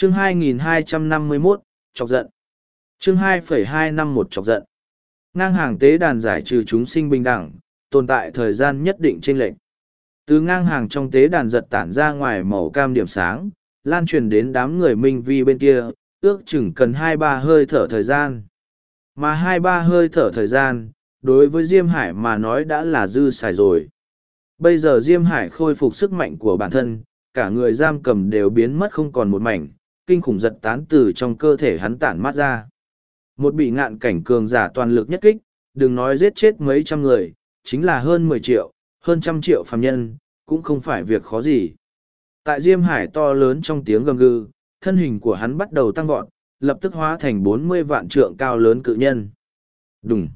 chương 2251, chọc giận. chương 2,251 chọc giận. Ngang hàng tế đàn giải trừ chúng sinh bình đẳng, tồn tại thời gian nhất định trên lệnh. Từ ngang hàng trong tế đàn giật tản ra ngoài màu cam điểm sáng, lan truyền đến đám người minh vi bên kia, ước chừng cần hai ba hơi thở thời gian. Mà hai ba hơi thở thời gian, đối với Diêm Hải mà nói đã là dư xài rồi. Bây giờ Diêm Hải khôi phục sức mạnh của bản thân, cả người giam cầm đều biến mất không còn một mảnh, kinh khủng giật tán từ trong cơ thể hắn tản mát ra. Một bị ngạn cảnh cường giả toàn lực nhất kích, đừng nói giết chết mấy trăm người, chính là hơn 10 triệu, hơn trăm triệu phàm nhân, cũng không phải việc khó gì. Tại Diêm Hải to lớn trong tiếng gầm gừ, thân hình của hắn bắt đầu tăng vọt, lập tức hóa thành 40 vạn trượng cao lớn cự nhân. Đùng.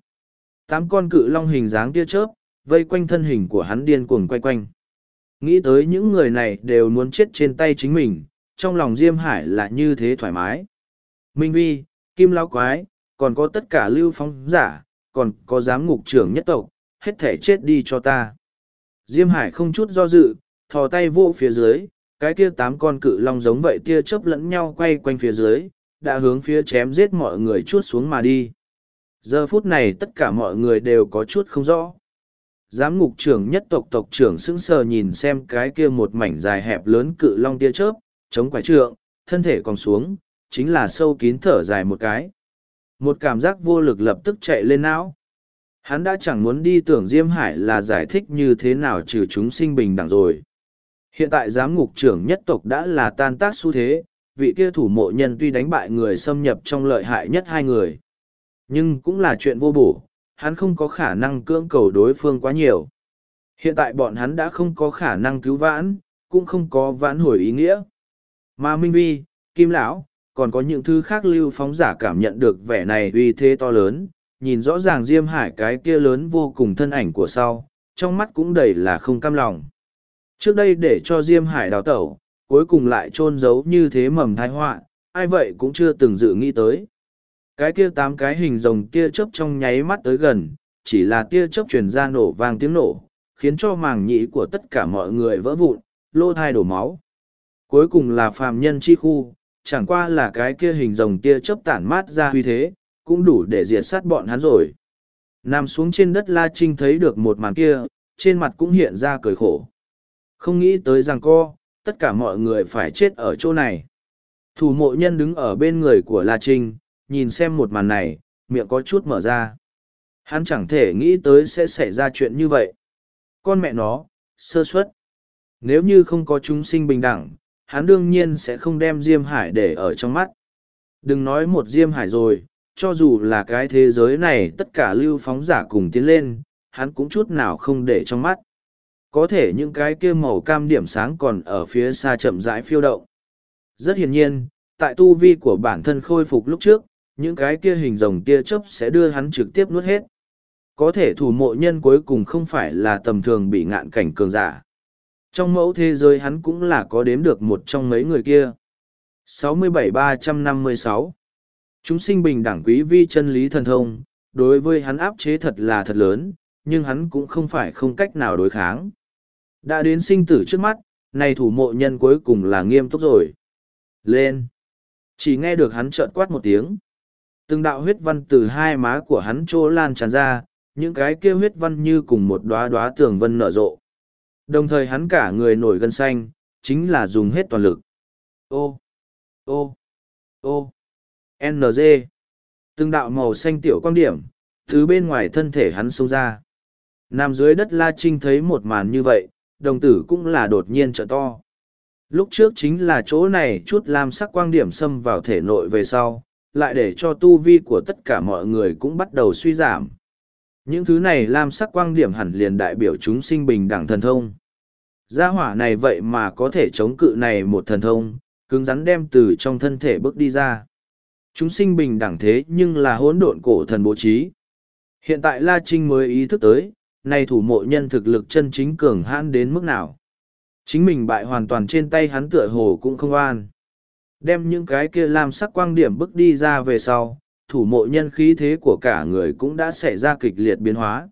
Tám con cự long hình dáng tia chớp, vây quanh thân hình của hắn điên cuồng quay quanh. Nghĩ tới những người này đều muốn chết trên tay chính mình, trong lòng Diêm Hải là như thế thoải mái. Minh Vi, Kim Lao Quái, còn có tất cả lưu phóng giả, còn có giám ngục trưởng nhất tộc, hết thể chết đi cho ta. Diêm Hải không chút do dự, thò tay vô phía dưới, cái kia tám con cự long giống vậy tia chớp lẫn nhau quay quanh phía dưới, đã hướng phía chém giết mọi người chút xuống mà đi. Giờ phút này tất cả mọi người đều có chút không rõ. Giám ngục trưởng nhất tộc tộc trưởng sững sờ nhìn xem cái kia một mảnh dài hẹp lớn cự long tia chớp, chống quái trượng, thân thể còn xuống, chính là sâu kín thở dài một cái. Một cảm giác vô lực lập tức chạy lên não. Hắn đã chẳng muốn đi tưởng Diêm Hải là giải thích như thế nào trừ chúng sinh bình đẳng rồi. Hiện tại giám ngục trưởng nhất tộc đã là tan tác xu thế, vị kia thủ mộ nhân tuy đánh bại người xâm nhập trong lợi hại nhất hai người. Nhưng cũng là chuyện vô bổ, hắn không có khả năng cưỡng cầu đối phương quá nhiều. Hiện tại bọn hắn đã không có khả năng cứu vãn, cũng không có vãn hồi ý nghĩa. Mà Minh Vi, Kim Lão, còn có những thứ khác lưu phóng giả cảm nhận được vẻ này uy thế to lớn, nhìn rõ ràng Diêm Hải cái kia lớn vô cùng thân ảnh của sau, trong mắt cũng đầy là không cam lòng. Trước đây để cho Diêm Hải đào tẩu, cuối cùng lại trôn giấu như thế mầm thái họa, ai vậy cũng chưa từng dự nghĩ tới. Cái kia tám cái hình rồng tia chớp trong nháy mắt tới gần, chỉ là tia chớp truyền ra nổ vang tiếng nổ, khiến cho màng nhĩ của tất cả mọi người vỡ vụn, lô thai đổ máu cuối cùng là phàm nhân chi khu, chẳng qua là cái kia hình rồng tia chớp tản mát ra huy thế, cũng đủ để diệt sát bọn hắn rồi. Nằm xuống trên đất La Trinh thấy được một màn kia, trên mặt cũng hiện ra cười khổ. Không nghĩ tới rằng co, tất cả mọi người phải chết ở chỗ này. Thủ mộ nhân đứng ở bên người của La Trinh, nhìn xem một màn này, miệng có chút mở ra. Hắn chẳng thể nghĩ tới sẽ xảy ra chuyện như vậy. Con mẹ nó, sơ suất. Nếu như không có chúng sinh bình đẳng, hắn đương nhiên sẽ không đem Diêm Hải để ở trong mắt. Đừng nói một Diêm Hải rồi, cho dù là cái thế giới này tất cả lưu phóng giả cùng tiến lên, hắn cũng chút nào không để trong mắt. Có thể những cái kia màu cam điểm sáng còn ở phía xa chậm rãi phiêu động. Rất hiển nhiên, tại tu vi của bản thân khôi phục lúc trước, những cái kia hình rồng tia chớp sẽ đưa hắn trực tiếp nuốt hết. Có thể thủ mộ nhân cuối cùng không phải là tầm thường bị ngạn cảnh cường giả. Trong mẫu thế giới hắn cũng là có đếm được một trong mấy người kia. 67-356 Chúng sinh bình đẳng quý vi chân lý thần thông, đối với hắn áp chế thật là thật lớn, nhưng hắn cũng không phải không cách nào đối kháng. Đã đến sinh tử trước mắt, này thủ mộ nhân cuối cùng là nghiêm túc rồi. Lên! Chỉ nghe được hắn trợn quát một tiếng. Từng đạo huyết văn từ hai má của hắn trô lan tràn ra, những cái kia huyết văn như cùng một đóa đóa tường vân nở rộ. Đồng thời hắn cả người nổi gân xanh, chính là dùng hết toàn lực. Ô, ô, ô, NG. Từng đạo màu xanh tiểu quang điểm, thứ bên ngoài thân thể hắn sâu ra. Nằm dưới đất La Trinh thấy một màn như vậy, đồng tử cũng là đột nhiên trợ to. Lúc trước chính là chỗ này chút làm sắc quang điểm xâm vào thể nội về sau, lại để cho tu vi của tất cả mọi người cũng bắt đầu suy giảm. Những thứ này làm sắc quang điểm hẳn liền đại biểu chúng sinh bình đẳng thần thông. Gia hỏa này vậy mà có thể chống cự này một thần thông, cứng rắn đem từ trong thân thể bước đi ra. Chúng sinh bình đẳng thế nhưng là hỗn độn cổ thần bố trí. Hiện tại La Trinh mới ý thức tới, này thủ mộ nhân thực lực chân chính cường hãn đến mức nào. Chính mình bại hoàn toàn trên tay hắn tựa hồ cũng không an. Đem những cái kia làm sắc quang điểm bước đi ra về sau, thủ mộ nhân khí thế của cả người cũng đã xảy ra kịch liệt biến hóa.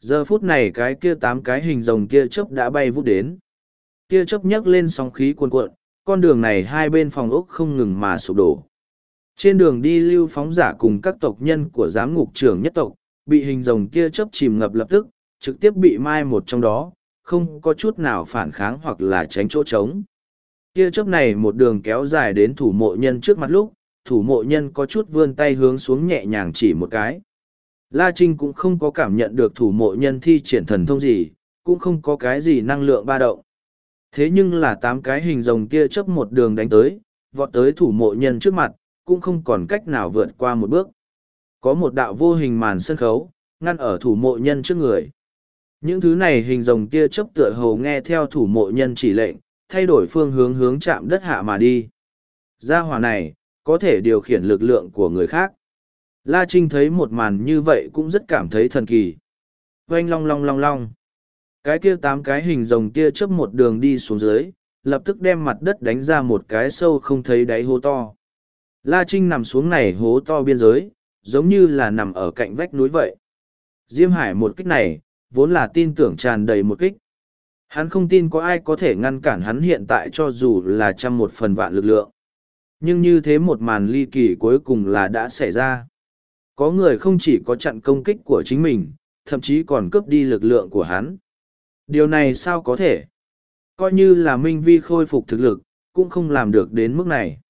Giờ phút này cái kia tám cái hình rồng kia chớp đã bay vút đến. Kia chớp nhấc lên sóng khí cuồn cuộn, con đường này hai bên phòng ốc không ngừng mà sụp đổ. Trên đường đi lưu phóng giả cùng các tộc nhân của giám ngục trưởng nhất tộc, bị hình rồng kia chớp chìm ngập lập tức, trực tiếp bị mai một trong đó, không có chút nào phản kháng hoặc là tránh chỗ trống. Kia chớp này một đường kéo dài đến thủ mộ nhân trước mặt lúc, thủ mộ nhân có chút vươn tay hướng xuống nhẹ nhàng chỉ một cái. La Trinh cũng không có cảm nhận được thủ mộ nhân thi triển thần thông gì, cũng không có cái gì năng lượng ba động. Thế nhưng là tám cái hình rồng tia chớp một đường đánh tới, vọt tới thủ mộ nhân trước mặt, cũng không còn cách nào vượt qua một bước. Có một đạo vô hình màn sân khấu, ngăn ở thủ mộ nhân trước người. Những thứ này hình rồng tia chớp tựa hồ nghe theo thủ mộ nhân chỉ lệnh, thay đổi phương hướng hướng chạm đất hạ mà đi. Gia hỏa này, có thể điều khiển lực lượng của người khác. La Trinh thấy một màn như vậy cũng rất cảm thấy thần kỳ. Oanh long long long long. Cái kia tám cái hình rồng tia chớp một đường đi xuống dưới, lập tức đem mặt đất đánh ra một cái sâu không thấy đáy hố to. La Trinh nằm xuống này hố to biên giới, giống như là nằm ở cạnh vách núi vậy. Diêm Hải một kích này, vốn là tin tưởng tràn đầy một kích. Hắn không tin có ai có thể ngăn cản hắn hiện tại cho dù là trăm một phần vạn lực lượng nhưng như thế một màn ly kỳ cuối cùng là đã xảy ra có người không chỉ có chặn công kích của chính mình thậm chí còn cướp đi lực lượng của hắn điều này sao có thể coi như là minh vi khôi phục thực lực cũng không làm được đến mức này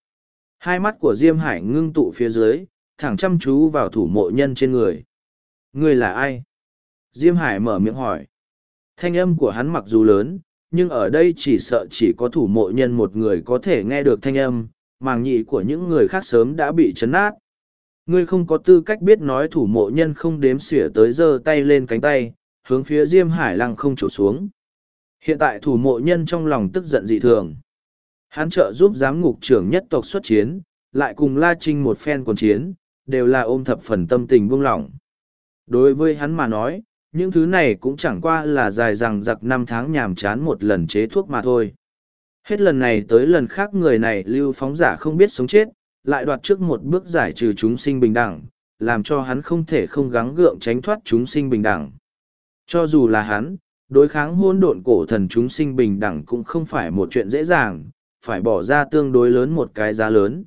hai mắt của diêm hải ngưng tụ phía dưới thẳng chăm chú vào thủ mộ nhân trên người người là ai diêm hải mở miệng hỏi thanh âm của hắn mặc dù lớn nhưng ở đây chỉ sợ chỉ có thủ mộ nhân một người có thể nghe được thanh âm màng nhị của những người khác sớm đã bị chấn nát. Ngươi không có tư cách biết nói thủ mộ nhân không đếm xỉa tới giơ tay lên cánh tay, hướng phía Diêm Hải Lăng không trổ xuống. Hiện tại thủ mộ nhân trong lòng tức giận dị thường. Hắn trợ giúp giám ngục trưởng nhất tộc xuất chiến, lại cùng La Trinh một phen quần chiến, đều là ôm thập phần tâm tình buông lỏng. Đối với hắn mà nói, những thứ này cũng chẳng qua là dài rằng giặc năm tháng nhàm chán một lần chế thuốc mà thôi. Hết lần này tới lần khác người này lưu phóng giả không biết sống chết, lại đoạt trước một bước giải trừ chúng sinh bình đẳng, làm cho hắn không thể không gắng gượng tránh thoát chúng sinh bình đẳng. Cho dù là hắn, đối kháng hôn độn cổ thần chúng sinh bình đẳng cũng không phải một chuyện dễ dàng, phải bỏ ra tương đối lớn một cái giá lớn.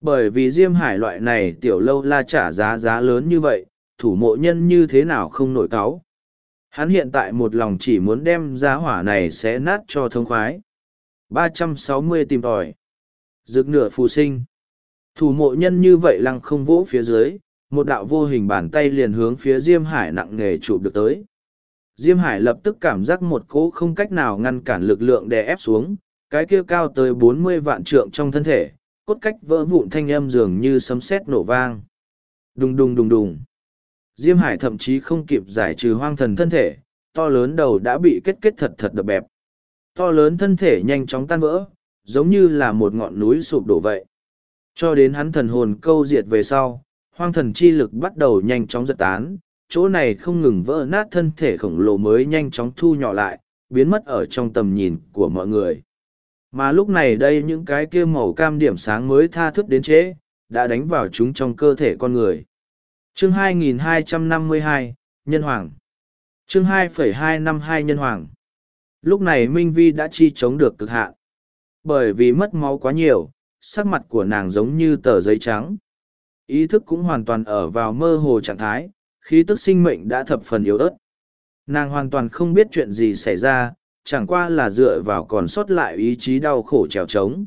Bởi vì Diêm Hải loại này tiểu lâu la trả giá giá lớn như vậy, thủ mộ nhân như thế nào không nổi cáo. Hắn hiện tại một lòng chỉ muốn đem giá hỏa này sẽ nát cho thông khoái. 360 tìm tòi. Dược nửa phù sinh. Thủ mộ nhân như vậy lăng không vỗ phía dưới, một đạo vô hình bàn tay liền hướng phía Diêm Hải nặng nề chụp được tới. Diêm Hải lập tức cảm giác một cỗ không cách nào ngăn cản lực lượng đè ép xuống, cái kia cao tới 40 vạn trượng trong thân thể, cốt cách vỡ vụn thanh âm dường như sấm sét nổ vang. Đùng đùng đùng đùng. Diêm Hải thậm chí không kịp giải trừ hoang thần thân thể, to lớn đầu đã bị kết kết thật thật đập bẹp to lớn thân thể nhanh chóng tan vỡ, giống như là một ngọn núi sụp đổ vậy. Cho đến hắn thần hồn câu diệt về sau, hoang thần chi lực bắt đầu nhanh chóng giật tán, chỗ này không ngừng vỡ nát thân thể khổng lồ mới nhanh chóng thu nhỏ lại, biến mất ở trong tầm nhìn của mọi người. Mà lúc này đây những cái kia màu cam điểm sáng mới tha thức đến chế, đã đánh vào chúng trong cơ thể con người. Chương 2252, Nhân Hoàng Chương 2,252 Nhân Hoàng lúc này minh vi đã chi chống được cực hạn bởi vì mất máu quá nhiều sắc mặt của nàng giống như tờ giấy trắng ý thức cũng hoàn toàn ở vào mơ hồ trạng thái khí tức sinh mệnh đã thập phần yếu ớt nàng hoàn toàn không biết chuyện gì xảy ra chẳng qua là dựa vào còn sót lại ý chí đau khổ trèo trống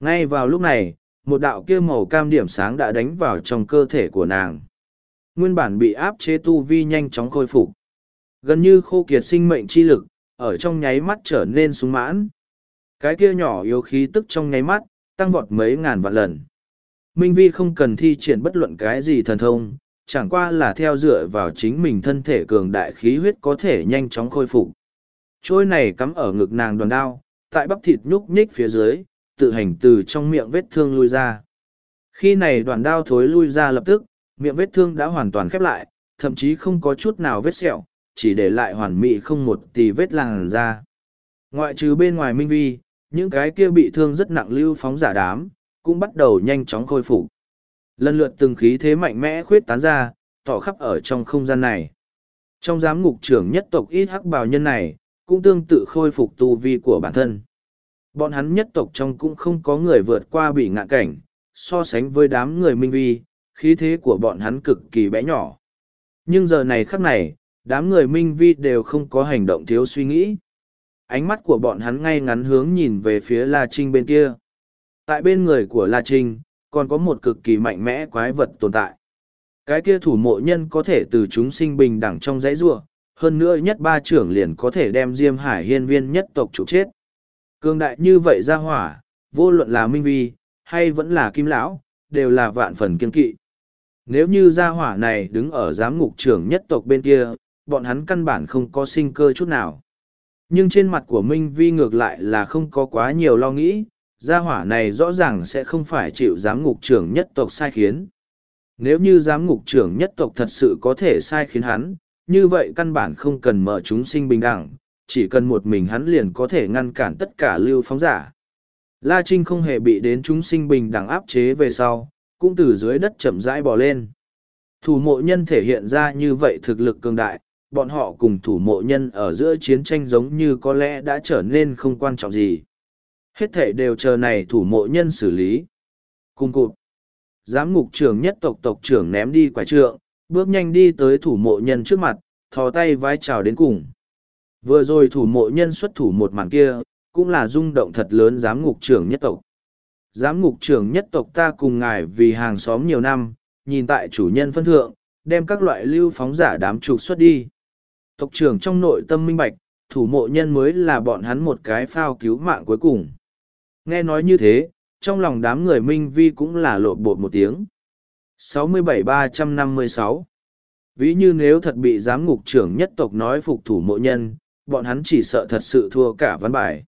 ngay vào lúc này một đạo kia màu cam điểm sáng đã đánh vào trong cơ thể của nàng nguyên bản bị áp chế tu vi nhanh chóng khôi phục gần như khô kiệt sinh mệnh chi lực ở trong nháy mắt trở nên sung mãn. Cái kia nhỏ yếu khí tức trong nháy mắt, tăng vọt mấy ngàn vạn lần. Minh Vi không cần thi triển bất luận cái gì thần thông, chẳng qua là theo dựa vào chính mình thân thể cường đại khí huyết có thể nhanh chóng khôi phục. Trôi này cắm ở ngực nàng đoàn đao, tại bắp thịt nhúc nhích phía dưới, tự hành từ trong miệng vết thương lui ra. Khi này đoàn đao thối lui ra lập tức, miệng vết thương đã hoàn toàn khép lại, thậm chí không có chút nào vết sẹo, chỉ để lại hoàn mỹ không một tì vết làng ra. Ngoại trừ bên ngoài minh vi, những cái kia bị thương rất nặng lưu phóng giả đám, cũng bắt đầu nhanh chóng khôi phục. Lần lượt từng khí thế mạnh mẽ khuyết tán ra, tỏ khắp ở trong không gian này. Trong giám ngục trưởng nhất tộc ít hắc bào nhân này, cũng tương tự khôi phục tu vi của bản thân. Bọn hắn nhất tộc trong cũng không có người vượt qua bị ngạ cảnh, so sánh với đám người minh vi, khí thế của bọn hắn cực kỳ bé nhỏ. Nhưng giờ này khắc này, đám người minh vi đều không có hành động thiếu suy nghĩ ánh mắt của bọn hắn ngay ngắn hướng nhìn về phía la trinh bên kia tại bên người của la trinh còn có một cực kỳ mạnh mẽ quái vật tồn tại cái kia thủ mộ nhân có thể từ chúng sinh bình đẳng trong dãy giụa hơn nữa nhất ba trưởng liền có thể đem diêm hải hiên viên nhất tộc trục chết cương đại như vậy ra hỏa vô luận là minh vi hay vẫn là kim lão đều là vạn phần kiên kỵ nếu như gia hỏa này đứng ở giám ngục trưởng nhất tộc bên kia bọn hắn căn bản không có sinh cơ chút nào. Nhưng trên mặt của Minh Vi ngược lại là không có quá nhiều lo nghĩ, gia hỏa này rõ ràng sẽ không phải chịu giám ngục trưởng nhất tộc sai khiến. Nếu như giám ngục trưởng nhất tộc thật sự có thể sai khiến hắn, như vậy căn bản không cần mở chúng sinh bình đẳng, chỉ cần một mình hắn liền có thể ngăn cản tất cả lưu phóng giả. La Trinh không hề bị đến chúng sinh bình đẳng áp chế về sau, cũng từ dưới đất chậm rãi bò lên. Thủ mộ nhân thể hiện ra như vậy thực lực cường đại, bọn họ cùng thủ mộ nhân ở giữa chiến tranh giống như có lẽ đã trở nên không quan trọng gì. Hết thể đều chờ này thủ mộ nhân xử lý. Cùng cụt, giám ngục trưởng nhất tộc tộc trưởng ném đi quả trượng, bước nhanh đi tới thủ mộ nhân trước mặt, thò tay vai chào đến cùng. Vừa rồi thủ mộ nhân xuất thủ một màn kia, cũng là rung động thật lớn giám ngục trưởng nhất tộc. Giám ngục trưởng nhất tộc ta cùng ngài vì hàng xóm nhiều năm, nhìn tại chủ nhân phân thượng, đem các loại lưu phóng giả đám trục xuất đi tộc trưởng trong nội tâm minh bạch, thủ mộ nhân mới là bọn hắn một cái phao cứu mạng cuối cùng. Nghe nói như thế, trong lòng đám người Minh Vi cũng là lộn bột một tiếng. 67-356 Ví như nếu thật bị giám ngục trưởng nhất tộc nói phục thủ mộ nhân, bọn hắn chỉ sợ thật sự thua cả văn bài.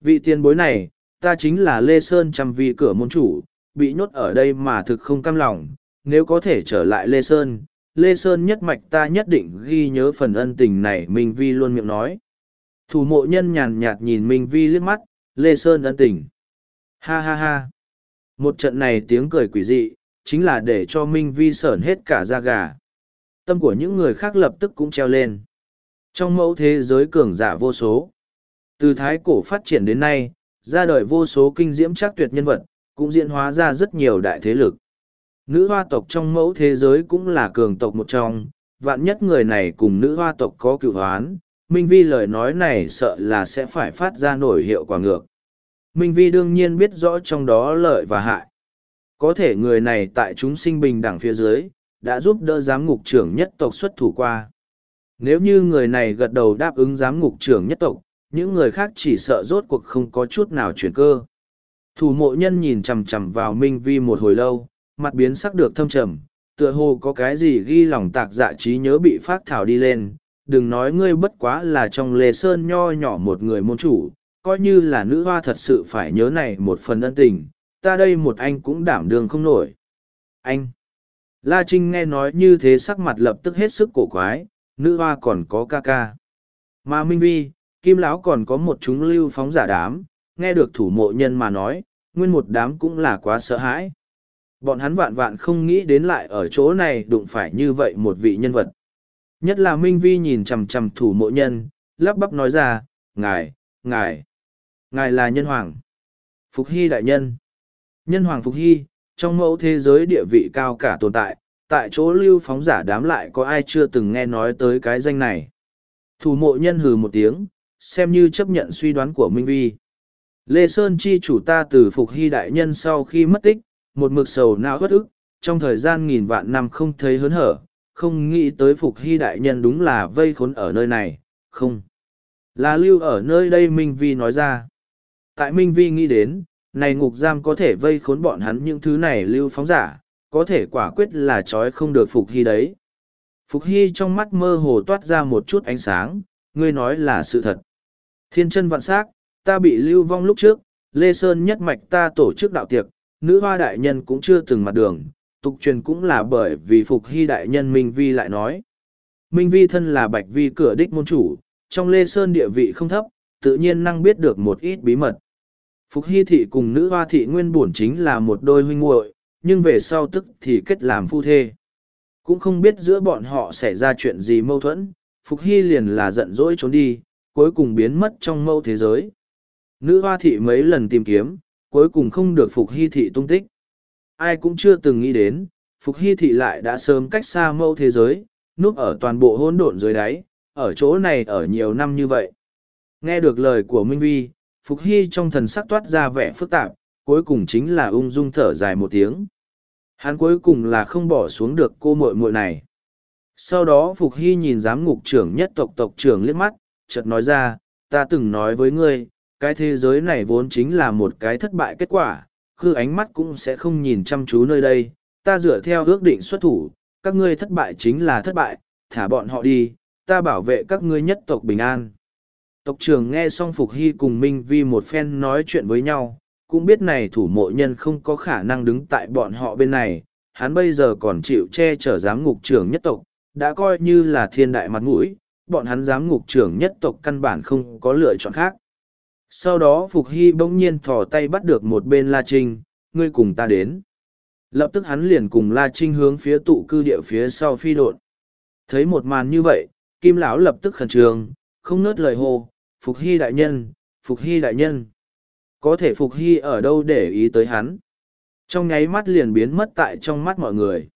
Vị tiền bối này, ta chính là Lê Sơn trăm vi cửa môn chủ, bị nhốt ở đây mà thực không cam lòng, nếu có thể trở lại Lê Sơn, Lê Sơn nhất mạch ta nhất định ghi nhớ phần ân tình này Minh Vi luôn miệng nói. Thủ mộ nhân nhàn nhạt nhìn Minh Vi liếc mắt, Lê Sơn ân tình. Ha ha ha. Một trận này tiếng cười quỷ dị, chính là để cho Minh Vi sởn hết cả da gà. Tâm của những người khác lập tức cũng treo lên. Trong mẫu thế giới cường giả vô số. Từ thái cổ phát triển đến nay, ra đời vô số kinh diễm chắc tuyệt nhân vật, cũng diễn hóa ra rất nhiều đại thế lực nữ hoa tộc trong mẫu thế giới cũng là cường tộc một trong, vạn nhất người này cùng nữ hoa tộc có cựu hoán, Minh Vi lời nói này sợ là sẽ phải phát ra nổi hiệu quả ngược. Minh Vi đương nhiên biết rõ trong đó lợi và hại. Có thể người này tại chúng sinh bình đẳng phía dưới, đã giúp đỡ giám ngục trưởng nhất tộc xuất thủ qua. Nếu như người này gật đầu đáp ứng giám ngục trưởng nhất tộc, những người khác chỉ sợ rốt cuộc không có chút nào chuyển cơ. Thủ mộ nhân nhìn chằm chằm vào Minh Vi một hồi lâu, mặt biến sắc được thâm trầm, tựa hồ có cái gì ghi lòng tạc dạ trí nhớ bị phát thảo đi lên, đừng nói ngươi bất quá là trong lề sơn nho nhỏ một người môn chủ, coi như là nữ hoa thật sự phải nhớ này một phần ân tình, ta đây một anh cũng đảm đường không nổi. Anh! La Trinh nghe nói như thế sắc mặt lập tức hết sức cổ quái, nữ hoa còn có ca ca. Mà Minh Vi, Kim Lão còn có một chúng lưu phóng giả đám, nghe được thủ mộ nhân mà nói, nguyên một đám cũng là quá sợ hãi. Bọn hắn vạn vạn không nghĩ đến lại ở chỗ này đụng phải như vậy một vị nhân vật. Nhất là Minh Vi nhìn chằm chằm thủ mộ nhân, lắp bắp nói ra, ngài, ngài, ngài là nhân hoàng. Phục Hy đại nhân. Nhân hoàng Phục Hy, trong mẫu thế giới địa vị cao cả tồn tại, tại chỗ lưu phóng giả đám lại có ai chưa từng nghe nói tới cái danh này. Thủ mộ nhân hừ một tiếng, xem như chấp nhận suy đoán của Minh Vi. Lê Sơn chi chủ ta từ Phục Hy đại nhân sau khi mất tích, một mực sầu não bất ức, trong thời gian nghìn vạn năm không thấy hớn hở, không nghĩ tới Phục Hy Đại Nhân đúng là vây khốn ở nơi này, không. Là lưu ở nơi đây Minh Vi nói ra. Tại Minh Vi nghĩ đến, này ngục giam có thể vây khốn bọn hắn những thứ này lưu phóng giả, có thể quả quyết là trói không được Phục Hy đấy. Phục Hy trong mắt mơ hồ toát ra một chút ánh sáng, ngươi nói là sự thật. Thiên chân vạn xác ta bị lưu vong lúc trước, Lê Sơn nhất mạch ta tổ chức đạo tiệc, nữ hoa đại nhân cũng chưa từng mặt đường, tục truyền cũng là bởi vì phục hy đại nhân Minh Vi lại nói. Minh Vi thân là bạch vi cửa đích môn chủ, trong lê sơn địa vị không thấp, tự nhiên năng biết được một ít bí mật. Phục hy thị cùng nữ hoa thị nguyên bổn chính là một đôi huynh muội, nhưng về sau tức thì kết làm phu thê. Cũng không biết giữa bọn họ xảy ra chuyện gì mâu thuẫn, Phục hy liền là giận dỗi trốn đi, cuối cùng biến mất trong mâu thế giới. Nữ hoa thị mấy lần tìm kiếm, cuối cùng không được Phục Hy Thị tung tích. Ai cũng chưa từng nghĩ đến, Phục Hy Thị lại đã sớm cách xa mâu thế giới, núp ở toàn bộ hỗn độn dưới đáy, ở chỗ này ở nhiều năm như vậy. Nghe được lời của Minh Vi, Phục Hy trong thần sắc toát ra vẻ phức tạp, cuối cùng chính là ung dung thở dài một tiếng. Hắn cuối cùng là không bỏ xuống được cô muội muội này. Sau đó Phục Hy nhìn giám ngục trưởng nhất tộc tộc trưởng liếc mắt, chợt nói ra, ta từng nói với ngươi, cái thế giới này vốn chính là một cái thất bại kết quả, khư ánh mắt cũng sẽ không nhìn chăm chú nơi đây, ta dựa theo ước định xuất thủ, các ngươi thất bại chính là thất bại, thả bọn họ đi, ta bảo vệ các ngươi nhất tộc bình an. Tộc trưởng nghe xong Phục Hy cùng Minh Vi một phen nói chuyện với nhau, cũng biết này thủ mộ nhân không có khả năng đứng tại bọn họ bên này, hắn bây giờ còn chịu che chở giám ngục trưởng nhất tộc, đã coi như là thiên đại mặt mũi, bọn hắn giám ngục trưởng nhất tộc căn bản không có lựa chọn khác sau đó phục hy bỗng nhiên thò tay bắt được một bên la trinh ngươi cùng ta đến lập tức hắn liền cùng la trinh hướng phía tụ cư địa phía sau phi đột thấy một màn như vậy kim lão lập tức khẩn trường không nớt lời hô phục hy đại nhân phục hy đại nhân có thể phục hy ở đâu để ý tới hắn trong nháy mắt liền biến mất tại trong mắt mọi người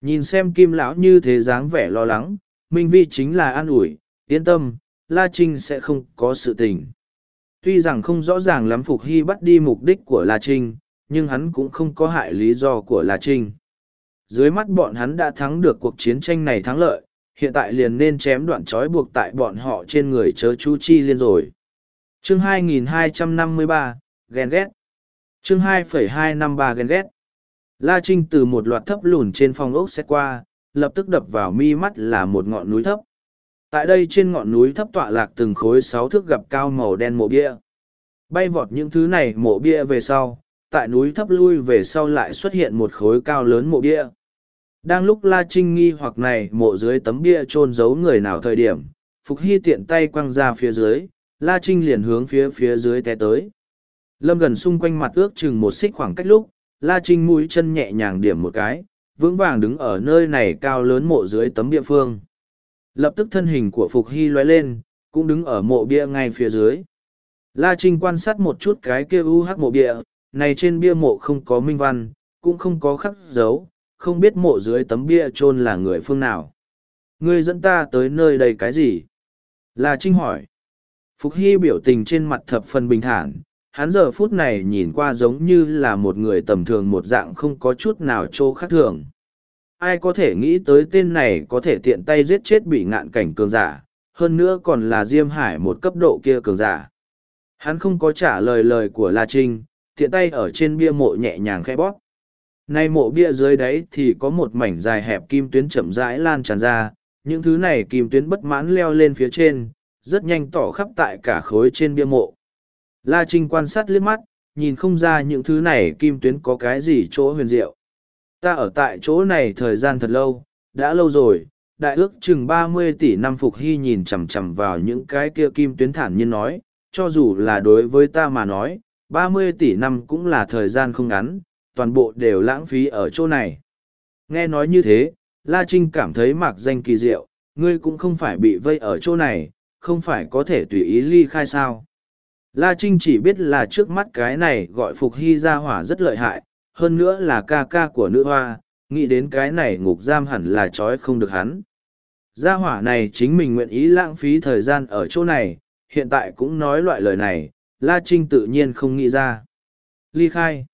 nhìn xem kim lão như thế dáng vẻ lo lắng minh vi chính là an ủi yên tâm la trinh sẽ không có sự tình tuy rằng không rõ ràng lắm Phục Hy bắt đi mục đích của La Trinh, nhưng hắn cũng không có hại lý do của La Trinh. Dưới mắt bọn hắn đã thắng được cuộc chiến tranh này thắng lợi, hiện tại liền nên chém đoạn trói buộc tại bọn họ trên người chớ chú chi liên rồi. Chương 2253, ghen ghét. Chương 2,253 ghen ghét. La Trinh từ một loạt thấp lùn trên phòng ốc xét qua, lập tức đập vào mi mắt là một ngọn núi thấp tại đây trên ngọn núi thấp tọa lạc từng khối sáu thước gặp cao màu đen mộ bia bay vọt những thứ này mộ bia về sau tại núi thấp lui về sau lại xuất hiện một khối cao lớn mộ bia đang lúc la trinh nghi hoặc này mộ dưới tấm bia chôn giấu người nào thời điểm phục hy tiện tay quăng ra phía dưới la trinh liền hướng phía phía dưới té tới lâm gần xung quanh mặt ước chừng một xích khoảng cách lúc la trinh mũi chân nhẹ nhàng điểm một cái vững vàng đứng ở nơi này cao lớn mộ dưới tấm địa phương Lập tức thân hình của Phục Hy lóe lên, cũng đứng ở mộ bia ngay phía dưới. La Trinh quan sát một chút cái kia u UH hắc mộ bia, này trên bia mộ không có minh văn, cũng không có khắc dấu, không biết mộ dưới tấm bia chôn là người phương nào. Ngươi dẫn ta tới nơi đây cái gì? La Trinh hỏi. Phục Hy biểu tình trên mặt thập phần bình thản, hắn giờ phút này nhìn qua giống như là một người tầm thường một dạng không có chút nào trô khắc thường ai có thể nghĩ tới tên này có thể tiện tay giết chết bị ngạn cảnh cường giả, hơn nữa còn là Diêm Hải một cấp độ kia cường giả. Hắn không có trả lời lời của La Trinh, tiện tay ở trên bia mộ nhẹ nhàng khẽ bóp. Nay mộ bia dưới đáy thì có một mảnh dài hẹp kim tuyến chậm rãi lan tràn ra, những thứ này kim tuyến bất mãn leo lên phía trên, rất nhanh tỏ khắp tại cả khối trên bia mộ. La Trinh quan sát liếc mắt, nhìn không ra những thứ này kim tuyến có cái gì chỗ huyền diệu. Ta ở tại chỗ này thời gian thật lâu, đã lâu rồi, đại ước chừng ba mươi tỷ năm Phục Hy nhìn chằm chằm vào những cái kia kim tuyến thản nhiên nói, cho dù là đối với ta mà nói, ba mươi tỷ năm cũng là thời gian không ngắn, toàn bộ đều lãng phí ở chỗ này. Nghe nói như thế, La Trinh cảm thấy mặc danh kỳ diệu, ngươi cũng không phải bị vây ở chỗ này, không phải có thể tùy ý ly khai sao. La Trinh chỉ biết là trước mắt cái này gọi Phục Hy ra hỏa rất lợi hại, hơn nữa là ca ca của nữ hoa, nghĩ đến cái này ngục giam hẳn là trói không được hắn. Gia hỏa này chính mình nguyện ý lãng phí thời gian ở chỗ này, hiện tại cũng nói loại lời này, La Trinh tự nhiên không nghĩ ra. Ly khai.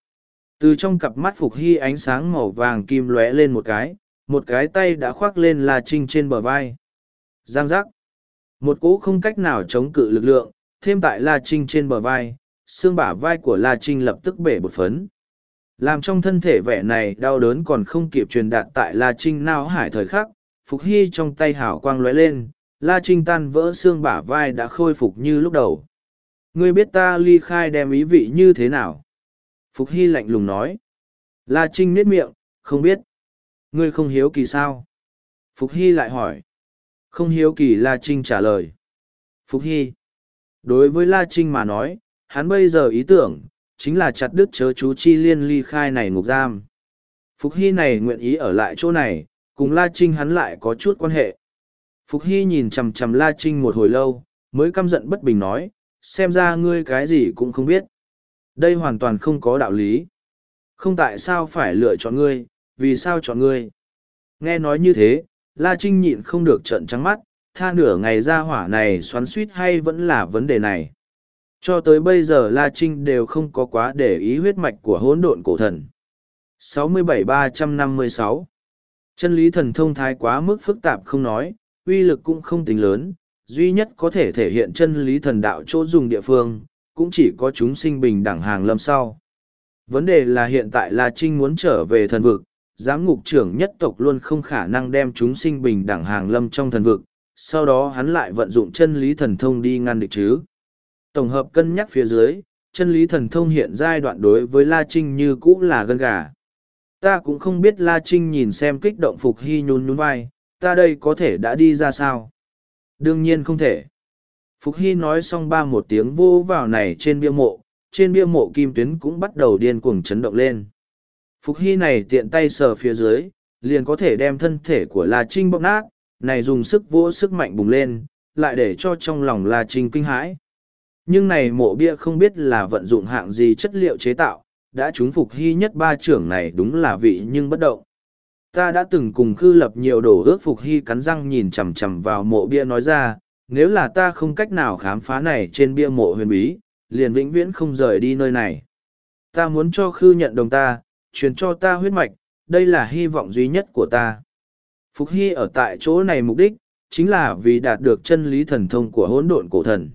Từ trong cặp mắt Phục Hy ánh sáng màu vàng kim lóe lên một cái, một cái tay đã khoác lên La Trinh trên bờ vai. Giang giác. Một cỗ không cách nào chống cự lực lượng, thêm tại La Trinh trên bờ vai, xương bả vai của La Trinh lập tức bể bột phấn. Làm trong thân thể vẻ này đau đớn còn không kịp truyền đạt tại La Trinh nao hải thời khắc, Phục Hy trong tay hào quang lóe lên, La Trinh tan vỡ xương bả vai đã khôi phục như lúc đầu. Ngươi biết ta ly khai đem ý vị như thế nào? Phục Hy lạnh lùng nói. La Trinh nết miệng, không biết. Ngươi không hiếu kỳ sao? Phục Hy lại hỏi. Không hiếu kỳ La Trinh trả lời. Phục Hy. Đối với La Trinh mà nói, hắn bây giờ ý tưởng, chính là chặt đứt chớ chú chi liên ly khai này ngục giam. Phục Hy này nguyện ý ở lại chỗ này, cùng La Trinh hắn lại có chút quan hệ. Phục Hy nhìn chằm chằm La Trinh một hồi lâu, mới căm giận bất bình nói, xem ra ngươi cái gì cũng không biết. Đây hoàn toàn không có đạo lý. Không tại sao phải lựa chọn ngươi, vì sao chọn ngươi. Nghe nói như thế, La Trinh nhịn không được trận trắng mắt, tha nửa ngày ra hỏa này xoắn suýt hay vẫn là vấn đề này. Cho tới bây giờ La Trinh đều không có quá để ý huyết mạch của hỗn độn cổ thần. 67-356 Chân lý thần thông thái quá mức phức tạp không nói, uy lực cũng không tính lớn, duy nhất có thể thể hiện chân lý thần đạo chỗ dùng địa phương, cũng chỉ có chúng sinh bình đẳng hàng lâm sau. Vấn đề là hiện tại La Trinh muốn trở về thần vực, giám ngục trưởng nhất tộc luôn không khả năng đem chúng sinh bình đẳng hàng lâm trong thần vực, sau đó hắn lại vận dụng chân lý thần thông đi ngăn địch chứ tổng hợp cân nhắc phía dưới chân lý thần thông hiện giai đoạn đối với la trinh như cũ là gân gà ta cũng không biết la trinh nhìn xem kích động phục hy nhún nhún vai ta đây có thể đã đi ra sao đương nhiên không thể phục hy nói xong ba một tiếng vô vào này trên bia mộ trên bia mộ kim tuyến cũng bắt đầu điên cuồng chấn động lên phục hy này tiện tay sờ phía dưới liền có thể đem thân thể của la trinh bóp nát này dùng sức vỗ sức mạnh bùng lên lại để cho trong lòng la trinh kinh hãi nhưng này mộ bia không biết là vận dụng hạng gì chất liệu chế tạo, đã chúng phục hy nhất ba trưởng này đúng là vị nhưng bất động. Ta đã từng cùng khư lập nhiều đồ ước phục hy cắn răng nhìn chằm chằm vào mộ bia nói ra, nếu là ta không cách nào khám phá này trên bia mộ huyền bí, liền vĩnh viễn không rời đi nơi này. Ta muốn cho khư nhận đồng ta, truyền cho ta huyết mạch, đây là hy vọng duy nhất của ta. Phục hy ở tại chỗ này mục đích, chính là vì đạt được chân lý thần thông của hỗn độn cổ thần.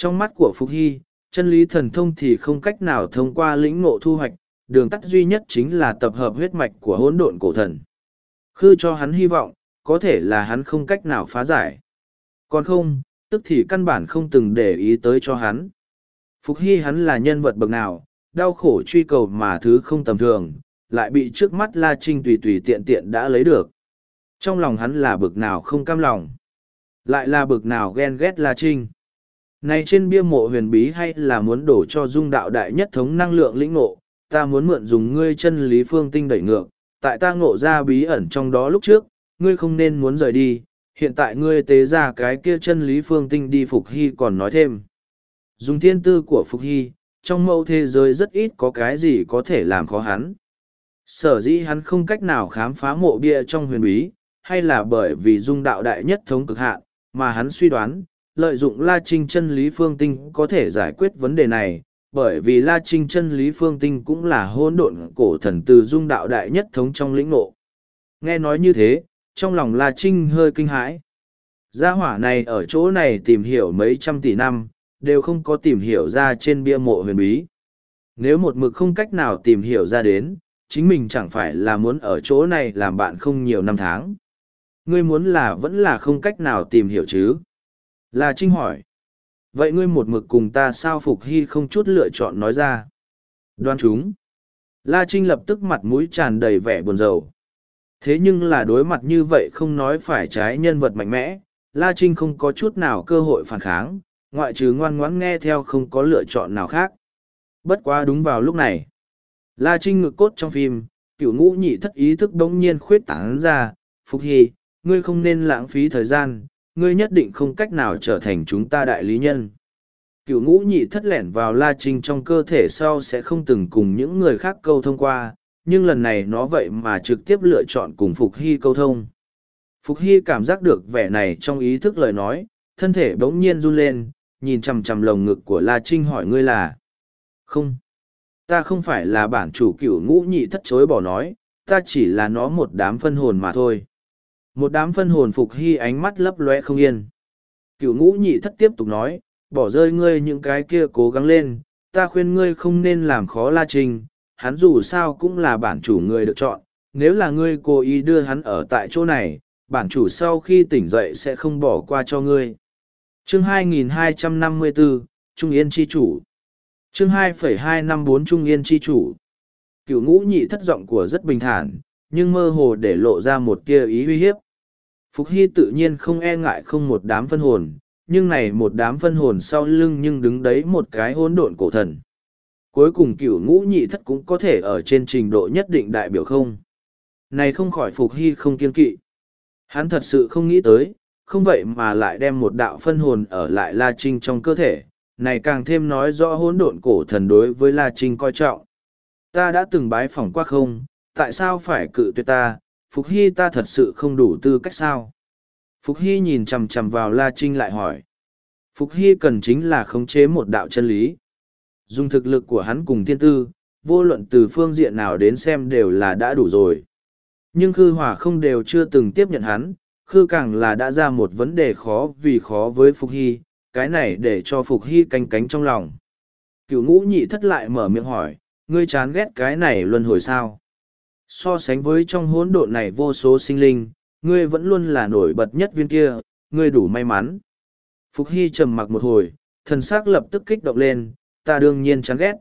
Trong mắt của Phục Hy, chân lý thần thông thì không cách nào thông qua lĩnh ngộ thu hoạch, đường tắt duy nhất chính là tập hợp huyết mạch của hỗn độn cổ thần. Khư cho hắn hy vọng, có thể là hắn không cách nào phá giải. Còn không, tức thì căn bản không từng để ý tới cho hắn. Phục Hy hắn là nhân vật bậc nào, đau khổ truy cầu mà thứ không tầm thường, lại bị trước mắt La Trinh tùy tùy tiện tiện đã lấy được. Trong lòng hắn là bực nào không cam lòng, lại là bực nào ghen ghét La Trinh. Này trên bia mộ huyền bí hay là muốn đổ cho dung đạo đại nhất thống năng lượng lĩnh ngộ, ta muốn mượn dùng ngươi chân lý phương tinh đẩy ngược, tại ta ngộ ra bí ẩn trong đó lúc trước, ngươi không nên muốn rời đi, hiện tại ngươi tế ra cái kia chân lý phương tinh đi Phục Hy còn nói thêm. Dùng thiên tư của Phục Hy, trong mẫu thế giới rất ít có cái gì có thể làm khó hắn. Sở dĩ hắn không cách nào khám phá mộ bia trong huyền bí, hay là bởi vì dung đạo đại nhất thống cực hạn, mà hắn suy đoán, lợi dụng La Trinh chân lý phương tinh có thể giải quyết vấn đề này, bởi vì La Trinh chân lý phương tinh cũng là hỗn độn cổ thần từ dung đạo đại nhất thống trong lĩnh ngộ. Nghe nói như thế, trong lòng La Trinh hơi kinh hãi. Gia hỏa này ở chỗ này tìm hiểu mấy trăm tỷ năm, đều không có tìm hiểu ra trên bia mộ huyền bí. Nếu một mực không cách nào tìm hiểu ra đến, chính mình chẳng phải là muốn ở chỗ này làm bạn không nhiều năm tháng. Ngươi muốn là vẫn là không cách nào tìm hiểu chứ. Là Trinh hỏi. Vậy ngươi một mực cùng ta sao Phục Hy không chút lựa chọn nói ra. Đoan chúng. La Trinh lập tức mặt mũi tràn đầy vẻ buồn rầu. Thế nhưng là đối mặt như vậy không nói phải trái nhân vật mạnh mẽ, La Trinh không có chút nào cơ hội phản kháng, ngoại trừ ngoan ngoãn nghe theo không có lựa chọn nào khác. Bất quá đúng vào lúc này. La Trinh ngực cốt trong phim, cựu ngũ nhị thất ý thức đống nhiên khuyết tán ra, Phục Hy, ngươi không nên lãng phí thời gian, ngươi nhất định không cách nào trở thành chúng ta đại lý nhân cựu ngũ nhị thất lẻn vào la trinh trong cơ thể sau sẽ không từng cùng những người khác câu thông qua nhưng lần này nó vậy mà trực tiếp lựa chọn cùng phục hy câu thông phục hy cảm giác được vẻ này trong ý thức lời nói thân thể bỗng nhiên run lên nhìn chằm chằm lồng ngực của la trinh hỏi ngươi là không ta không phải là bản chủ cựu ngũ nhị thất chối bỏ nói ta chỉ là nó một đám phân hồn mà thôi một đám phân hồn phục hy ánh mắt lấp lóe không yên cựu ngũ nhị thất tiếp tục nói bỏ rơi ngươi những cái kia cố gắng lên ta khuyên ngươi không nên làm khó la trình hắn dù sao cũng là bản chủ người được chọn nếu là ngươi cố ý đưa hắn ở tại chỗ này bản chủ sau khi tỉnh dậy sẽ không bỏ qua cho ngươi chương 2254, trung yên chi chủ chương 2,254 trung yên chi chủ cựu ngũ nhị thất giọng của rất bình thản nhưng mơ hồ để lộ ra một tia ý uy hiếp Phục Hy tự nhiên không e ngại không một đám phân hồn, nhưng này một đám phân hồn sau lưng nhưng đứng đấy một cái hỗn độn cổ thần. Cuối cùng cửu ngũ nhị thất cũng có thể ở trên trình độ nhất định đại biểu không. Này không khỏi Phục Hy không kiên kỵ. Hắn thật sự không nghĩ tới, không vậy mà lại đem một đạo phân hồn ở lại La Trinh trong cơ thể, này càng thêm nói rõ hỗn độn cổ thần đối với La Trinh coi trọng. Ta đã từng bái phỏng qua không, tại sao phải cự tuyệt ta, Phục Hy ta thật sự không đủ tư cách sao? Phục Hy nhìn chằm chằm vào La Trinh lại hỏi. Phục Hy cần chính là khống chế một đạo chân lý. Dùng thực lực của hắn cùng thiên tư, vô luận từ phương diện nào đến xem đều là đã đủ rồi. Nhưng Khư Hòa không đều chưa từng tiếp nhận hắn, Khư càng là đã ra một vấn đề khó vì khó với Phục Hy, cái này để cho Phục Hy canh cánh trong lòng. Cựu ngũ nhị thất lại mở miệng hỏi, ngươi chán ghét cái này luân hồi sao? so sánh với trong hỗn độn này vô số sinh linh ngươi vẫn luôn là nổi bật nhất viên kia ngươi đủ may mắn phục hy trầm mặc một hồi thần s ắ c lập tức kích động lên ta đương nhiên chán ghét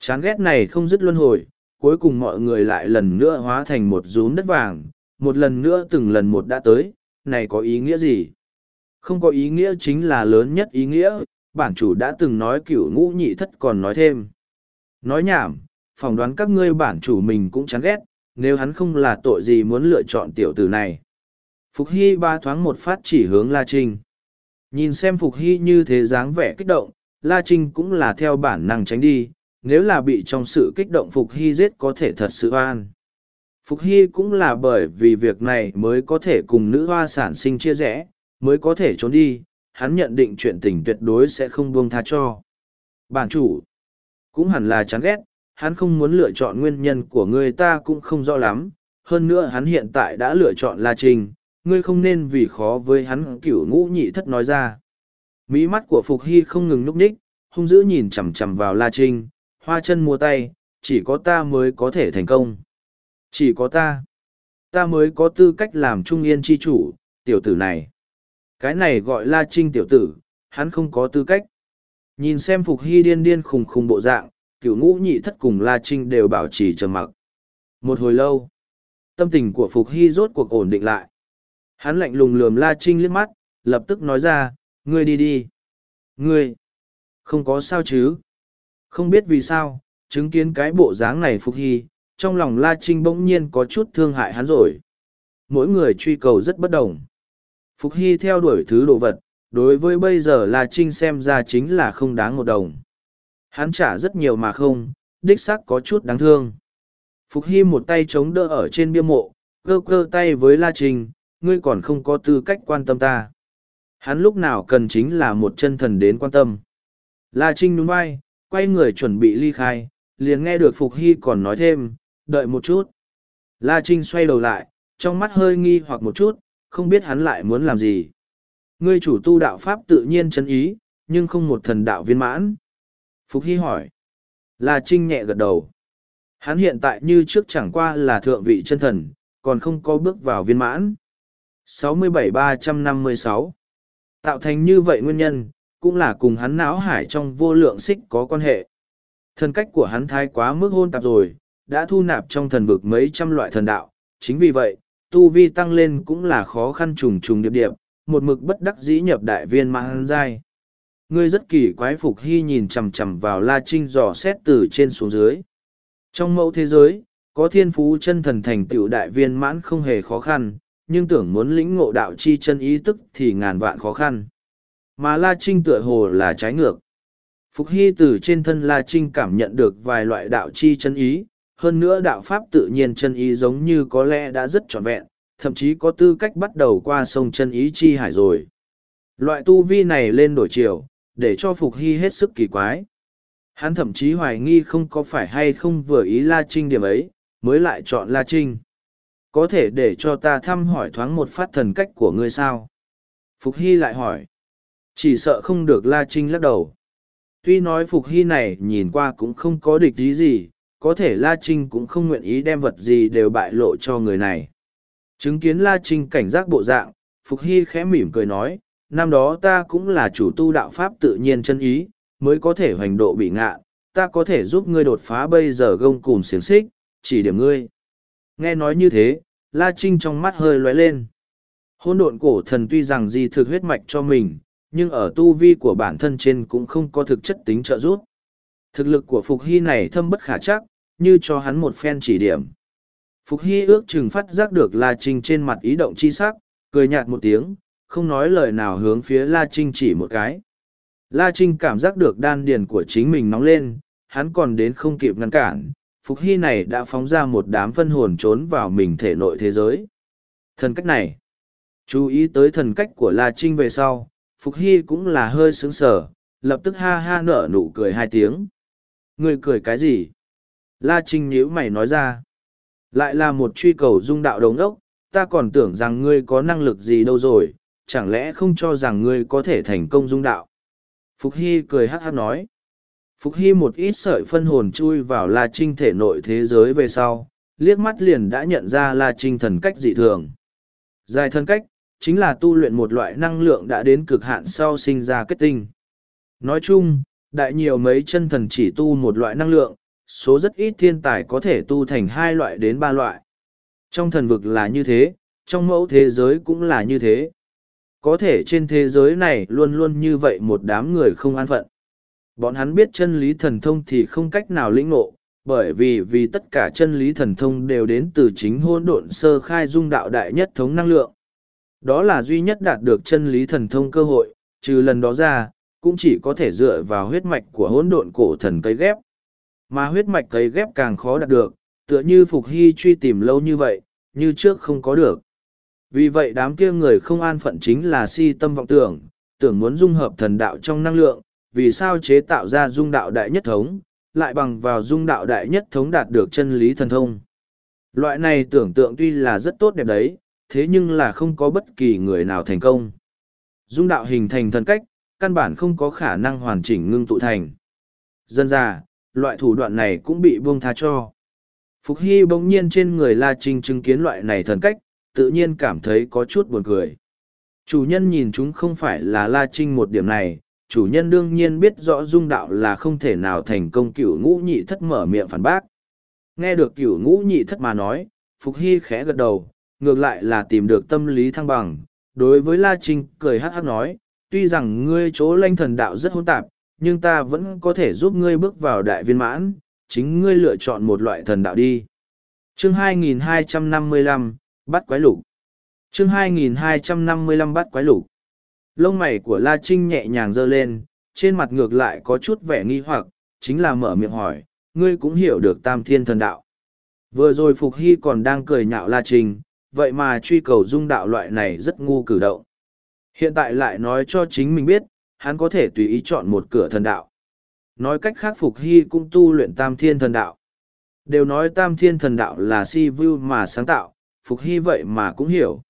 chán ghét này không dứt luân hồi cuối cùng mọi người lại lần nữa hóa thành một rún đất vàng một lần nữa từng lần một đã tới này có ý nghĩa gì không có ý nghĩa chính là lớn nhất ý nghĩa bản chủ đã từng nói cựu ngũ nhị thất còn nói thêm nói nhảm phỏng đoán các ngươi bản chủ mình cũng chán ghét nếu hắn không là tội gì muốn lựa chọn tiểu tử này. Phục Hy ba thoáng một phát chỉ hướng La Trinh. Nhìn xem Phục Hy như thế dáng vẻ kích động, La Trinh cũng là theo bản năng tránh đi, nếu là bị trong sự kích động Phục Hy giết có thể thật sự an, Phục Hy cũng là bởi vì việc này mới có thể cùng nữ hoa sản sinh chia rẽ, mới có thể trốn đi, hắn nhận định chuyện tình tuyệt đối sẽ không buông tha cho. Bản chủ cũng hẳn là chán ghét, hắn không muốn lựa chọn nguyên nhân của ngươi ta cũng không rõ lắm, hơn nữa hắn hiện tại đã lựa chọn La Trình, ngươi không nên vì khó với hắn cửu ngũ nhị thất nói ra. Mỹ mắt của Phục Hy không ngừng núp ních, hung dữ nhìn chằm chằm vào La Trinh, hoa chân mua tay, chỉ có ta mới có thể thành công. Chỉ có ta. Ta mới có tư cách làm trung yên chi chủ, tiểu tử này. Cái này gọi La Trinh tiểu tử, hắn không có tư cách. Nhìn xem Phục Hy điên điên khùng khùng bộ dạng, cựu ngũ nhị thất cùng La Trinh đều bảo trì trầm mặc. Một hồi lâu, tâm tình của Phục Hy rốt cuộc ổn định lại. Hắn lạnh lùng lườm La Trinh liếc mắt, lập tức nói ra, ngươi đi đi. Ngươi, không có sao chứ. Không biết vì sao, chứng kiến cái bộ dáng này Phục Hy, trong lòng La Trinh bỗng nhiên có chút thương hại hắn rồi. Mỗi người truy cầu rất bất đồng. Phục Hy theo đuổi thứ đồ vật, đối với bây giờ La Trinh xem ra chính là không đáng một đồng. Hắn trả rất nhiều mà không, đích xác có chút đáng thương. Phục Hy một tay chống đỡ ở trên bia mộ, cơ cơ tay với La Trình, ngươi còn không có tư cách quan tâm ta. Hắn lúc nào cần chính là một chân thần đến quan tâm. La Trinh đúng vai, quay người chuẩn bị ly khai, liền nghe được Phục Hy còn nói thêm, đợi một chút. La Trinh xoay đầu lại, trong mắt hơi nghi hoặc một chút, không biết hắn lại muốn làm gì. Ngươi chủ tu đạo Pháp tự nhiên chân ý, nhưng không một thần đạo viên mãn. Phục Hy hỏi. La Trinh nhẹ gật đầu. Hắn hiện tại như trước chẳng qua là thượng vị chân thần, còn không có bước vào viên mãn. 67-356 Tạo thành như vậy nguyên nhân, cũng là cùng hắn não hải trong vô lượng xích có quan hệ. Thần cách của hắn thái quá mức hôn tạp rồi, đã thu nạp trong thần vực mấy trăm loại thần đạo. Chính vì vậy, tu vi tăng lên cũng là khó khăn trùng trùng điệp điệp, một mực bất đắc dĩ nhập đại viên mãn giai ngươi rất kỳ quái phục hy nhìn chằm chằm vào la trinh dò xét từ trên xuống dưới trong mẫu thế giới có thiên phú chân thần thành tựu đại viên mãn không hề khó khăn nhưng tưởng muốn lĩnh ngộ đạo chi chân ý tức thì ngàn vạn khó khăn mà la trinh tựa hồ là trái ngược phục hy từ trên thân la trinh cảm nhận được vài loại đạo chi chân ý hơn nữa đạo pháp tự nhiên chân ý giống như có lẽ đã rất trọn vẹn thậm chí có tư cách bắt đầu qua sông chân ý chi hải rồi loại tu vi này lên đổi chiều để cho Phục Hy hết sức kỳ quái. Hắn thậm chí hoài nghi không có phải hay không vừa ý La Trinh điểm ấy, mới lại chọn La Trinh. Có thể để cho ta thăm hỏi thoáng một phát thần cách của ngươi sao? Phục Hy lại hỏi. Chỉ sợ không được La Trinh lắc đầu. Tuy nói Phục Hy này nhìn qua cũng không có địch ý gì, có thể La Trinh cũng không nguyện ý đem vật gì đều bại lộ cho người này. Chứng kiến La Trinh cảnh giác bộ dạng, Phục Hy khẽ mỉm cười nói, năm đó ta cũng là chủ tu đạo pháp tự nhiên chân ý, mới có thể hoành độ bị ngạ, ta có thể giúp ngươi đột phá bây giờ gông cùng xiềng xích, chỉ điểm ngươi. Nghe nói như thế, La Trinh trong mắt hơi lóe lên. Hôn độn cổ thần tuy rằng di thực huyết mạch cho mình, nhưng ở tu vi của bản thân trên cũng không có thực chất tính trợ giúp. Thực lực của Phục Hy này thâm bất khả chắc, như cho hắn một phen chỉ điểm. Phục Hy ước chừng phát giác được La Trinh trên mặt ý động chi sắc, cười nhạt một tiếng, không nói lời nào hướng phía La Trinh chỉ một cái. La Trinh cảm giác được đan điền của chính mình nóng lên, hắn còn đến không kịp ngăn cản, Phục Hy này đã phóng ra một đám phân hồn trốn vào mình thể nội thế giới. Thần cách này, chú ý tới thần cách của La Trinh về sau, Phục Hy cũng là hơi sướng sở, lập tức ha ha nở nụ cười hai tiếng. Người cười cái gì? La Trinh nhíu mày nói ra. Lại là một truy cầu dung đạo đồng ốc, ta còn tưởng rằng ngươi có năng lực gì đâu rồi, chẳng lẽ không cho rằng ngươi có thể thành công dung đạo? Phục Hy cười hát hát nói. Phục Hy một ít sợi phân hồn chui vào La Trinh thể nội thế giới về sau, liếc mắt liền đã nhận ra La Trinh thần cách dị thường. Dài thân cách, chính là tu luyện một loại năng lượng đã đến cực hạn sau sinh ra kết tinh. Nói chung, đại nhiều mấy chân thần chỉ tu một loại năng lượng, số rất ít thiên tài có thể tu thành hai loại đến ba loại. Trong thần vực là như thế, trong mẫu thế giới cũng là như thế. Có thể trên thế giới này luôn luôn như vậy một đám người không an phận. Bọn hắn biết chân lý thần thông thì không cách nào lĩnh ngộ, bởi vì vì tất cả chân lý thần thông đều đến từ chính hôn độn sơ khai dung đạo đại nhất thống năng lượng. Đó là duy nhất đạt được chân lý thần thông cơ hội, trừ lần đó ra, cũng chỉ có thể dựa vào huyết mạch của hỗn độn cổ thần cấy ghép. Mà huyết mạch cấy ghép càng khó đạt được, tựa như Phục Hy truy tìm lâu như vậy, như trước không có được. Vì vậy đám kia người không an phận chính là si tâm vọng tưởng, tưởng muốn dung hợp thần đạo trong năng lượng, vì sao chế tạo ra dung đạo đại nhất thống, lại bằng vào dung đạo đại nhất thống đạt được chân lý thần thông. Loại này tưởng tượng tuy là rất tốt đẹp đấy, thế nhưng là không có bất kỳ người nào thành công. Dung đạo hình thành thần cách, căn bản không có khả năng hoàn chỉnh ngưng tụ thành. Dân ra, loại thủ đoạn này cũng bị buông tha cho. Phục Hy bỗng nhiên trên người La Trinh chứng kiến loại này thần cách, tự nhiên cảm thấy có chút buồn cười. Chủ nhân nhìn chúng không phải là La Trinh một điểm này, chủ nhân đương nhiên biết rõ dung đạo là không thể nào thành công cửu ngũ nhị thất mở miệng phản bác. Nghe được cửu ngũ nhị thất mà nói, Phục Hy khẽ gật đầu, ngược lại là tìm được tâm lý thăng bằng. Đối với La Trinh, cười hát hát nói, tuy rằng ngươi chỗ lanh thần đạo rất hỗn tạp, nhưng ta vẫn có thể giúp ngươi bước vào đại viên mãn, chính ngươi lựa chọn một loại thần đạo đi. chương 2255, Bắt quái lục. Chương 2255 bắt quái lục. Lông mày của La Trinh nhẹ nhàng giơ lên, trên mặt ngược lại có chút vẻ nghi hoặc, chính là mở miệng hỏi, ngươi cũng hiểu được Tam Thiên Thần Đạo. Vừa rồi Phục Hy còn đang cười nhạo La Trinh, vậy mà truy cầu dung đạo loại này rất ngu cử động. Hiện tại lại nói cho chính mình biết, hắn có thể tùy ý chọn một cửa thần đạo. Nói cách khác Phục Hy cũng tu luyện Tam Thiên Thần Đạo. Đều nói Tam Thiên Thần Đạo là si vu mà sáng tạo, Phục Hy vậy mà cũng hiểu.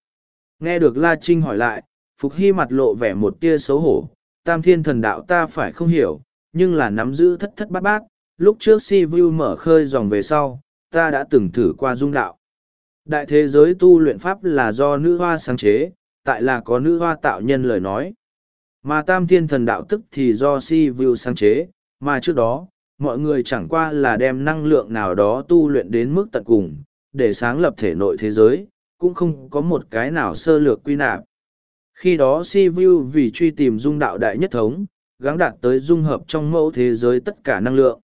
Nghe được La Trinh hỏi lại, Phục Hy mặt lộ vẻ một tia xấu hổ, tam thiên thần đạo ta phải không hiểu, nhưng là nắm giữ thất thất bát bát, lúc trước si vu mở khơi dòng về sau, ta đã từng thử qua dung đạo. Đại thế giới tu luyện pháp là do nữ hoa sáng chế, tại là có nữ hoa tạo nhân lời nói. Mà tam thiên thần đạo tức thì do si vu sáng chế, mà trước đó, mọi người chẳng qua là đem năng lượng nào đó tu luyện đến mức tận cùng, để sáng lập thể nội thế giới, cũng không có một cái nào sơ lược quy nạp. Khi đó Si Vu vì truy tìm dung đạo đại nhất thống, gắng đạt tới dung hợp trong mẫu thế giới tất cả năng lượng.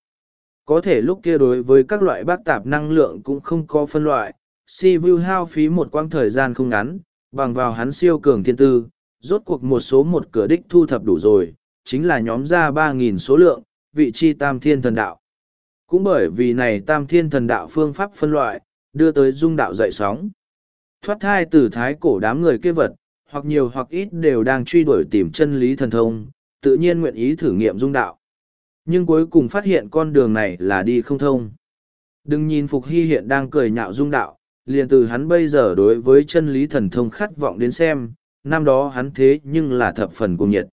Có thể lúc kia đối với các loại bác tạp năng lượng cũng không có phân loại, Si Vu hao phí một quãng thời gian không ngắn, bằng vào hắn siêu cường thiên tư, rốt cuộc một số một cửa đích thu thập đủ rồi, chính là nhóm ra ba nghìn số lượng, vị chi tam thiên thần đạo. Cũng bởi vì này tam thiên thần đạo phương pháp phân loại, đưa tới dung đạo dậy sóng. Thoát thai từ thái cổ đám người kia vật, hoặc nhiều hoặc ít đều đang truy đuổi tìm chân lý thần thông, tự nhiên nguyện ý thử nghiệm dung đạo. Nhưng cuối cùng phát hiện con đường này là đi không thông. Đừng nhìn Phục Hy hiện đang cười nhạo dung đạo, liền từ hắn bây giờ đối với chân lý thần thông khát vọng đến xem, năm đó hắn thế nhưng là thập phần cùng nhiệt.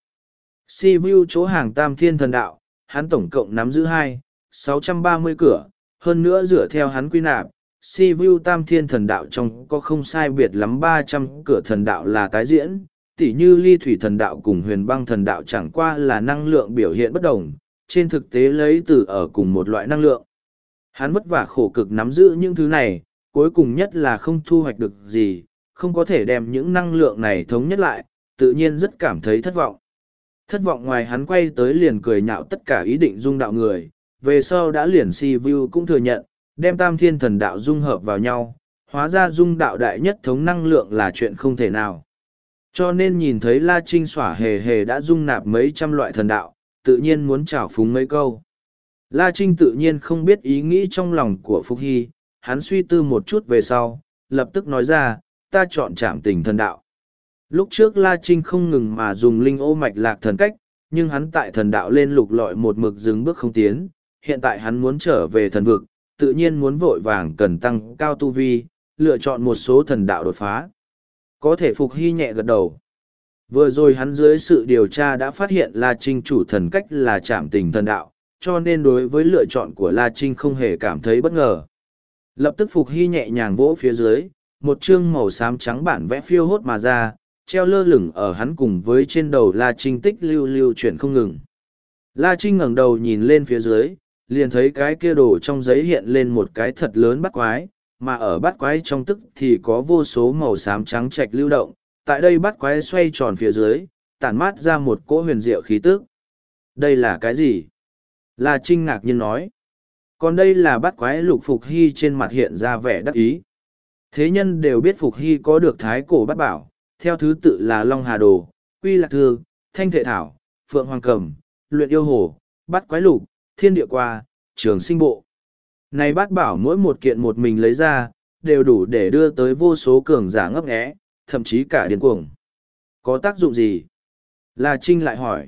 Si Vu chỗ hàng tam thiên thần đạo, hắn tổng cộng nắm giữ hai, sáu trăm ba mươi cửa, hơn nữa dựa theo hắn quy nạp, si vu tam thiên thần đạo trong có không sai biệt lắm ba trăm cửa thần đạo là tái diễn tỉ như ly thủy thần đạo cùng huyền băng thần đạo chẳng qua là năng lượng biểu hiện bất đồng trên thực tế lấy từ ở cùng một loại năng lượng hắn vất vả khổ cực nắm giữ những thứ này cuối cùng nhất là không thu hoạch được gì không có thể đem những năng lượng này thống nhất lại tự nhiên rất cảm thấy thất vọng thất vọng ngoài hắn quay tới liền cười nhạo tất cả ý định dung đạo người về sau đã liền si vu cũng thừa nhận đem tam thiên thần đạo dung hợp vào nhau, hóa ra dung đạo đại nhất thống năng lượng là chuyện không thể nào. Cho nên nhìn thấy La Trinh xỏa hề hề đã dung nạp mấy trăm loại thần đạo, tự nhiên muốn trào phúng mấy câu. La Trinh tự nhiên không biết ý nghĩ trong lòng của Phúc Hy, hắn suy tư một chút về sau, lập tức nói ra, ta chọn trảm tình thần đạo. Lúc trước La Trinh không ngừng mà dùng linh ô mạch lạc thần cách, nhưng hắn tại thần đạo lên lục lọi một mực dừng bước không tiến, hiện tại hắn muốn trở về thần vực, tự nhiên muốn vội vàng cần tăng cao tu vi, lựa chọn một số thần đạo đột phá. Có thể Phục Hy nhẹ gật đầu. Vừa rồi hắn dưới sự điều tra đã phát hiện La Trinh chủ thần cách là trảm tình thần đạo, cho nên đối với lựa chọn của La Trinh không hề cảm thấy bất ngờ. Lập tức Phục Hy nhẹ nhàng vỗ phía dưới, một chương màu xám trắng bản vẽ phiêu hốt mà ra, treo lơ lửng ở hắn cùng với trên đầu La Trinh tích lưu lưu chuyển không ngừng. La Trinh ngẩng đầu nhìn lên phía dưới, liền thấy cái kia đồ trong giấy hiện lên một cái thật lớn bắt quái, mà ở bắt quái trong tức thì có vô số màu xám trắng trạch lưu động, tại đây bắt quái xoay tròn phía dưới, tản mát ra một cỗ huyền diệu khí tức. Đây là cái gì? La Trinh ngạc nhiên nói. Còn đây là bắt quái lục Phục Hy trên mặt hiện ra vẻ đắc ý. Thế nhân đều biết Phục Hy có được thái cổ bắt bảo, theo thứ tự là Long Hà Đồ, Quy Lạc Thư, Thanh Thệ Thảo, Phượng Hoàng Cẩm, Luyện Yêu Hồ, Bắt Quái Lục, thiên địa qua, trường sinh bộ. Này bác bảo mỗi một kiện một mình lấy ra, đều đủ để đưa tới vô số cường giả ngấp nghé, thậm chí cả điên cuồng. Có tác dụng gì? Là Trinh lại hỏi.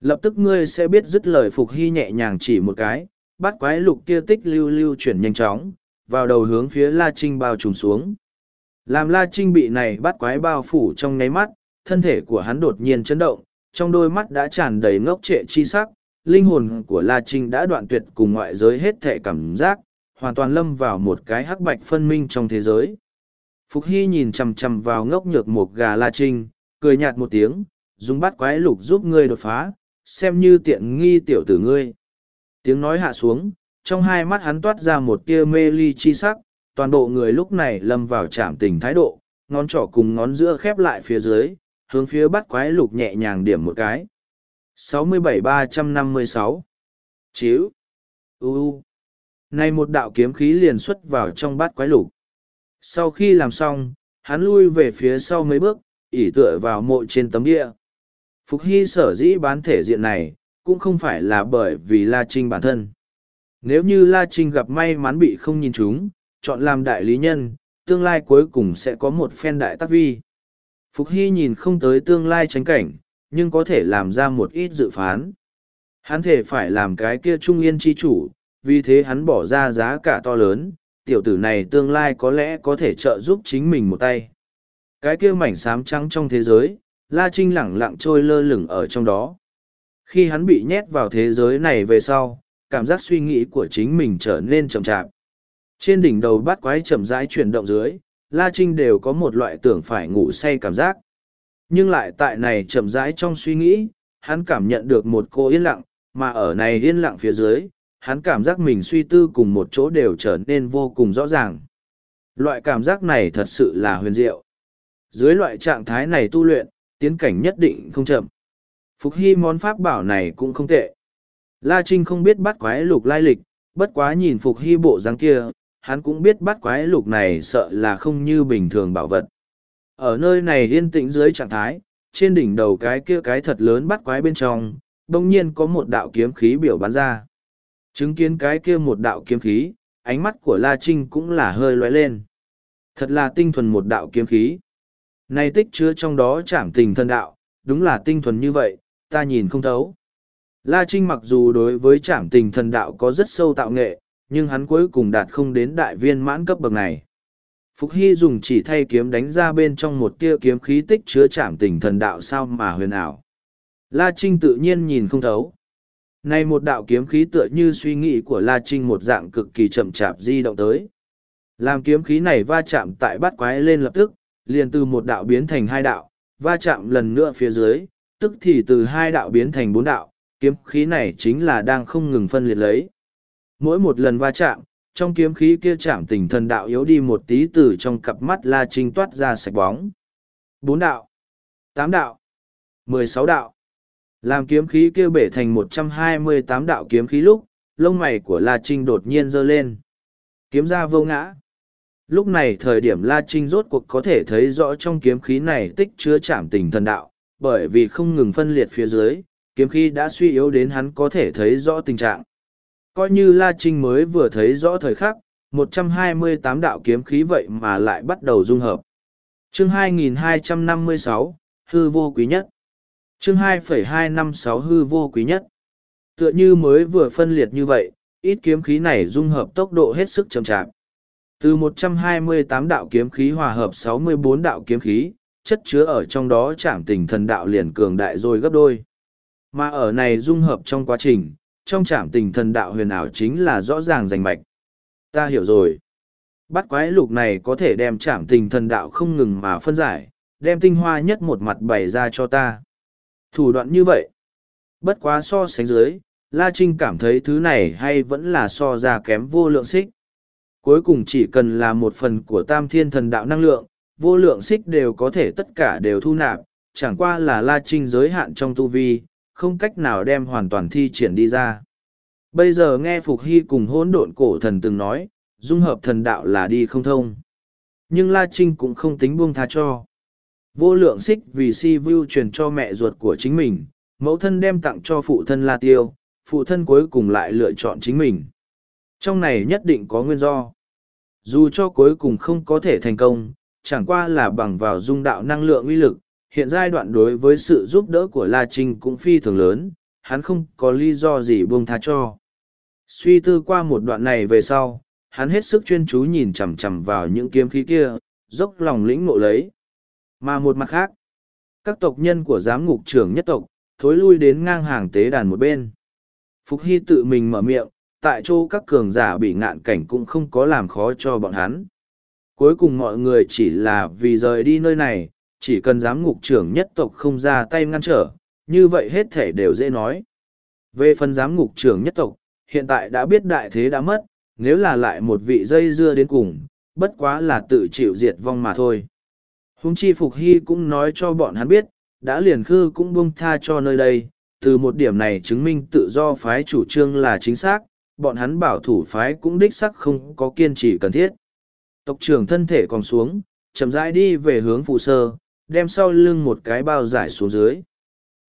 Lập tức ngươi sẽ biết dứt lời Phục Hy nhẹ nhàng chỉ một cái, bát quái lục kia tích lưu lưu chuyển nhanh chóng, vào đầu hướng phía La Trinh bao trùm xuống. Làm La Trinh bị này bát quái bao phủ trong ngáy mắt, thân thể của hắn đột nhiên chấn động, trong đôi mắt đã tràn đầy ngốc trệ chi sắc, linh hồn của La Trinh đã đoạn tuyệt cùng ngoại giới hết thể cảm giác, hoàn toàn lâm vào một cái hắc bạch phân minh trong thế giới. Phục Hy nhìn chằm chằm vào ngốc nhược một gà La Trinh, cười nhạt một tiếng, dùng bát quái lục giúp ngươi đột phá, xem như tiện nghi tiểu tử ngươi. Tiếng nói hạ xuống, trong hai mắt hắn toát ra một tia mê ly chi sắc, toàn bộ người lúc này lâm vào trạm tình thái độ, ngón trỏ cùng ngón giữa khép lại phía dưới, hướng phía bát quái lục nhẹ nhàng điểm một cái. 67.356 Chíu Uu Này một đạo kiếm khí liền xuất vào trong bát quái lục. Sau khi làm xong, hắn lui về phía sau mấy bước, ỉ tựa vào mộ trên tấm địa. Phục Hy sở dĩ bán thể diện này, cũng không phải là bởi vì La Trinh bản thân. Nếu như La Trinh gặp may mắn bị không nhìn chúng, chọn làm đại lý nhân, tương lai cuối cùng sẽ có một phen đại tác vi. Phục Hy nhìn không tới tương lai tránh cảnh, nhưng có thể làm ra một ít dự phán. Hắn thể phải làm cái kia trung yên chi chủ, vì thế hắn bỏ ra giá cả to lớn, tiểu tử này tương lai có lẽ có thể trợ giúp chính mình một tay. Cái kia mảnh xám trắng trong thế giới, La Trinh lẳng lặng trôi lơ lửng ở trong đó. Khi hắn bị nhét vào thế giới này về sau, cảm giác suy nghĩ của chính mình trở nên chậm chạp. Trên đỉnh đầu bát quái chậm rãi chuyển động dưới, La Trinh đều có một loại tưởng phải ngủ say cảm giác nhưng lại tại này chậm rãi trong suy nghĩ hắn cảm nhận được một cô yên lặng mà ở này yên lặng phía dưới hắn cảm giác mình suy tư cùng một chỗ đều trở nên vô cùng rõ ràng loại cảm giác này thật sự là huyền diệu dưới loại trạng thái này tu luyện tiến cảnh nhất định không chậm phục hy món pháp bảo này cũng không tệ la trinh không biết bắt quái lục lai lịch bất quá nhìn phục hy bộ dáng kia hắn cũng biết bắt quái lục này sợ là không như bình thường bảo vật ở nơi này yên tĩnh dưới trạng thái, trên đỉnh đầu cái kia cái thật lớn bắt quái bên trong, đông nhiên có một đạo kiếm khí biểu bắn ra. Chứng kiến cái kia một đạo kiếm khí, ánh mắt của La Trinh cũng là hơi lóe lên. Thật là tinh thuần một đạo kiếm khí. Này tích chứa trong đó chảm tình thân đạo, đúng là tinh thuần như vậy, ta nhìn không thấu. La Trinh mặc dù đối với chảm tình thần đạo có rất sâu tạo nghệ, nhưng hắn cuối cùng đạt không đến đại viên mãn cấp bậc này. Phục Hy dùng chỉ thay kiếm đánh ra bên trong một tia kiếm khí tích chứa chạm tình thần đạo sao mà huyền ảo. La Trinh tự nhiên nhìn không thấu. Này một đạo kiếm khí tựa như suy nghĩ của La Trinh một dạng cực kỳ chậm chạp di động tới. Làm kiếm khí này va chạm tại bát quái lên lập tức, liền từ một đạo biến thành hai đạo, va chạm lần nữa phía dưới, tức thì từ hai đạo biến thành bốn đạo, kiếm khí này chính là đang không ngừng phân liệt lấy. Mỗi một lần va chạm, trong kiếm khí kia chạm tình thần đạo yếu đi một tí từ trong cặp mắt La Trinh toát ra sạch bóng. Bốn đạo, tám đạo, mười sáu đạo. Làm kiếm khí kia bể thành một trăm hai mươi tám đạo kiếm khí lúc, lông mày của La Trinh đột nhiên giơ lên. Kiếm ra vô ngã. Lúc này thời điểm La Trinh rốt cuộc có thể thấy rõ trong kiếm khí này tích chứa chạm tình thần đạo, bởi vì không ngừng phân liệt phía dưới, kiếm khí đã suy yếu đến hắn có thể thấy rõ tình trạng coi như La Trinh mới vừa thấy rõ thời khắc, 128 đạo kiếm khí vậy mà lại bắt đầu dung hợp. Chương 2256, hư vô quý nhất. Chương 2.256 hư vô quý nhất. Tựa như mới vừa phân liệt như vậy, ít kiếm khí này dung hợp tốc độ hết sức chậm chạp. Từ 128 đạo kiếm khí hòa hợp 64 đạo kiếm khí, chất chứa ở trong đó chạm tình thần đạo liền cường đại rồi gấp đôi. Mà ở này dung hợp trong quá trình, trong trạm tình thần đạo huyền ảo chính là rõ ràng rành mạch. Ta hiểu rồi. Bắt quái lục này có thể đem trạm tình thần đạo không ngừng mà phân giải, đem tinh hoa nhất một mặt bày ra cho ta. Thủ đoạn như vậy. Bất quá so sánh dưới, La Trinh cảm thấy thứ này hay vẫn là so ra kém vô lượng xích. Cuối cùng chỉ cần là một phần của tam thiên thần đạo năng lượng, vô lượng xích đều có thể tất cả đều thu nạp, chẳng qua là La Trinh giới hạn trong tu vi, không cách nào đem hoàn toàn thi triển đi ra. Bây giờ nghe Phục Hy cùng hỗn độn cổ thần từng nói, dung hợp thần đạo là đi không thông. Nhưng La Trinh cũng không tính buông tha cho. Vô lượng xích vì si view truyền cho mẹ ruột của chính mình, mẫu thân đem tặng cho phụ thân La Tiêu, phụ thân cuối cùng lại lựa chọn chính mình. Trong này nhất định có nguyên do. Dù cho cuối cùng không có thể thành công, chẳng qua là bằng vào dung đạo năng lượng uy lực, hiện giai đoạn đối với sự giúp đỡ của La Trinh cũng phi thường lớn, hắn không có lý do gì buông tha cho. Suy tư qua một đoạn này về sau, hắn hết sức chuyên chú nhìn chằm chằm vào những kiếm khí kia, dốc lòng lĩnh ngộ lấy. Mà một mặt khác, các tộc nhân của giám ngục trưởng nhất tộc, thối lui đến ngang hàng tế đàn một bên. Phục Hy tự mình mở miệng, tại chỗ các cường giả bị ngạn cảnh cũng không có làm khó cho bọn hắn. Cuối cùng mọi người chỉ là vì rời đi nơi này, chỉ cần giám ngục trưởng nhất tộc không ra tay ngăn trở, như vậy hết thể đều dễ nói. Về phần giám ngục trưởng nhất tộc, hiện tại đã biết đại thế đã mất, nếu là lại một vị dây dưa đến cùng, bất quá là tự chịu diệt vong mà thôi. hùng chi Phục Hy cũng nói cho bọn hắn biết, đã liền khư cũng buông tha cho nơi đây, từ một điểm này chứng minh tự do phái chủ trương là chính xác, bọn hắn bảo thủ phái cũng đích sắc không có kiên trì cần thiết. Tộc trưởng thân thể còn xuống, chậm rãi đi về hướng phụ sơ, đem sau lưng một cái bao giải xuống dưới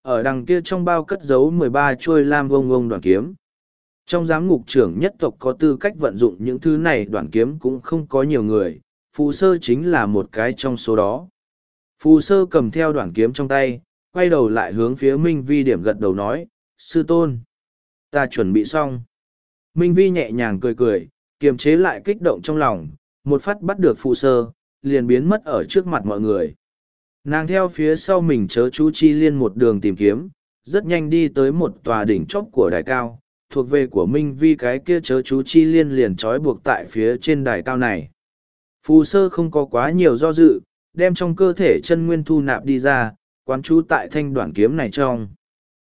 ở đằng kia trong bao cất giấu mười ba chuôi lam vông vông đoàn kiếm trong giám ngục trưởng nhất tộc có tư cách vận dụng những thứ này đoàn kiếm cũng không có nhiều người phù sơ chính là một cái trong số đó phù sơ cầm theo đoàn kiếm trong tay quay đầu lại hướng phía minh vi điểm gật đầu nói sư tôn ta chuẩn bị xong minh vi nhẹ nhàng cười cười kiềm chế lại kích động trong lòng một phát bắt được phù sơ liền biến mất ở trước mặt mọi người nàng theo phía sau mình chớ chú chi liên một đường tìm kiếm rất nhanh đi tới một tòa đỉnh chóp của đài cao thuộc về của minh vi cái kia chớ chú chi liên liền trói buộc tại phía trên đài cao này phù sơ không có quá nhiều do dự đem trong cơ thể chân nguyên thu nạp đi ra quán chú tại thanh đoàn kiếm này trong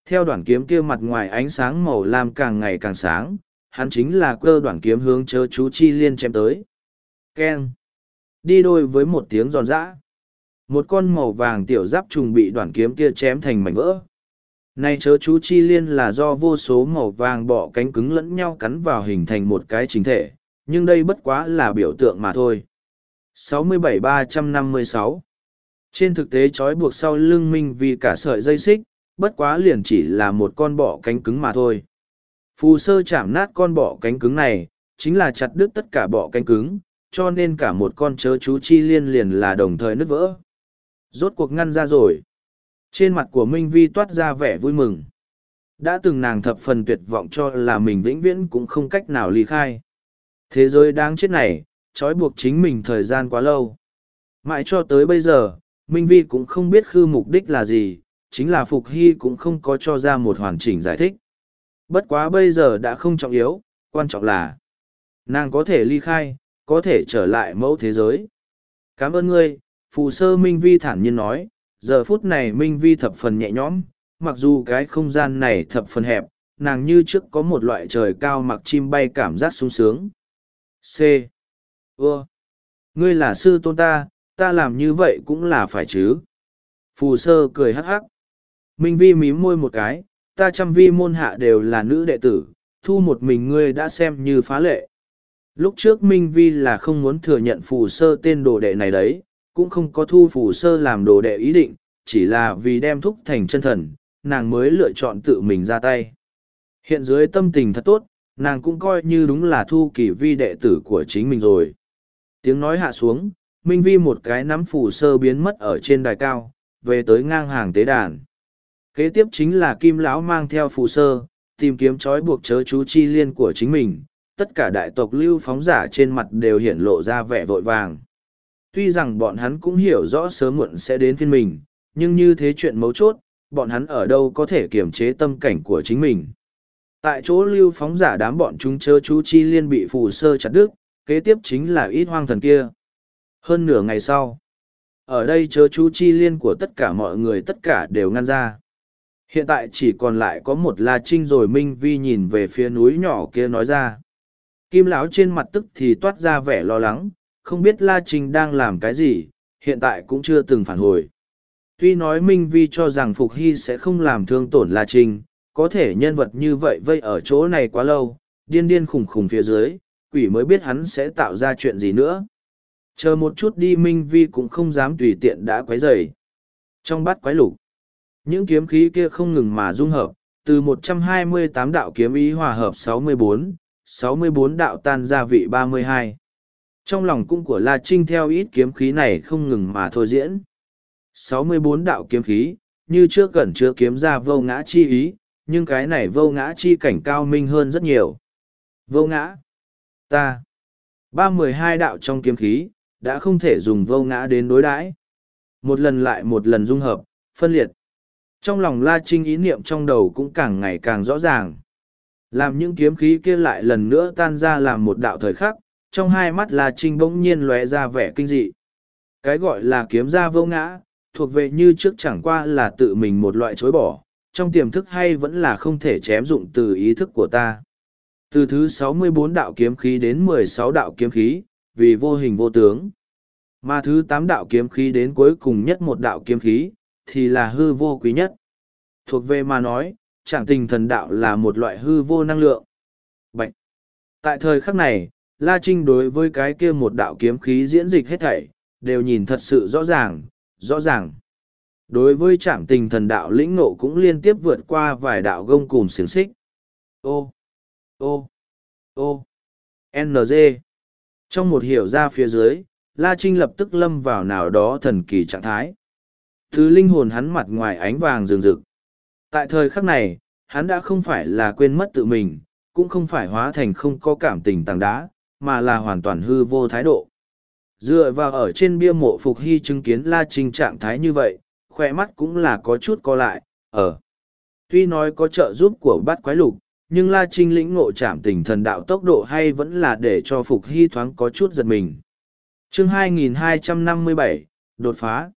theo đoàn kiếm kia mặt ngoài ánh sáng màu lam càng ngày càng sáng hắn chính là cơ đoàn kiếm hướng chớ chú chi liên chém tới keng đi đôi với một tiếng giòn giã một con màu vàng tiểu giáp trùng bị đoàn kiếm kia chém thành mảnh vỡ nay chớ chú chi liên là do vô số màu vàng bọ cánh cứng lẫn nhau cắn vào hình thành một cái chính thể nhưng đây bất quá là biểu tượng mà thôi 67-356 trên thực tế trói buộc sau lưng minh vì cả sợi dây xích bất quá liền chỉ là một con bọ cánh cứng mà thôi phù sơ chạm nát con bọ cánh cứng này chính là chặt đứt tất cả bọ cánh cứng cho nên cả một con chớ chú chi liên liền là đồng thời nứt vỡ Rốt cuộc ngăn ra rồi. Trên mặt của Minh Vi toát ra vẻ vui mừng. Đã từng nàng thập phần tuyệt vọng cho là mình vĩnh viễn cũng không cách nào ly khai. Thế giới đáng chết này, trói buộc chính mình thời gian quá lâu. Mãi cho tới bây giờ, Minh Vi cũng không biết khư mục đích là gì, chính là Phục Hy cũng không có cho ra một hoàn chỉnh giải thích. Bất quá bây giờ đã không trọng yếu, quan trọng là nàng có thể ly khai, có thể trở lại mẫu thế giới. Cảm ơn ngươi, phù sơ minh vi thản nhiên nói giờ phút này minh vi thập phần nhẹ nhõm mặc dù cái không gian này thập phần hẹp nàng như trước có một loại trời cao mặc chim bay cảm giác sung sướng c ưa ngươi là sư tôn ta ta làm như vậy cũng là phải chứ phù sơ cười hắc hắc minh vi mím môi một cái ta trăm vi môn hạ đều là nữ đệ tử thu một mình ngươi đã xem như phá lệ lúc trước minh vi là không muốn thừa nhận phù sơ tên đồ đệ này đấy cũng không có thu phù sơ làm đồ đệ ý định, chỉ là vì đem thúc thành chân thần, nàng mới lựa chọn tự mình ra tay. Hiện dưới tâm tình thật tốt, nàng cũng coi như đúng là thu kỳ vi đệ tử của chính mình rồi. Tiếng nói hạ xuống, Minh Vi một cái nắm phù sơ biến mất ở trên đài cao, về tới ngang hàng tế đàn. Kế tiếp chính là Kim Lão mang theo phù sơ, tìm kiếm trói buộc chớ chú chi liên của chính mình, tất cả đại tộc lưu phóng giả trên mặt đều hiện lộ ra vẻ vội vàng. Tuy rằng bọn hắn cũng hiểu rõ sớm muộn sẽ đến phiên mình, nhưng như thế chuyện mấu chốt, bọn hắn ở đâu có thể kiềm chế tâm cảnh của chính mình. Tại chỗ lưu phóng giả đám bọn chúng chớ chú chi liên bị phù sơ chặt đứt, kế tiếp chính là ít hoang thần kia. Hơn nửa ngày sau, ở đây chớ chú chi liên của tất cả mọi người tất cả đều ngăn ra. Hiện tại chỉ còn lại có một La Trinh rồi Minh Vi nhìn về phía núi nhỏ kia nói ra. Kim lão trên mặt tức thì toát ra vẻ lo lắng, không biết La Trinh đang làm cái gì, hiện tại cũng chưa từng phản hồi. Tuy nói Minh Vi cho rằng Phục Hy sẽ không làm thương tổn La Trinh, có thể nhân vật như vậy vây ở chỗ này quá lâu, điên điên khủng khủng phía dưới, quỷ mới biết hắn sẽ tạo ra chuyện gì nữa. Chờ một chút đi Minh Vi cũng không dám tùy tiện đã quấy rầy. Trong bát quái lục, những kiếm khí kia không ngừng mà dung hợp, từ 128 đạo kiếm ý hòa hợp 64, 64 đạo tan gia vị 32. Trong lòng cung của La Trinh theo ít kiếm khí này không ngừng mà thôi diễn. 64 đạo kiếm khí, như trước gần chưa kiếm ra vô ngã chi ý, nhưng cái này vô ngã chi cảnh cao minh hơn rất nhiều. Vô ngã. Ta. ba mười hai đạo trong kiếm khí, đã không thể dùng vô ngã đến đối đãi Một lần lại một lần dung hợp, phân liệt. Trong lòng La Trinh ý niệm trong đầu cũng càng ngày càng rõ ràng. Làm những kiếm khí kia lại lần nữa tan ra làm một đạo thời khắc, trong hai mắt La Trinh bỗng nhiên lóe ra vẻ kinh dị. Cái gọi là kiếm ra vô ngã, thuộc về như trước chẳng qua là tự mình một loại chối bỏ, trong tiềm thức hay vẫn là không thể chém dụng từ ý thức của ta. Từ thứ sáu mươi bốn đạo kiếm khí đến mười sáu đạo kiếm khí, vì vô hình vô tướng. Mà thứ tám đạo kiếm khí đến cuối cùng nhất một đạo kiếm khí, thì là hư vô quý nhất. Thuộc về mà nói, chẳng tình thần đạo là một loại hư vô năng lượng. Bạch. Tại thời khắc này, La Trinh đối với cái kia một đạo kiếm khí diễn dịch hết thảy, đều nhìn thật sự rõ ràng, rõ ràng. Đối với trạng tình thần đạo lĩnh nộ cũng liên tiếp vượt qua vài đạo gông cùng xiềng xích. Ô, ô, ô, NG. Trong một hiểu ra phía dưới, La Trinh lập tức lâm vào nào đó thần kỳ trạng thái. Thứ linh hồn hắn mặt ngoài ánh vàng rừng rực. Tại thời khắc này, hắn đã không phải là quên mất tự mình, cũng không phải hóa thành không có cảm tình tàng đá, mà là hoàn toàn hư vô thái độ. Dựa vào ở trên bia mộ Phục Hy chứng kiến La Trinh trạng thái như vậy, khỏe mắt cũng là có chút co lại, ở. Ờ. Tuy nói có trợ giúp của bát quái lục, nhưng La Trinh lĩnh ngộ trảm tình thần đạo tốc độ hay vẫn là để cho Phục Hy thoáng có chút giật mình. Chương 2257, đột phá.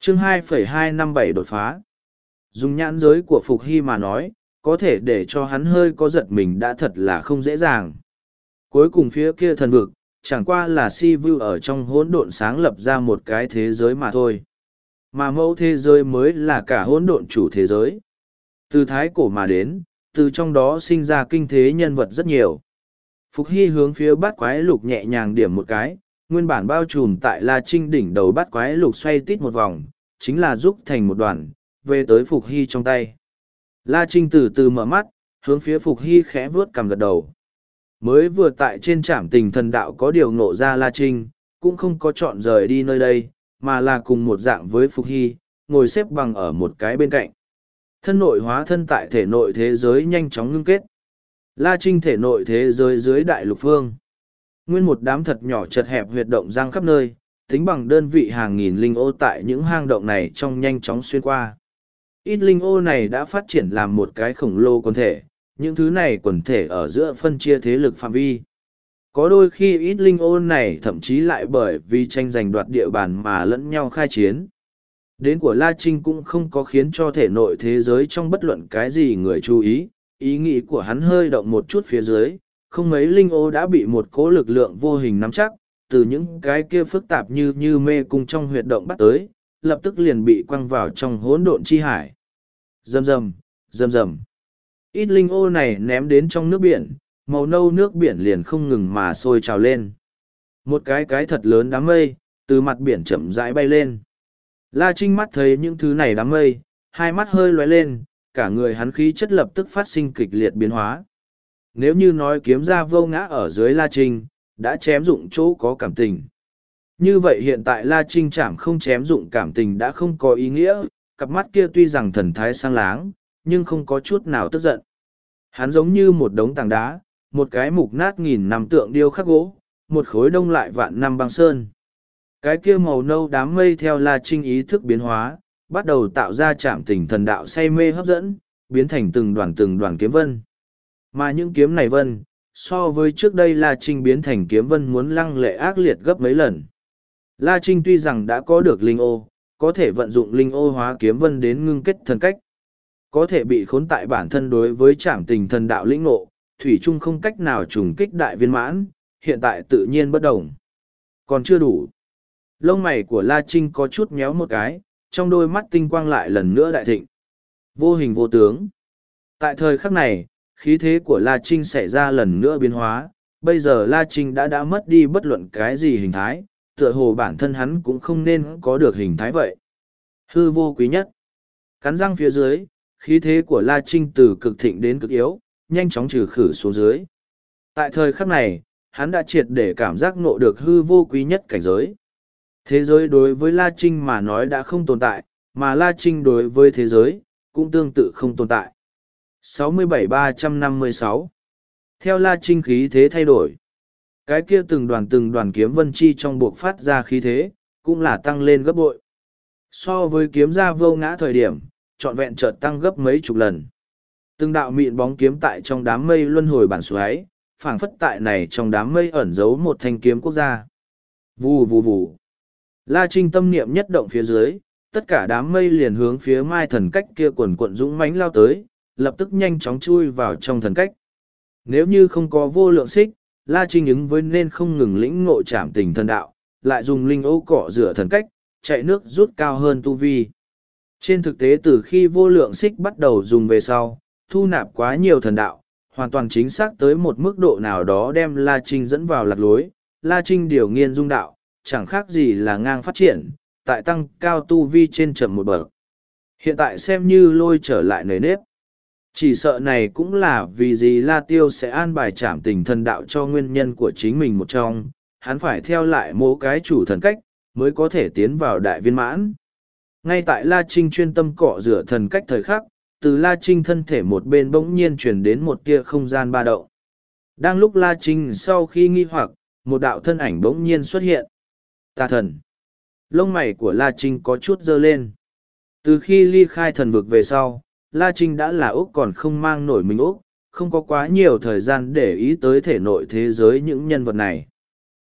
Chương 2.257 đột phá. Dùng nhãn giới của Phục Hy mà nói, có thể để cho hắn hơi có giật mình đã thật là không dễ dàng. Cuối cùng phía kia thần vực, chẳng qua là si vu ở trong hỗn độn sáng lập ra một cái thế giới mà thôi. Mà mẫu thế giới mới là cả hỗn độn chủ thế giới. Từ thái cổ mà đến, từ trong đó sinh ra kinh thế nhân vật rất nhiều. Phục Hy hướng phía bát quái lục nhẹ nhàng điểm một cái, nguyên bản bao trùm tại La Trinh đỉnh đầu bát quái lục xoay tít một vòng, chính là giúp thành một đoàn, về tới Phục Hy trong tay. La Trinh từ từ mở mắt, hướng phía Phục Hy khẽ vuốt cằm gật đầu. Mới vừa tại trên trạm tình thần đạo có điều nộ ra La Trinh, cũng không có chọn rời đi nơi đây, mà là cùng một dạng với Phục Hy, ngồi xếp bằng ở một cái bên cạnh. Thân nội hóa thân tại thể nội thế giới nhanh chóng ngưng kết. La Trinh thể nội thế giới dưới đại lục phương. Nguyên một đám thật nhỏ chật hẹp huyệt động giang khắp nơi, tính bằng đơn vị hàng nghìn linh ô tại những hang động này trong nhanh chóng xuyên qua. Ít linh ô này đã phát triển làm một cái khổng lồ con thể, những thứ này quần thể ở giữa phân chia thế lực phạm vi có đôi khi ít linh ô này thậm chí lại bởi vì tranh giành đoạt địa bàn mà lẫn nhau khai chiến đến của la trinh cũng không có khiến cho thể nội thế giới trong bất luận cái gì người chú ý ý nghĩ của hắn hơi động một chút phía dưới không mấy linh ô đã bị một cố lực lượng vô hình nắm chắc từ những cái kia phức tạp như như mê cung trong huyệt động bắt tới lập tức liền bị quăng vào trong hỗn độn chi hải rầm rầm rầm rầm ít linh ô này ném đến trong nước biển, màu nâu nước biển liền không ngừng mà sôi trào lên. Một cái cái thật lớn đám mây, từ mặt biển chậm rãi bay lên. La Trinh mắt thấy những thứ này đám mây, hai mắt hơi lóe lên, cả người hắn khí chất lập tức phát sinh kịch liệt biến hóa. Nếu như nói kiếm ra vô ngã ở dưới La Trinh, đã chém dụng chỗ có cảm tình. Như vậy hiện tại La Trinh chảm không chém dụng cảm tình đã không có ý nghĩa, cặp mắt kia tuy rằng thần thái sang láng, nhưng không có chút nào tức giận. Hắn giống như một đống tảng đá, một cái mục nát nghìn năm tượng điêu khắc gỗ, một khối đông lại vạn năm băng sơn. Cái kia màu nâu đám mây theo La Trinh ý thức biến hóa, bắt đầu tạo ra trạng tình thần đạo say mê hấp dẫn, biến thành từng đoàn từng đoàn kiếm vân. Mà những kiếm này vân, so với trước đây La Trinh biến thành kiếm vân muốn lăng lệ ác liệt gấp mấy lần. La Trinh tuy rằng đã có được linh ô, có thể vận dụng linh ô hóa kiếm vân đến ngưng kết thần cách, có thể bị khốn tại bản thân đối với trảm tình thần đạo lĩnh ngộ, Thủy Trung không cách nào trùng kích đại viên mãn, hiện tại tự nhiên bất đồng. Còn chưa đủ. Lông mày của La Trinh có chút méo một cái, trong đôi mắt tinh quang lại lần nữa đại thịnh. Vô hình vô tướng. Tại thời khắc này, khí thế của La Trinh xảy ra lần nữa biến hóa, bây giờ La Trinh đã đã mất đi bất luận cái gì hình thái, tựa hồ bản thân hắn cũng không nên có được hình thái vậy. Hư vô quý nhất. Cắn răng phía dưới, khí thế của La Trinh từ cực thịnh đến cực yếu, nhanh chóng trừ khử xuống dưới. Tại thời khắc này, hắn đã triệt để cảm giác ngộ được hư vô quý nhất cảnh giới. Thế giới đối với La Trinh mà nói đã không tồn tại, mà La Trinh đối với thế giới, cũng tương tự không tồn tại. 67-356 Theo La Trinh khí thế thay đổi, cái kia từng đoàn từng đoàn kiếm vân chi trong buộc phát ra khí thế, cũng là tăng lên gấp bội. So với kiếm gia vô ngã thời điểm, trọn vẹn chợt tăng gấp mấy chục lần. Từng đạo mịn bóng kiếm tại trong đám mây luân hồi bản xoáy, phảng phất tại này trong đám mây ẩn giấu một thanh kiếm quốc gia. Vù vù vù. La Trinh tâm niệm nhất động phía dưới, tất cả đám mây liền hướng phía Mai thần cách kia quần quận dũng mãnh lao tới, lập tức nhanh chóng chui vào trong thần cách. Nếu như không có vô lượng xích, La Trinh ứng với nên không ngừng lĩnh ngộ trảm tình thần đạo, lại dùng linh ô cỏ rửa thần cách, chạy nước rút cao hơn tu vi. Trên thực tế từ khi vô lượng xích bắt đầu dùng về sau, thu nạp quá nhiều thần đạo, hoàn toàn chính xác tới một mức độ nào đó đem La Trinh dẫn vào lạc lối, La Trinh điều nghiên dung đạo, chẳng khác gì là ngang phát triển, tại tăng cao tu vi trên chậm một bậc. Hiện tại xem như lôi trở lại nơi nếp. Chỉ sợ này cũng là vì gì La Tiêu sẽ an bài trảm tình thần đạo cho nguyên nhân của chính mình một trong, hắn phải theo lại mô cái chủ thần cách, mới có thể tiến vào đại viên mãn. Ngay tại La Trinh chuyên tâm cọ rửa thần cách thời khắc, từ La Trinh thân thể một bên bỗng nhiên chuyển đến một tia không gian ba động. Đang lúc La Trinh sau khi nghi hoặc, một đạo thân ảnh bỗng nhiên xuất hiện. Tà thần. Lông mày của La Trinh có chút dơ lên. Từ khi ly khai thần vực về sau, La Trinh đã là Úc còn không mang nổi mình Úc, không có quá nhiều thời gian để ý tới thể nội thế giới những nhân vật này.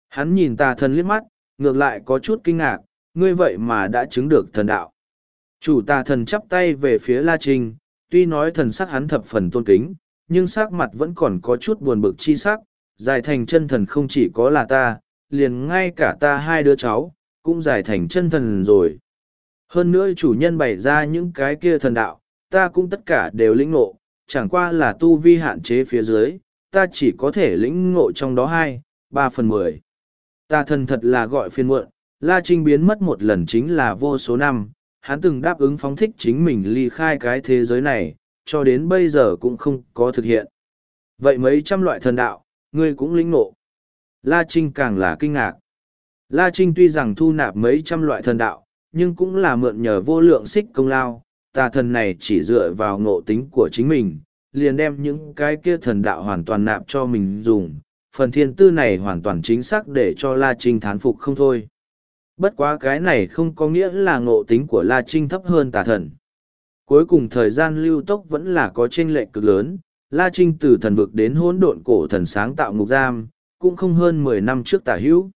Hắn nhìn tà thần liếc mắt, ngược lại có chút kinh ngạc, Ngươi vậy mà đã chứng được thần đạo. Chủ tà thần chắp tay về phía La Trinh, tuy nói thần sắc hắn thập phần tôn kính, nhưng sắc mặt vẫn còn có chút buồn bực chi sắc, giải thành chân thần không chỉ có là ta, liền ngay cả ta hai đứa cháu, cũng giải thành chân thần rồi. Hơn nữa chủ nhân bày ra những cái kia thần đạo, ta cũng tất cả đều lĩnh ngộ, chẳng qua là tu vi hạn chế phía dưới, ta chỉ có thể lĩnh ngộ trong đó hai, ba phần mười. Ta thần thật là gọi phiền muộn, La Trinh biến mất một lần chính là vô số năm, hắn từng đáp ứng phóng thích chính mình ly khai cái thế giới này, cho đến bây giờ cũng không có thực hiện. Vậy mấy trăm loại thần đạo, ngươi cũng lĩnh ngộ. La Trinh càng là kinh ngạc. La Trinh tuy rằng thu nạp mấy trăm loại thần đạo, nhưng cũng là mượn nhờ vô lượng xích công lao, tà thần này chỉ dựa vào ngộ tính của chính mình, liền đem những cái kia thần đạo hoàn toàn nạp cho mình dùng. Phần thiên tư này hoàn toàn chính xác để cho La Trinh thán phục không thôi. Bất quá cái này không có nghĩa là ngộ tính của La Trinh thấp hơn tà thần. Cuối cùng thời gian lưu tốc vẫn là có chênh lệch cực lớn, La Trinh từ thần vực đến hỗn độn cổ thần sáng tạo ngục giam, cũng không hơn mười năm trước tả hữu.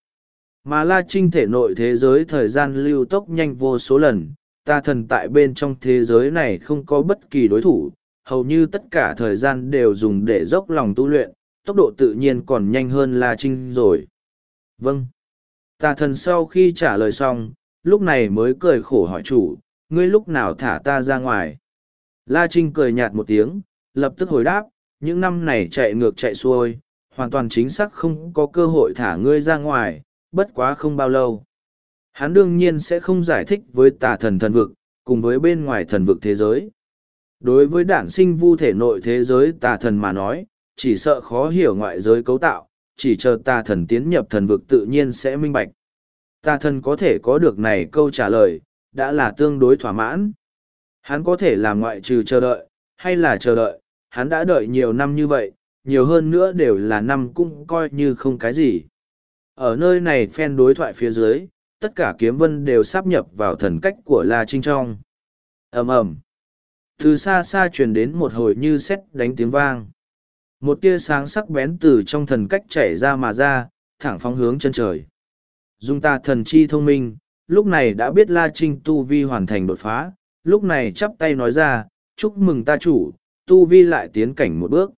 Mà La Trinh thể nội thế giới thời gian lưu tốc nhanh vô số lần, Tà thần tại bên trong thế giới này không có bất kỳ đối thủ, hầu như tất cả thời gian đều dùng để dốc lòng tu luyện, tốc độ tự nhiên còn nhanh hơn La Trinh rồi. Vâng. Tà thần sau khi trả lời xong, lúc này mới cười khổ hỏi chủ, ngươi lúc nào thả ta ra ngoài. La Trinh cười nhạt một tiếng, lập tức hồi đáp, những năm này chạy ngược chạy xuôi, hoàn toàn chính xác không có cơ hội thả ngươi ra ngoài, bất quá không bao lâu. Hắn đương nhiên sẽ không giải thích với tà thần thần vực, cùng với bên ngoài thần vực thế giới. Đối với đản sinh vu thể nội thế giới tà thần mà nói, chỉ sợ khó hiểu ngoại giới cấu tạo, chỉ chờ tà thần tiến nhập thần vực tự nhiên sẽ minh bạch. Tà thần có thể có được này câu trả lời, đã là tương đối thỏa mãn. Hắn có thể làm ngoại trừ chờ đợi, hay là chờ đợi, hắn đã đợi nhiều năm như vậy, nhiều hơn nữa đều là năm cũng coi như không cái gì. Ở nơi này phen đối thoại phía dưới, tất cả kiếm vân đều sáp nhập vào thần cách của La Trinh trong. ầm ầm Từ xa xa truyền đến một hồi như sét đánh tiếng vang một tia sáng sắc bén từ trong thần cách chảy ra mà ra thẳng phóng hướng chân trời Dung ta thần chi thông minh lúc này đã biết la trinh tu vi hoàn thành đột phá lúc này chắp tay nói ra chúc mừng ta chủ tu vi lại tiến cảnh một bước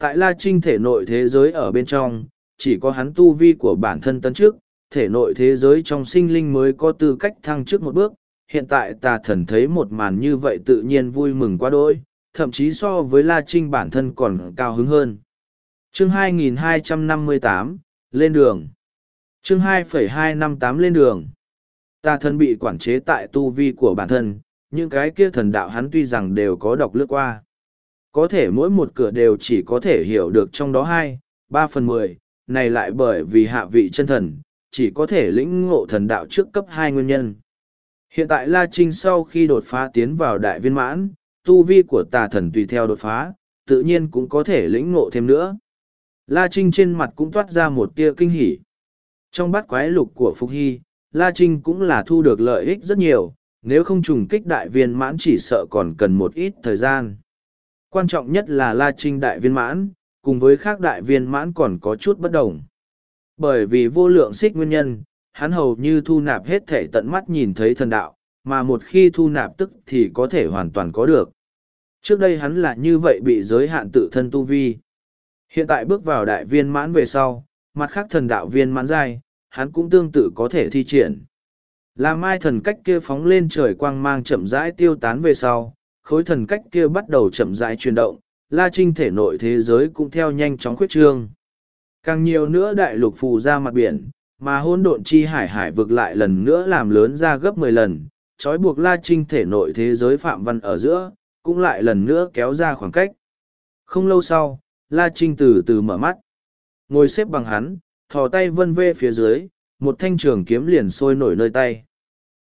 tại la trinh thể nội thế giới ở bên trong chỉ có hắn tu vi của bản thân tấn trước thể nội thế giới trong sinh linh mới có tư cách thăng trước một bước hiện tại tà thần thấy một màn như vậy tự nhiên vui mừng quá đỗi thậm chí so với La Trinh bản thân còn cao hứng hơn. Chương 2258, lên đường. Chương 258 lên đường. Ta thân bị quản chế tại tu vi của bản thân, những cái kia thần đạo hắn tuy rằng đều có đọc lướt qua. Có thể mỗi một cửa đều chỉ có thể hiểu được trong đó hai, ba phần mười, này lại bởi vì hạ vị chân thần, chỉ có thể lĩnh ngộ thần đạo trước cấp hai nguyên nhân. Hiện tại La Trinh sau khi đột phá tiến vào đại viên mãn, tu vi của tà thần tùy theo đột phá, tự nhiên cũng có thể lĩnh ngộ thêm nữa. La Trinh trên mặt cũng toát ra một tia kinh hỉ. Trong bát quái lục của Phục Hy, La Trinh cũng là thu được lợi ích rất nhiều, nếu không trùng kích đại viên mãn chỉ sợ còn cần một ít thời gian. Quan trọng nhất là La Trinh đại viên mãn, cùng với khác đại viên mãn còn có chút bất đồng. Bởi vì vô lượng xích nguyên nhân, hắn hầu như thu nạp hết thể tận mắt nhìn thấy thần đạo, mà một khi thu nạp tức thì có thể hoàn toàn có được. Trước đây hắn là như vậy bị giới hạn tự thân tu vi. Hiện tại bước vào đại viên mãn về sau, mặt khác thần đạo viên mãn giai, hắn cũng tương tự có thể thi triển. Là mai thần cách kia phóng lên trời quang mang chậm rãi tiêu tán về sau, khối thần cách kia bắt đầu chậm rãi chuyển động, la trinh thể nội thế giới cũng theo nhanh chóng khuyết trương. Càng nhiều nữa đại lục phù ra mặt biển, mà hôn độn chi hải hải vực lại lần nữa làm lớn ra gấp mười lần, trói buộc La Trinh thể nội thế giới phạm văn ở giữa, cũng lại lần nữa kéo ra khoảng cách. Không lâu sau, La Trinh từ từ mở mắt. Ngồi xếp bằng hắn, thò tay vân vê phía dưới, một thanh trường kiếm liền sôi nổi nơi tay.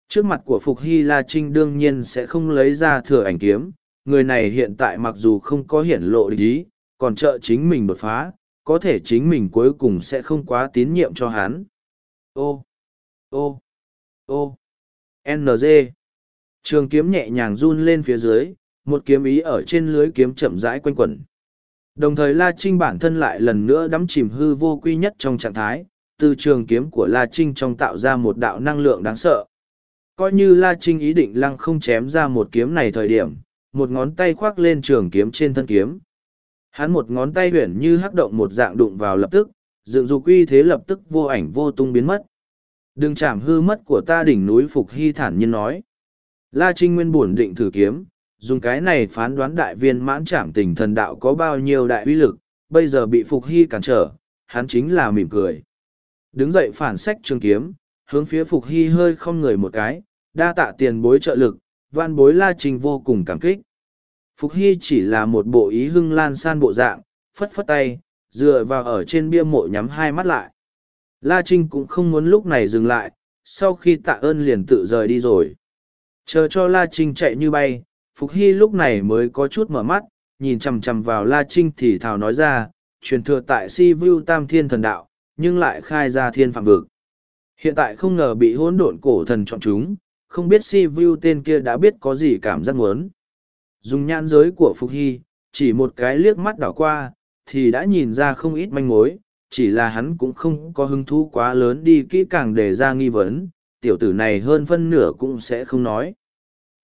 Trước mặt của Phục Hy La Trinh đương nhiên sẽ không lấy ra thừa ảnh kiếm, người này hiện tại mặc dù không có hiển lộ ý, còn trợ chính mình đột phá, có thể chính mình cuối cùng sẽ không quá tín nhiệm cho hắn. Ô, ô, ô NG. Trường kiếm nhẹ nhàng run lên phía dưới, một kiếm ý ở trên lưới kiếm chậm rãi quanh quẩn. Đồng thời La Trinh bản thân lại lần nữa đắm chìm hư vô quy nhất trong trạng thái, từ trường kiếm của La Trinh trong tạo ra một đạo năng lượng đáng sợ. Coi như La Trinh ý định lăng không chém ra một kiếm này thời điểm, một ngón tay khoác lên trường kiếm trên thân kiếm. Hắn một ngón tay huyển như hắc động một dạng đụng vào lập tức, dựng dù quy thế lập tức vô ảnh vô tung biến mất đừng chạm hư mất của ta đỉnh núi phục hy thản nhiên nói la trinh nguyên bổn định thử kiếm dùng cái này phán đoán đại viên mãn chạm tình thần đạo có bao nhiêu đại uy lực bây giờ bị phục hy cản trở hắn chính là mỉm cười đứng dậy phản sách trường kiếm hướng phía phục hy hơi không người một cái đa tạ tiền bối trợ lực van bối la trinh vô cùng cảm kích phục hy chỉ là một bộ ý hưng lan san bộ dạng phất phất tay dựa vào ở trên bia mộ nhắm hai mắt lại La Trinh cũng không muốn lúc này dừng lại, sau khi tạ ơn liền tự rời đi rồi. Chờ cho La Trinh chạy như bay, Phục Hy lúc này mới có chút mở mắt, nhìn chằm chằm vào La Trinh thì thào nói ra, truyền thừa tại Si Vu Tam Thiên Thần Đạo, nhưng lại khai ra thiên phạm vực. Hiện tại không ngờ bị hỗn độn cổ thần chọn chúng, không biết Si Vu tên kia đã biết có gì cảm giác muốn. Dùng nhãn giới của Phục Hy, chỉ một cái liếc mắt đảo qua, thì đã nhìn ra không ít manh mối, chỉ là hắn cũng không có hứng thú quá lớn đi kỹ càng để ra nghi vấn, tiểu tử này hơn phân nửa cũng sẽ không nói.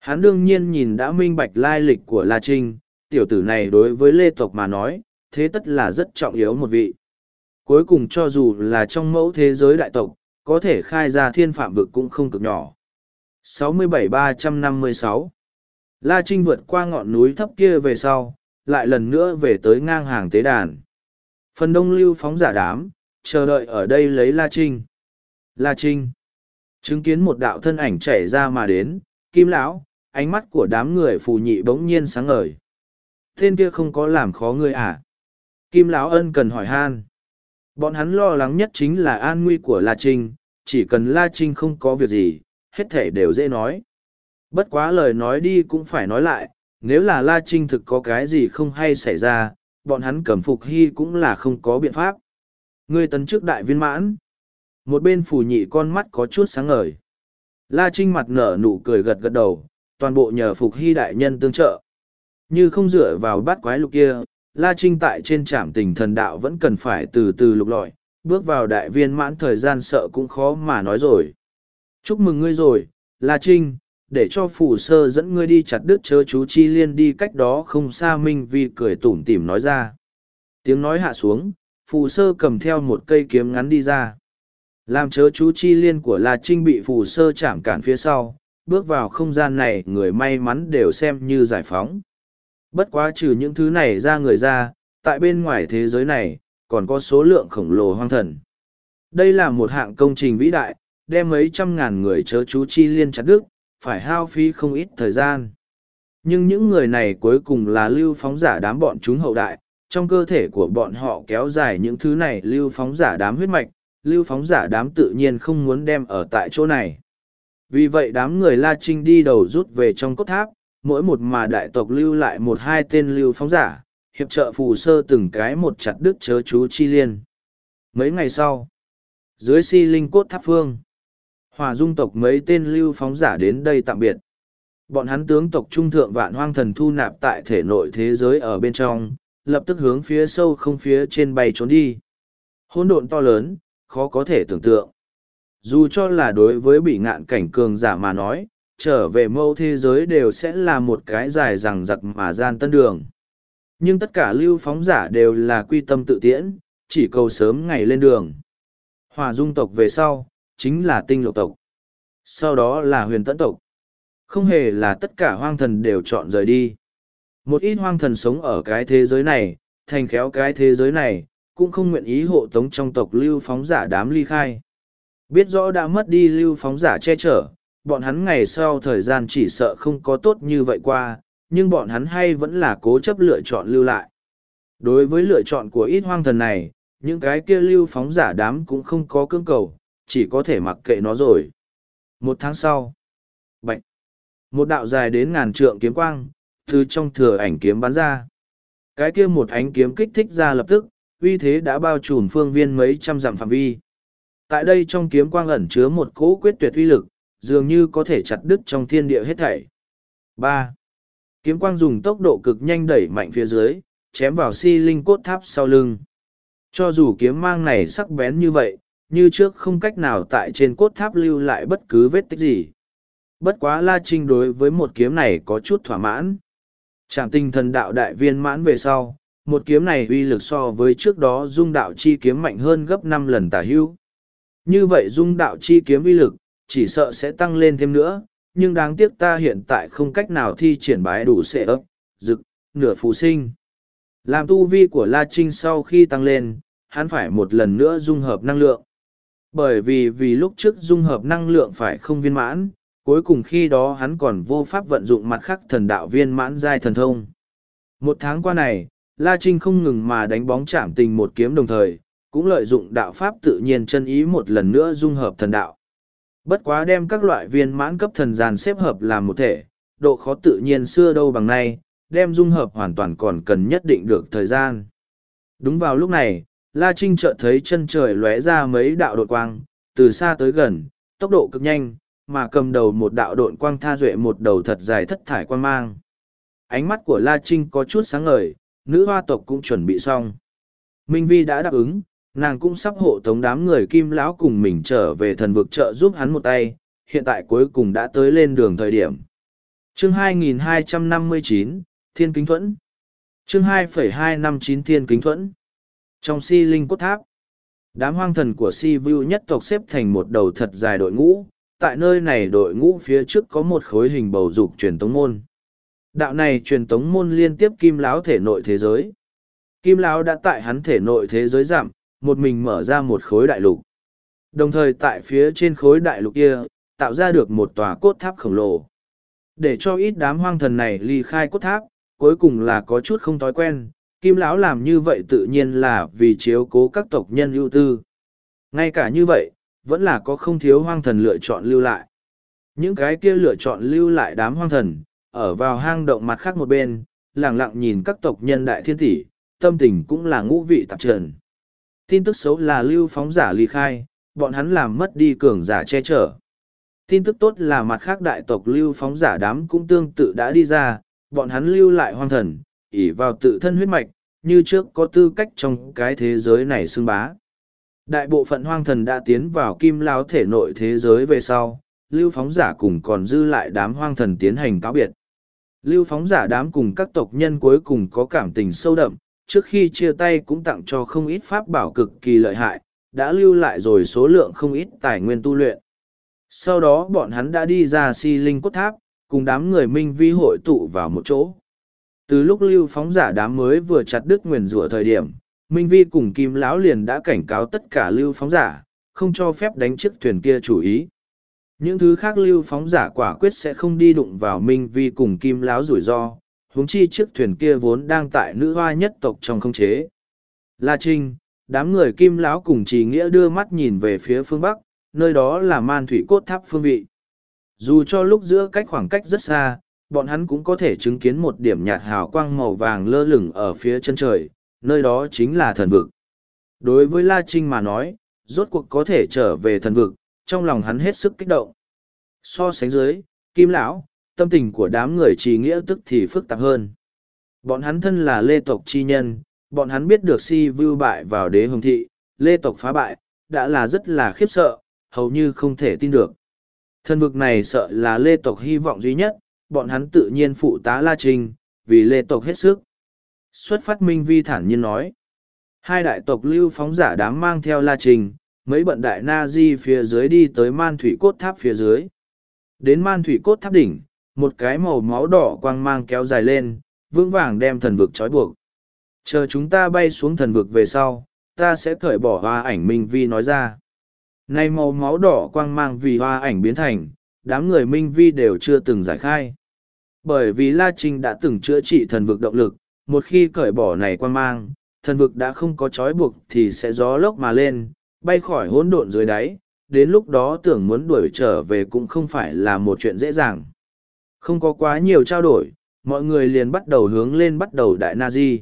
Hắn đương nhiên nhìn đã minh bạch lai lịch của La Trinh, tiểu tử này đối với Lê Tộc mà nói, thế tất là rất trọng yếu một vị. Cuối cùng cho dù là trong mẫu thế giới đại tộc, có thể khai ra thiên phạm vực cũng không cực nhỏ. 67-356 La Trinh vượt qua ngọn núi thấp kia về sau, lại lần nữa về tới ngang hàng tế đàn. Phần đông lưu phóng giả đám, chờ đợi ở đây lấy La Trinh. La Trinh. Chứng kiến một đạo thân ảnh chảy ra mà đến, kim lão, ánh mắt của đám người phù nhị bỗng nhiên sáng ngời. Tên kia không có làm khó ngươi à? Kim lão ân cần hỏi han. Bọn hắn lo lắng nhất chính là an nguy của La Trinh, chỉ cần La Trinh không có việc gì, hết thể đều dễ nói. Bất quá lời nói đi cũng phải nói lại, nếu là La Trinh thực có cái gì không hay xảy ra, bọn hắn cầm phục hy cũng là không có biện pháp. Ngươi tấn trước đại viên mãn. Một bên phủ nhị con mắt có chút sáng ngời. La Trinh mặt nở nụ cười gật gật đầu, toàn bộ nhờ phục hy đại nhân tương trợ. Như không dựa vào bát quái lục kia, La Trinh tại trên trạm tình thần đạo vẫn cần phải từ từ lục lọi, bước vào đại viên mãn thời gian sợ cũng khó mà nói rồi. Chúc mừng ngươi rồi, La Trinh, để cho phù sơ dẫn ngươi đi chặt đứt chớ chú chi liên đi cách đó không xa minh vi cười tủm tỉm nói ra tiếng nói hạ xuống phù sơ cầm theo một cây kiếm ngắn đi ra làm chớ chú chi liên của la trinh bị phù sơ chạm cản phía sau bước vào không gian này người may mắn đều xem như giải phóng bất quá trừ những thứ này ra người ra tại bên ngoài thế giới này còn có số lượng khổng lồ hoang thần đây là một hạng công trình vĩ đại đem mấy trăm ngàn người chớ chú chi liên chặt đứt phải hao phí không ít thời gian. Nhưng những người này cuối cùng là lưu phóng giả đám bọn chúng hậu đại, trong cơ thể của bọn họ kéo dài những thứ này lưu phóng giả đám huyết mạch, lưu phóng giả đám tự nhiên không muốn đem ở tại chỗ này. Vì vậy đám người La Trinh đi đầu rút về trong cốt tháp, mỗi một mà đại tộc lưu lại một hai tên lưu phóng giả, hiệp trợ phù sơ từng cái một chặt đứt chớ chú chi liên. Mấy ngày sau, dưới si linh cốt tháp phương, hòa dung tộc mấy tên lưu phóng giả đến đây tạm biệt. Bọn hắn tướng tộc trung thượng vạn hoang thần thu nạp tại thể nội thế giới ở bên trong, lập tức hướng phía sâu không phía trên bay trốn đi. Hỗn độn to lớn, khó có thể tưởng tượng. Dù cho là đối với bị ngạn cảnh cường giả mà nói, trở về mâu thế giới đều sẽ là một cái dài rằng giặc mà gian tân đường. Nhưng tất cả lưu phóng giả đều là quy tâm tự tiễn, chỉ cầu sớm ngày lên đường. Hòa dung tộc về sau, chính là tinh lộ tộc. Sau đó là huyền tẫn tộc. Không hề là tất cả hoang thần đều chọn rời đi. Một ít hoang thần sống ở cái thế giới này, thành khéo cái thế giới này, cũng không nguyện ý hộ tống trong tộc lưu phóng giả đám ly khai. Biết rõ đã mất đi lưu phóng giả che chở, bọn hắn ngày sau thời gian chỉ sợ không có tốt như vậy qua, nhưng bọn hắn hay vẫn là cố chấp lựa chọn lưu lại. Đối với lựa chọn của ít hoang thần này, những cái kia lưu phóng giả đám cũng không có cưỡng cầu, chỉ có thể mặc kệ nó rồi. Một tháng sau, bệnh, một đạo dài đến ngàn trượng kiếm quang, từ trong thừa ảnh kiếm bắn ra. Cái kia một ánh kiếm kích thích ra lập tức, uy thế đã bao trùm phương viên mấy trăm dặm phạm vi. Tại đây trong kiếm quang ẩn chứa một cố quyết tuyệt uy lực, dường như có thể chặt đứt trong thiên địa hết thảy. Ba, Kiếm quang dùng tốc độ cực nhanh đẩy mạnh phía dưới, chém vào si linh cốt tháp sau lưng. Cho dù kiếm mang này sắc bén như vậy, như trước không cách nào tại trên cốt tháp lưu lại bất cứ vết tích gì. Bất quá La Trinh đối với một kiếm này có chút thỏa mãn. Trạm tinh thần đạo đại viên mãn về sau, một kiếm này uy lực so với trước đó dung đạo chi kiếm mạnh hơn gấp năm lần tả hưu. Như vậy dung đạo chi kiếm uy lực, chỉ sợ sẽ tăng lên thêm nữa, nhưng đáng tiếc ta hiện tại không cách nào thi triển bái đủ sệ ấp, dực nửa phù sinh. Làm tu vi của La Trinh sau khi tăng lên, hắn phải một lần nữa dung hợp năng lượng bởi vì vì lúc trước dung hợp năng lượng phải không viên mãn cuối cùng khi đó hắn còn vô pháp vận dụng mặt khắc thần đạo viên mãn giai thần thông một tháng qua này la trinh không ngừng mà đánh bóng chạm tình một kiếm đồng thời cũng lợi dụng đạo pháp tự nhiên chân ý một lần nữa dung hợp thần đạo bất quá đem các loại viên mãn cấp thần giàn xếp hợp làm một thể độ khó tự nhiên xưa đâu bằng nay đem dung hợp hoàn toàn còn cần nhất định được thời gian đúng vào lúc này La Trinh chợt thấy chân trời lóe ra mấy đạo đột quang, từ xa tới gần, tốc độ cực nhanh, mà cầm đầu một đạo độn quang tha duệ một đầu thật dài thất thải quang mang. Ánh mắt của La Trinh có chút sáng ngời, nữ hoa tộc cũng chuẩn bị xong. Minh Vi đã đáp ứng, nàng cũng sắp hộ tống đám người kim lão cùng mình trở về thần vực trợ giúp hắn một tay, hiện tại cuối cùng đã tới lên đường thời điểm. Chương 2259, Thiên Kính Thuẫn Chương 2.259 Thiên Kính Thuẫn trong si linh cốt tháp, đám hoang thần của si vu nhất tộc xếp thành một đầu thật dài đội ngũ, tại nơi này đội ngũ phía trước có một khối hình bầu dục truyền tống môn. Đạo này truyền tống môn liên tiếp kim láo thể nội thế giới. Kim láo đã tại hắn thể nội thế giới giảm, một mình mở ra một khối đại lục. Đồng thời tại phía trên khối đại lục kia, tạo ra được một tòa cốt tháp khổng lồ. Để cho ít đám hoang thần này ly khai cốt tháp, cuối cùng là có chút không thói quen, kim lão làm như vậy tự nhiên là vì chiếu cố các tộc nhân ưu tư ngay cả như vậy vẫn là có không thiếu hoang thần lựa chọn lưu lại những cái kia lựa chọn lưu lại đám hoang thần ở vào hang động mặt khác một bên lẳng lặng nhìn các tộc nhân đại thiên tỷ tâm tình cũng là ngũ vị tạp trần tin tức xấu là lưu phóng giả ly khai bọn hắn làm mất đi cường giả che chở tin tức tốt là mặt khác đại tộc lưu phóng giả đám cũng tương tự đã đi ra bọn hắn lưu lại hoang thần ỉ vào tự thân huyết mạch, như trước có tư cách trong cái thế giới này xưng bá. Đại bộ phận hoang thần đã tiến vào kim lao thể nội thế giới về sau, lưu phóng giả cùng còn dư lại đám hoang thần tiến hành cáo biệt. Lưu phóng giả đám cùng các tộc nhân cuối cùng có cảm tình sâu đậm, trước khi chia tay cũng tặng cho không ít pháp bảo cực kỳ lợi hại, đã lưu lại rồi số lượng không ít tài nguyên tu luyện. Sau đó bọn hắn đã đi ra si linh cốt tháp, cùng đám người minh vi hội tụ vào một chỗ từ lúc lưu phóng giả đám mới vừa chặt đứt nguyền rủa thời điểm minh vi cùng kim lão liền đã cảnh cáo tất cả lưu phóng giả không cho phép đánh chiếc thuyền kia chủ ý những thứ khác lưu phóng giả quả quyết sẽ không đi đụng vào minh vi cùng kim lão rủi ro huống chi chiếc thuyền kia vốn đang tại nữ hoa nhất tộc trong không chế la trinh đám người kim lão cùng trì nghĩa đưa mắt nhìn về phía phương bắc nơi đó là man thủy cốt tháp phương vị dù cho lúc giữa cách khoảng cách rất xa bọn hắn cũng có thể chứng kiến một điểm nhạt hào quang màu vàng lơ lửng ở phía chân trời, nơi đó chính là thần vực. Đối với La Trinh mà nói, rốt cuộc có thể trở về thần vực, trong lòng hắn hết sức kích động. So sánh dưới, Kim Lão, tâm tình của đám người trì nghĩa tức thì phức tạp hơn. Bọn hắn thân là lê tộc chi nhân, bọn hắn biết được si vưu bại vào đế hồng thị, lê tộc phá bại, đã là rất là khiếp sợ, hầu như không thể tin được. Thần vực này sợ là lê tộc hy vọng duy nhất, bọn hắn tự nhiên phụ tá La Trinh, vì lê tộc hết sức. Xuất phát Minh Vi thản nhiên nói. Hai đại tộc lưu phóng giả đám mang theo La Trinh, mấy bận đại na di phía dưới đi tới man thủy cốt tháp phía dưới. Đến man thủy cốt tháp đỉnh, một cái màu máu đỏ quang mang kéo dài lên, vững vàng đem thần vực trói buộc. Chờ chúng ta bay xuống thần vực về sau, ta sẽ cởi bỏ hoa ảnh Minh Vi nói ra. Nay màu máu đỏ quang mang vì hoa ảnh biến thành, đám người Minh Vi đều chưa từng giải khai. Bởi vì La Trinh đã từng chữa trị thần vực động lực, một khi cởi bỏ này quan mang, thần vực đã không có trói buộc thì sẽ gió lốc mà lên, bay khỏi hỗn độn dưới đáy, đến lúc đó tưởng muốn đuổi trở về cũng không phải là một chuyện dễ dàng. Không có quá nhiều trao đổi, mọi người liền bắt đầu hướng lên bắt đầu đại Nazi.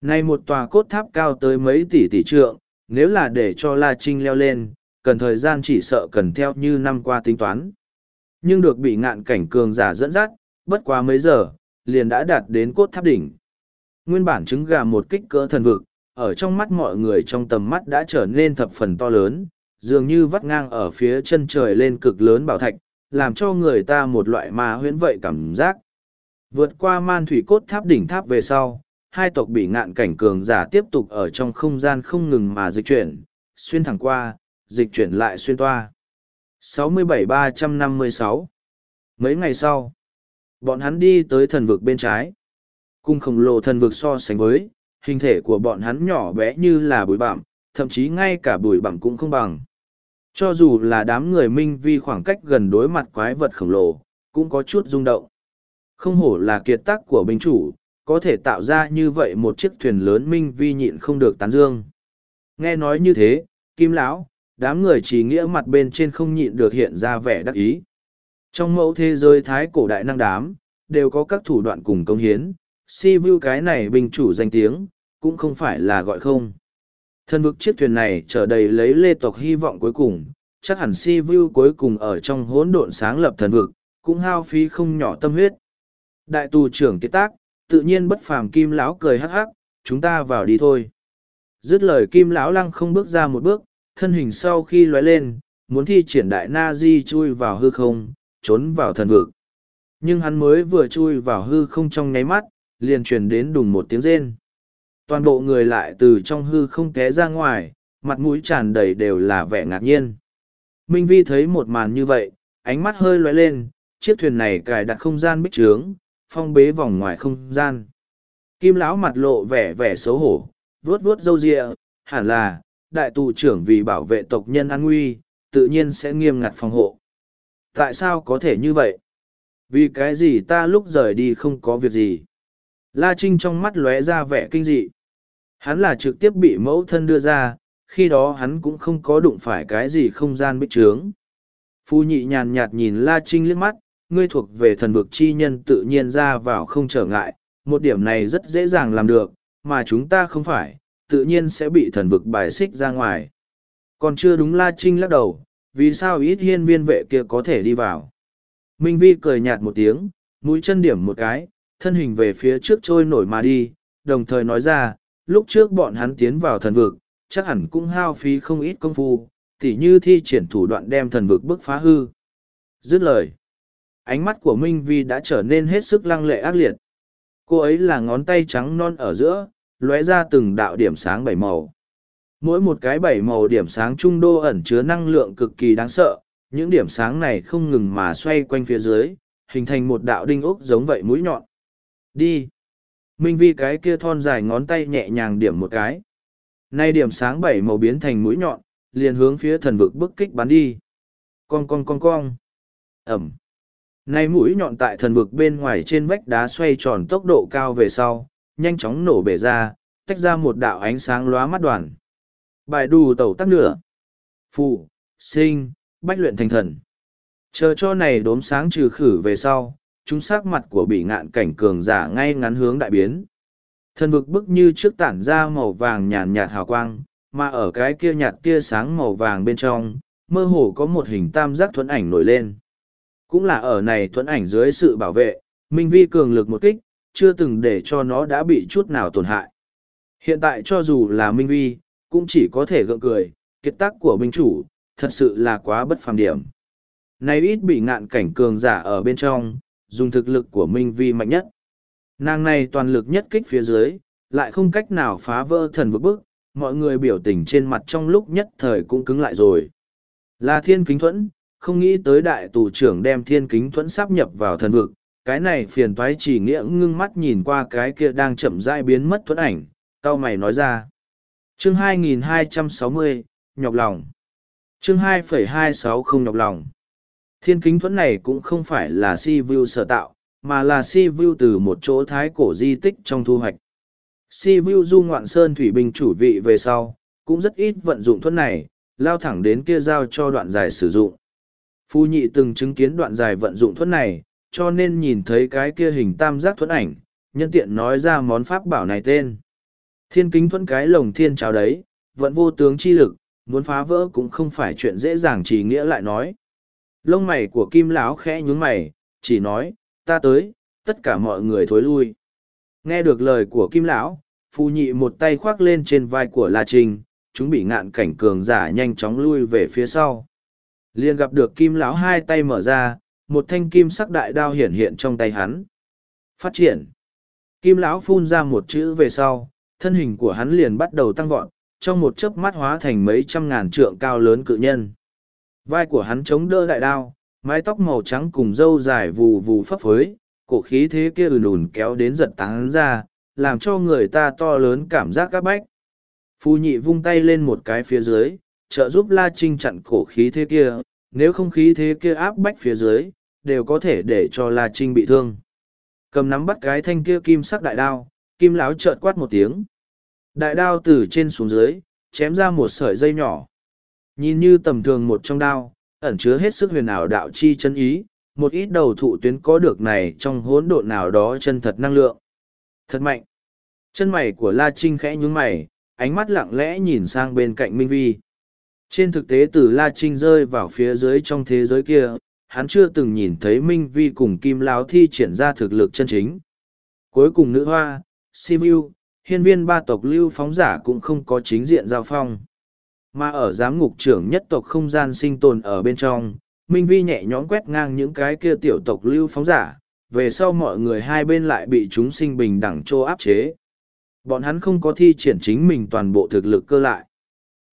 Nay một tòa cốt tháp cao tới mấy tỷ tỷ trượng, nếu là để cho La Trinh leo lên, cần thời gian chỉ sợ cần theo như năm qua tính toán. Nhưng được bị ngạn cảnh cường giả dẫn dắt, bất quá mấy giờ, liền đã đạt đến cốt tháp đỉnh. Nguyên bản trứng gà một kích cỡ thần vực, ở trong mắt mọi người trong tầm mắt đã trở nên thập phần to lớn, dường như vắt ngang ở phía chân trời lên cực lớn bảo thạch, làm cho người ta một loại ma huyễn vậy cảm giác. Vượt qua man thủy cốt tháp đỉnh tháp về sau, hai tộc bị ngạn cảnh cường giả tiếp tục ở trong không gian không ngừng mà dịch chuyển, xuyên thẳng qua, dịch chuyển lại xuyên toa. 67-356 Mấy ngày sau, Bọn hắn đi tới thần vực bên trái. cung khổng lồ thần vực so sánh với, hình thể của bọn hắn nhỏ bé như là bụi bặm, thậm chí ngay cả bụi bặm cũng không bằng. Cho dù là đám người minh vi khoảng cách gần đối mặt quái vật khổng lồ, cũng có chút rung động. Không hổ là kiệt tác của binh chủ, có thể tạo ra như vậy một chiếc thuyền lớn minh vi nhịn không được tán dương. Nghe nói như thế, Kim lão, đám người chỉ nghĩa mặt bên trên không nhịn được hiện ra vẻ đắc ý. Trong mẫu thế giới thái cổ đại năng đám, đều có các thủ đoạn cùng công hiến, si vu cái này bình chủ danh tiếng, cũng không phải là gọi không. Thân vực chiếc thuyền này trở đầy lấy lê tộc hy vọng cuối cùng, chắc hẳn si vu cuối cùng ở trong hỗn độn sáng lập thần vực, cũng hao phí không nhỏ tâm huyết. Đại tù trưởng kế tác, tự nhiên bất phàm kim lão cười hắc hắc, chúng ta vào đi thôi. Dứt lời kim lão lăng không bước ra một bước, thân hình sau khi lóe lên, muốn thi triển đại na di chui vào hư không, trốn vào thần vực. Nhưng hắn mới vừa chui vào hư không trong nháy mắt, liền truyền đến đùng một tiếng rên. Toàn bộ người lại từ trong hư không té ra ngoài, mặt mũi tràn đầy đều là vẻ ngạc nhiên. Minh Vi thấy một màn như vậy, ánh mắt hơi lóe lên, chiếc thuyền này cài đặt không gian bích trướng, phong bế vòng ngoài không gian. Kim lão mặt lộ vẻ vẻ xấu hổ, vuốt vuốt râu ria, hẳn là đại tù trưởng vì bảo vệ tộc nhân an nguy, tự nhiên sẽ nghiêm ngặt phòng hộ tại sao có thể như vậy vì cái gì ta lúc rời đi không có việc gì la trinh trong mắt lóe ra vẻ kinh dị hắn là trực tiếp bị mẫu thân đưa ra khi đó hắn cũng không có đụng phải cái gì không gian bích trướng phu nhị nhàn nhạt nhìn la trinh liếc mắt ngươi thuộc về thần vực chi nhân tự nhiên ra vào không trở ngại một điểm này rất dễ dàng làm được mà chúng ta không phải tự nhiên sẽ bị thần vực bài xích ra ngoài còn chưa đúng la trinh lắc đầu vì sao ít hiên viên vệ kia có thể đi vào. Minh Vi cười nhạt một tiếng, mũi chân điểm một cái, thân hình về phía trước trôi nổi mà đi, đồng thời nói ra, lúc trước bọn hắn tiến vào thần vực, chắc hẳn cũng hao phí không ít công phu, tỉ như thi triển thủ đoạn đem thần vực bức phá hư. Dứt lời, ánh mắt của Minh Vi đã trở nên hết sức lăng lệ ác liệt. Cô ấy là ngón tay trắng non ở giữa, lóe ra từng đạo điểm sáng bảy màu mỗi một cái bảy màu điểm sáng trung đô ẩn chứa năng lượng cực kỳ đáng sợ những điểm sáng này không ngừng mà xoay quanh phía dưới hình thành một đạo đinh ốc giống vậy mũi nhọn đi minh vi cái kia thon dài ngón tay nhẹ nhàng điểm một cái nay điểm sáng bảy màu biến thành mũi nhọn liền hướng phía thần vực bức kích bắn đi con con con con ẩm nay mũi nhọn tại thần vực bên ngoài trên vách đá xoay tròn tốc độ cao về sau nhanh chóng nổ bể ra tách ra một đạo ánh sáng lóa mắt đoàn Bài đủ tẩu tắc nửa. Phụ, sinh, bách luyện thành thần. Chờ cho này đốm sáng trừ khử về sau, chúng sắc mặt của bị ngạn cảnh cường giả ngay ngắn hướng đại biến. Thần vực bức như trước tản ra màu vàng nhàn nhạt hào quang, mà ở cái kia nhạt tia sáng màu vàng bên trong, mơ hồ có một hình tam giác thuẫn ảnh nổi lên. Cũng là ở này thuẫn ảnh dưới sự bảo vệ, Minh Vi cường lực một kích, chưa từng để cho nó đã bị chút nào tổn hại. Hiện tại cho dù là Minh Vi, cũng chỉ có thể gượng cười, kiệt tác của binh chủ, thật sự là quá bất phàm điểm. Nay ít bị ngạn cảnh cường giả ở bên trong, dùng thực lực của Minh Vi mạnh nhất. Nàng này toàn lực nhất kích phía dưới, lại không cách nào phá vỡ thần vực bức, mọi người biểu tình trên mặt trong lúc nhất thời cũng cứng lại rồi. Là thiên kính thuẫn, không nghĩ tới đại tù trưởng đem thiên kính thuẫn sáp nhập vào thần vực, cái này phiền toái chỉ nghĩa ngưng mắt nhìn qua cái kia đang chậm rãi biến mất thuẫn ảnh, tao mày nói ra chương 2260, nhọc lòng chương 2,26 không nhọc lòng thiên kính thuẫn này cũng không phải là si vu sở tạo mà là si vu từ một chỗ thái cổ di tích trong thu hoạch si vu du ngoạn sơn thủy bình chủ vị về sau cũng rất ít vận dụng thuẫn này lao thẳng đến kia giao cho đoạn dài sử dụng phu nhị từng chứng kiến đoạn dài vận dụng thuẫn này cho nên nhìn thấy cái kia hình tam giác thuẫn ảnh nhân tiện nói ra món pháp bảo này tên Thiên kính thuẫn cái lồng thiên chào đấy, vẫn vô tướng chi lực, muốn phá vỡ cũng không phải chuyện dễ dàng chỉ nghĩa lại nói. Lông mày của kim lão khẽ nhún mày, chỉ nói, ta tới, tất cả mọi người thối lui. Nghe được lời của kim lão, Phu nhị một tay khoác lên trên vai của La Trình, chúng bị ngạn cảnh cường giả nhanh chóng lui về phía sau. Liên gặp được kim lão hai tay mở ra, một thanh kim sắc đại đao hiển hiện trong tay hắn. Phát triển. Kim lão phun ra một chữ về sau, thân hình của hắn liền bắt đầu tăng vọt, trong một chớp mắt hóa thành mấy trăm ngàn trượng cao lớn cự nhân. Vai của hắn chống đỡ đại đao, mái tóc màu trắng cùng râu dài vù vù phấp phới, cổ khí thế kia ùn ùn kéo đến giật tán ra, làm cho người ta to lớn cảm giác các bách. Phu nhị vung tay lên một cái phía dưới, trợ giúp La Trinh chặn cổ khí thế kia, nếu không khí thế kia áp bách phía dưới, đều có thể để cho La Trinh bị thương. Cầm nắm bắt cái thanh kia kim sắc đại đao, kim Láo trợn quát một tiếng đại đao từ trên xuống dưới chém ra một sợi dây nhỏ nhìn như tầm thường một trong đao ẩn chứa hết sức huyền ảo đạo chi chân ý một ít đầu thụ tuyến có được này trong hỗn độn nào đó chân thật năng lượng thật mạnh chân mày của la trinh khẽ nhún mày ánh mắt lặng lẽ nhìn sang bên cạnh minh vi trên thực tế từ la trinh rơi vào phía dưới trong thế giới kia hắn chưa từng nhìn thấy minh vi cùng kim láo thi triển ra thực lực chân chính cuối cùng nữ hoa Simu, hiên viên ba tộc lưu phóng giả cũng không có chính diện giao phong. Mà ở giám ngục trưởng nhất tộc không gian sinh tồn ở bên trong, Minh Vi nhẹ nhõm quét ngang những cái kia tiểu tộc lưu phóng giả, về sau mọi người hai bên lại bị chúng sinh bình đẳng trô áp chế. Bọn hắn không có thi triển chính mình toàn bộ thực lực cơ lại.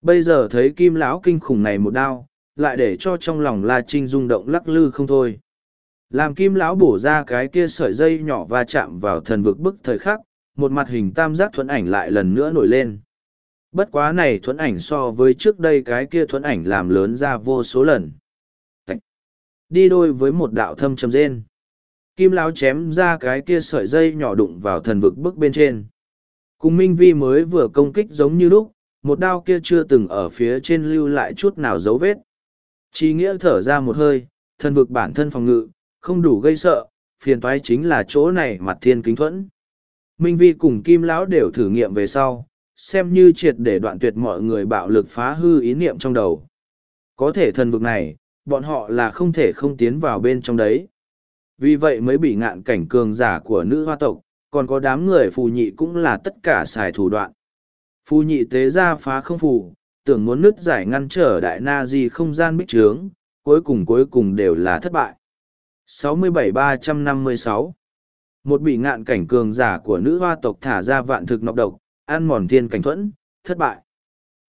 Bây giờ thấy kim lão kinh khủng này một đao, lại để cho trong lòng La Trinh rung động lắc lư không thôi. Làm kim lão bổ ra cái kia sợi dây nhỏ va chạm vào thần vực bức thời khắc, một mặt hình tam giác thuẫn ảnh lại lần nữa nổi lên. Bất quá này thuẫn ảnh so với trước đây cái kia thuẫn ảnh làm lớn ra vô số lần. Đi đôi với một đạo thâm trầm rên. Kim láo chém ra cái kia sợi dây nhỏ đụng vào thần vực bức bên trên. Cùng Minh Vi mới vừa công kích giống như lúc, một đao kia chưa từng ở phía trên lưu lại chút nào dấu vết. Chỉ nghĩa thở ra một hơi, thần vực bản thân phòng ngự, không đủ gây sợ, phiền toái chính là chỗ này mặt thiên kính thuẫn. Minh Vi cùng Kim Lão đều thử nghiệm về sau, xem như triệt để đoạn tuyệt mọi người bạo lực phá hư ý niệm trong đầu. Có thể thần vực này, bọn họ là không thể không tiến vào bên trong đấy. Vì vậy mới bị ngạn cảnh cường giả của nữ hoa tộc, còn có đám người phù nhị cũng là tất cả xài thủ đoạn. Phù nhị tế ra phá không phù, tưởng muốn nứt giải ngăn trở đại na di không gian bích trướng, cuối cùng cuối cùng đều là thất bại. 67-356 một bị ngạn cảnh cường giả của nữ hoa tộc thả ra vạn thực nọc độc, ăn mòn thiên cảnh thuẫn, thất bại.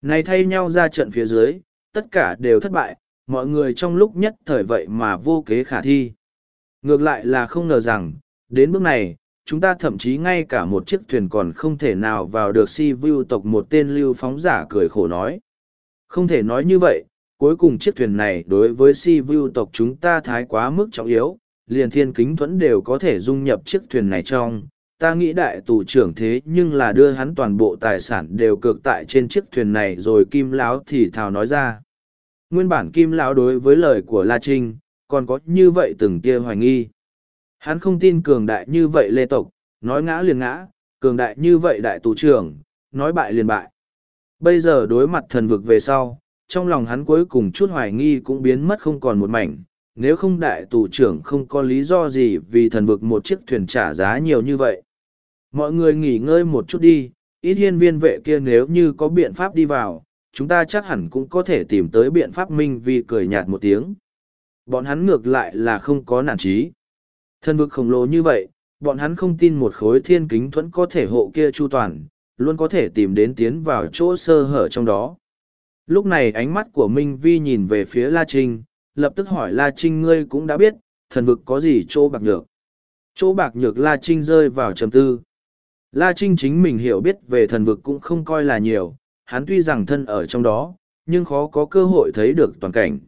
Này thay nhau ra trận phía dưới, tất cả đều thất bại, mọi người trong lúc nhất thời vậy mà vô kế khả thi. Ngược lại là không ngờ rằng, đến bước này, chúng ta thậm chí ngay cả một chiếc thuyền còn không thể nào vào được si view tộc một tên lưu phóng giả cười khổ nói. Không thể nói như vậy, cuối cùng chiếc thuyền này đối với si view tộc chúng ta thái quá mức trọng yếu, liền thiên kính thuẫn đều có thể dung nhập chiếc thuyền này trong. Ta nghĩ đại tù trưởng thế nhưng là đưa hắn toàn bộ tài sản đều cược tại trên chiếc thuyền này rồi kim lão thì thào nói ra. Nguyên bản kim lão đối với lời của La Trinh, còn có như vậy từng tia hoài nghi. Hắn không tin cường đại như vậy lê tộc, nói ngã liền ngã, cường đại như vậy đại tù trưởng, nói bại liền bại. Bây giờ đối mặt thần vực về sau, trong lòng hắn cuối cùng chút hoài nghi cũng biến mất không còn một mảnh, nếu không đại tù trưởng không có lý do gì vì thần vực một chiếc thuyền trả giá nhiều như vậy. Mọi người nghỉ ngơi một chút đi, ít hiên viên vệ kia nếu như có biện pháp đi vào, chúng ta chắc hẳn cũng có thể tìm tới biện pháp minh vi cười nhạt một tiếng. Bọn hắn ngược lại là không có nản trí. Thần vực khổng lồ như vậy, bọn hắn không tin một khối thiên kính thuẫn có thể hộ kia chu toàn, luôn có thể tìm đến tiến vào chỗ sơ hở trong đó. Lúc này ánh mắt của Minh Vi nhìn về phía La Trinh, lập tức hỏi La Trinh ngươi cũng đã biết, thần vực có gì chỗ bạc nhược. Chỗ bạc nhược La Trinh rơi vào trầm tư. La Trinh chính mình hiểu biết về thần vực cũng không coi là nhiều, hắn tuy rằng thân ở trong đó, nhưng khó có cơ hội thấy được toàn cảnh.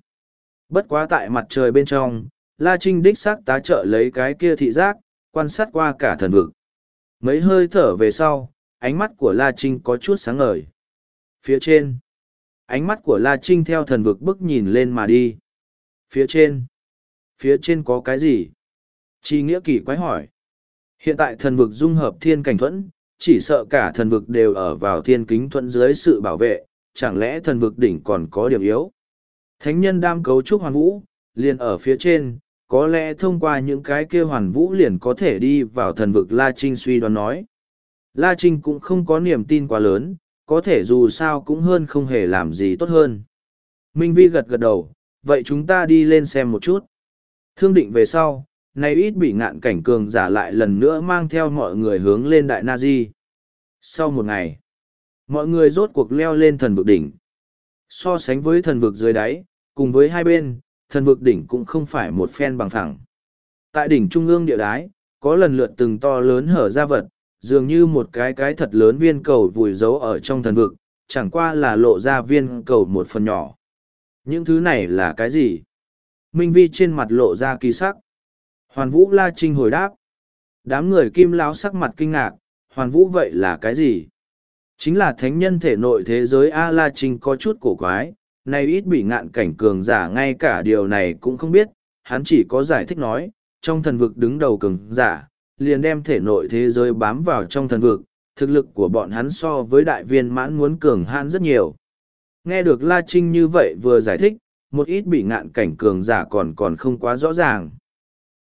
Bất quá tại mặt trời bên trong, La Trinh đích xác tá trợ lấy cái kia thị giác, quan sát qua cả thần vực. Mấy hơi thở về sau, ánh mắt của La Trinh có chút sáng ngời. Phía trên, ánh mắt của La Trinh theo thần vực bức nhìn lên mà đi. Phía trên? Phía trên có cái gì? Chi nghĩa kỳ quái hỏi. Hiện tại thần vực dung hợp thiên cảnh thuẫn, chỉ sợ cả thần vực đều ở vào thiên kính thuẫn dưới sự bảo vệ, chẳng lẽ thần vực đỉnh còn có điểm yếu? Thánh nhân đam cấu trúc hoàn vũ, liền ở phía trên, có lẽ thông qua những cái kia hoàn vũ liền có thể đi vào thần vực La Trinh suy đoán nói. La Trinh cũng không có niềm tin quá lớn, có thể dù sao cũng hơn không hề làm gì tốt hơn. Minh Vi gật gật đầu, vậy chúng ta đi lên xem một chút. Thương định về sau, nay ít bị ngạn cảnh cường giả lại lần nữa mang theo mọi người hướng lên đại na di. Sau một ngày, mọi người rốt cuộc leo lên thần vực đỉnh. So sánh với thần vực dưới đáy, cùng với hai bên, thần vực đỉnh cũng không phải một phen bằng thẳng. Tại đỉnh trung ương địa đái, có lần lượt từng to lớn hở ra vật, dường như một cái cái thật lớn viên cầu vùi giấu ở trong thần vực, chẳng qua là lộ ra viên cầu một phần nhỏ. Những thứ này là cái gì? Minh Vi trên mặt lộ ra kỳ sắc. Hoàn Vũ La Trinh hồi đáp. Đám người kim láo sắc mặt kinh ngạc, Hoàn Vũ vậy là cái gì? Chính là thánh nhân thể nội thế giới A La Trinh có chút cổ quái, nay ít bị ngạn cảnh cường giả ngay cả điều này cũng không biết, hắn chỉ có giải thích nói, trong thần vực đứng đầu cường giả, liền đem thể nội thế giới bám vào trong thần vực, thực lực của bọn hắn so với đại viên mãn muốn cường hãn rất nhiều, Nghe được La Trinh như vậy vừa giải thích, một ít bị ngạn cảnh cường giả còn còn không quá rõ ràng.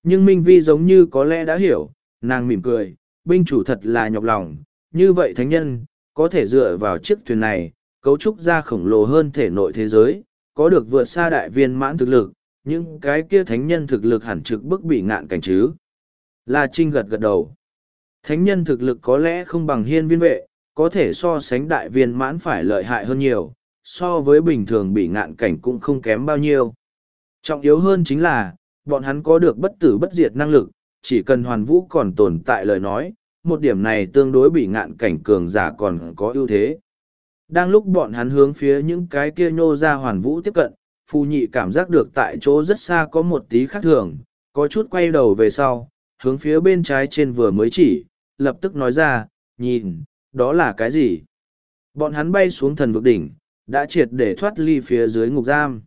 Nhưng Minh Vi giống như có lẽ đã hiểu, nàng mỉm cười, binh chủ thật là nhọc lòng, như vậy thánh nhân, có thể dựa vào chiếc thuyền này, cấu trúc ra khổng lồ hơn thể nội thế giới, có được vượt xa đại viên mãn thực lực, nhưng cái kia thánh nhân thực lực hẳn trực bức bị ngạn cảnh chứ. La Trinh gật gật đầu. Thánh nhân thực lực có lẽ không bằng hiên viên vệ, có thể so sánh đại viên mãn phải lợi hại hơn nhiều, so với bình thường bị ngạn cảnh cũng không kém bao nhiêu. Trọng yếu hơn chính là, bọn hắn có được bất tử bất diệt năng lực, chỉ cần hoàn vũ còn tồn tại lời nói, một điểm này tương đối bị ngạn cảnh cường giả còn có ưu thế. Đang lúc bọn hắn hướng phía những cái kia nhô ra hoàn vũ tiếp cận, phù nhị cảm giác được tại chỗ rất xa có một tí khác thường, có chút quay đầu về sau, hướng phía bên trái trên vừa mới chỉ, lập tức nói ra, nhìn, đó là cái gì? Bọn hắn bay xuống thần vực đỉnh, đã triệt để thoát ly phía dưới ngục giam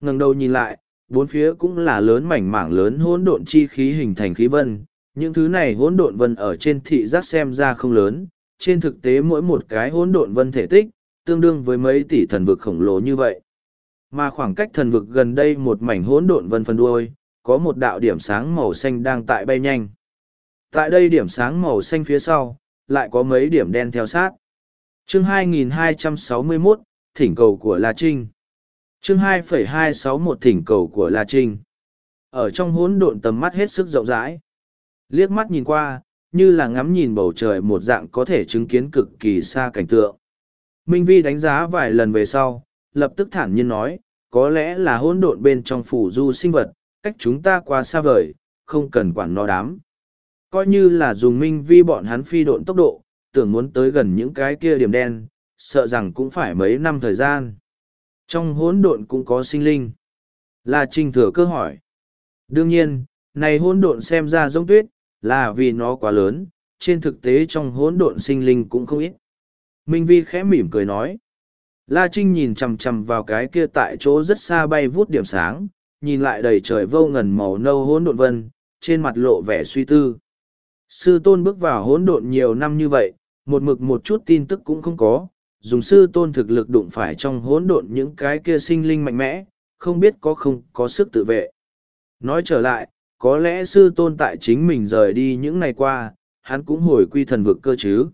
Ngừng đầu nhìn lại bốn phía cũng là lớn mảnh mảng lớn hỗn độn chi khí hình thành khí vân những thứ này hỗn độn vân ở trên thị giác xem ra không lớn trên thực tế mỗi một cái hỗn độn vân thể tích tương đương với mấy tỷ thần vực khổng lồ như vậy mà khoảng cách thần vực gần đây một mảnh hỗn độn vân phân đuôi có một đạo điểm sáng màu xanh đang tại bay nhanh tại đây điểm sáng màu xanh phía sau lại có mấy điểm đen theo sát chương 2261, thỉnh cầu của La Trinh. Chương 2,261 thỉnh cầu của La Trinh. Ở trong hỗn độn tầm mắt hết sức rộng rãi. Liếc mắt nhìn qua, như là ngắm nhìn bầu trời một dạng có thể chứng kiến cực kỳ xa cảnh tượng. Minh Vi đánh giá vài lần về sau, lập tức thản nhiên nói, có lẽ là hỗn độn bên trong phủ du sinh vật, cách chúng ta quá xa vời, không cần quản nó đám. Coi như là dùng Minh Vi bọn hắn phi độn tốc độ, tưởng muốn tới gần những cái kia điểm đen, sợ rằng cũng phải mấy năm thời gian. Trong hỗn độn cũng có sinh linh. Là trình thừa cơ hỏi. Đương nhiên, này hỗn độn xem ra giống tuyết, là vì nó quá lớn, trên thực tế trong hỗn độn sinh linh cũng không ít. Minh Vi khẽ mỉm cười nói. La Trinh nhìn chằm chằm vào cái kia tại chỗ rất xa bay vút điểm sáng, nhìn lại đầy trời vô ngần màu nâu hỗn độn vân, trên mặt lộ vẻ suy tư. Sư tôn bước vào hỗn độn nhiều năm như vậy, một mực một chút tin tức cũng không có, dùng sư tôn thực lực đụng phải trong hỗn độn những cái kia sinh linh mạnh mẽ, không biết có không có sức tự vệ. Nói trở lại, có lẽ sư tôn tại chính mình rời đi những ngày qua, hắn cũng hồi quy thần vực cơ chứ.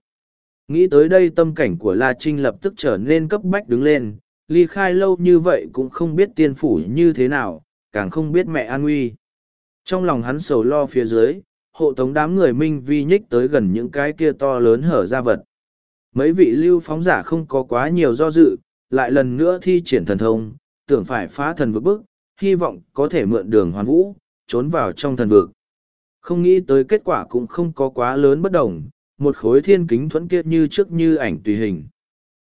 Nghĩ tới đây tâm cảnh của La Trinh lập tức trở nên cấp bách đứng lên, ly khai lâu như vậy cũng không biết tiên phủ như thế nào, càng không biết mẹ an nguy. Trong lòng hắn sầu lo phía dưới, hộ tống đám người minh vi nhích tới gần những cái kia to lớn hở ra vật. Mấy vị lưu phóng giả không có quá nhiều do dự, lại lần nữa thi triển thần thông, tưởng phải phá thần vực bức, hy vọng có thể mượn đường hoàn vũ, trốn vào trong thần vực. Không nghĩ tới kết quả cũng không có quá lớn bất đồng, một khối thiên kính thuẫn kiệt như trước như ảnh tùy hình.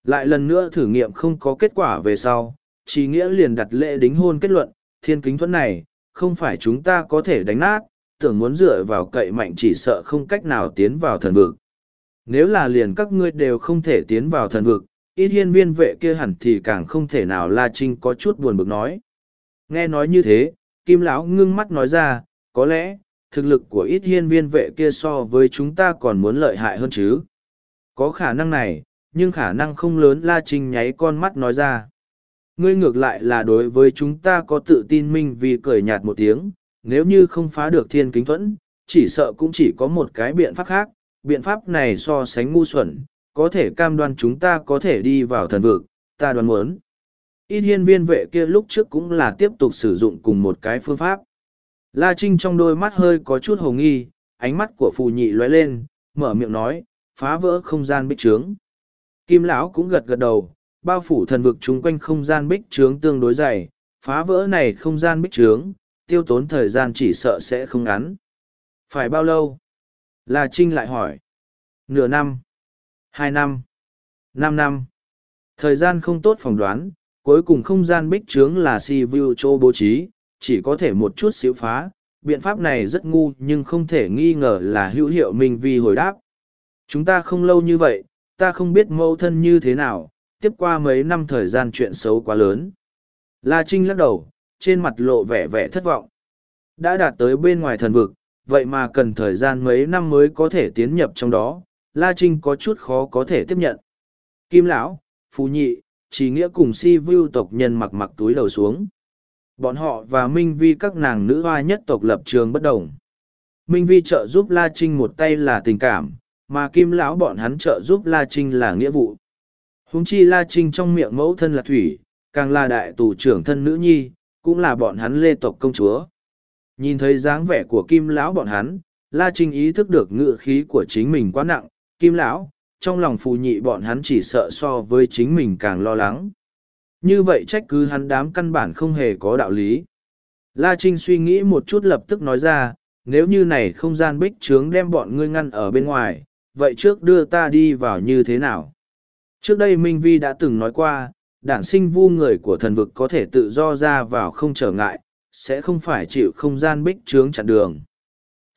Lại lần nữa thử nghiệm không có kết quả về sau, chỉ nghĩa liền đặt lễ đính hôn kết luận, thiên kính thuẫn này, không phải chúng ta có thể đánh nát, tưởng muốn dựa vào cậy mạnh chỉ sợ không cách nào tiến vào thần vực. Nếu là liền các ngươi đều không thể tiến vào thần vực, ít hiên viên vệ kia hẳn thì càng không thể nào La Trinh có chút buồn bực nói. Nghe nói như thế, Kim Lão ngưng mắt nói ra, có lẽ, thực lực của ít hiên viên vệ kia so với chúng ta còn muốn lợi hại hơn chứ. Có khả năng này, nhưng khả năng không lớn La Trinh nháy con mắt nói ra. Ngươi ngược lại là đối với chúng ta có tự tin minh vì cười nhạt một tiếng, nếu như không phá được thiên kính thuẫn, chỉ sợ cũng chỉ có một cái biện pháp khác, biện pháp này so sánh ngu xuẩn, có thể cam đoan chúng ta có thể đi vào thần vực, ta đoán muốn. Ít hiên viên vệ kia lúc trước cũng là tiếp tục sử dụng cùng một cái phương pháp. La Trinh trong đôi mắt hơi có chút hồ nghi, ánh mắt của phù nhị lóe lên, mở miệng nói, phá vỡ không gian bích trướng. Kim lão cũng gật gật đầu, bao phủ thần vực chung quanh không gian bích trướng tương đối dày, phá vỡ này không gian bích trướng, tiêu tốn thời gian chỉ sợ sẽ không ngắn. Phải bao lâu? La Trinh lại hỏi. Nửa năm, hai năm, năm năm. Thời gian không tốt phỏng đoán, cuối cùng không gian bích trướng là si vu chô bố trí, chỉ có thể một chút xíu phá. Biện pháp này rất ngu nhưng không thể nghi ngờ là hữu hiệu mình vì hồi đáp. Chúng ta không lâu như vậy, ta không biết mẫu thân như thế nào, tiếp qua mấy năm thời gian chuyện xấu quá lớn. La Trinh lắc đầu, trên mặt lộ vẻ vẻ thất vọng. Đã đạt tới bên ngoài thần vực, vậy mà cần thời gian mấy năm mới có thể tiến nhập trong đó la trinh có chút khó có thể tiếp nhận kim lão Phú nhị chỉ nghĩa cùng si vưu tộc nhân mặc mặc túi đầu xuống bọn họ và minh vi các nàng nữ hoa nhất tộc lập trường bất đồng minh vi trợ giúp la trinh một tay là tình cảm mà kim lão bọn hắn trợ giúp la trinh là nghĩa vụ Húng chi la trinh trong miệng mẫu thân là thủy càng là đại tù trưởng thân nữ nhi cũng là bọn hắn lê tộc công chúa nhìn thấy dáng vẻ của kim lão bọn hắn la trinh ý thức được ngựa khí của chính mình quá nặng kim lão trong lòng phù nhị bọn hắn chỉ sợ so với chính mình càng lo lắng như vậy trách cứ hắn đám căn bản không hề có đạo lý la trinh suy nghĩ một chút lập tức nói ra nếu như này không gian bích trướng đem bọn ngươi ngăn ở bên ngoài vậy trước đưa ta đi vào như thế nào trước đây minh vi đã từng nói qua đản sinh vu người của thần vực có thể tự do ra vào không trở ngại sẽ không phải chịu không gian bích trướng chặn đường.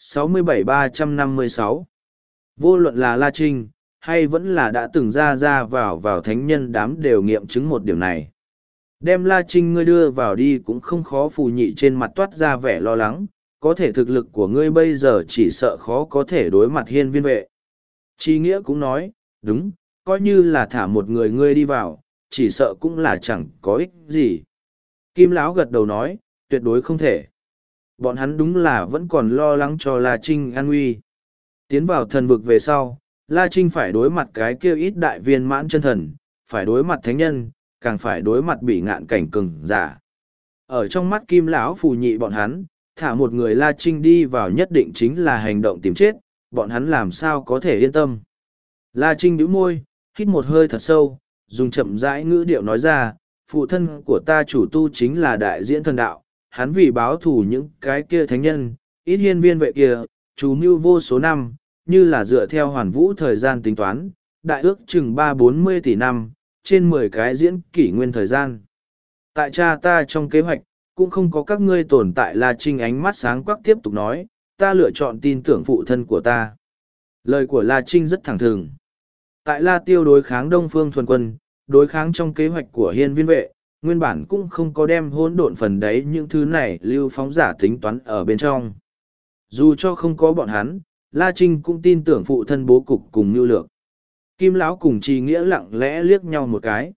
67-356 Vô luận là La Trinh, hay vẫn là đã từng ra ra vào vào thánh nhân đám đều nghiệm chứng một điểm này. Đem La Trinh ngươi đưa vào đi cũng không khó phù nhị trên mặt toát ra vẻ lo lắng, có thể thực lực của ngươi bây giờ chỉ sợ khó có thể đối mặt hiên viên vệ. Chi Nghĩa cũng nói, đúng, coi như là thả một người ngươi đi vào, chỉ sợ cũng là chẳng có ích gì. Kim Lão gật đầu nói, tuyệt đối không thể. Bọn hắn đúng là vẫn còn lo lắng cho La Trinh an uy. Tiến vào thần vực về sau, La Trinh phải đối mặt cái kia ít đại viên mãn chân thần, phải đối mặt thánh nhân, càng phải đối mặt bị ngạn cảnh cừng, giả. Ở trong mắt kim lão phù nhị bọn hắn, thả một người La Trinh đi vào nhất định chính là hành động tìm chết, bọn hắn làm sao có thể yên tâm. La Trinh nhíu môi, hít một hơi thật sâu, dùng chậm rãi ngữ điệu nói ra, phụ thân của ta chủ tu chính là đại diễn thần đạo, hắn vì báo thù những cái kia thánh nhân, ít hiên viên vệ kia, chú mưu vô số năm, như là dựa theo hoàn vũ thời gian tính toán, đại ước chừng ba bốn mươi tỷ năm, trên mười cái diễn kỷ nguyên thời gian. Tại cha ta trong kế hoạch, cũng không có các ngươi tồn tại là trinh ánh mắt sáng quắc tiếp tục nói, ta lựa chọn tin tưởng phụ thân của ta. Lời của La Trinh rất thẳng thường. Tại La Tiêu đối kháng Đông Phương Thuần Quân, đối kháng trong kế hoạch của Hiên Viên Vệ, nguyên bản cũng không có đem hỗn độn phần đấy những thứ này lưu phóng giả tính toán ở bên trong. Dù cho không có bọn hắn, La Trinh cũng tin tưởng phụ thân bố cục cùng lưu lược. Kim Lão cùng Trì Nghĩa lặng lẽ liếc nhau một cái.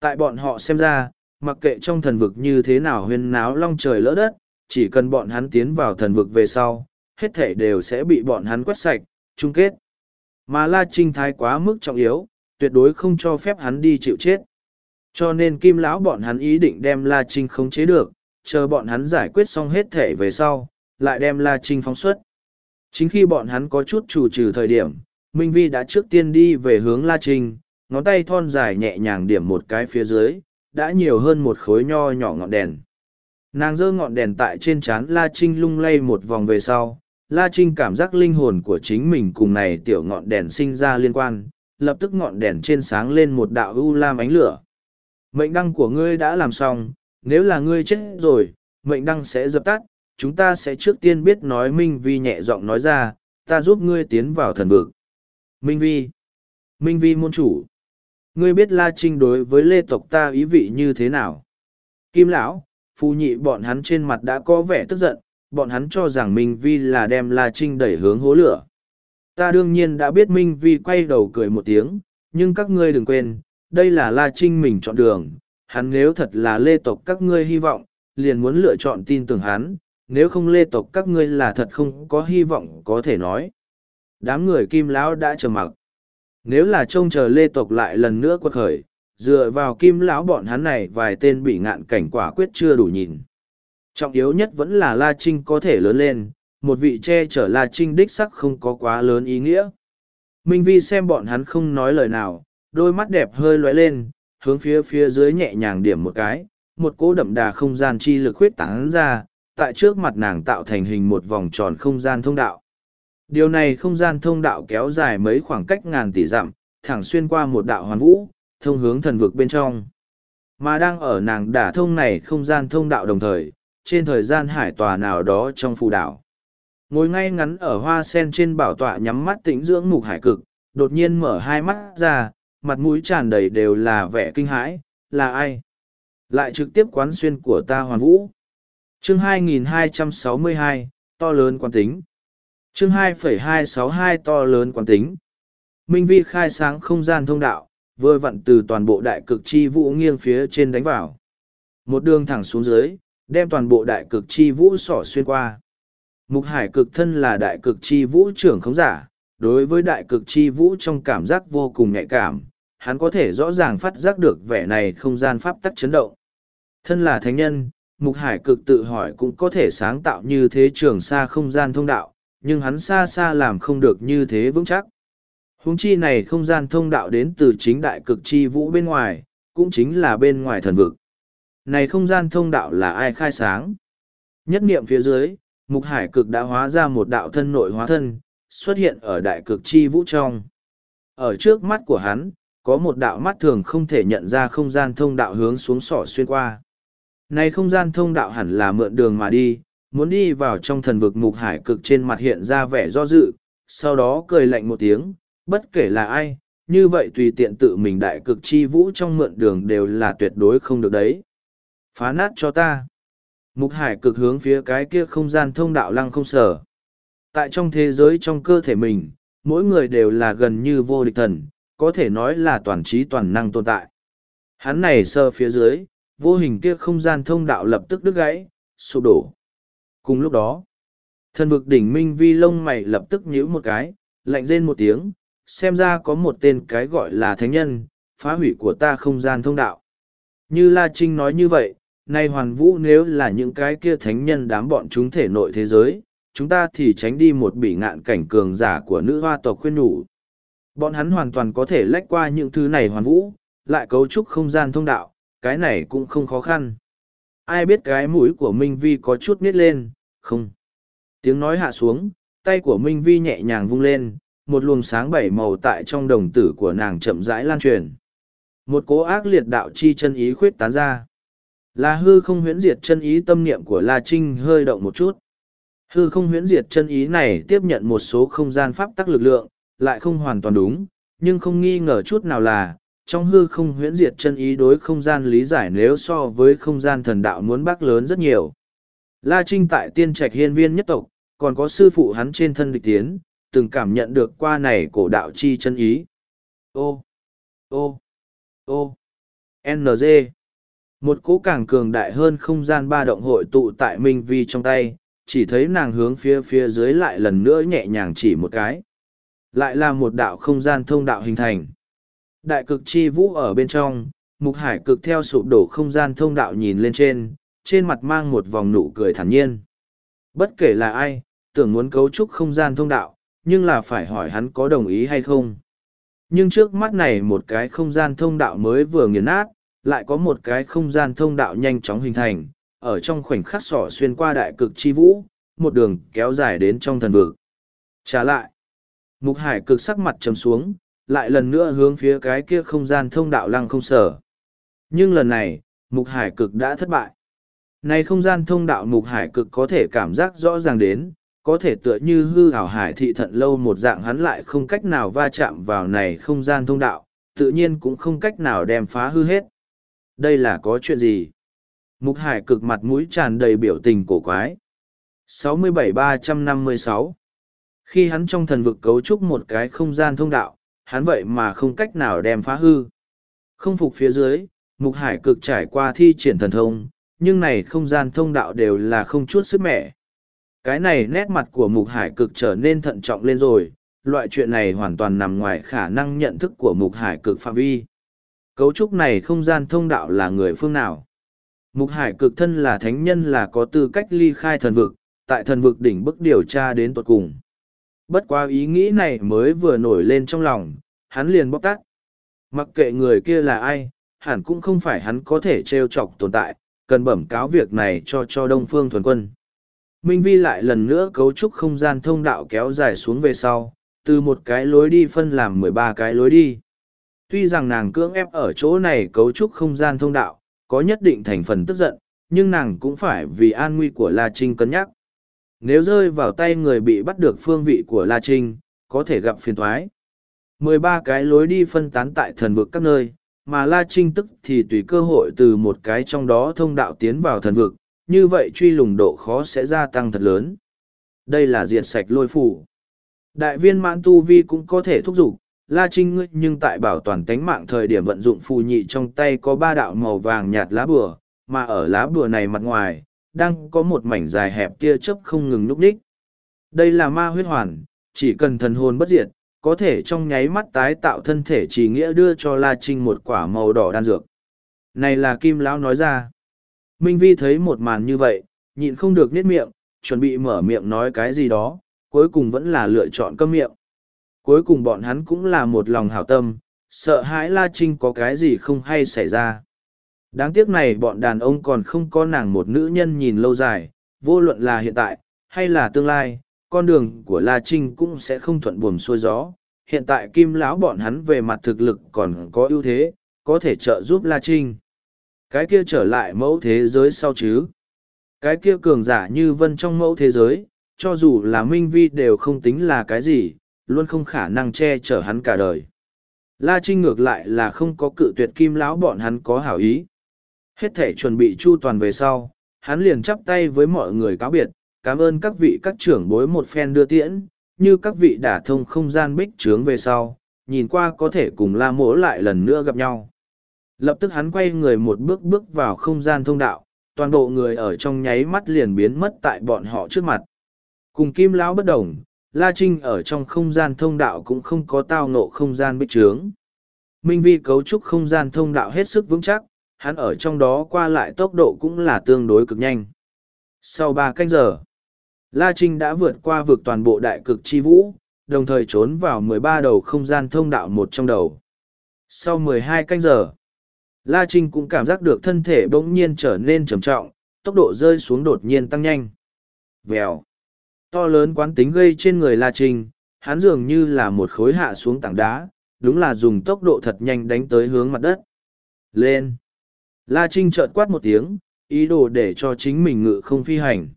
Tại bọn họ xem ra, mặc kệ trong thần vực như thế nào huyên náo long trời lỡ đất, chỉ cần bọn hắn tiến vào thần vực về sau, hết thể đều sẽ bị bọn hắn quét sạch, chung kết. Mà La Trinh thái quá mức trọng yếu, tuyệt đối không cho phép hắn đi chịu chết cho nên kim lão bọn hắn ý định đem la trinh khống chế được chờ bọn hắn giải quyết xong hết thể về sau lại đem la trinh phóng xuất chính khi bọn hắn có chút chủ trừ thời điểm minh vi đã trước tiên đi về hướng la trinh ngón tay thon dài nhẹ nhàng điểm một cái phía dưới đã nhiều hơn một khối nho nhỏ ngọn đèn nàng giơ ngọn đèn tại trên c la trinh lung lay một vòng về sau la trinh cảm giác linh hồn của chính mình cùng này tiểu ngọn đèn sinh ra liên quan lập tức ngọn đèn trên sáng lên một đạo ưu lam ánh lửa Mệnh đăng của ngươi đã làm xong, nếu là ngươi chết rồi, mệnh đăng sẽ dập tắt, chúng ta sẽ trước tiên biết nói Minh Vi nhẹ giọng nói ra, ta giúp ngươi tiến vào thần vực. Minh Vi Minh Vi môn chủ Ngươi biết La Trinh đối với lê tộc ta ý vị như thế nào? Kim Lão, phu nhị bọn hắn trên mặt đã có vẻ tức giận, bọn hắn cho rằng Minh Vi là đem La Trinh đẩy hướng hố lửa. Ta đương nhiên đã biết Minh Vi quay đầu cười một tiếng, nhưng các ngươi đừng quên, đây là La Trinh mình chọn đường, hắn nếu thật là lê tộc các ngươi hy vọng, liền muốn lựa chọn tin tưởng hắn, nếu không lê tộc các ngươi là thật không có hy vọng có thể nói. Đám người kim lão đã chờ mặc. Nếu là trông chờ lê tộc lại lần nữa quật khởi, dựa vào kim lão bọn hắn này vài tên bị ngạn cảnh quả quyết chưa đủ nhìn. Trọng yếu nhất vẫn là La Trinh có thể lớn lên, một vị che chở La Trinh đích sắc không có quá lớn ý nghĩa. Minh Vi xem bọn hắn không nói lời nào, đôi mắt đẹp hơi lóe lên, hướng phía phía dưới nhẹ nhàng điểm một cái, một cỗ đậm đà không gian chi lực huyết tán ra, tại trước mặt nàng tạo thành hình một vòng tròn không gian thông đạo. Điều này không gian thông đạo kéo dài mấy khoảng cách ngàn tỷ dặm, thẳng xuyên qua một đạo hoàn vũ, thông hướng thần vực bên trong. Mà đang ở nàng đả thông này không gian thông đạo đồng thời, trên thời gian hải tòa nào đó trong phù đảo. Ngồi ngay ngắn ở hoa sen trên bảo tọa nhắm mắt tĩnh dưỡng mục hải cực, đột nhiên mở hai mắt ra, mặt mũi tràn đầy đều là vẻ kinh hãi, là ai? Lại trực tiếp quán xuyên của ta hoàn vũ. Chương 2262, to lớn quán tính. Chương 2,262 to lớn quán tính. Minh Vi khai sáng không gian thông đạo, vừa vặn từ toàn bộ đại cực chi vũ nghiêng phía trên đánh vào. Một đường thẳng xuống dưới, đem toàn bộ đại cực chi vũ sỏ xuyên qua. Mục hải cực thân là đại cực chi vũ trưởng không giả, đối với đại cực chi vũ trong cảm giác vô cùng nhạy cảm, hắn có thể rõ ràng phát giác được vẻ này không gian pháp tắc chấn động. Thân là thánh nhân, Mục Hải cực tự hỏi cũng có thể sáng tạo như thế trường xa không gian thông đạo, nhưng hắn xa xa làm không được như thế vững chắc. Húng chi này không gian thông đạo đến từ chính đại cực chi vũ bên ngoài, cũng chính là bên ngoài thần vực. Này không gian thông đạo là ai khai sáng? Nhất niệm phía dưới, Mục Hải cực đã hóa ra một đạo thân nội hóa thân, xuất hiện ở đại cực chi vũ trong. Ở trước mắt của hắn, có một đạo mắt thường không thể nhận ra không gian thông đạo hướng xuống sỏ xuyên qua. Này không gian thông đạo hẳn là mượn đường mà đi, muốn đi vào trong thần vực mục hải cực trên mặt hiện ra vẻ do dự, sau đó cười lạnh một tiếng, bất kể là ai, như vậy tùy tiện tự mình đại cực chi vũ trong mượn đường đều là tuyệt đối không được đấy. Phá nát cho ta. Mục hải cực hướng phía cái kia không gian thông đạo lăng không sở. Tại trong thế giới trong cơ thể mình, mỗi người đều là gần như vô địch thần, có thể nói là toàn trí toàn năng tồn tại. Hắn này sơ phía dưới, vô hình kia không gian thông đạo lập tức đứt gãy, sụp đổ. Cùng lúc đó, thần vực đỉnh minh vi lông mày lập tức nhíu một cái, lạnh rên một tiếng, xem ra có một tên cái gọi là thánh nhân, phá hủy của ta không gian thông đạo. Như La Trinh nói như vậy, nay hoàn vũ nếu là những cái kia thánh nhân đám bọn chúng thể nội thế giới, chúng ta thì tránh đi một bỉ ngạn cảnh cường giả của nữ hoa tộc khuyên nhủ, Bọn hắn hoàn toàn có thể lách qua những thứ này hoàn vũ, lại cấu trúc không gian thông đạo, cái này cũng không khó khăn. Ai biết cái mũi của Minh Vi có chút nít lên, không. Tiếng nói hạ xuống, tay của Minh Vi nhẹ nhàng vung lên, một luồng sáng bảy màu tại trong đồng tử của nàng chậm rãi lan truyền. Một cố ác liệt đạo chi chân ý khuyết tán ra. Là hư không huyễn diệt chân ý tâm niệm của La Trinh hơi động một chút. Hư không huyễn diệt chân ý này tiếp nhận một số không gian pháp tắc lực lượng, lại không hoàn toàn đúng, nhưng không nghi ngờ chút nào là, trong hư không huyễn diệt chân ý đối không gian lý giải nếu so với không gian thần đạo muốn bác lớn rất nhiều. La Trinh tại tiên trạch hiên viên nhất tộc, còn có sư phụ hắn trên thân địch tiến, từng cảm nhận được qua này cổ đạo chi chân ý. Ô, ô, ô, NG. Một cỗ càng cường đại hơn không gian ba động hội tụ tại Minh Vi trong tay, chỉ thấy nàng hướng phía phía dưới lại lần nữa nhẹ nhàng chỉ một cái lại là một đạo không gian thông đạo hình thành. Đại cực chi vũ ở bên trong, mục hải cực theo sụp đổ không gian thông đạo nhìn lên trên, trên mặt mang một vòng nụ cười thản nhiên. Bất kể là ai, tưởng muốn cấu trúc không gian thông đạo, nhưng là phải hỏi hắn có đồng ý hay không. Nhưng trước mắt này một cái không gian thông đạo mới vừa nghiền nát, lại có một cái không gian thông đạo nhanh chóng hình thành, ở trong khoảnh khắc sỏ xuyên qua đại cực chi vũ, một đường kéo dài đến trong thần vực. Trả lại, Mục hải cực sắc mặt trầm xuống, lại lần nữa hướng phía cái kia không gian thông đạo lăng không sở. Nhưng lần này, mục hải cực đã thất bại. Nay không gian thông đạo mục hải cực có thể cảm giác rõ ràng đến, có thể tựa như hư hảo hải thị thận lâu một dạng hắn lại không cách nào va chạm vào này không gian thông đạo, tự nhiên cũng không cách nào đem phá hư hết. Đây là có chuyện gì? Mục hải cực mặt mũi tràn đầy biểu tình cổ quái. 67-356 khi hắn trong thần vực cấu trúc một cái không gian thông đạo, hắn vậy mà không cách nào đem phá hư. Không phục phía dưới, Mục Hải cực trải qua thi triển thần thông, nhưng này không gian thông đạo đều là không chút sức mẻ. Cái này nét mặt của Mục Hải cực trở nên thận trọng lên rồi, loại chuyện này hoàn toàn nằm ngoài khả năng nhận thức của Mục Hải cực phạm vi. Cấu trúc này không gian thông đạo là người phương nào? Mục Hải cực thân là thánh nhân là có tư cách ly khai thần vực, tại thần vực đỉnh bức điều tra đến tuột cùng. Bất quá ý nghĩ này mới vừa nổi lên trong lòng, hắn liền bóc tắt. Mặc kệ người kia là ai, hẳn cũng không phải hắn có thể trêu chọc tồn tại, cần bẩm cáo việc này cho cho Đông Phương Thuần Quân. Minh Vi lại lần nữa cấu trúc không gian thông đạo kéo dài xuống về sau, từ một cái lối đi phân làm mười ba cái lối đi. Tuy rằng nàng cưỡng ép ở chỗ này cấu trúc không gian thông đạo, có nhất định thành phần tức giận, nhưng nàng cũng phải vì an nguy của La Trinh cân nhắc nếu rơi vào tay người bị bắt được phương vị của La Trinh, có thể gặp phiền thoái. 13 cái lối đi phân tán tại thần vực các nơi, mà La Trinh tức thì tùy cơ hội từ một cái trong đó thông đạo tiến vào thần vực, như vậy truy lùng độ khó sẽ gia tăng thật lớn. Đây là diệt sạch lôi phủ. Đại viên mãn tu vi cũng có thể thúc giục, La Trinh ngươi nhưng tại bảo toàn tánh mạng thời điểm vận dụng phù nhị trong tay có ba đạo màu vàng nhạt lá bừa, mà ở lá bừa này mặt ngoài, đang có một mảnh dài hẹp tia chớp không ngừng núp ních. Đây là ma huyết hoàn, chỉ cần thần hồn bất diệt, có thể trong nháy mắt tái tạo thân thể chỉ nghĩa đưa cho La Trinh một quả màu đỏ đan dược. Này là Kim Lão nói ra. Minh Vi thấy một màn như vậy, nhịn không được niết miệng, chuẩn bị mở miệng nói cái gì đó, cuối cùng vẫn là lựa chọn câm miệng. Cuối cùng bọn hắn cũng là một lòng hảo tâm, sợ hãi La Trinh có cái gì không hay xảy ra. Đáng tiếc này bọn đàn ông còn không có nàng một nữ nhân nhìn lâu dài, vô luận là hiện tại, hay là tương lai, con đường của La Trinh cũng sẽ không thuận buồm xuôi gió. Hiện tại kim lão bọn hắn về mặt thực lực còn có ưu thế, có thể trợ giúp La Trinh. Cái kia trở lại mẫu thế giới sau chứ. Cái kia cường giả như vân trong mẫu thế giới, cho dù là Minh Vi đều không tính là cái gì, luôn không khả năng che chở hắn cả đời. La Trinh ngược lại là không có cự tuyệt kim lão bọn hắn có hảo ý. Hết thể chuẩn bị chu toàn về sau, hắn liền chắp tay với mọi người cáo biệt, cảm ơn các vị các trưởng bối một phen đưa tiễn, như các vị đã thông không gian bích trướng về sau, nhìn qua có thể cùng la mỗ lại lần nữa gặp nhau. Lập tức hắn quay người một bước bước vào không gian thông đạo, toàn bộ người ở trong nháy mắt liền biến mất tại bọn họ trước mặt. Cùng kim lão bất đồng, La Trinh ở trong không gian thông đạo cũng không có tao ngộ không gian bích trướng. Minh vi cấu trúc không gian thông đạo hết sức vững chắc, hắn ở trong đó qua lại tốc độ cũng là tương đối cực nhanh. Sau ba canh giờ, La Trinh đã vượt qua vực toàn bộ đại cực chi vũ, đồng thời trốn vào mười ba đầu không gian thông đạo một trong đầu. Sau mười hai canh giờ, La Trinh cũng cảm giác được thân thể bỗng nhiên trở nên trầm trọng, tốc độ rơi xuống đột nhiên tăng nhanh. Vèo. To lớn quán tính gây trên người La Trinh, hắn dường như là một khối hạ xuống tảng đá, đúng là dùng tốc độ thật nhanh đánh tới hướng mặt đất. Lên. La Trinh chợt quát một tiếng, ý đồ để cho chính mình ngự không phi hành.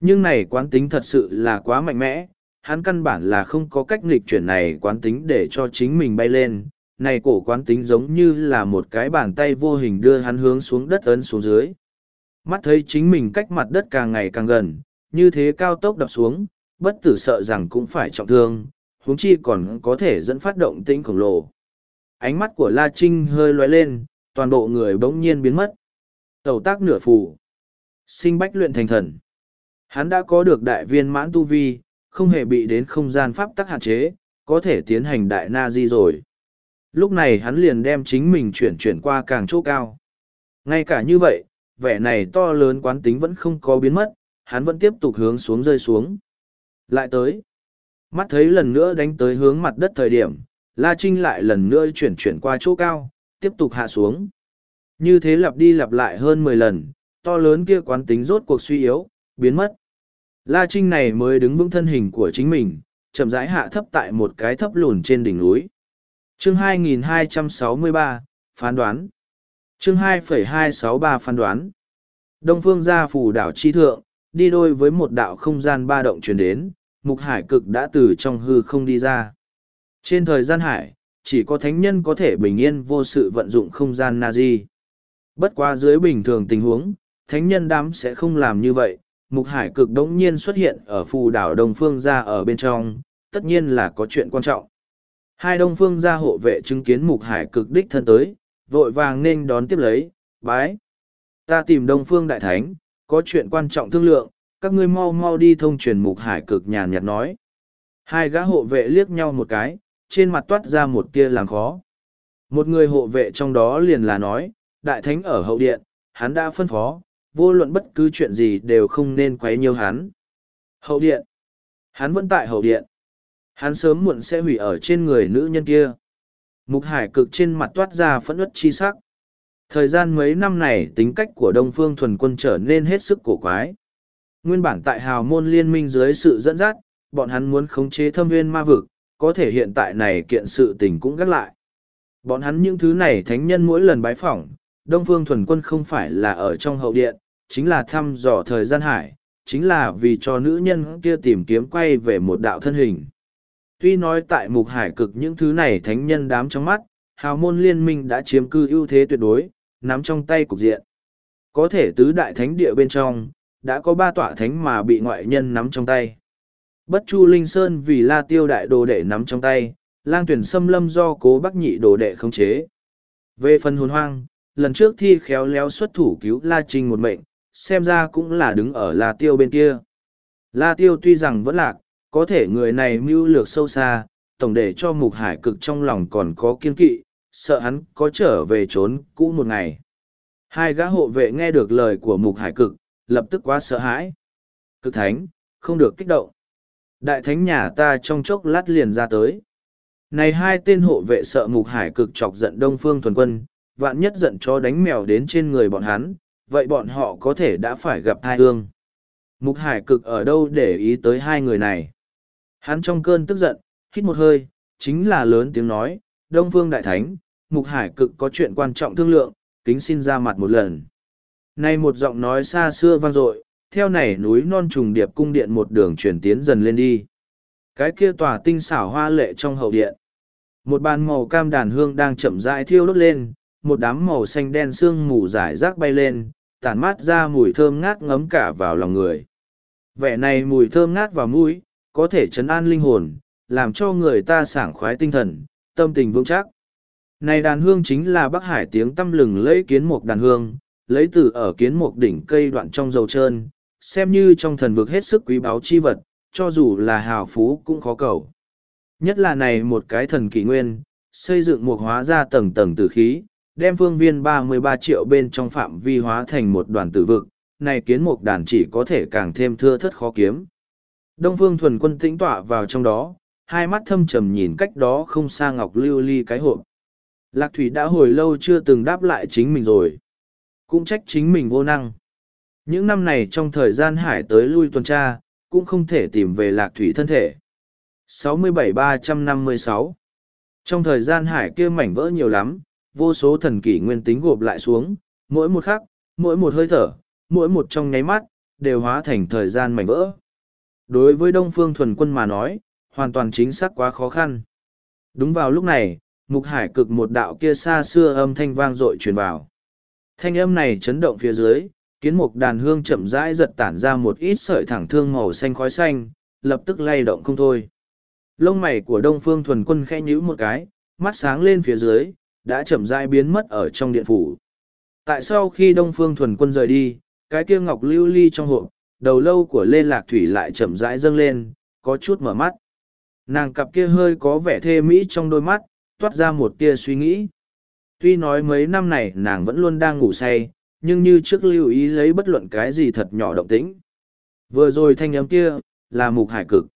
Nhưng này quán tính thật sự là quá mạnh mẽ, hắn căn bản là không có cách nghịch chuyển này quán tính để cho chính mình bay lên. Này cổ quán tính giống như là một cái bàn tay vô hình đưa hắn hướng xuống đất ấn xuống dưới. Mắt thấy chính mình cách mặt đất càng ngày càng gần, như thế cao tốc đập xuống, bất tử sợ rằng cũng phải trọng thương, huống chi còn có thể dẫn phát động tính khổng lồ. Ánh mắt của La Trinh hơi lóe lên, toàn bộ người bỗng nhiên biến mất. Tẩu tác nửa phù. Sinh bách luyện thành thần. Hắn đã có được đại viên mãn tu vi, không hề bị đến không gian pháp tắc hạn chế, có thể tiến hành đại na di rồi. Lúc này hắn liền đem chính mình chuyển chuyển qua càng chỗ cao. Ngay cả như vậy, vẻ này to lớn quán tính vẫn không có biến mất, hắn vẫn tiếp tục hướng xuống rơi xuống. Lại tới. Mắt thấy lần nữa đánh tới hướng mặt đất thời điểm, La Trinh lại lần nữa chuyển chuyển qua chỗ cao, tiếp tục hạ xuống. Như thế lặp đi lặp lại hơn mười lần, to lớn kia quán tính rốt cuộc suy yếu, biến mất. La Trinh này mới đứng vững thân hình của chính mình, chậm rãi hạ thấp tại một cái thấp lùn trên đỉnh núi. Chương 2263, phán đoán. Chương 2.263 phán đoán. Đông phương gia phủ đảo chi thượng, đi đôi với một đạo không gian ba động truyền đến, mục hải cực đã từ trong hư không đi ra. Trên thời gian hải, chỉ có thánh nhân có thể bình yên vô sự vận dụng không gian na di bất quá dưới bình thường tình huống thánh nhân đám sẽ không làm như vậy mục hải cực đống nhiên xuất hiện ở phù đảo đông phương ra ở bên trong tất nhiên là có chuyện quan trọng hai đông phương ra hộ vệ chứng kiến mục hải cực đích thân tới vội vàng nên đón tiếp lấy bái ta tìm đông phương đại thánh có chuyện quan trọng thương lượng các ngươi mau mau đi thông truyền mục hải cực nhàn nhạt nói hai gã hộ vệ liếc nhau một cái trên mặt toát ra một tia làm khó. Một người hộ vệ trong đó liền là nói, đại thánh ở hậu điện, hắn đã phân phó, vô luận bất cứ chuyện gì đều không nên quấy nhiều hắn. Hậu điện. Hắn vẫn tại hậu điện. Hắn sớm muộn sẽ hủy ở trên người nữ nhân kia. Mục hải cực trên mặt toát ra phẫn ướt chi sắc. Thời gian mấy năm này tính cách của Đông Phương thuần quân trở nên hết sức cổ quái. Nguyên bản tại hào môn liên minh dưới sự dẫn dắt, bọn hắn muốn khống chế thâm viên ma vực, có thể hiện tại này kiện sự tình cũng gắt lại. Bọn hắn những thứ này thánh nhân mỗi lần bái phỏng, Đông Phương thuần quân không phải là ở trong hậu điện, chính là thăm dò thời gian hải, chính là vì cho nữ nhân kia tìm kiếm quay về một đạo thân hình. Tuy nói tại mục hải cực những thứ này thánh nhân đám trong mắt, hào môn liên minh đã chiếm cư ưu thế tuyệt đối, nắm trong tay cục diện. Có thể tứ đại thánh địa bên trong, đã có ba tọa thánh mà bị ngoại nhân nắm trong tay bất chu linh sơn vì la tiêu đại đồ đệ nắm trong tay lang tuyển xâm lâm do cố bắc nhị đồ đệ khống chế về phần hồn hoang lần trước thi khéo léo xuất thủ cứu la trinh một mệnh xem ra cũng là đứng ở la tiêu bên kia la tiêu tuy rằng vẫn lạc có thể người này mưu lược sâu xa tổng để cho mục hải cực trong lòng còn có kiên kỵ sợ hắn có trở về trốn cũ một ngày hai gã hộ vệ nghe được lời của mục hải cực lập tức quá sợ hãi cực thánh không được kích động đại thánh nhà ta trong chốc lát liền ra tới này hai tên hộ vệ sợ mục hải cực chọc giận đông phương thuần quân vạn nhất giận cho đánh mèo đến trên người bọn hắn vậy bọn họ có thể đã phải gặp thai hương mục hải cực ở đâu để ý tới hai người này hắn trong cơn tức giận hít một hơi chính là lớn tiếng nói đông phương đại thánh mục hải cực có chuyện quan trọng thương lượng kính xin ra mặt một lần Này một giọng nói xa xưa vang dội theo này núi non trùng điệp cung điện một đường chuyển tiến dần lên đi. Cái kia tòa tinh xảo hoa lệ trong hậu điện. Một bàn màu cam đàn hương đang chậm rãi thiêu đốt lên, một đám màu xanh đen sương mù rải rác bay lên, tản mát ra mùi thơm ngát ngấm cả vào lòng người. Vẻ này mùi thơm ngát vào mũi, có thể trấn an linh hồn, làm cho người ta sảng khoái tinh thần, tâm tình vững chắc. Này đàn hương chính là Bắc Hải tiếng tâm lừng lấy kiến mục đàn hương, lấy từ ở kiến mục đỉnh cây đoạn trong dầu trơn, xem như trong thần vực hết sức quý báu chi vật, cho dù là hào phú cũng khó cầu. Nhất là này một cái thần kỳ nguyên, xây dựng một hóa ra tầng tầng tử khí, đem phương viên 33 triệu bên trong phạm vi hóa thành một đoàn tử vực, này kiến một đàn chỉ có thể càng thêm thưa thất khó kiếm. Đông phương thuần quân tĩnh tọa vào trong đó, hai mắt thâm trầm nhìn cách đó không xa ngọc lưu ly cái hộp. Lạc thủy đã hồi lâu chưa từng đáp lại chính mình rồi. Cũng trách chính mình vô năng. Những năm này trong thời gian hải tới lui tuần tra, cũng không thể tìm về lạc thủy thân thể. 67-356 Trong thời gian hải kia mảnh vỡ nhiều lắm, vô số thần kỷ nguyên tính gộp lại xuống, mỗi một khắc, mỗi một hơi thở, mỗi một trong nháy mắt, đều hóa thành thời gian mảnh vỡ. Đối với Đông Phương Thuần Quân mà nói, hoàn toàn chính xác quá khó khăn. Đúng vào lúc này, mục hải cực một đạo kia xa xưa âm thanh vang dội truyền vào. Thanh âm này chấn động phía dưới, Kiến mục đàn hương chậm rãi giật tản ra một ít sợi thẳng thương màu xanh khói xanh, lập tức lay động không thôi. Lông mày của Đông Phương Thuần Quân khẽ nhíu một cái, mắt sáng lên phía dưới, đã chậm rãi biến mất ở trong điện phủ. Tại sau khi Đông Phương Thuần Quân rời đi, cái kia ngọc lưu ly trong hộp, đầu lâu của Lê Lạc Thủy lại chậm rãi dâng lên, có chút mở mắt. Nàng cặp kia hơi có vẻ thê mỹ trong đôi mắt, toát ra một tia suy nghĩ. Tuy nói mấy năm này nàng vẫn luôn đang ngủ say, nhưng như trước lưu ý lấy bất luận cái gì thật nhỏ động tĩnh. Vừa rồi thanh âm kia, là mục hải cực.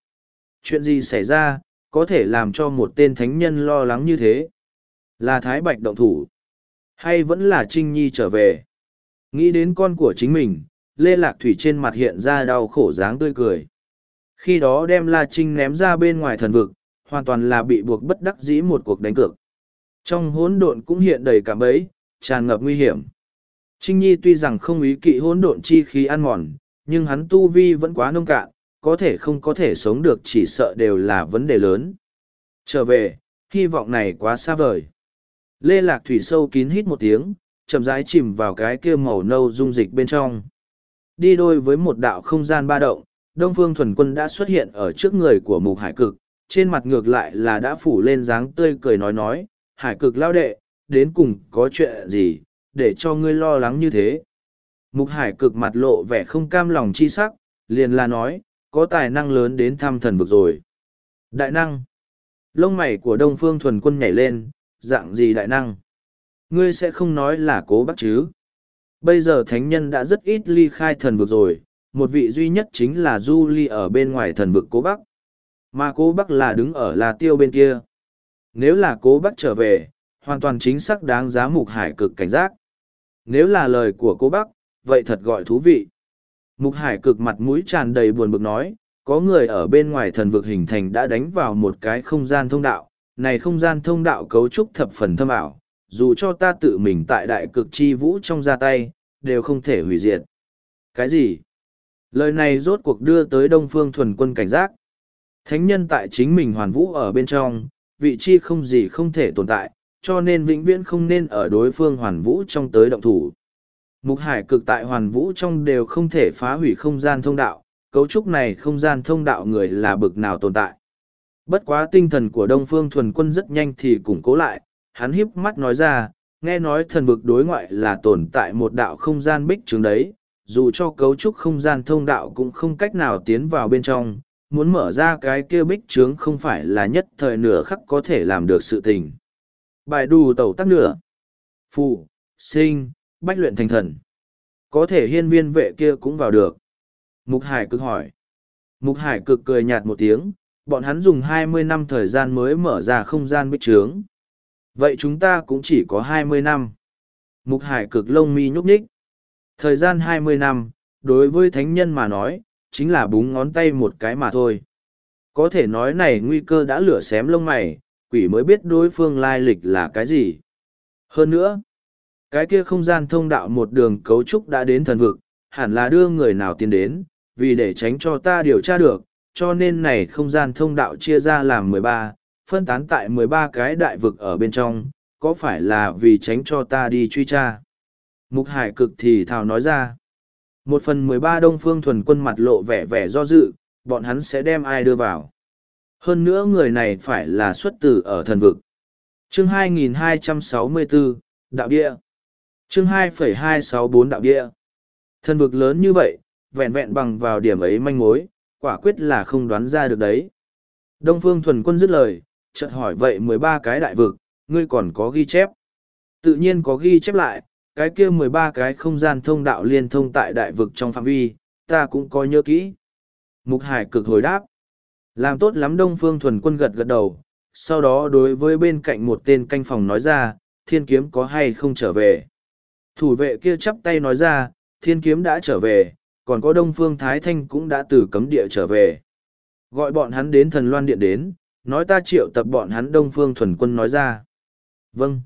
Chuyện gì xảy ra, có thể làm cho một tên thánh nhân lo lắng như thế? Là Thái Bạch động thủ? Hay vẫn là Trinh Nhi trở về? Nghĩ đến con của chính mình, Lê Lạc Thủy trên mặt hiện ra đau khổ dáng tươi cười. Khi đó đem La Trinh ném ra bên ngoài thần vực, hoàn toàn là bị buộc bất đắc dĩ một cuộc đánh cược. Trong hỗn độn cũng hiện đầy cảm ấy, tràn ngập nguy hiểm. Trinh Nhi tuy rằng không ý kỵ hỗn độn chi khí ăn mòn, nhưng hắn tu vi vẫn quá nông cạn, có thể không có thể sống được chỉ sợ đều là vấn đề lớn. Trở về, hy vọng này quá xa vời. Lê Lạc Thủy sâu kín hít một tiếng, chậm rãi chìm vào cái kia màu nâu dung dịch bên trong. Đi đôi với một đạo không gian ba động, Đông Phương Thuần Quân đã xuất hiện ở trước người của mục hải cực, trên mặt ngược lại là đã phủ lên dáng tươi cười nói nói, hải cực lao đệ, đến cùng có chuyện gì, để cho ngươi lo lắng như thế. Mục Hải cực mặt lộ vẻ không cam lòng chi sắc, liền là nói, có tài năng lớn đến thăm thần vực rồi. Đại năng. Lông mày của Đông Phương Thuần Quân nhảy lên, dạng gì đại năng? Ngươi sẽ không nói là cố bắt chứ? Bây giờ thánh nhân đã rất ít ly khai thần vực rồi, một vị duy nhất chính là Du Ly ở bên ngoài thần vực cố Bắc. Mà cố Bắc là đứng ở là tiêu bên kia. Nếu là cố Bắc trở về, hoàn toàn chính xác đáng giá mục hải cực cảnh giác. Nếu là lời của cô bác, vậy thật gọi thú vị. Mục Hải cực mặt mũi tràn đầy buồn bực nói, có người ở bên ngoài thần vực hình thành đã đánh vào một cái không gian thông đạo, này không gian thông đạo cấu trúc thập phần thâm ảo, dù cho ta tự mình tại đại cực chi vũ trong ra tay, đều không thể hủy diệt. Cái gì? Lời này rốt cuộc đưa tới Đông Phương thuần quân cảnh giác. Thánh nhân tại chính mình hoàn vũ ở bên trong, vị chi không gì không thể tồn tại, cho nên vĩnh viễn không nên ở đối phương hoàn vũ trong tới động thủ. Mục hải cực tại hoàn vũ trong đều không thể phá hủy không gian thông đạo, cấu trúc này không gian thông đạo người là bực nào tồn tại. Bất quá tinh thần của Đông Phương thuần quân rất nhanh thì củng cố lại, hắn híp mắt nói ra, nghe nói thần vực đối ngoại là tồn tại một đạo không gian bích trướng đấy, dù cho cấu trúc không gian thông đạo cũng không cách nào tiến vào bên trong, muốn mở ra cái kia bích trướng không phải là nhất thời nửa khắc có thể làm được sự tình. Bài đủ tẩu tắc nửa. Phụ, sinh, bách luyện thành thần. Có thể hiên viên vệ kia cũng vào được. Mục Hải cực hỏi. Mục Hải cực cười nhạt một tiếng, bọn hắn dùng hai mươi năm thời gian mới mở ra không gian bích trướng. Vậy chúng ta cũng chỉ có hai mươi năm. Mục Hải cực lông mi nhúc nhích. Thời gian hai mươi năm, đối với thánh nhân mà nói, chính là búng ngón tay một cái mà thôi. Có thể nói này nguy cơ đã lửa xém lông mày, quỷ mới biết đối phương lai lịch là cái gì. Hơn nữa, cái kia không gian thông đạo một đường cấu trúc đã đến thần vực, hẳn là đưa người nào tiến đến, vì để tránh cho ta điều tra được, cho nên này không gian thông đạo chia ra làm mười ba, phân tán tại mười ba cái đại vực ở bên trong, có phải là vì tránh cho ta đi truy tra? Mục Hải cực thì thào nói ra. Một phần mười ba Đông Phương thuần quân mặt lộ vẻ vẻ do dự, bọn hắn sẽ đem ai đưa vào. Hơn nữa người này phải là xuất tử ở thần vực. Chương 2264, Đạo Địa Chương 2.264 Đạo Địa Thần vực lớn như vậy, vẹn vẹn bằng vào điểm ấy manh mối, quả quyết là không đoán ra được đấy. Đông Phương Thuần Quân dứt lời, chợt hỏi vậy mười ba cái đại vực, ngươi còn có ghi chép. Tự nhiên có ghi chép lại, cái kia mười ba cái không gian thông đạo liên thông tại đại vực trong phạm vi, ta cũng có nhớ kỹ. Mục Hải cực hồi đáp. Làm tốt lắm Đông Phương thuần quân gật gật đầu, sau đó đối với bên cạnh một tên canh phòng nói ra, thiên kiếm có hay không trở về. Thủ vệ kia chắp tay nói ra, thiên kiếm đã trở về, còn có Đông Phương Thái Thanh cũng đã từ cấm địa trở về. Gọi bọn hắn đến thần loan điện đến, nói ta triệu tập bọn hắn Đông Phương thuần quân nói ra. Vâng.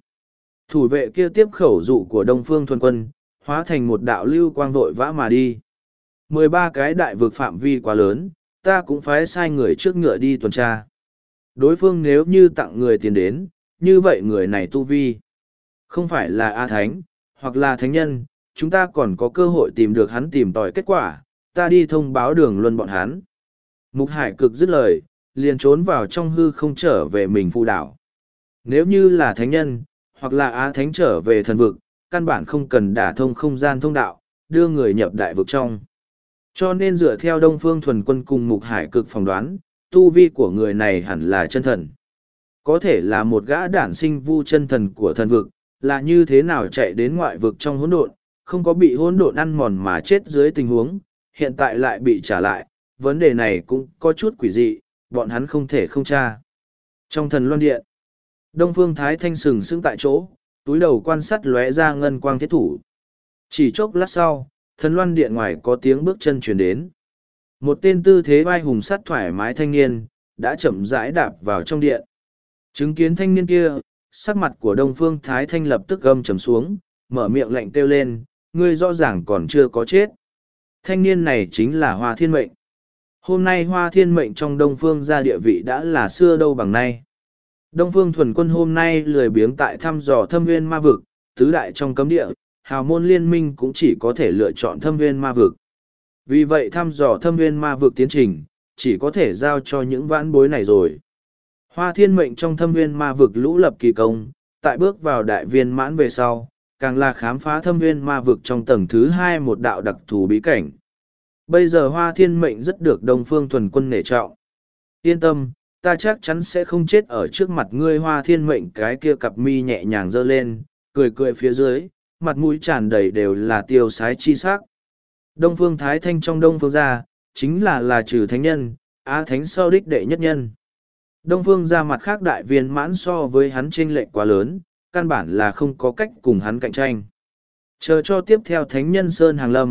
Thủ vệ kia tiếp khẩu dụ của Đông Phương thuần quân, hóa thành một đạo lưu quang vội vã mà đi. 13 cái đại vực phạm vi quá lớn, ta cũng phái sai người trước ngựa đi tuần tra. Đối phương nếu như tặng người tiền đến, như vậy người này tu vi. Không phải là A Thánh, hoặc là Thánh Nhân, chúng ta còn có cơ hội tìm được hắn tìm tòi kết quả, ta đi thông báo đường luân bọn hắn. Mục Hải cực dứt lời, liền trốn vào trong hư không trở về mình phụ đảo. Nếu như là Thánh Nhân, hoặc là a Thánh trở về thần vực, căn bản không cần đả thông không gian thông đạo, đưa người nhập đại vực trong. Cho nên dựa theo Đông Phương thuần quân cùng Mục Hải cực phỏng đoán, tu vi của người này hẳn là chân thần. Có thể là một gã đản sinh vu chân thần của thần vực, là như thế nào chạy đến ngoại vực trong hỗn độn, không có bị hỗn độn ăn mòn mà chết dưới tình huống, hiện tại lại bị trả lại, vấn đề này cũng có chút quỷ dị, bọn hắn không thể không tra. Trong thần loan điện, Đông Phương Thái Thanh sừng sững tại chỗ, túi đầu quan sát lóe ra ngân quang thiết thủ. Chỉ chốc lát sau, thần loan điện ngoài có tiếng bước chân truyền đến. Một tên tư thế vai hùng sắt thoải mái thanh niên, đã chậm rãi đạp vào trong điện. Chứng kiến thanh niên kia, sắc mặt của Đông Phương Thái Thanh lập tức gầm trầm xuống, mở miệng lạnh kêu lên, ngươi rõ ràng còn chưa có chết. Thanh niên này chính là Hoa Thiên Mệnh. Hôm nay Hoa Thiên Mệnh trong Đông Phương gia địa vị đã là xưa đâu bằng nay. Đông Phương thuần quân hôm nay lười biếng tại thăm dò thâm nguyên ma vực, tứ đại trong cấm địa, hào môn liên minh cũng chỉ có thể lựa chọn thâm viên ma vực. Vì vậy thăm dò thâm viên ma vực tiến trình, chỉ có thể giao cho những vãn bối này rồi. Hoa thiên mệnh trong thâm viên ma vực lũ lập kỳ công, tại bước vào đại viên mãn về sau, càng là khám phá thâm viên ma vực trong tầng thứ hai một đạo đặc thù bí cảnh. Bây giờ hoa thiên mệnh rất được đông phương thuần quân nể trọng. Yên tâm, ta chắc chắn sẽ không chết ở trước mặt ngươi hoa thiên mệnh cái kia cặp mi nhẹ nhàng giơ lên, cười cười phía dưới, mặt mũi tràn đầy đều là tiêu sái chi s ắ c đông phương thái thanh trong đông phương gia chính là là trừ thánh nhân á thánh sau đích đệ nhất nhân đông phương gia mặt khác đại viên mãn so với hắn t r ê n lệch quá lớn căn bản là không có cách cùng hắn cạnh tranh chờ cho tiếp theo thánh nhân sơn hàng lâm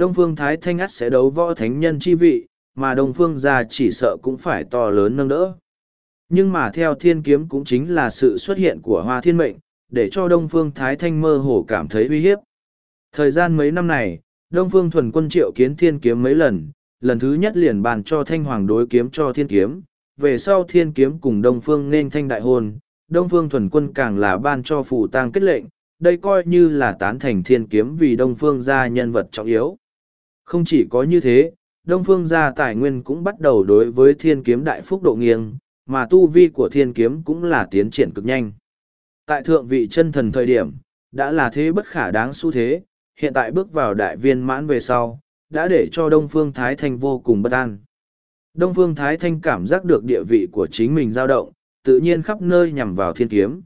đông phương thái thanh ắt sẽ đấu võ thánh nhân chi vị mà đông phương gia chỉ sợ cũng phải to lớn nâng đỡ nhưng mà theo thiên kiếm cũng chính là sự xuất hiện của hoa thiên mệnh để cho Đông Phương Thái Thanh mơ hồ cảm thấy uy hiếp. Thời gian mấy năm này, Đông Phương thuần quân triệu kiến thiên kiếm mấy lần, lần thứ nhất liền bàn cho Thanh Hoàng đối kiếm cho thiên kiếm, về sau thiên kiếm cùng Đông Phương nên thanh đại hôn, Đông Phương thuần quân càng là ban cho phụ tang kết lệnh, đây coi như là tán thành thiên kiếm vì Đông Phương gia nhân vật trọng yếu. Không chỉ có như thế, Đông Phương gia tài nguyên cũng bắt đầu đối với thiên kiếm đại phúc độ nghiêng, mà tu vi của thiên kiếm cũng là tiến triển cực nhanh. Tại thượng vị chân thần thời điểm, đã là thế bất khả đáng xu thế, hiện tại bước vào đại viên mãn về sau, đã để cho Đông Phương Thái Thanh vô cùng bất an. Đông Phương Thái Thanh cảm giác được địa vị của chính mình dao động, tự nhiên khắp nơi nhằm vào thiên kiếm.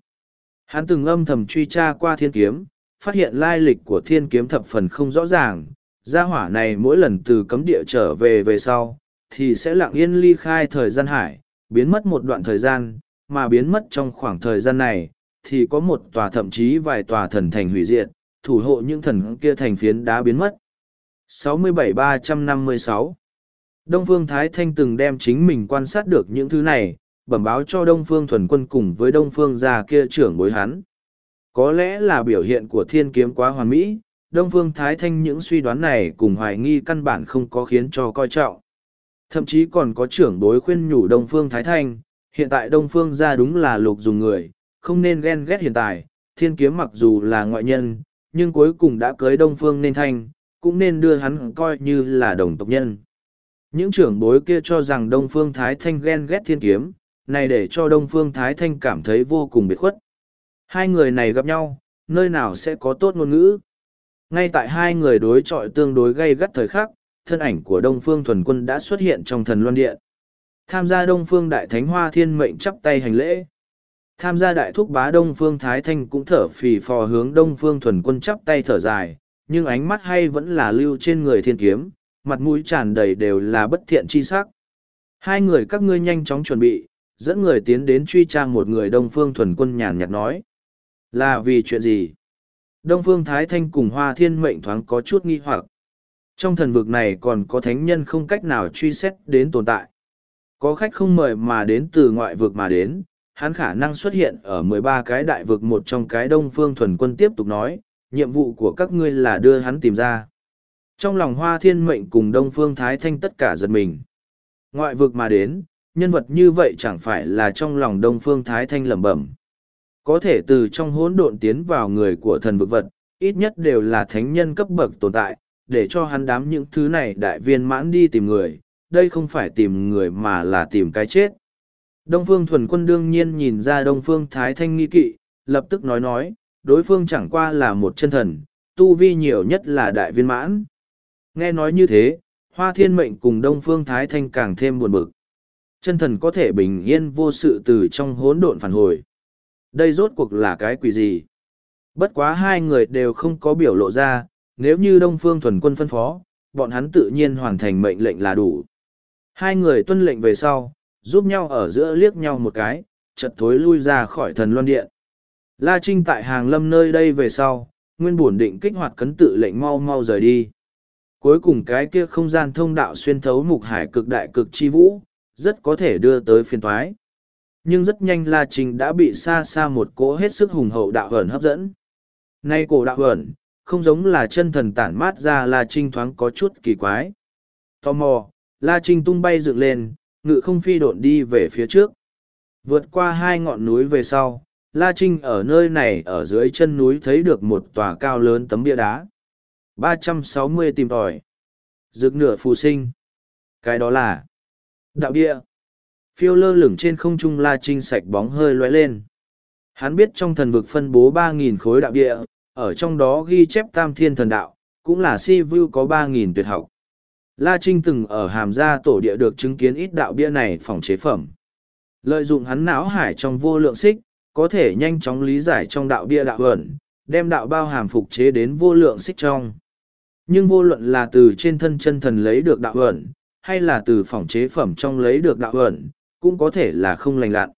Hắn từng âm thầm truy tra qua thiên kiếm, phát hiện lai lịch của thiên kiếm thập phần không rõ ràng, gia hỏa này mỗi lần từ cấm địa trở về về sau, thì sẽ lặng yên ly khai thời gian hải, biến mất một đoạn thời gian, mà biến mất trong khoảng thời gian này, thì có một tòa thậm chí vài tòa thần thành hủy diệt, thủ hộ những thần kia thành phiến đá biến mất. 67-356 Đông Phương Thái Thanh từng đem chính mình quan sát được những thứ này, bẩm báo cho Đông Phương thuần quân cùng với Đông Phương già kia trưởng bối hắn. Có lẽ là biểu hiện của thiên kiếm quá hoàn mỹ, Đông Phương Thái Thanh những suy đoán này cùng hoài nghi căn bản không có khiến cho coi trọng. Thậm chí còn có trưởng bối khuyên nhủ Đông Phương Thái Thanh, hiện tại Đông Phương ra đúng là lục dùng người, không nên ghen ghét hiện tại, thiên kiếm mặc dù là ngoại nhân, nhưng cuối cùng đã cưới đông phương nên thanh, cũng nên đưa hắn coi như là đồng tộc nhân. Những trưởng bối kia cho rằng đông phương thái thanh ghen ghét thiên kiếm, này để cho đông phương thái thanh cảm thấy vô cùng biệt khuất. Hai người này gặp nhau, nơi nào sẽ có tốt ngôn ngữ. Ngay tại hai người đối chọi tương đối gay gắt thời khắc, thân ảnh của Đông Phương Thuần Quân đã xuất hiện trong thần loan điện. Tham gia Đông Phương Đại Thánh Hoa Thiên Mệnh chắp tay hành lễ. Tham gia đại thúc bá Đông Phương Thái Thanh cũng thở phì phò hướng Đông Phương thuần quân chắp tay thở dài, nhưng ánh mắt hay vẫn là lưu trên người thiên kiếm, mặt mũi tràn đầy đều là bất thiện chi sắc. Hai người các ngươi nhanh chóng chuẩn bị, dẫn người tiến đến truy trang một người Đông Phương thuần quân nhàn nhạt nói. Là vì chuyện gì? Đông Phương Thái Thanh cùng Hoa Thiên Mệnh thoáng có chút nghi hoặc. Trong thần vực này còn có thánh nhân không cách nào truy xét đến tồn tại. Có khách không mời mà đến từ ngoại vực mà đến, hắn khả năng xuất hiện ở mười ba cái đại vực một trong cái đông phương thuần quân tiếp tục nói, nhiệm vụ của các ngươi là đưa hắn tìm ra. Trong lòng hoa thiên mệnh cùng đông phương thái thanh tất cả giật mình. Ngoại vực mà đến, nhân vật như vậy chẳng phải là trong lòng đông phương thái thanh lẩm bẩm. Có thể từ trong hỗn độn tiến vào người của thần vực vật, ít nhất đều là thánh nhân cấp bậc tồn tại, để cho hắn đám những thứ này đại viên mãn đi tìm người, đây không phải tìm người mà là tìm cái chết. Đông Phương thuần quân đương nhiên nhìn ra Đông Phương Thái Thanh nghi kỵ, lập tức nói nói, đối phương chẳng qua là một chân thần, tu vi nhiều nhất là đại viên mãn. Nghe nói như thế, Hoa Thiên Mệnh cùng Đông Phương Thái Thanh càng thêm buồn bực. Chân thần có thể bình yên vô sự từ trong hỗn độn phản hồi. Đây rốt cuộc là cái quỷ gì? Bất quá hai người đều không có biểu lộ ra, nếu như Đông Phương thuần quân phân phó, bọn hắn tự nhiên hoàn thành mệnh lệnh là đủ. Hai người tuân lệnh về sau, giúp nhau ở giữa liếc nhau một cái, chật thối lui ra khỏi thần loan điện. La Trinh tại hàng lâm nơi đây về sau, nguyên bổn định kích hoạt cấn tự lệnh mau mau rời đi. Cuối cùng cái kia không gian thông đạo xuyên thấu mục hải cực đại cực chi vũ, rất có thể đưa tới phiên thoái. Nhưng rất nhanh La Trinh đã bị xa xa một cỗ hết sức hùng hậu đạo hởn hấp dẫn. Nay cổ đạo hởn, không giống là chân thần tản mát ra La Trinh thoáng có chút kỳ quái. Tò mò, La Trinh tung bay dựng lên, ngự không phi độn đi về phía trước. Vượt qua hai ngọn núi về sau, La Trinh ở nơi này ở dưới chân núi thấy được một tòa cao lớn tấm bia đá. 360 tìm tòi. Dược nửa phù sinh. Cái đó là đạo địa. Phiêu lơ lửng trên không trung La Trinh sạch bóng hơi lóe lên. Hắn biết trong thần vực phân bố 3.000 khối đạo địa, ở trong đó ghi chép tam thiên thần đạo, cũng là si vu có 3.000 tuyệt học. La Trinh từng ở hàm gia tổ địa được chứng kiến ít đạo bia này phòng chế phẩm. Lợi dụng hắn não hải trong vô lượng xích, có thể nhanh chóng lý giải trong đạo bia đạo ẩn, đem đạo bao hàm phục chế đến vô lượng xích trong. Nhưng vô luận là từ trên thân chân thần lấy được đạo ẩn, hay là từ phòng chế phẩm trong lấy được đạo ẩn, cũng có thể là không lành lặn.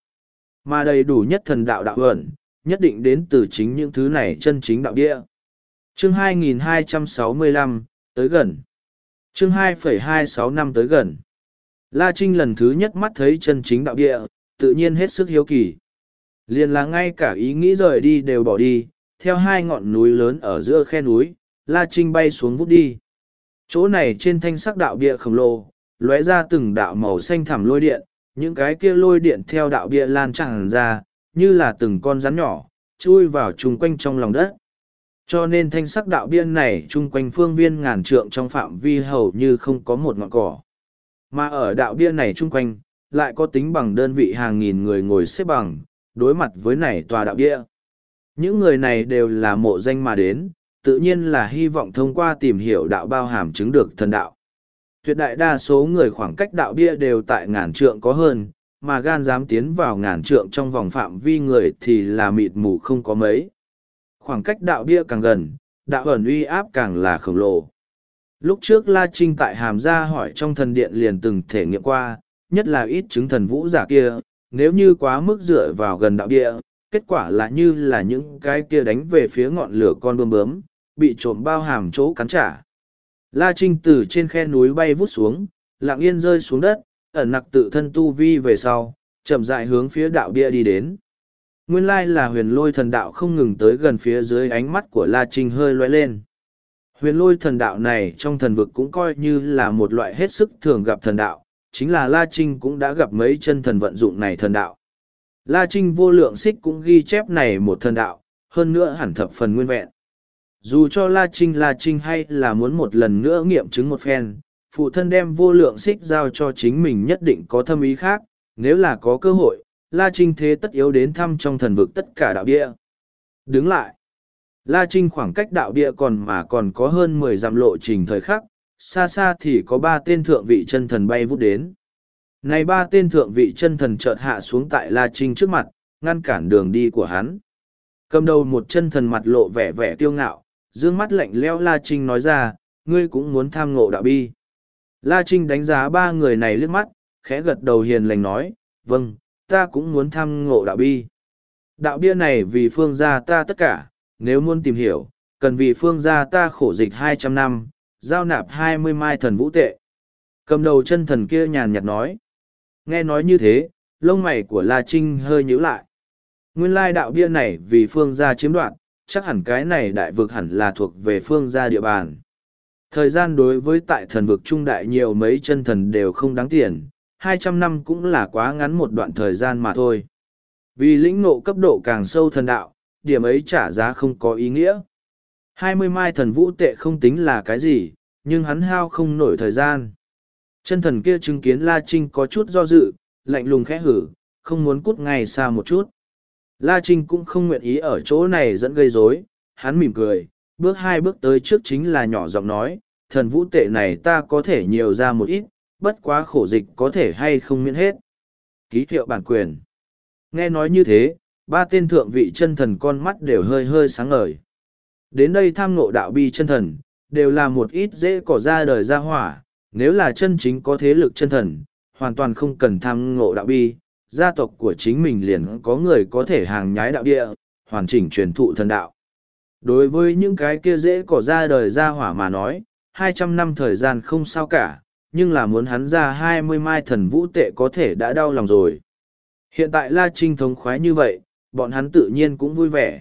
Mà đầy đủ nhất thần đạo đạo ẩn, nhất định đến từ chính những thứ này chân chính đạo bia. Chương 2265, tới gần chương 2,26 năm tới gần la trinh lần thứ nhất mắt thấy chân chính đạo địa tự nhiên hết sức hiếu kỳ liền là ngay cả ý nghĩ rời đi đều bỏ đi theo hai ngọn núi lớn ở giữa khe núi la trinh bay xuống vút đi chỗ này trên thanh sắc đạo bia khổng lồ lóe ra từng đạo màu xanh thẳm lôi điện những cái kia lôi điện theo đạo bia lan tràn ra như là từng con rắn nhỏ chui vào chung quanh trong lòng đất cho nên thanh sắc đạo biên này chung quanh phương viên ngàn trượng trong phạm vi hầu như không có một ngọn cỏ. Mà ở đạo biên này chung quanh, lại có tính bằng đơn vị hàng nghìn người ngồi xếp bằng, đối mặt với này tòa đạo bia. Những người này đều là mộ danh mà đến, tự nhiên là hy vọng thông qua tìm hiểu đạo bao hàm chứng được thần đạo. Tuyệt đại đa số người khoảng cách đạo bia đều tại ngàn trượng có hơn, mà gan dám tiến vào ngàn trượng trong vòng phạm vi người thì là mịt mù không có mấy khoảng cách đạo bia càng gần, đạo ẩn uy áp càng là khổng lồ. Lúc trước La Trinh tại hàm gia hỏi trong thần điện liền từng thể nghiệm qua, nhất là ít chứng thần vũ giả kia, nếu như quá mức dựa vào gần đạo bia, kết quả là như là những cái kia đánh về phía ngọn lửa con bơm bướm, bị trộm bao hàm chỗ cắn trả. La Trinh từ trên khe núi bay vút xuống, lặng yên rơi xuống đất, ẩn nặc tự thân tu vi về sau, chậm dại hướng phía đạo bia đi đến. Nguyên lai là huyền lôi thần đạo không ngừng tới gần phía dưới ánh mắt của La Trinh hơi loe lên. Huyền lôi thần đạo này trong thần vực cũng coi như là một loại hết sức thường gặp thần đạo, chính là La Trinh cũng đã gặp mấy chân thần vận dụng này thần đạo. La Trinh vô lượng xích cũng ghi chép này một thần đạo, hơn nữa hẳn thập phần nguyên vẹn. Dù cho La Trinh La Trinh hay là muốn một lần nữa nghiệm chứng một phen, phụ thân đem vô lượng xích giao cho chính mình nhất định có thâm ý khác, nếu là có cơ hội, La Trinh thế tất yếu đến thăm trong thần vực tất cả đạo địa. Đứng lại, La Trinh khoảng cách đạo địa còn mà còn có hơn mười dặm lộ trình thời khắc, xa xa thì có ba tên thượng vị chân thần bay vút đến. Này ba tên thượng vị chân thần chợt hạ xuống tại La Trinh trước mặt, ngăn cản đường đi của hắn. Cầm đầu một chân thần mặt lộ vẻ vẻ tiêu ngạo, dương mắt lạnh leo La Trinh nói ra, ngươi cũng muốn tham ngộ đạo bi. La Trinh đánh giá ba người này liếc mắt, khẽ gật đầu hiền lành nói, vâng, ta cũng muốn thăm ngộ đạo bi. Đạo bia này vì phương gia ta tất cả, nếu muốn tìm hiểu, cần vì phương gia ta khổ dịch hai trăm năm, giao nạp hai mươi mai thần vũ tệ. Cầm đầu chân thần kia nhàn nhạt nói. Nghe nói như thế, lông mày của La Trinh hơi nhíu lại. Nguyên lai đạo bia này vì phương gia chiếm đoạt, chắc hẳn cái này đại vực hẳn là thuộc về phương gia địa bàn. Thời gian đối với tại thần vực trung đại nhiều mấy chân thần đều không đáng tiền, hai trăm năm cũng là quá ngắn một đoạn thời gian mà thôi. Vì lĩnh ngộ cấp độ càng sâu thần đạo, điểm ấy trả giá không có ý nghĩa. Hai mươi mai thần vũ tệ không tính là cái gì, nhưng hắn hao không nổi thời gian. Chân thần kia chứng kiến La Trinh có chút do dự, lạnh lùng khẽ hử, không muốn cút ngay xa một chút. La Trinh cũng không nguyện ý ở chỗ này dẫn gây rối, hắn mỉm cười, bước hai bước tới trước chính là nhỏ giọng nói, thần vũ tệ này ta có thể nhiều ra một ít, bất quá khổ dịch có thể hay không miễn hết. Ký hiệu bản quyền. Nghe nói như thế, ba tên thượng vị chân thần con mắt đều hơi hơi sáng ngời. Đến đây tham ngộ đạo bi chân thần, đều là một ít dễ cỏ ra đời ra hỏa, nếu là chân chính có thế lực chân thần, hoàn toàn không cần tham ngộ đạo bi, gia tộc của chính mình liền có người có thể hàng nhái đạo địa, hoàn chỉnh truyền thụ thần đạo. Đối với những cái kia dễ cỏ ra đời ra hỏa mà nói, 200 năm thời gian không sao cả, nhưng là muốn hắn ra hai mươi mai thần vũ tệ có thể đã đau lòng rồi. Hiện tại La Trinh thống khoái như vậy, bọn hắn tự nhiên cũng vui vẻ.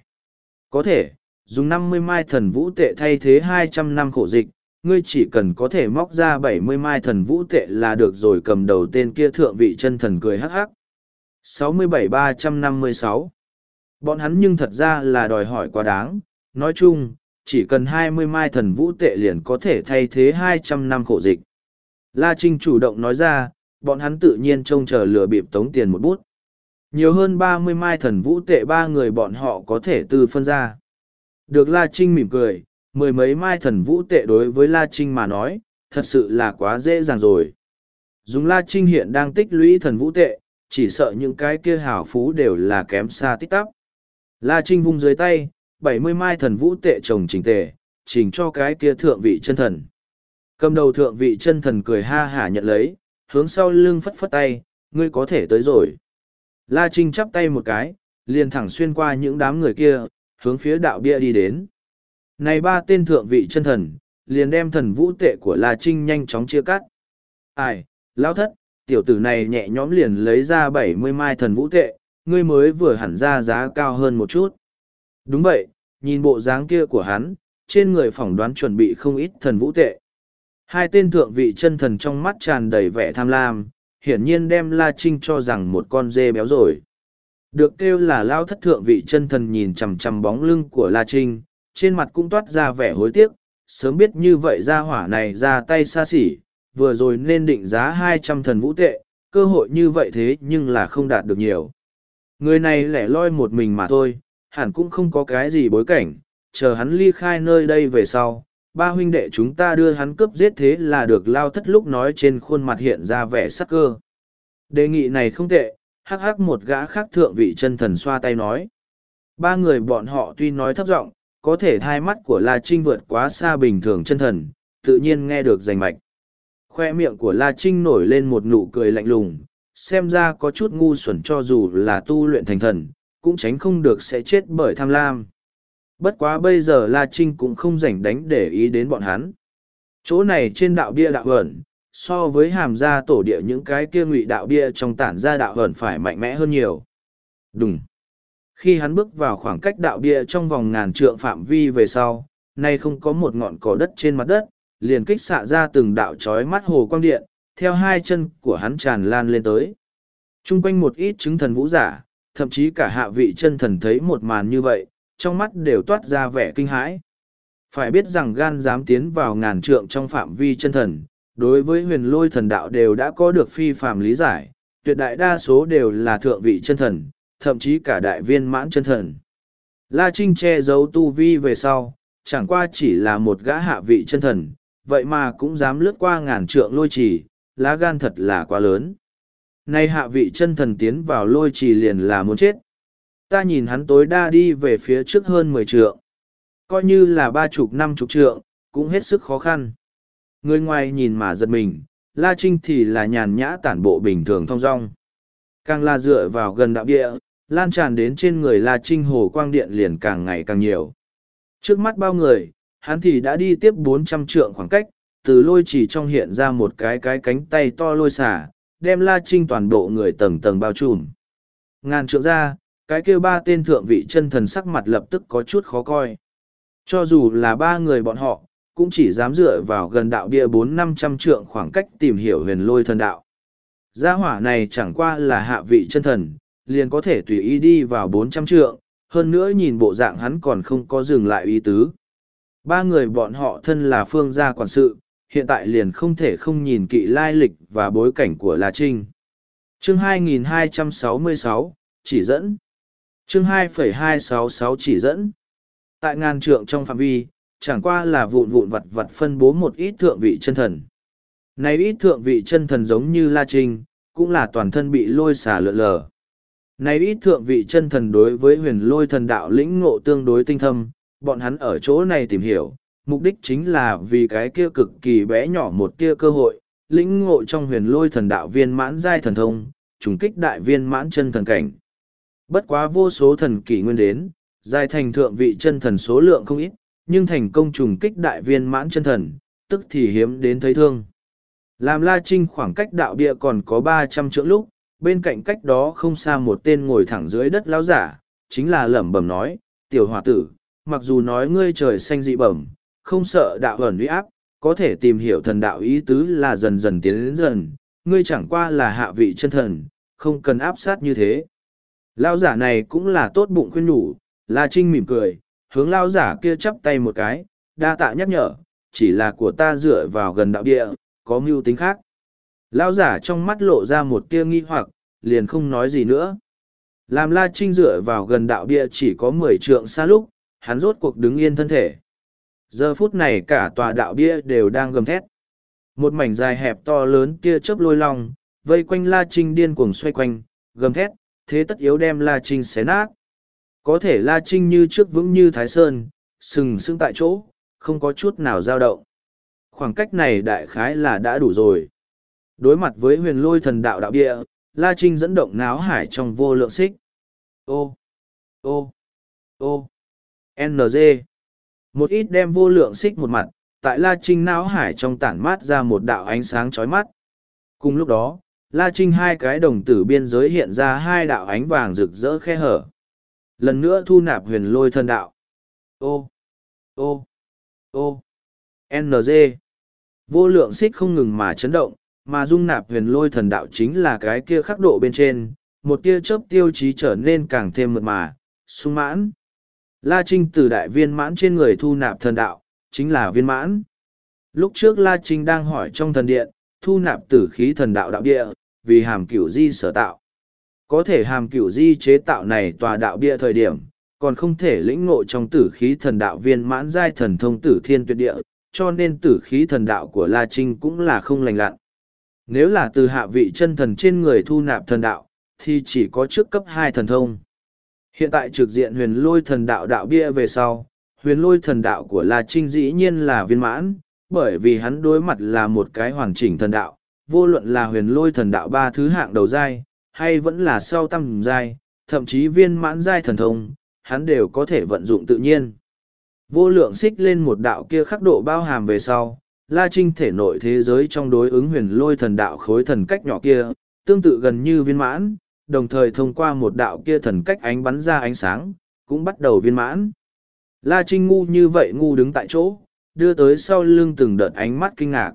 Có thể, dùng năm mươi mai thần vũ tệ thay thế hai trăm năm khổ dịch, ngươi chỉ cần có thể móc ra bảy mươi mai thần vũ tệ là được rồi cầm đầu tên kia thượng vị chân thần cười hắc hắc. sáu mươi bảy ba trăm năm mươi sáu Bọn hắn nhưng thật ra là đòi hỏi quá đáng, nói chung, chỉ cần hai mươi mai thần vũ tệ liền có thể thay thế hai trăm năm khổ dịch. La Trinh chủ động nói ra, bọn hắn tự nhiên trông chờ lừa bịp tống tiền một bút. Nhiều hơn ba mươi mai thần vũ tệ ba người bọn họ có thể tư phân ra. Được La Trinh mỉm cười, mười mấy mai thần vũ tệ đối với La Trinh mà nói, thật sự là quá dễ dàng rồi. Dùng La Trinh hiện đang tích lũy thần vũ tệ, chỉ sợ những cái kia hào phú đều là kém xa tích tắp. La Trinh vung dưới tay, bảy mươi mai thần vũ tệ trồng trình tệ, trình cho cái kia thượng vị chân thần. Cầm đầu thượng vị chân thần cười ha hả nhận lấy, hướng sau lưng phất phất tay, ngươi có thể tới rồi. La Trinh chắp tay một cái, liền thẳng xuyên qua những đám người kia, hướng phía đạo bia đi đến. Này ba tên thượng vị chân thần, liền đem thần vũ tệ của La Trinh nhanh chóng chia cắt. Ai, lão thất, tiểu tử này nhẹ nhõm liền lấy ra bảy mươi mai thần vũ tệ, ngươi mới vừa hẳn ra giá cao hơn một chút. Đúng vậy, nhìn bộ dáng kia của hắn, trên người phỏng đoán chuẩn bị không ít thần vũ tệ. Hai tên thượng vị chân thần trong mắt tràn đầy vẻ tham lam, hiển nhiên đem La Trinh cho rằng một con dê béo rồi. Được kêu là lao thất thượng vị chân thần nhìn chằm chằm bóng lưng của La Trinh, trên mặt cũng toát ra vẻ hối tiếc, sớm biết như vậy ra hỏa này ra tay xa xỉ, vừa rồi nên định giá hai trăm thần vũ tệ, cơ hội như vậy thế nhưng là không đạt được nhiều. Người này lẻ loi một mình mà thôi, hẳn cũng không có cái gì bối cảnh, chờ hắn ly khai nơi đây về sau, ba huynh đệ chúng ta đưa hắn cướp giết thế là được lao thất lúc nói trên khuôn mặt hiện ra vẻ sắc cơ. Đề nghị này không tệ, hắc hắc một gã khác thượng vị chân thần xoa tay nói. Ba người bọn họ tuy nói thấp giọng, có thể thai mắt của La Trinh vượt quá xa bình thường chân thần, tự nhiên nghe được rành mạch. Khoe miệng của La Trinh nổi lên một nụ cười lạnh lùng, xem ra có chút ngu xuẩn cho dù là tu luyện thành thần, cũng tránh không được sẽ chết bởi tham lam bất quá bây giờ La Trinh cũng không rảnh đánh để ý đến bọn hắn. Chỗ này trên đạo bia đạo ẩn, so với hàm gia tổ địa những cái kia ngụy đạo bia trong tản gia đạo ẩn phải mạnh mẽ hơn nhiều. Đúng. Khi hắn bước vào khoảng cách đạo bia trong vòng ngàn trượng phạm vi về sau, nay không có một ngọn cỏ đất trên mặt đất, liền kích xạ ra từng đạo trói mắt hồ quang điện, theo hai chân của hắn tràn lan lên tới. Trung quanh một ít chứng thần vũ giả, thậm chí cả hạ vị chân thần thấy một màn như vậy, trong mắt đều toát ra vẻ kinh hãi. Phải biết rằng gan dám tiến vào ngàn trượng trong phạm vi chân thần, đối với huyền lôi thần đạo đều đã có được phi phạm lý giải, tuyệt đại đa số đều là thượng vị chân thần, thậm chí cả đại viên mãn chân thần. La Trinh che giấu tu vi về sau, chẳng qua chỉ là một gã hạ vị chân thần, vậy mà cũng dám lướt qua ngàn trượng lôi trì, lá gan thật là quá lớn. Nay hạ vị chân thần tiến vào lôi trì liền là muốn chết, ta nhìn hắn tối đa đi về phía trước hơn mười trượng. Coi như là ba chục năm chục trượng, cũng hết sức khó khăn. Người ngoài nhìn mà giật mình, La Trinh thì là nhàn nhã tản bộ bình thường thong dong. Càng là dựa vào gần đạo địa, lan tràn đến trên người La Trinh hồ quang điện liền càng ngày càng nhiều. Trước mắt bao người, hắn thì đã đi tiếp bốn trăm trượng khoảng cách, từ lôi chỉ trong hiện ra một cái cái cánh tay to lôi xả, đem La Trinh toàn bộ người tầng tầng bao trùm. Ngàn trượng ra, cái kia ba tên thượng vị chân thần sắc mặt lập tức có chút khó coi. Cho dù là ba người bọn họ, cũng chỉ dám dựa vào gần đạo bia bốn năm trăm trượng khoảng cách tìm hiểu huyền lôi thần đạo. Gia hỏa này chẳng qua là hạ vị chân thần, liền có thể tùy ý đi vào bốn trăm trượng, hơn nữa nhìn bộ dạng hắn còn không có dừng lại ý tứ. Ba người bọn họ thân là phương gia quản sự, hiện tại liền không thể không nhìn kỵ lai lịch và bối cảnh của La Trinh. Chương 2266, chỉ dẫn chương 2,266 chỉ dẫn tại ngàn trượng trong phạm vi chẳng qua là vụn vụn vặt vặt phân bố một ít thượng vị chân thần này ít thượng vị chân thần giống như la trinh cũng là toàn thân bị lôi xả lượn lờ này ít thượng vị chân thần đối với huyền lôi thần đạo lĩnh ngộ tương đối tinh thâm bọn hắn ở chỗ này tìm hiểu mục đích chính là vì cái kia cực kỳ bé nhỏ một tia cơ hội lĩnh ngộ trong huyền lôi thần đạo viên mãn giai thần thông trùng kích đại viên mãn chân thần cảnh Bất quá vô số thần kỷ nguyên đến, dài thành thượng vị chân thần số lượng không ít, nhưng thành công trùng kích đại viên mãn chân thần, tức thì hiếm đến thấy thương. Làm La Trinh khoảng cách đạo bia còn có ba trăm trượng lúc, bên cạnh cách đó không xa một tên ngồi thẳng dưới đất lão giả, chính là lẩm bẩm nói, tiểu hòa tử, mặc dù nói ngươi trời xanh dị bẩm, không sợ đạo ẩn uy áp, có thể tìm hiểu thần đạo ý tứ là dần dần tiến đến dần, ngươi chẳng qua là hạ vị chân thần, không cần áp sát như thế. Lao giả này cũng là tốt bụng khuyên nhủ, La Trinh mỉm cười, hướng lao giả kia chắp tay một cái, đa tạ nhắc nhở, chỉ là của ta dựa vào gần đạo địa, có mưu tính khác. Lao giả trong mắt lộ ra một tia nghi hoặc, liền không nói gì nữa. Làm La Trinh dựa vào gần đạo địa chỉ có mười trượng xa lúc, hắn rốt cuộc đứng yên thân thể. Giờ phút này cả tòa đạo bia đều đang gầm thét. Một mảnh dài hẹp to lớn tia chớp lôi long, vây quanh La Trinh điên cuồng xoay quanh, gầm thét, thế tất yếu đem La Trinh xé nát. Có thể La Trinh như trước vững như Thái Sơn, sừng sững tại chỗ, không có chút nào dao động. Khoảng cách này đại khái là đã đủ rồi. Đối mặt với huyền lôi thần đạo đạo địa, La Trinh dẫn động náo hải trong vô lượng xích. Ô, ô, ô, NG. Một ít đem vô lượng xích một mặt, tại La Trinh náo hải trong tản mát ra một đạo ánh sáng chói mắt. Cùng lúc đó, La Trinh hai cái đồng tử biên giới hiện ra hai đạo ánh vàng rực rỡ khe hở. Lần nữa thu nạp huyền lôi thân đạo. Ô, ô, ô, NG. Vô lượng xích không ngừng mà chấn động, mà dung nạp huyền lôi thần đạo chính là cái kia khắc độ bên trên, một tia chớp tiêu chí trở nên càng thêm mượt mà, sung mãn. La Trinh từ đại viên mãn trên người thu nạp thần đạo, chính là viên mãn. Lúc trước La Trinh đang hỏi trong thần điện, thu nạp tử khí thần đạo đạo địa, vì hàm cửu di sở tạo. Có thể hàm cửu di chế tạo này tòa đạo bia thời điểm, còn không thể lĩnh ngộ trong tử khí thần đạo viên mãn giai thần thông tử thiên tuyệt địa, cho nên tử khí thần đạo của La Trinh cũng là không lành lặn. Nếu là từ hạ vị chân thần trên người thu nạp thần đạo, thì chỉ có trước cấp hai thần thông. Hiện tại trực diện huyền lôi thần đạo đạo bia về sau, huyền lôi thần đạo của La Trinh dĩ nhiên là viên mãn, bởi vì hắn đối mặt là một cái hoàn chỉnh thần đạo, vô luận là huyền lôi thần đạo ba thứ hạng đầu giai, hay vẫn là sau tăng giai, thậm chí viên mãn giai thần thông, hắn đều có thể vận dụng tự nhiên. Vô lượng xích lên một đạo kia khắc độ bao hàm về sau, La Trinh thể nội thế giới trong đối ứng huyền lôi thần đạo khối thần cách nhỏ kia, tương tự gần như viên mãn, đồng thời thông qua một đạo kia thần cách ánh bắn ra ánh sáng, cũng bắt đầu viên mãn. La Trinh ngu như vậy ngu đứng tại chỗ, đưa tới sau lưng từng đợt ánh mắt kinh ngạc.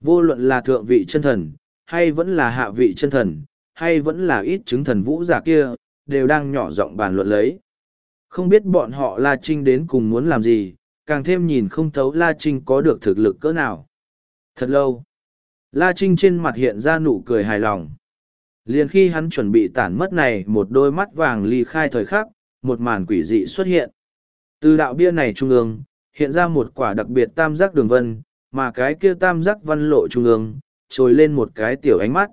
Vô luận là thượng vị chân thần, hay vẫn là hạ vị chân thần, hay vẫn là ít chứng thần vũ giả kia, đều đang nhỏ giọng bàn luận lấy. Không biết bọn họ La Trinh đến cùng muốn làm gì, càng thêm nhìn không thấu La Trinh có được thực lực cỡ nào. Thật lâu, La Trinh trên mặt hiện ra nụ cười hài lòng. Liền khi hắn chuẩn bị tản mất này một đôi mắt vàng ly khai thời khắc, một màn quỷ dị xuất hiện. Từ đạo bia này trung ương, hiện ra một quả đặc biệt tam giác đường vân, mà cái kia tam giác văn lộ trung ương, trồi lên một cái tiểu ánh mắt.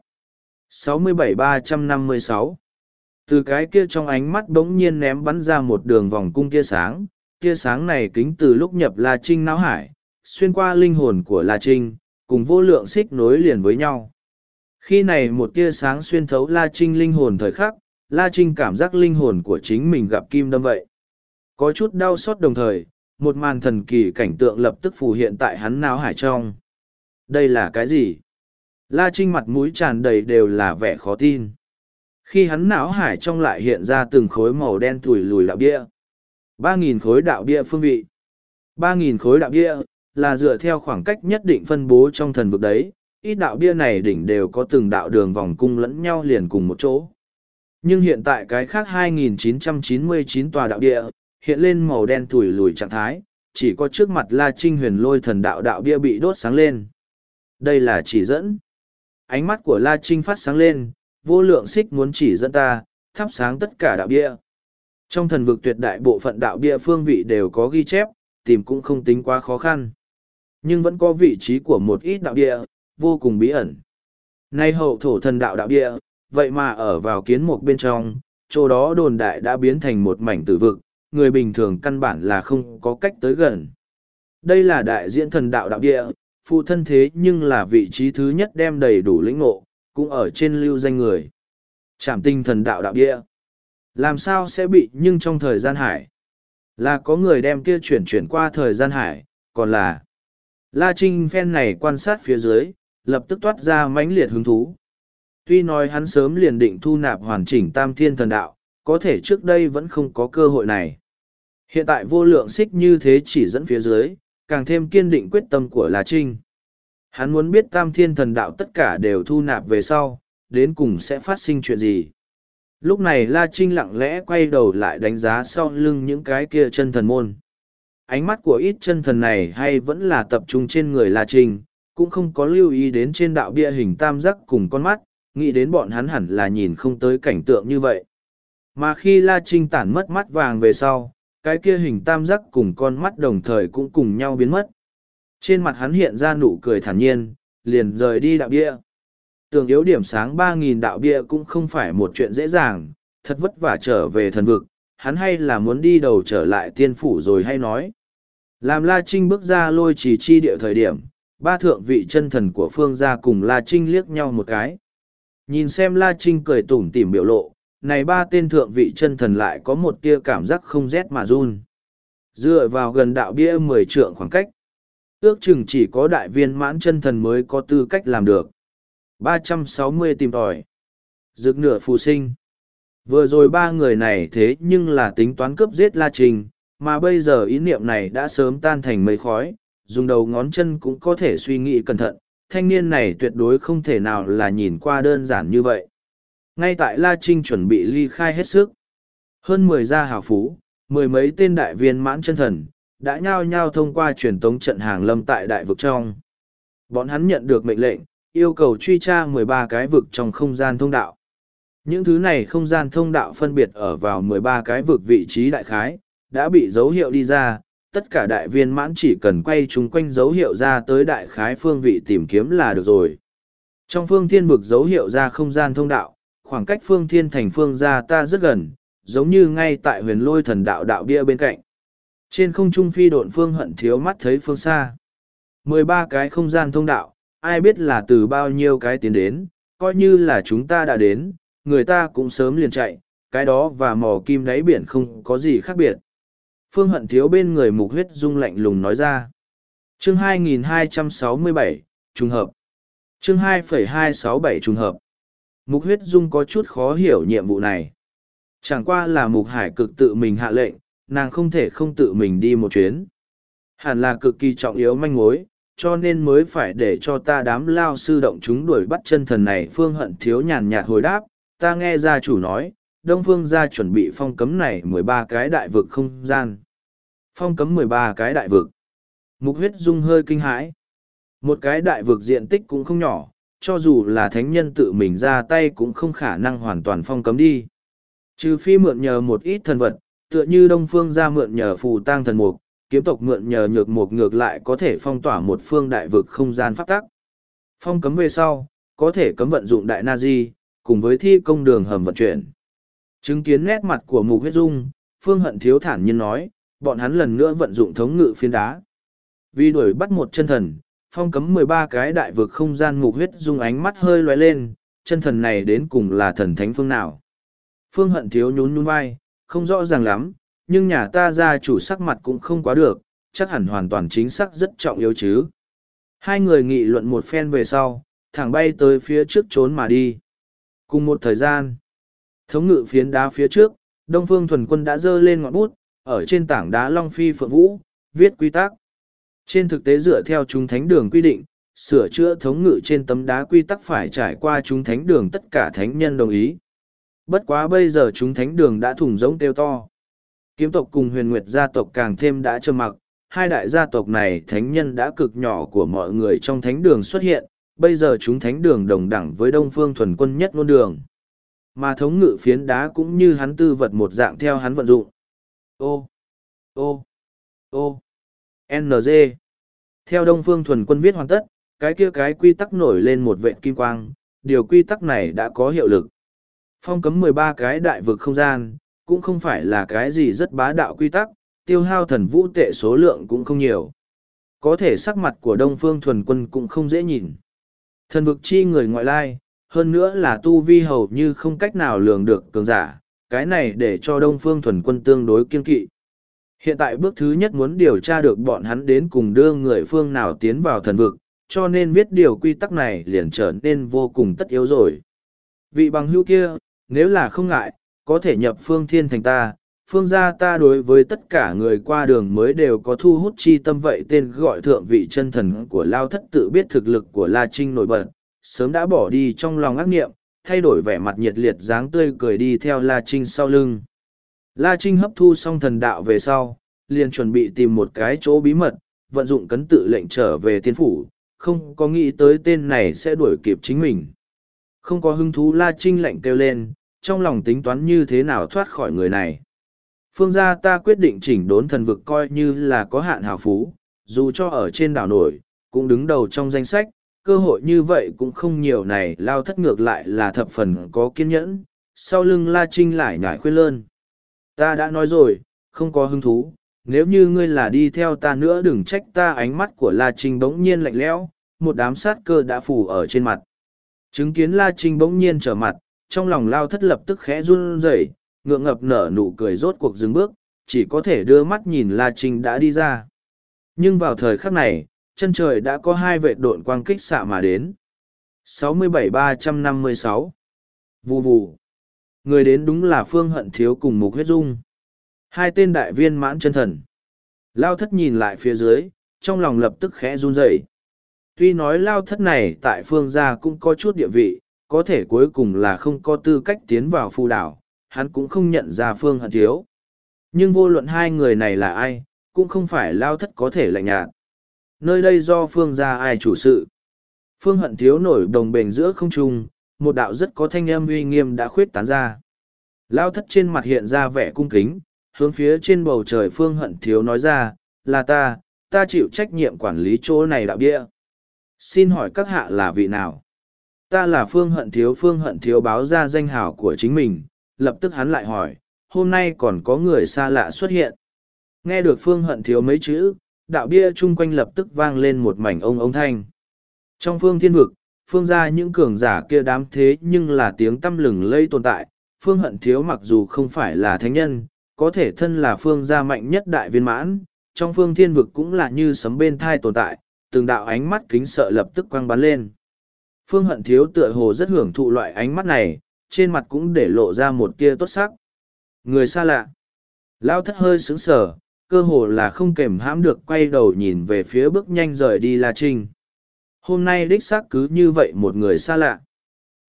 67-356 Từ cái kia trong ánh mắt bỗng nhiên ném bắn ra một đường vòng cung tia sáng, tia sáng này kính từ lúc nhập La Trinh não hải, xuyên qua linh hồn của La Trinh, cùng vô lượng xích nối liền với nhau. Khi này một tia sáng xuyên thấu La Trinh linh hồn thời khắc, La Trinh cảm giác linh hồn của chính mình gặp kim đâm vậy. Có chút đau xót đồng thời, một màn thần kỳ cảnh tượng lập tức phù hiện tại hắn nao hải trong đây là cái gì la trinh mặt mũi tràn đầy đều là vẻ khó tin khi hắn não hải trong lại hiện ra từng khối màu đen thủi lùi đạo bia ba nghìn khối đạo bia phương vị ba nghìn khối đạo bia là dựa theo khoảng cách nhất định phân bố trong thần vực đấy ít đạo bia này đỉnh đều có từng đạo đường vòng cung lẫn nhau liền cùng một chỗ nhưng hiện tại cái khác 2.999 tòa đạo địa hiện lên màu đen thủi lùi trạng thái, chỉ có trước mặt La Trinh huyền lôi thần đạo đạo bia bị đốt sáng lên. Đây là chỉ dẫn. Ánh mắt của La Trinh phát sáng lên, vô lượng xích muốn chỉ dẫn ta, thắp sáng tất cả đạo bia. Trong thần vực tuyệt đại bộ phận đạo bia phương vị đều có ghi chép, tìm cũng không tính quá khó khăn. Nhưng vẫn có vị trí của một ít đạo bia vô cùng bí ẩn. Nay hậu thổ thần đạo đạo bia, vậy mà ở vào kiến mục bên trong, chỗ đó đồn đại đã biến thành một mảnh tử vực, người bình thường căn bản là không có cách tới gần. Đây là đại diễn thần đạo đạo địa, phụ thân thế nhưng là vị trí thứ nhất đem đầy đủ lĩnh ngộ, cũng ở trên lưu danh người. Trảm tinh thần đạo đạo địa. Làm sao sẽ bị nhưng trong thời gian hải? Là có người đem kia chuyển chuyển qua thời gian hải, còn là... La Trinh phen này quan sát phía dưới, lập tức toát ra mãnh liệt hứng thú. Tuy nói hắn sớm liền định thu nạp hoàn chỉnh tam thiên thần đạo, có thể trước đây vẫn không có cơ hội này. Hiện tại vô lượng xích như thế chỉ dẫn phía dưới, càng thêm kiên định quyết tâm của La Trinh. Hắn muốn biết tam thiên thần đạo tất cả đều thu nạp về sau, đến cùng sẽ phát sinh chuyện gì. Lúc này La Trinh lặng lẽ quay đầu lại đánh giá sau lưng những cái kia chân thần môn. Ánh mắt của ít chân thần này hay vẫn là tập trung trên người La Trinh, cũng không có lưu ý đến trên đạo bia hình tam giác cùng con mắt, nghĩ đến bọn hắn hẳn là nhìn không tới cảnh tượng như vậy. Mà khi La Trinh tản mất mắt vàng về sau, cái kia hình tam giác cùng con mắt đồng thời cũng cùng nhau biến mất. Trên mặt hắn hiện ra nụ cười thản nhiên, liền rời đi đạo bia. Tường yếu điểm sáng ba nghìn đạo bia cũng không phải một chuyện dễ dàng, thật vất vả trở về thần vực, hắn hay là muốn đi đầu trở lại tiên phủ rồi hay nói. Làm La Trinh bước ra lôi chỉ chi địa thời điểm, ba thượng vị chân thần của phương gia cùng La Trinh liếc nhau một cái. Nhìn xem La Trinh cười tủm tỉm biểu lộ, này ba tên thượng vị chân thần lại có một tia cảm giác không rét mà run. Dựa vào gần đạo bia mười trượng khoảng cách, ước chừng chỉ có đại viên mãn chân thần mới có tư cách làm được. Ba trăm sáu mươi tìm tòi. Dực nửa phù sinh. Vừa rồi ba người này thế nhưng là tính toán cướp giết La Trình, mà bây giờ ý niệm này đã sớm tan thành mây khói, dùng đầu ngón chân cũng có thể suy nghĩ cẩn thận, thanh niên này tuyệt đối không thể nào là nhìn qua đơn giản như vậy. Ngay tại La Trinh chuẩn bị ly khai hết sức, hơn mười gia hào phú, mười mấy tên đại viên mãn chân thần, đã nhao nhao thông qua truyền tống trận hàng lâm tại đại vực trong. Bọn hắn nhận được mệnh lệnh, yêu cầu truy tra mười ba cái vực trong không gian thông đạo. Những thứ này không gian thông đạo phân biệt ở vào mười ba cái vực vị trí đại khái, đã bị dấu hiệu đi ra, tất cả đại viên mãn chỉ cần quay chúng quanh dấu hiệu ra tới đại khái phương vị tìm kiếm là được rồi. Trong phương thiên vực dấu hiệu ra không gian thông đạo, khoảng cách phương thiên thành phương ra ta rất gần, giống như ngay tại huyền lôi thần đạo đạo bia bên cạnh. Trên không trung phi độn phương hận thiếu mắt thấy phương xa. mười ba cái không gian thông đạo, ai biết là từ bao nhiêu cái tiến đến, coi như là chúng ta đã đến, người ta cũng sớm liền chạy, cái đó và mò kim đáy biển không có gì khác biệt. Phương hận thiếu bên người mục huyết dung lạnh lùng nói ra. Chương 2267, trùng hợp. Chương 2,267 trùng hợp. Mục huyết dung có chút khó hiểu nhiệm vụ này. Chẳng qua là mục hải cực tự mình hạ lệnh, nàng không thể không tự mình đi một chuyến. Hẳn là cực kỳ trọng yếu manh mối, cho nên mới phải để cho ta đám lao sư động chúng đuổi bắt chân thần này phương hận thiếu nhàn nhạt hồi đáp. Ta nghe gia chủ nói, Đông Phương gia chuẩn bị phong cấm này mười ba cái đại vực không gian. Phong cấm mười ba cái đại vực. Mục huyết dung hơi kinh hãi. Một cái đại vực diện tích cũng không nhỏ, cho dù là thánh nhân tự mình ra tay cũng không khả năng hoàn toàn phong cấm đi. Trừ phi mượn nhờ một ít thần vật, tựa như Đông Phương ra mượn nhờ phù tang thần mục, kiếm tộc mượn nhờ nhược mục ngược lại có thể phong tỏa một phương đại vực không gian pháp tắc. Phong cấm về sau, có thể cấm vận dụng đại Nazi, cùng với thi công đường hầm vận chuyển. Chứng kiến nét mặt của mục huyết dung, phương hận thiếu thản nhiên nói, bọn hắn lần nữa vận dụng thống ngự phiến đá. Vì đuổi bắt một chân thần, phong cấm mười ba cái đại vực không gian mục huyết dung ánh mắt hơi loay lên, chân thần này đến cùng là thần thánh phương nào. Phương hận thiếu nhún nhún vai, không rõ ràng lắm, nhưng nhà ta gia chủ sắc mặt cũng không quá được, chắc hẳn hoàn toàn chính xác rất trọng yếu chứ. Hai người nghị luận một phen về sau, thẳng bay tới phía trước trốn mà đi. Cùng một thời gian, thống ngự phiến đá phía trước, Đông Phương Thuần Quân đã dơ lên ngọn bút, ở trên tảng đá Long Phi Phượng Vũ, viết quy tắc. Trên thực tế dựa theo chúng thánh đường quy định, sửa chữa thống ngự trên tấm đá quy tắc phải trải qua chúng thánh đường tất cả thánh nhân đồng ý. Bất quá bây giờ chúng thánh đường đã thủng giống tiêu to. Kiếm tộc cùng huyền nguyệt gia tộc càng thêm đã trơ mặc, hai đại gia tộc này thánh nhân đã cực nhỏ của mọi người trong thánh đường xuất hiện, bây giờ chúng thánh đường đồng đẳng với đông phương thuần quân nhất ngôn đường. Mà thống ngự phiến đá cũng như hắn tư vật một dạng theo hắn vận dụng. Ô, ô, ô NG. Theo Đông Phương Thuần Quân viết hoàn tất, cái kia cái quy tắc nổi lên một vệt kim quang, điều quy tắc này đã có hiệu lực. Phong cấm 13 cái đại vực không gian, cũng không phải là cái gì rất bá đạo quy tắc, tiêu hao thần vũ tệ số lượng cũng không nhiều. Có thể sắc mặt của Đông Phương Thuần Quân cũng không dễ nhìn. Thần vực chi người ngoại lai, hơn nữa là tu vi hầu như không cách nào lường được cường giả, cái này để cho Đông Phương Thuần Quân tương đối kiên kỵ. Hiện tại bước thứ nhất muốn điều tra được bọn hắn đến cùng đưa người phương nào tiến vào thần vực, cho nên viết điều quy tắc này liền trở nên vô cùng tất yếu rồi. Vị bằng hữu kia, nếu là không ngại, có thể nhập phương thiên thành ta, phương gia ta đối với tất cả người qua đường mới đều có thu hút chi tâm vậy tên gọi thượng vị chân thần của Lao Thất tự biết thực lực của La Trinh nổi bật, sớm đã bỏ đi trong lòng ác niệm, thay đổi vẻ mặt nhiệt liệt dáng tươi cười đi theo La Trinh sau lưng. La Trinh hấp thu xong thần đạo về sau, liền chuẩn bị tìm một cái chỗ bí mật, vận dụng cấn tự lệnh trở về tiên phủ, không có nghĩ tới tên này sẽ đuổi kịp chính mình. Không có hứng thú La Trinh lạnh kêu lên, trong lòng tính toán như thế nào thoát khỏi người này. Phương gia ta quyết định chỉnh đốn thần vực coi như là có hạn hào phú, dù cho ở trên đảo nổi, cũng đứng đầu trong danh sách, cơ hội như vậy cũng không nhiều này lao thất ngược lại là thập phần có kiên nhẫn, sau lưng La Trinh lại nhải khuyên lơn. Ta đã nói rồi, không có hứng thú, nếu như ngươi là đi theo ta nữa đừng trách ta ánh mắt của La Trinh bỗng nhiên lạnh lẽo, một đám sát cơ đã phủ ở trên mặt. Chứng kiến La Trinh bỗng nhiên trở mặt, trong lòng Lao thất lập tức khẽ run rẩy, ngượng ngập nở nụ cười rốt cuộc dừng bước, chỉ có thể đưa mắt nhìn La Trinh đã đi ra. Nhưng vào thời khắc này, chân trời đã có hai vệ độn quang kích xạ mà đến. 67-356 Vù vù người đến đúng là phương hận thiếu cùng mục huyết dung hai tên đại viên mãn chân thần lao thất nhìn lại phía dưới trong lòng lập tức khẽ run rẩy tuy nói lao thất này tại phương gia cũng có chút địa vị có thể cuối cùng là không có tư cách tiến vào phù đảo hắn cũng không nhận ra phương hận thiếu nhưng vô luận hai người này là ai cũng không phải lao thất có thể lạnh nhạt nơi đây do phương gia ai chủ sự phương hận thiếu nổi đồng bền giữa không trung một đạo rất có thanh âm uy nghiêm đã khuyết tán ra. Lao thất trên mặt hiện ra vẻ cung kính, hướng phía trên bầu trời phương hận thiếu nói ra, là ta, ta chịu trách nhiệm quản lý chỗ này đạo bia. Xin hỏi các hạ là vị nào? Ta là phương hận thiếu phương hận thiếu báo ra danh hào của chính mình, lập tức hắn lại hỏi, hôm nay còn có người xa lạ xuất hiện. Nghe được phương hận thiếu mấy chữ, đạo bia chung quanh lập tức vang lên một mảnh ông ông thanh. Trong phương thiên vực, phương ra những cường giả kia đám thế nhưng là tiếng t lừng lây tồn tại phương hận thiếu mặc dù không phải là thánh nhân có thể thân là phương gia mạnh nhất đại viên mãn trong phương thiên vực cũng là như sấm bên thai tồn tại từng đạo ánh mắt kính sợ lập tức quăng bắn lên phương hận thiếu tựa hồ rất hưởng thụ loại ánh mắt này trên mặt cũng để lộ ra một tia tốt sắc người xa lạ lao thất hơi sững sờ cơ hồ là không kềm hãm được quay đầu nhìn về phía bước nhanh rời đi la trinh Hôm nay đích xác cứ như vậy một người xa lạ.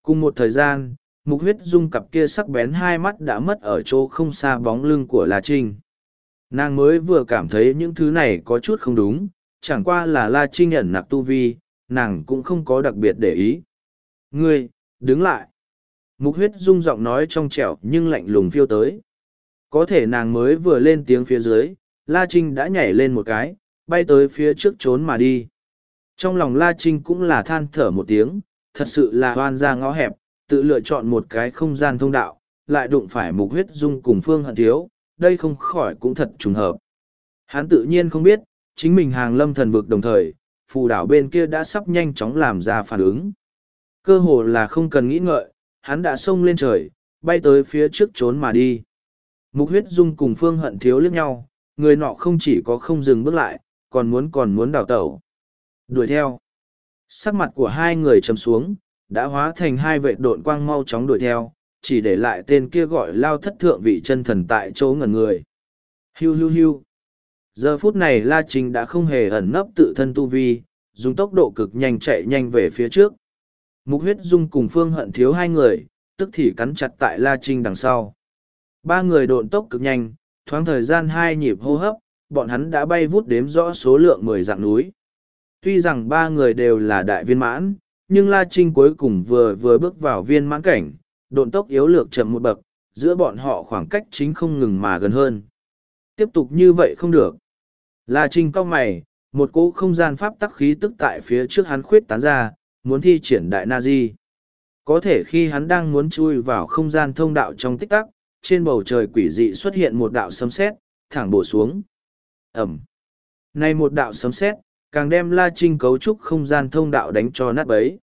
Cùng một thời gian, mục huyết dung cặp kia sắc bén hai mắt đã mất ở chỗ không xa bóng lưng của La Trinh. Nàng mới vừa cảm thấy những thứ này có chút không đúng, chẳng qua là La Trinh nhận nặc tu vi, nàng cũng không có đặc biệt để ý. Ngươi, đứng lại. Mục huyết dung giọng nói trong trẻo nhưng lạnh lùng phiêu tới. Có thể nàng mới vừa lên tiếng phía dưới, La Trinh đã nhảy lên một cái, bay tới phía trước trốn mà đi. Trong lòng La Trinh cũng là than thở một tiếng, thật sự là hoan ra ngõ hẹp, tự lựa chọn một cái không gian thông đạo, lại đụng phải mục huyết dung cùng phương hận thiếu, đây không khỏi cũng thật trùng hợp. Hắn tự nhiên không biết, chính mình hàng lâm thần vực đồng thời, phù đảo bên kia đã sắp nhanh chóng làm ra phản ứng. Cơ hồ là không cần nghĩ ngợi, hắn đã xông lên trời, bay tới phía trước trốn mà đi. Mục huyết dung cùng phương hận thiếu liếc nhau, người nọ không chỉ có không dừng bước lại, còn muốn còn muốn đào tẩu. Đuổi theo. Sắc mặt của hai người trầm xuống, đã hóa thành hai vệ đội quang mau chóng đuổi theo, chỉ để lại tên kia gọi lao thất thượng vị chân thần tại chỗ ngẩn người. Hiu hiu hiu. Giờ phút này La Trình đã không hề ẩn nấp tự thân tu vi, dùng tốc độ cực nhanh chạy nhanh về phía trước. Mục huyết dung cùng phương hận thiếu hai người, tức thì cắn chặt tại La Trinh đằng sau. Ba người độn tốc cực nhanh, thoáng thời gian hai nhịp hô hấp, bọn hắn đã bay vút đếm rõ số lượng mười dạng núi tuy rằng ba người đều là đại viên mãn, nhưng La Trinh cuối cùng vừa vừa bước vào viên mãn cảnh, độn tốc yếu lược chậm một bậc, giữa bọn họ khoảng cách chính không ngừng mà gần hơn. Tiếp tục như vậy không được. La Trinh cao mày, một cỗ không gian pháp tắc khí tức tại phía trước hắn khuyết tán ra, muốn thi triển đại nazi Có thể khi hắn đang muốn chui vào không gian thông đạo trong tích tắc, trên bầu trời quỷ dị xuất hiện một đạo sấm sét, thẳng bổ xuống. Ẩm. Này một đạo sấm sét, càng đem La Trinh cấu trúc không gian thông đạo đánh cho nát bấy.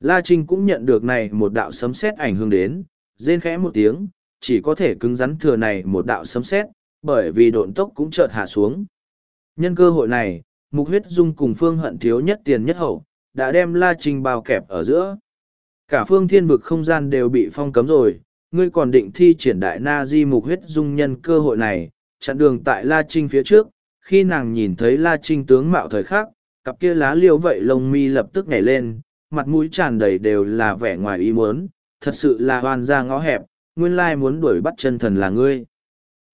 La Trinh cũng nhận được này một đạo sấm sét ảnh hưởng đến, rên khẽ một tiếng, chỉ có thể cứng rắn thừa này một đạo sấm sét, bởi vì độn tốc cũng chợt hạ xuống. Nhân cơ hội này, Mục Huyết Dung cùng Phương Hận thiếu nhất tiền nhất hậu, đã đem La Trinh bao kẹp ở giữa. Cả phương thiên vực không gian đều bị phong cấm rồi, ngươi còn định thi triển đại na di Mục Huyết Dung nhân cơ hội này, chặn đường tại La Trinh phía trước, khi nàng nhìn thấy la trinh tướng mạo thời khắc cặp kia lá liêu vậy lông mi lập tức nhảy lên mặt mũi tràn đầy đều là vẻ ngoài ý muốn thật sự là hoàn ra ngõ hẹp nguyên lai muốn đuổi bắt chân thần là ngươi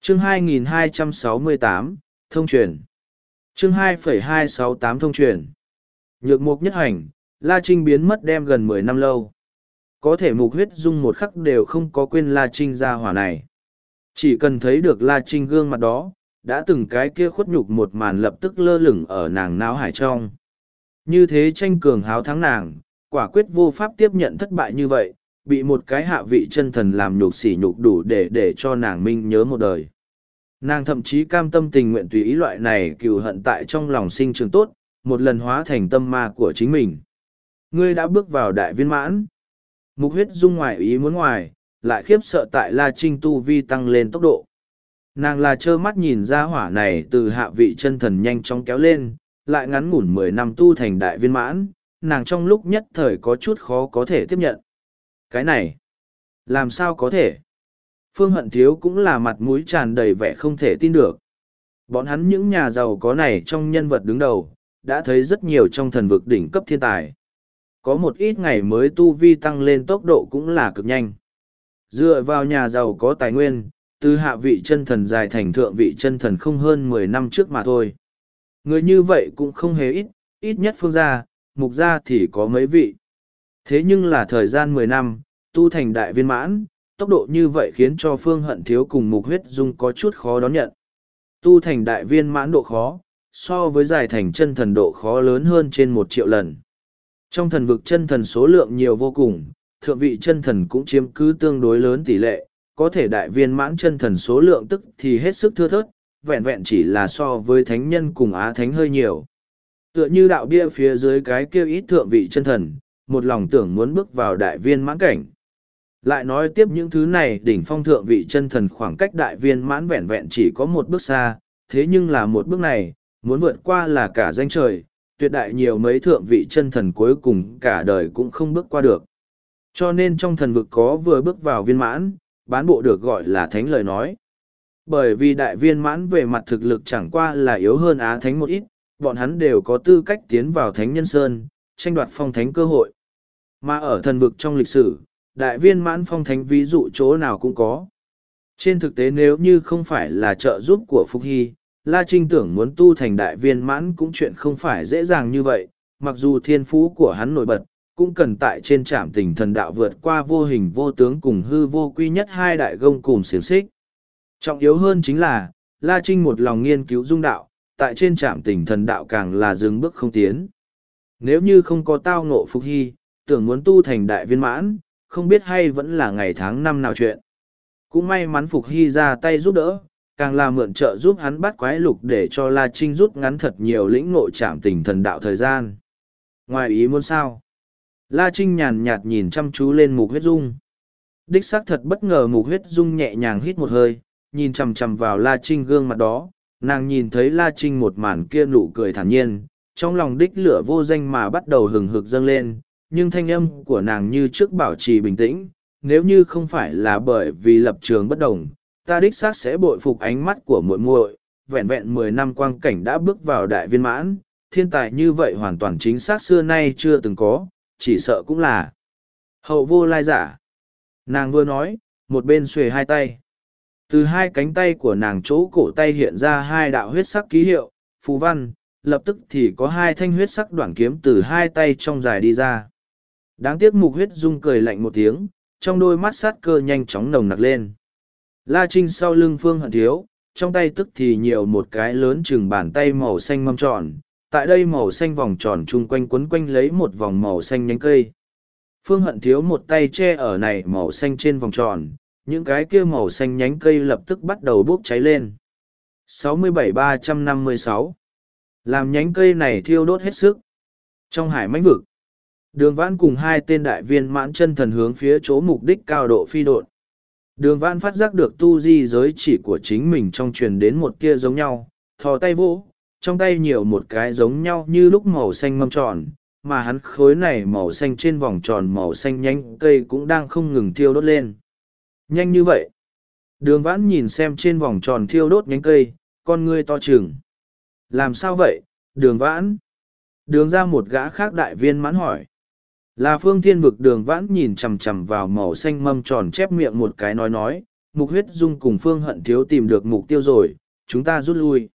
chương 2268, thông truyền chương 2.268 thông truyền nhược mục nhất hành la trinh biến mất đem gần mười năm lâu có thể mục huyết dung một khắc đều không có quên la trinh ra hỏa này chỉ cần thấy được la trinh gương mặt đó đã từng cái kia khuất nhục một màn lập tức lơ lửng ở nàng náo hải trong. Như thế tranh cường háo thắng nàng, quả quyết vô pháp tiếp nhận thất bại như vậy, bị một cái hạ vị chân thần làm nhục sỉ nhục đủ để để cho nàng minh nhớ một đời. Nàng thậm chí cam tâm tình nguyện tùy ý loại này cựu hận tại trong lòng sinh trường tốt, một lần hóa thành tâm ma của chính mình. Ngươi đã bước vào đại viên mãn. Mục huyết dung ngoài ý muốn ngoài, lại khiếp sợ tại La Trinh Tu Vi tăng lên tốc độ. Nàng là trơ mắt nhìn ra hỏa này từ hạ vị chân thần nhanh chóng kéo lên, lại ngắn ngủn mười năm tu thành đại viên mãn, nàng trong lúc nhất thời có chút khó có thể tiếp nhận. Cái này, làm sao có thể? Phương Hận Thiếu cũng là mặt mũi tràn đầy vẻ không thể tin được. Bọn hắn những nhà giàu có này trong nhân vật đứng đầu, đã thấy rất nhiều trong thần vực đỉnh cấp thiên tài. Có một ít ngày mới tu vi tăng lên tốc độ cũng là cực nhanh. Dựa vào nhà giàu có tài nguyên, từ hạ vị chân thần dài thành thượng vị chân thần không hơn mười năm trước mà thôi. Người như vậy cũng không hề ít, ít nhất phương gia, mục gia thì có mấy vị. Thế nhưng là thời gian mười năm, tu thành đại viên mãn, tốc độ như vậy khiến cho phương hận thiếu cùng mục huyết dung có chút khó đón nhận. Tu thành đại viên mãn độ khó, so với dài thành chân thần độ khó lớn hơn trên một triệu lần. Trong thần vực chân thần số lượng nhiều vô cùng, thượng vị chân thần cũng chiếm cứ tương đối lớn tỷ lệ, có thể đại viên mãn chân thần số lượng tức thì hết sức thưa thớt, vẹn vẹn chỉ là so với thánh nhân cùng á thánh hơi nhiều. Tựa như đạo bia phía dưới cái kêu ít thượng vị chân thần, một lòng tưởng muốn bước vào đại viên mãn cảnh. Lại nói tiếp những thứ này đỉnh phong thượng vị chân thần khoảng cách đại viên mãn vẹn vẹn chỉ có một bước xa, thế nhưng là một bước này, muốn vượt qua là cả danh trời, tuyệt đại nhiều mấy thượng vị chân thần cuối cùng cả đời cũng không bước qua được. Cho nên trong thần vực có vừa bước vào viên mãn, bán bộ được gọi là thánh lời nói. Bởi vì đại viên mãn về mặt thực lực chẳng qua là yếu hơn á thánh một ít, bọn hắn đều có tư cách tiến vào thánh nhân sơn, tranh đoạt phong thánh cơ hội. Mà ở thần vực trong lịch sử, đại viên mãn phong thánh ví dụ chỗ nào cũng có. Trên thực tế nếu như không phải là trợ giúp của Phúc Hy, La Trinh tưởng muốn tu thành đại viên mãn cũng chuyện không phải dễ dàng như vậy, mặc dù thiên phú của hắn nổi bật, cũng cần tại trên trạm tình thần đạo vượt qua vô hình vô tướng cùng hư vô quy nhất hai đại gông cùng xiềng xích. Trọng yếu hơn chính là, La Trinh một lòng nghiên cứu dung đạo, tại trên trạm tình thần đạo càng là dừng bước không tiến. Nếu như không có tao ngộ phục hy, tưởng muốn tu thành đại viên mãn, không biết hay vẫn là ngày tháng năm nào chuyện. Cũng may mắn Phục Hy ra tay giúp đỡ, càng là mượn trợ giúp hắn bắt quái lục để cho La Trinh rút ngắn thật nhiều lĩnh ngộ trạm tình thần đạo thời gian. Ngoài ý muốn sao? La Trinh nhàn nhạt nhìn chăm chú lên mục huyết dung. Đích xác thật bất ngờ mục huyết dung nhẹ nhàng hít một hơi, nhìn chằm chằm vào La Trinh gương mặt đó, nàng nhìn thấy La Trinh một màn kia nụ cười thản nhiên, trong lòng đích lửa vô danh mà bắt đầu hừng hực dâng lên, nhưng thanh âm của nàng như trước bảo trì bình tĩnh, nếu như không phải là bởi vì lập trường bất đồng, ta đích xác sẽ bội phục ánh mắt của muội muội, vẹn vẹn mười năm quang cảnh đã bước vào đại viên mãn, thiên tài như vậy hoàn toàn chính xác xưa nay chưa từng có, chỉ sợ cũng là hậu vô lai giả nàng vừa nói một bên xuề hai tay từ hai cánh tay của nàng chỗ cổ tay hiện ra hai đạo huyết sắc ký hiệu phù văn lập tức thì có hai thanh huyết sắc đoạn kiếm từ hai tay trong dài đi ra đáng tiếc mục huyết dung cười lạnh một tiếng trong đôi mắt sát cơ nhanh chóng nồng nặc lên la trinh sau lưng phương hận thiếu trong tay tức thì nhiều một cái lớn chừng bàn tay màu xanh mâm tròn tại đây màu xanh vòng tròn chung quanh quấn quanh lấy một vòng màu xanh nhánh cây. Phương Hận thiếu một tay che ở này màu xanh trên vòng tròn, những cái kia màu xanh nhánh cây lập tức bắt đầu bốc cháy lên. 67-356 Làm nhánh cây này thiêu đốt hết sức. Trong hải mãnh vực, đường vãn cùng hai tên đại viên mãn chân thần hướng phía chỗ mục đích cao độ phi độn. Đường vãn phát giác được tu di giới chỉ của chính mình trong truyền đến một kia giống nhau, thò tay vỗ, trong tay nhiều một cái giống nhau như lúc màu xanh mâm tròn, mà hắn khối này màu xanh trên vòng tròn màu xanh nhanh cây cũng đang không ngừng thiêu đốt lên. Nhanh như vậy. Đường vãn nhìn xem trên vòng tròn thiêu đốt nhánh cây, con ngươi to chừng. Làm sao vậy, đường vãn? Đường ra một gã khác đại viên mãn hỏi. Là phương thiên vực đường vãn nhìn chằm chằm vào màu xanh mâm tròn chép miệng một cái nói nói, mục huyết dung cùng phương hận thiếu tìm được mục tiêu rồi, chúng ta rút lui.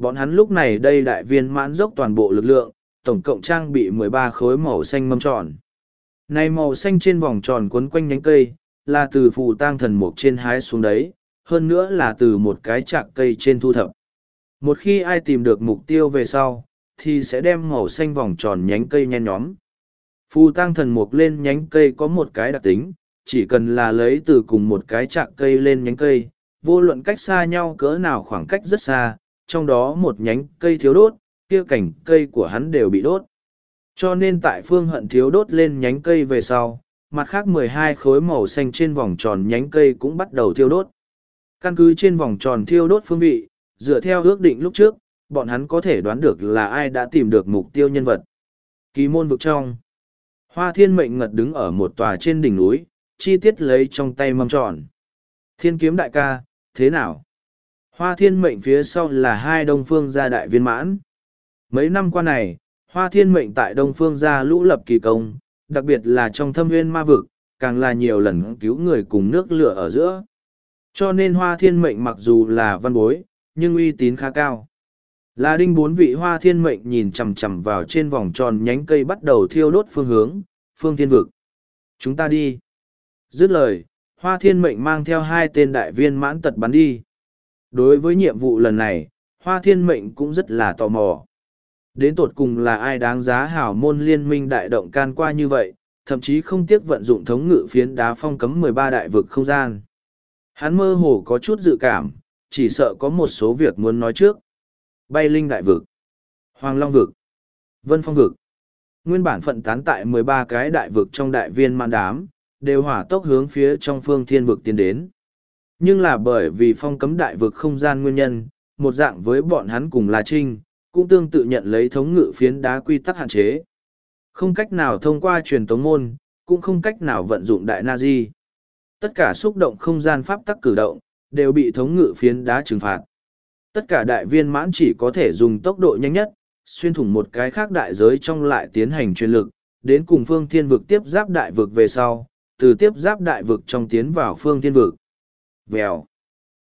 Bọn hắn lúc này đây đại viên mãn dốc toàn bộ lực lượng, tổng cộng trang bị mười ba khối màu xanh mâm tròn. Này màu xanh trên vòng tròn quấn quanh nhánh cây, là từ phù tang thần mục trên hái xuống đấy, hơn nữa là từ một cái chạc cây trên thu thập. Một khi ai tìm được mục tiêu về sau, thì sẽ đem màu xanh vòng tròn nhánh cây nhen nhóm. Phù tang thần mục lên nhánh cây có một cái đặc tính, chỉ cần là lấy từ cùng một cái chạc cây lên nhánh cây, vô luận cách xa nhau cỡ nào khoảng cách rất xa, trong đó một nhánh cây thiếu đốt, kia cảnh cây của hắn đều bị đốt. Cho nên tại phương hận thiếu đốt lên nhánh cây về sau, mặt khác mười hai khối màu xanh trên vòng tròn nhánh cây cũng bắt đầu thiêu đốt. Căn cứ trên vòng tròn thiêu đốt phương vị, dựa theo ước định lúc trước, bọn hắn có thể đoán được là ai đã tìm được mục tiêu nhân vật. Kỳ môn vực trong. Hoa thiên mệnh ngật đứng ở một tòa trên đỉnh núi, chi tiết lấy trong tay mâm tròn. Thiên kiếm đại ca, thế nào? hoa thiên mệnh phía sau là hai đông phương gia đại viên mãn mấy năm qua này hoa thiên mệnh tại đông phương gia lũ lập kỳ công đặc biệt là trong thâm nguyên ma vực càng là nhiều lần cứu người cùng nước lửa ở giữa cho nên hoa thiên mệnh mặc dù là văn bối nhưng uy tín khá cao là đinh bốn vị hoa thiên mệnh nhìn chằm chằm vào trên vòng tròn nhánh cây bắt đầu thiêu đốt phương hướng phương thiên vực chúng ta đi dứt lời hoa thiên mệnh mang theo hai tên đại viên mãn tật bắn đi Đối với nhiệm vụ lần này, Hoa Thiên Mệnh cũng rất là tò mò. Đến tột cùng là ai đáng giá hảo môn liên minh đại động can qua như vậy, thậm chí không tiếc vận dụng thống ngự phiến đá phong cấm mười ba đại vực không gian. Hắn mơ hồ có chút dự cảm, chỉ sợ có một số việc muốn nói trước. Bay linh đại vực, Hoàng Long vực, Vân Phong vực. Nguyên bản phận tán tại mười ba cái đại vực trong đại viên man đám, đều hỏa tốc hướng phía trong phương thiên vực tiến đến. Nhưng là bởi vì phong cấm đại vực không gian nguyên nhân, một dạng với bọn hắn cùng là Trinh, cũng tương tự nhận lấy thống ngự phiến đá quy tắc hạn chế. Không cách nào thông qua truyền tống môn, cũng không cách nào vận dụng đại nazi Tất cả xúc động không gian pháp tắc cử động, đều bị thống ngự phiến đá trừng phạt. Tất cả đại viên mãn chỉ có thể dùng tốc độ nhanh nhất, xuyên thủng một cái khác đại giới trong lại tiến hành chuyên lực, đến cùng phương thiên vực tiếp giáp đại vực về sau, từ tiếp giáp đại vực trong tiến vào phương thiên vực vèo.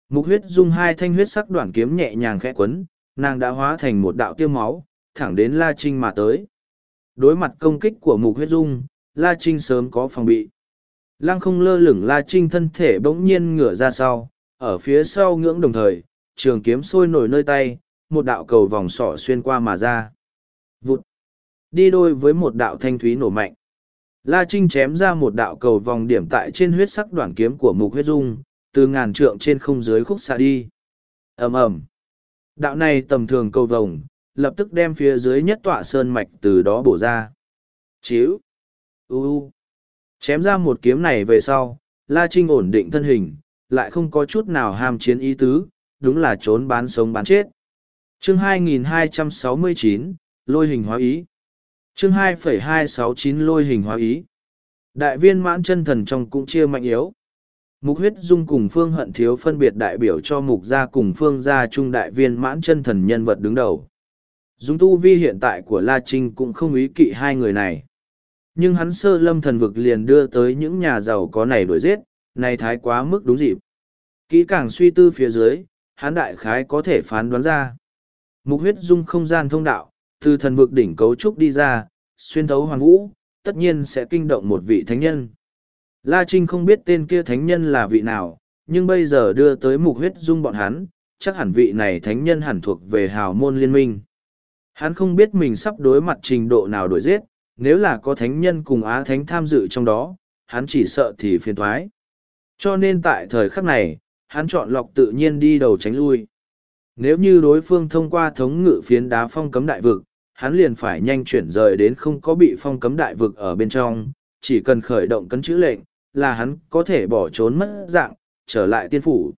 Mục huyết dung hai thanh huyết sắc đoạn kiếm nhẹ nhàng khẽ quấn, nàng đã hóa thành một đạo tiêu máu, thẳng đến La Trinh mà tới. Đối mặt công kích của mục huyết dung, La Trinh sớm có phòng bị. Lăng không lơ lửng La Trinh thân thể bỗng nhiên ngửa ra sau, ở phía sau ngưỡng đồng thời, trường kiếm sôi nổi nơi tay, một đạo cầu vòng sỏ xuyên qua mà ra. Vụt! Đi đôi với một đạo thanh thúy nổ mạnh. La Trinh chém ra một đạo cầu vòng điểm tại trên huyết sắc đoạn kiếm của mục huyết dung, từ ngàn trượng trên không dưới khúc xạ đi. ầm ầm Đạo này tầm thường cầu vồng, lập tức đem phía dưới nhất tọa sơn mạch từ đó bổ ra. Chíu. U. Chém ra một kiếm này về sau, La Trinh ổn định thân hình, lại không có chút nào ham chiến ý tứ, đúng là trốn bán sống bán chết. Chương 2269, lôi hình hóa ý. Chương 2.269 lôi hình hóa ý. Đại viên mãn chân thần trong cũng chia mạnh yếu. Mục huyết dung cùng phương hận thiếu phân biệt đại biểu cho mục gia cùng phương gia trung đại viên mãn chân thần nhân vật đứng đầu. Dung tu vi hiện tại của La Trinh cũng không ý kỵ hai người này. Nhưng hắn sơ lâm thần vực liền đưa tới những nhà giàu có này đuổi giết, này thái quá mức đúng dịp. Kỹ càng suy tư phía dưới, hắn đại khái có thể phán đoán ra. Mục huyết dung không gian thông đạo, từ thần vực đỉnh cấu trúc đi ra, xuyên thấu hoàng vũ, tất nhiên sẽ kinh động một vị thánh nhân. La Trinh không biết tên kia thánh nhân là vị nào, nhưng bây giờ đưa tới mục huyết dung bọn hắn, chắc hẳn vị này thánh nhân hẳn thuộc về hào môn liên minh. Hắn không biết mình sắp đối mặt trình độ nào đổi giết, nếu là có thánh nhân cùng á thánh tham dự trong đó, hắn chỉ sợ thì phiền thoái. Cho nên tại thời khắc này, hắn chọn lọc tự nhiên đi đầu tránh lui. Nếu như đối phương thông qua thống ngự phiến đá phong cấm đại vực, hắn liền phải nhanh chuyển rời đến không có bị phong cấm đại vực ở bên trong, chỉ cần khởi động cấn chữ lệnh, là hắn có thể bỏ trốn mất dạng, trở lại tiên phủ.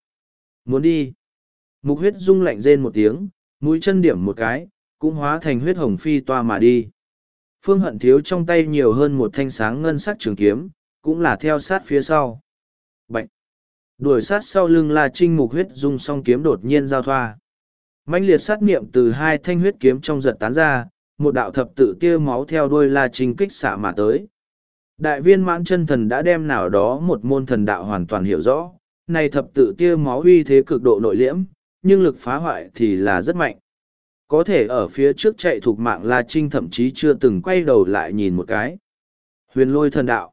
Muốn đi. Mục huyết dung lạnh rên một tiếng, mũi chân điểm một cái, cũng hóa thành huyết hồng phi toa mà đi. Phương hận thiếu trong tay nhiều hơn một thanh sáng ngân sắc trường kiếm, cũng là theo sát phía sau. Bạch! Đuổi sát sau lưng là trinh mục huyết dung song kiếm đột nhiên giao thoa. mãnh liệt sát niệm từ hai thanh huyết kiếm trong giật tán ra, một đạo thập tự tia máu theo đuôi là trinh kích xạ mà tới. Đại viên mãn chân thần đã đem nào đó một môn thần đạo hoàn toàn hiểu rõ, này thập tự tia máu uy thế cực độ nội liễm, nhưng lực phá hoại thì là rất mạnh. Có thể ở phía trước chạy thuộc mạng La Trinh thậm chí chưa từng quay đầu lại nhìn một cái. Huyền lôi thần đạo.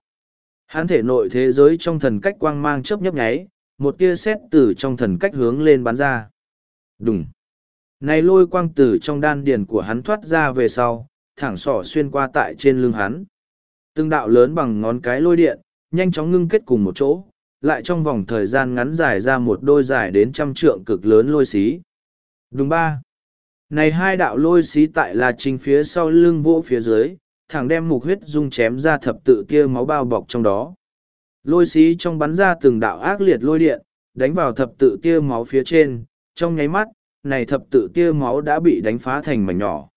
Hán thể nội thế giới trong thần cách quang mang chớp nhấp nháy, một tia xét từ trong thần cách hướng lên bắn ra. Đùng. Này lôi quang từ trong đan điền của hắn thoát ra về sau, thẳng sỏ xuyên qua tại trên lưng hắn từng đạo lớn bằng ngón cái lôi điện, nhanh chóng ngưng kết cùng một chỗ, lại trong vòng thời gian ngắn dài ra một đôi dài đến trăm trượng cực lớn lôi xí. Đúng ba. Này hai đạo lôi xí tại là trình phía sau lưng vỗ phía dưới, thẳng đem mục huyết dung chém ra thập tự kia máu bao bọc trong đó. Lôi xí trong bắn ra từng đạo ác liệt lôi điện, đánh vào thập tự kia máu phía trên, trong nháy mắt, này thập tự kia máu đã bị đánh phá thành mảnh nhỏ.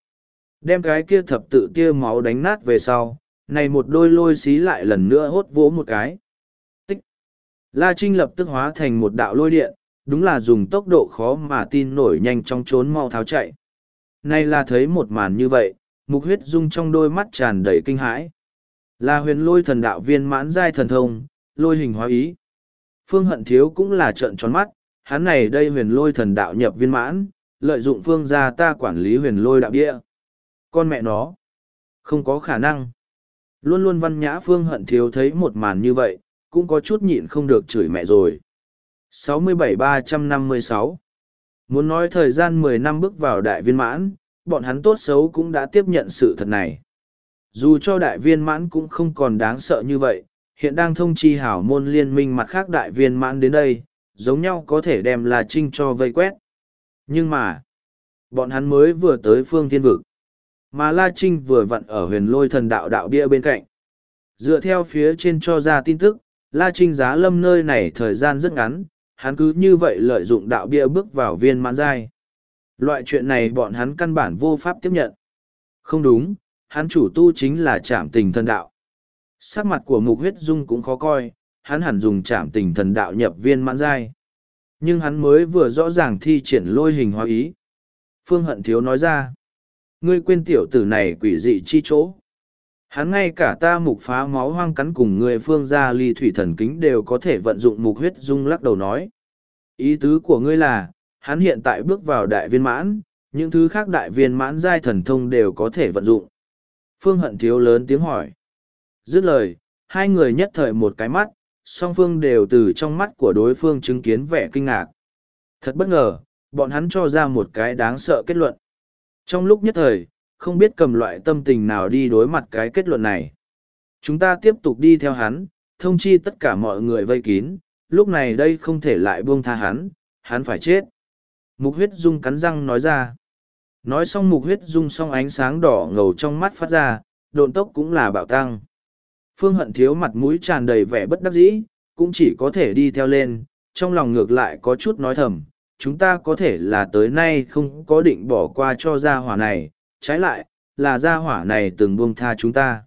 Đem cái kia thập tự kia máu đánh nát về sau, này một đôi lôi xí lại lần nữa hốt vỗ một cái. Tích. La Trinh lập tức hóa thành một đạo lôi điện, đúng là dùng tốc độ khó mà tin nổi nhanh trong trốn mau tháo chạy. Này là thấy một màn như vậy, mục huyết dung trong đôi mắt tràn đầy kinh hãi. La huyền lôi thần đạo viên mãn giai thần thông, lôi hình hóa ý. Phương hận thiếu cũng là trợn tròn mắt, hắn này đây huyền lôi thần đạo nhập viên mãn, lợi dụng phương gia ta quản lý huyền lôi đạo địa. Con mẹ nó, không có khả năng. Luôn luôn văn nhã phương hận thiếu thấy một màn như vậy, cũng có chút nhịn không được chửi mẹ rồi. 67-356 Muốn nói thời gian 10 năm bước vào đại viên mãn, bọn hắn tốt xấu cũng đã tiếp nhận sự thật này. Dù cho đại viên mãn cũng không còn đáng sợ như vậy, hiện đang thông chi hảo môn liên minh mặt khác đại viên mãn đến đây, giống nhau có thể đem là trinh cho vây quét. Nhưng mà, bọn hắn mới vừa tới phương thiên vực. Mà La Trinh vừa vặn ở huyền lôi thần đạo đạo bia bên cạnh. Dựa theo phía trên cho ra tin tức, La Trinh giá lâm nơi này thời gian rất ngắn, hắn cứ như vậy lợi dụng đạo bia bước vào viên mãn giai. Loại chuyện này bọn hắn căn bản vô pháp tiếp nhận. Không đúng, hắn chủ tu chính là trảm tình thần đạo. Sắc mặt của mục huyết dung cũng khó coi, hắn hẳn dùng trảm tình thần đạo nhập viên mãn giai. Nhưng hắn mới vừa rõ ràng thi triển lôi hình hóa ý. Phương Hận Thiếu nói ra, Ngươi quên tiểu tử này quỷ dị chi chỗ. Hắn ngay cả ta mục phá máu hoang cắn cùng người phương gia ly thủy thần kính đều có thể vận dụng mục huyết dung lắc đầu nói. Ý tứ của ngươi là, hắn hiện tại bước vào đại viên mãn, những thứ khác đại viên mãn giai thần thông đều có thể vận dụng. Phương hận thiếu lớn tiếng hỏi. Dứt lời, hai người nhất thời một cái mắt, song phương đều từ trong mắt của đối phương chứng kiến vẻ kinh ngạc. Thật bất ngờ, bọn hắn cho ra một cái đáng sợ kết luận. Trong lúc nhất thời, không biết cầm loại tâm tình nào đi đối mặt cái kết luận này. Chúng ta tiếp tục đi theo hắn, thông chi tất cả mọi người vây kín, lúc này đây không thể lại buông tha hắn, hắn phải chết. Mục huyết dung cắn răng nói ra. Nói xong mục huyết dung xong ánh sáng đỏ ngầu trong mắt phát ra, độn tốc cũng là bạo tăng. Phương hận thiếu mặt mũi tràn đầy vẻ bất đắc dĩ, cũng chỉ có thể đi theo lên, trong lòng ngược lại có chút nói thầm, chúng ta có thể là tới nay không có định bỏ qua cho gia hỏa này, trái lại, là gia hỏa này từng buông tha chúng ta.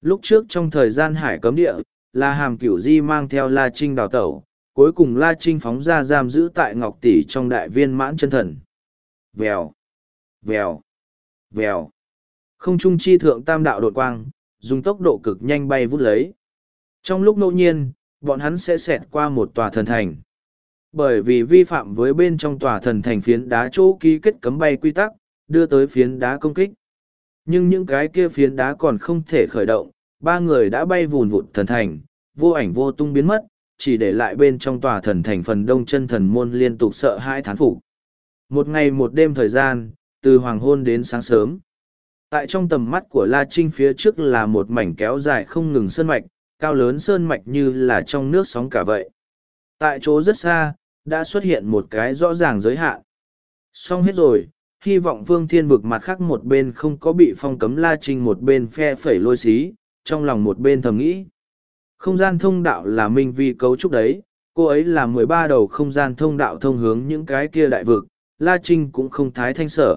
Lúc trước trong thời gian hải cấm địa, la hàm cửu di mang theo La Trinh đào tẩu, cuối cùng La Trinh phóng ra giam giữ tại Ngọc Tỷ trong đại viên mãn chân thần. Vèo, vèo, vèo. Không trung chi thượng tam đạo đột quang, dùng tốc độ cực nhanh bay vút lấy. Trong lúc ngẫu nhiên, bọn hắn sẽ xẹt qua một tòa thần thành bởi vì vi phạm với bên trong tòa thần thành phiến đá chỗ ký kết cấm bay quy tắc, đưa tới phiến đá công kích. Nhưng những cái kia phiến đá còn không thể khởi động, ba người đã bay vùn vụt thần thành, vô ảnh vô tung biến mất, chỉ để lại bên trong tòa thần thành phần đông chân thần môn liên tục sợ hai thán phục. Một ngày một đêm thời gian, từ hoàng hôn đến sáng sớm. Tại trong tầm mắt của La Trinh phía trước là một mảnh kéo dài không ngừng sơn mạch, cao lớn sơn mạch như là trong nước sóng cả vậy. Tại chỗ rất xa, đã xuất hiện một cái rõ ràng giới hạn. Xong hết rồi, hy vọng Vương Thiên vực mặt khác một bên không có bị phong cấm La Trinh một bên phe phẩy lôi xí, trong lòng một bên thầm nghĩ. Không gian thông đạo là minh vi cấu trúc đấy, cô ấy là mười ba đầu không gian thông đạo thông hướng những cái kia đại vực, La Trinh cũng không thái thanh sở.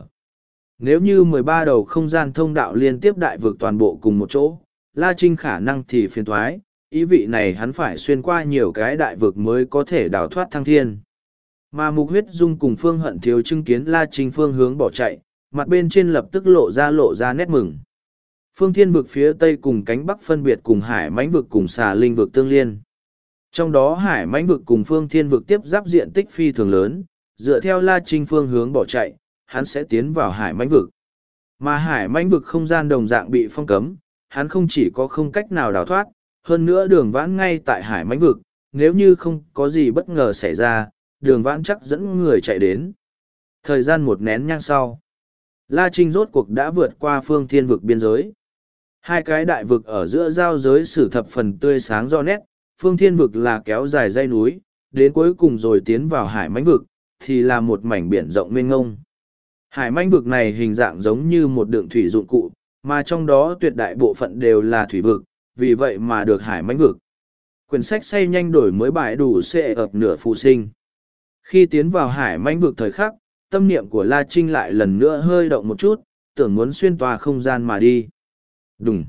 Nếu như mười ba đầu không gian thông đạo liên tiếp đại vực toàn bộ cùng một chỗ, La Trinh khả năng thì phiền thoái, Ý vị này hắn phải xuyên qua nhiều cái đại vực mới có thể đào thoát thăng thiên. Mà mục huyết dung cùng phương hận thiếu chứng kiến la trinh phương hướng bỏ chạy, mặt bên trên lập tức lộ ra lộ ra nét mừng. Phương thiên vực phía tây cùng cánh bắc phân biệt cùng hải mãnh vực cùng xà linh vực tương liên. Trong đó hải mãnh vực cùng phương thiên vực tiếp giáp diện tích phi thường lớn, dựa theo la trinh phương hướng bỏ chạy, hắn sẽ tiến vào hải mãnh vực. Mà hải mãnh vực không gian đồng dạng bị phong cấm, hắn không chỉ có không cách nào đào thoát, hơn nữa đường vãn ngay tại hải mánh vực, nếu như không có gì bất ngờ xảy ra, đường vãn chắc dẫn người chạy đến. Thời gian một nén nhang sau, La Trinh rốt cuộc đã vượt qua phương thiên vực biên giới. Hai cái đại vực ở giữa giao giới sử thập phần tươi sáng do nét, phương thiên vực là kéo dài dây núi, đến cuối cùng rồi tiến vào hải mánh vực, thì là một mảnh biển rộng mênh ngông. Hải manh vực này hình dạng giống như một đường thủy dụng cụ, mà trong đó tuyệt đại bộ phận đều là thủy vực, vì vậy mà được hải mãnh vực quyển sách say nhanh đổi mới bài đủ xệ ập nửa phụ sinh khi tiến vào hải mãnh vực thời khắc tâm niệm của la trinh lại lần nữa hơi động một chút tưởng muốn xuyên tòa không gian mà đi đúng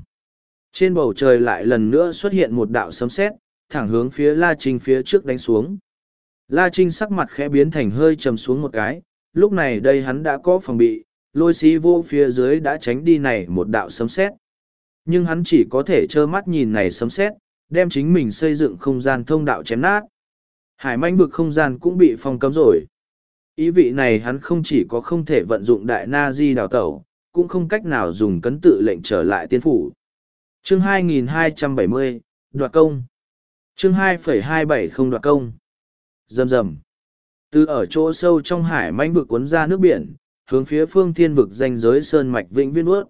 trên bầu trời lại lần nữa xuất hiện một đạo sấm sét thẳng hướng phía la trinh phía trước đánh xuống la trinh sắc mặt khẽ biến thành hơi chầm xuống một cái lúc này đây hắn đã có phòng bị lôi xí vô phía dưới đã tránh đi này một đạo sấm sét nhưng hắn chỉ có thể trơ mắt nhìn này sấm sét đem chính mình xây dựng không gian thông đạo chém nát hải manh vực không gian cũng bị phong cấm rồi ý vị này hắn không chỉ có không thể vận dụng đại na di đào tẩu cũng không cách nào dùng cấn tự lệnh trở lại tiên phủ chương 2270, đoạt công chương 2,270 đoạt công rầm rầm từ ở chỗ sâu trong hải manh vực cuốn ra nước biển hướng phía phương thiên vực danh giới sơn mạch vĩnh viên ướt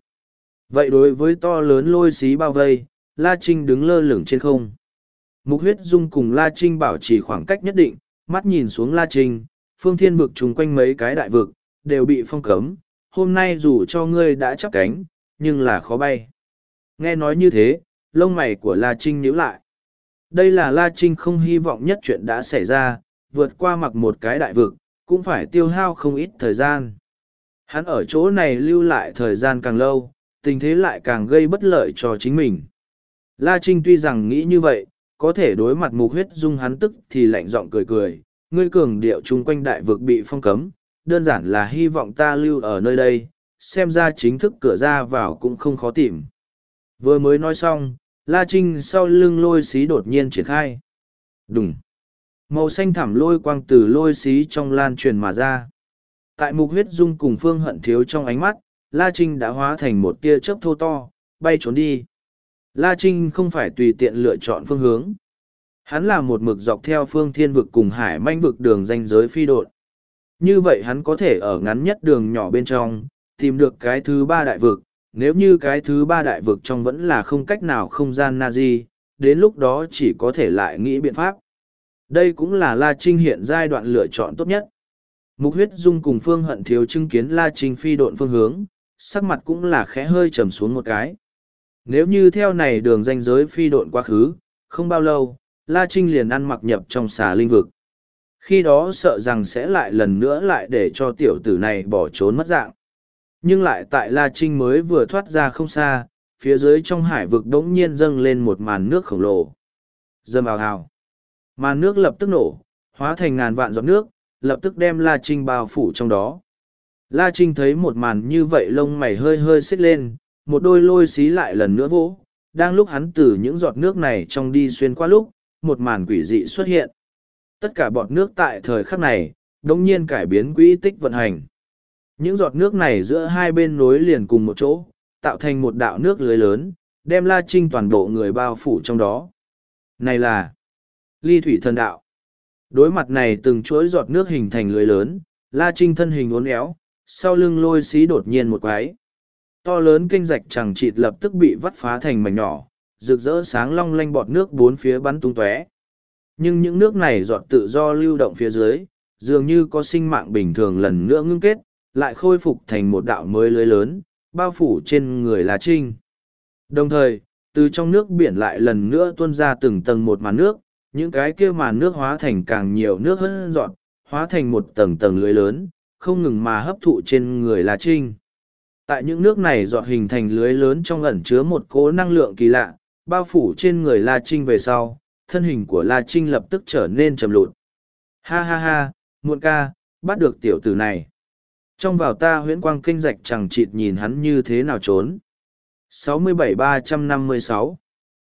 Vậy đối với to lớn lôi xí bao vây, La Trinh đứng lơ lửng trên không. Mục huyết dung cùng La Trinh bảo trì khoảng cách nhất định, mắt nhìn xuống La Trinh, phương thiên vực chung quanh mấy cái đại vực, đều bị phong cấm, hôm nay dù cho ngươi đã chắp cánh, nhưng là khó bay. Nghe nói như thế, lông mày của La Trinh nhíu lại. Đây là La Trinh không hy vọng nhất chuyện đã xảy ra, vượt qua mặc một cái đại vực, cũng phải tiêu hao không ít thời gian. Hắn ở chỗ này lưu lại thời gian càng lâu, tình thế lại càng gây bất lợi cho chính mình. La Trinh tuy rằng nghĩ như vậy, có thể đối mặt mục huyết dung hắn tức thì lạnh giọng cười cười, ngươi cường điệu chung quanh đại vực bị phong cấm, đơn giản là hy vọng ta lưu ở nơi đây, xem ra chính thức cửa ra vào cũng không khó tìm. Vừa mới nói xong, La Trinh sau lưng lôi xí đột nhiên triển khai. Đùng, Màu xanh thảm lôi quang từ lôi xí trong lan truyền mà ra. Tại mục huyết dung cùng phương hận thiếu trong ánh mắt, La Trinh đã hóa thành một tia chớp thô to, bay trốn đi. La Trinh không phải tùy tiện lựa chọn phương hướng. Hắn là một mực dọc theo phương thiên vực cùng hải manh vực đường danh giới phi độn. Như vậy hắn có thể ở ngắn nhất đường nhỏ bên trong, tìm được cái thứ ba đại vực. Nếu như cái thứ ba đại vực trong vẫn là không cách nào không gian Nazi, đến lúc đó chỉ có thể lại nghĩ biện pháp. Đây cũng là La Trinh hiện giai đoạn lựa chọn tốt nhất. Mục huyết dung cùng phương hận thiếu chứng kiến La Trinh phi độn phương hướng, sắc mặt cũng là khẽ hơi trầm xuống một cái. Nếu như theo này đường danh giới phi độn quá khứ, không bao lâu, La Trinh liền ăn mặc nhập trong xà linh vực. Khi đó sợ rằng sẽ lại lần nữa lại để cho tiểu tử này bỏ trốn mất dạng. Nhưng lại tại La Trinh mới vừa thoát ra không xa, phía dưới trong hải vực đống nhiên dâng lên một màn nước khổng lồ. Dâm ào ào. Màn nước lập tức nổ, hóa thành ngàn vạn giọt nước, lập tức đem La Trinh bao phủ trong đó. La Trinh thấy một màn như vậy lông mày hơi hơi xích lên, một đôi lôi xí lại lần nữa vỗ. Đang lúc hắn từ những giọt nước này trong đi xuyên qua lúc, một màn quỷ dị xuất hiện. Tất cả bọt nước tại thời khắc này, đồng nhiên cải biến quỹ tích vận hành. Những giọt nước này giữa hai bên nối liền cùng một chỗ, tạo thành một đạo nước lưới lớn, đem La Trinh toàn bộ người bao phủ trong đó. Này là ly thủy thần đạo. Đối mặt này từng chuỗi giọt nước hình thành lưới lớn, La Trinh thân hình uốn éo, sau lưng lôi xí đột nhiên một quái. To lớn kinh rạch chẳng chịt lập tức bị vắt phá thành mảnh nhỏ, rực rỡ sáng long lanh bọt nước bốn phía bắn tung tóe. Nhưng những nước này dọn tự do lưu động phía dưới, dường như có sinh mạng bình thường lần nữa ngưng kết, lại khôi phục thành một đạo mới lưới lớn, bao phủ trên người lá trinh. Đồng thời, từ trong nước biển lại lần nữa tuôn ra từng tầng một màn nước, những cái kia màn nước hóa thành càng nhiều nước hơn dọn, hóa thành một tầng tầng lưới lớn, không ngừng mà hấp thụ trên người lá trinh. Tại những nước này dọa hình thành lưới lớn trong ẩn chứa một cố năng lượng kỳ lạ, bao phủ trên người La Trinh về sau, thân hình của La Trinh lập tức trở nên trầm lụt. Ha ha ha, muộn ca, bắt được tiểu tử này. Trong vào ta huyễn quang kinh rạch chẳng chịt nhìn hắn như thế nào trốn. 67-356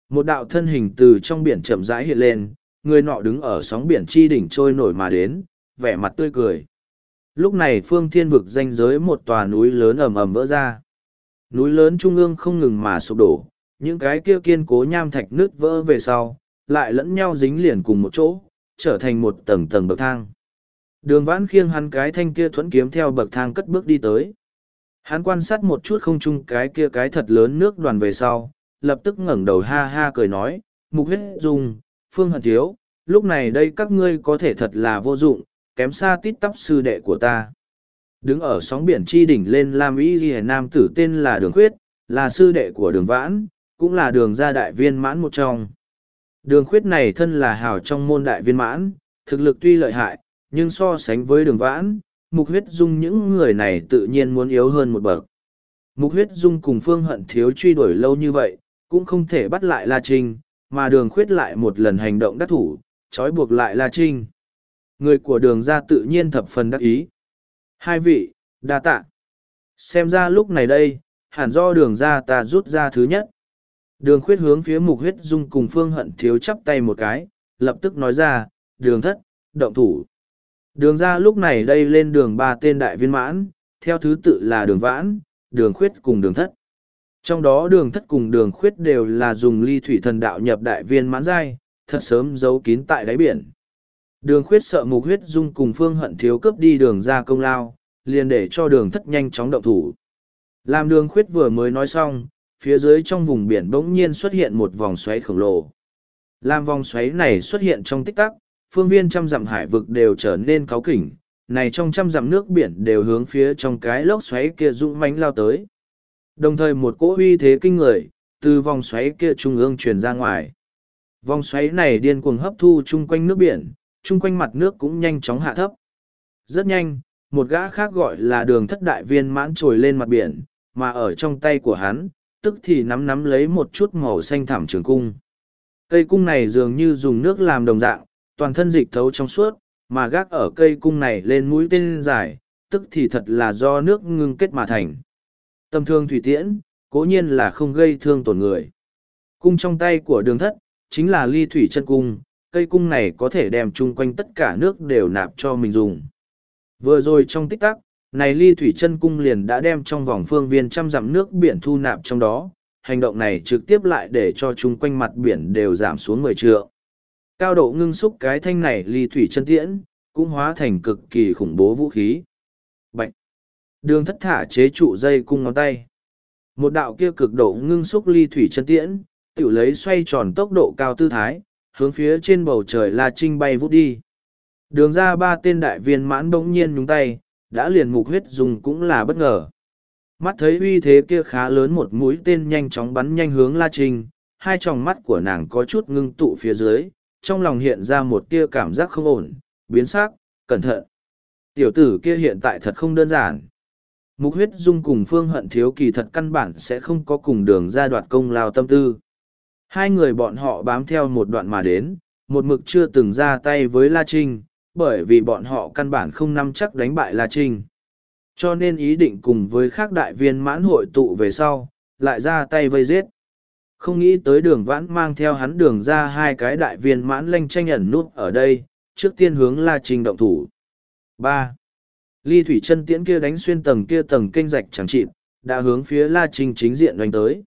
Một đạo thân hình từ trong biển chậm rãi hiện lên, người nọ đứng ở sóng biển chi đỉnh trôi nổi mà đến, vẻ mặt tươi cười lúc này phương thiên vực danh giới một tòa núi lớn ầm ầm vỡ ra núi lớn trung ương không ngừng mà sụp đổ những cái kia kiên cố nham thạch nứt vỡ về sau lại lẫn nhau dính liền cùng một chỗ trở thành một tầng tầng bậc thang đường vãn khiêng hắn cái thanh kia thuẫn kiếm theo bậc thang cất bước đi tới hắn quan sát một chút không chung cái kia cái thật lớn nước đoàn về sau lập tức ngẩng đầu ha ha cười nói mục huyết dung phương hận thiếu lúc này đây các ngươi có thể thật là vô dụng kém xa tít tắp sư đệ của ta. Đứng ở sóng biển chi đỉnh lên Lam Y Ghi Nam tử tên là Đường Khuyết, là sư đệ của Đường Vãn, cũng là đường gia đại viên mãn một trong. Đường Khuyết này thân là hào trong môn đại viên mãn, thực lực tuy lợi hại, nhưng so sánh với Đường Vãn, Mục Huyết Dung những người này tự nhiên muốn yếu hơn một bậc. Mục Huyết Dung cùng Phương Hận Thiếu truy đuổi lâu như vậy, cũng không thể bắt lại La Trinh, mà Đường Khuyết lại một lần hành động đắc thủ, trói buộc lại La Trinh người của đường ra tự nhiên thập phần đắc ý. Hai vị, đa tạ. Xem ra lúc này đây, hẳn do đường ra ta rút ra thứ nhất. Đường khuyết hướng phía mục huyết dung cùng phương hận thiếu chắp tay một cái, lập tức nói ra, đường thất, động thủ. Đường ra lúc này đây lên đường ba tên đại viên mãn, theo thứ tự là đường vãn, đường khuyết cùng đường thất. Trong đó đường thất cùng đường khuyết đều là dùng ly thủy thần đạo nhập đại viên mãn giai, thật sớm giấu kín tại đáy biển. Đường khuyết sợ mục huyết dung cùng phương hận thiếu cướp đi đường ra công lao, liền để cho đường thất nhanh chóng động thủ. Làm đường khuyết vừa mới nói xong, phía dưới trong vùng biển bỗng nhiên xuất hiện một vòng xoáy khổng lồ. Làm vòng xoáy này xuất hiện trong tích tắc, phương viên trăm dặm hải vực đều trở nên cáu kỉnh, này trong trăm dặm nước biển đều hướng phía trong cái lốc xoáy kia rung mánh lao tới. Đồng thời một cỗ uy thế kinh người, từ vòng xoáy kia trung ương truyền ra ngoài. Vòng xoáy này điên cuồng hấp thu chung quanh nước biển, chung quanh mặt nước cũng nhanh chóng hạ thấp. Rất nhanh, một gã khác gọi là đường thất đại viên mãn trồi lên mặt biển, mà ở trong tay của hắn, tức thì nắm nắm lấy một chút màu xanh thảm trường cung. Cây cung này dường như dùng nước làm đồng dạng, toàn thân dịch thấu trong suốt, mà gác ở cây cung này lên mũi tên dài, tức thì thật là do nước ngưng kết mà thành. Tâm thương thủy tiễn, cố nhiên là không gây thương tổn người. Cung trong tay của đường thất, chính là ly thủy chân cung, cây cung này có thể đem chung quanh tất cả nước đều nạp cho mình dùng. Vừa rồi trong tích tắc, này ly thủy chân cung liền đã đem trong vòng phương viên trăm dặm nước biển thu nạp trong đó, hành động này trực tiếp lại để cho chung quanh mặt biển đều giảm xuống 10 trượng. Cao độ ngưng xúc cái thanh này ly thủy chân tiễn, cũng hóa thành cực kỳ khủng bố vũ khí. Bạch! Đường thất thả chế trụ dây cung ngón tay. Một đạo kia cực độ ngưng xúc ly thủy chân tiễn, tiểu lấy xoay tròn tốc độ cao tư thái, hướng phía trên bầu trời La Trinh bay vút đi. Đường ra ba tên đại viên mãn bỗng nhiên nhúng tay, đã liền mục huyết dùng cũng là bất ngờ. Mắt thấy uy thế kia khá lớn một mũi tên nhanh chóng bắn nhanh hướng La Trinh, hai tròng mắt của nàng có chút ngưng tụ phía dưới, trong lòng hiện ra một tia cảm giác không ổn, biến sắc, cẩn thận. Tiểu tử kia hiện tại thật không đơn giản. Mục huyết dung cùng phương hận thiếu kỳ thật căn bản sẽ không có cùng đường ra đoạt công lao tâm tư. Hai người bọn họ bám theo một đoạn mà đến, một mực chưa từng ra tay với La Trinh, bởi vì bọn họ căn bản không nắm chắc đánh bại La Trinh. Cho nên ý định cùng với các đại viên mãn hội tụ về sau, lại ra tay vây giết. Không nghĩ tới đường vãn mang theo hắn đường ra hai cái đại viên mãn lanh tranh ẩn nút ở đây, trước tiên hướng La Trinh động thủ. ba Ly thủy chân tiễn kia đánh xuyên tầng kia tầng kênh rạch chẳng chịt, đã hướng phía La Trinh chính diện đánh tới.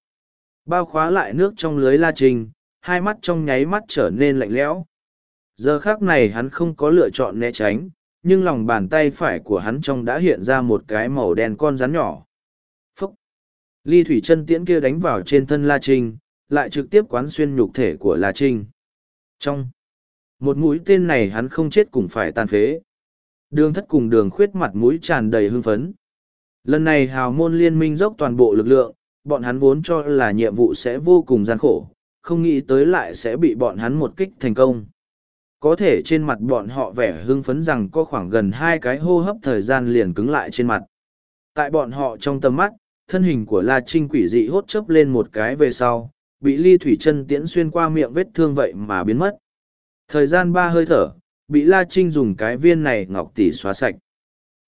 Bao khóa lại nước trong lưới la trình, hai mắt trong nháy mắt trở nên lạnh lẽo. Giờ khác này hắn không có lựa chọn né tránh, nhưng lòng bàn tay phải của hắn trong đã hiện ra một cái màu đen con rắn nhỏ. Phúc! Ly thủy chân tiễn kia đánh vào trên thân La Trình, lại trực tiếp quán xuyên nhục thể của La Trinh. Trong một mũi tên này hắn không chết cũng phải tan phế. Đường thất cùng đường khuyết mặt mũi tràn đầy hưng phấn. Lần này hào môn liên minh dốc toàn bộ lực lượng, bọn hắn vốn cho là nhiệm vụ sẽ vô cùng gian khổ, không nghĩ tới lại sẽ bị bọn hắn một kích thành công. Có thể trên mặt bọn họ vẻ hưng phấn rằng có khoảng gần hai cái hô hấp thời gian liền cứng lại trên mặt. Tại bọn họ trong tầm mắt, thân hình của La Trinh quỷ dị hốt chớp lên một cái về sau, bị ly thủy chân tiễn xuyên qua miệng vết thương vậy mà biến mất. Thời gian ba hơi thở, bị La Trinh dùng cái viên này ngọc tỷ xóa sạch.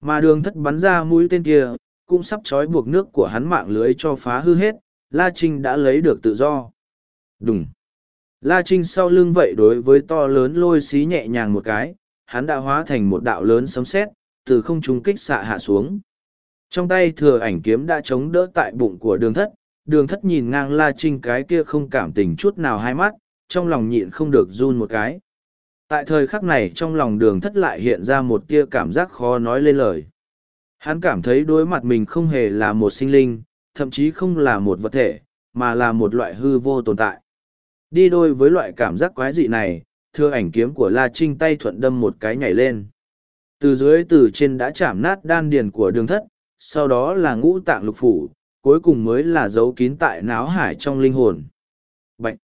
Mà đường thất bắn ra mũi tên kia, cũng sắp trói buộc nước của hắn mạng lưới cho phá hư hết, La Trinh đã lấy được tự do. Đúng. La Trinh sau lưng vậy đối với to lớn lôi xí nhẹ nhàng một cái, hắn đã hóa thành một đạo lớn sấm sét, từ không trung kích xạ hạ xuống. Trong tay thừa ảnh kiếm đã chống đỡ tại bụng của đường thất, đường thất nhìn ngang La Trinh cái kia không cảm tình chút nào hai mắt, trong lòng nhịn không được run một cái. Tại thời khắc này trong lòng đường thất lại hiện ra một tia cảm giác khó nói lên lời. Hắn cảm thấy đối mặt mình không hề là một sinh linh, thậm chí không là một vật thể, mà là một loại hư vô tồn tại. Đi đôi với loại cảm giác quái dị này, thưa ảnh kiếm của La Trinh tay thuận đâm một cái nhảy lên. Từ dưới từ trên đã chạm nát đan điền của đường thất, sau đó là ngũ tạng lục phủ, cuối cùng mới là dấu kín tại náo hải trong linh hồn. Bạch!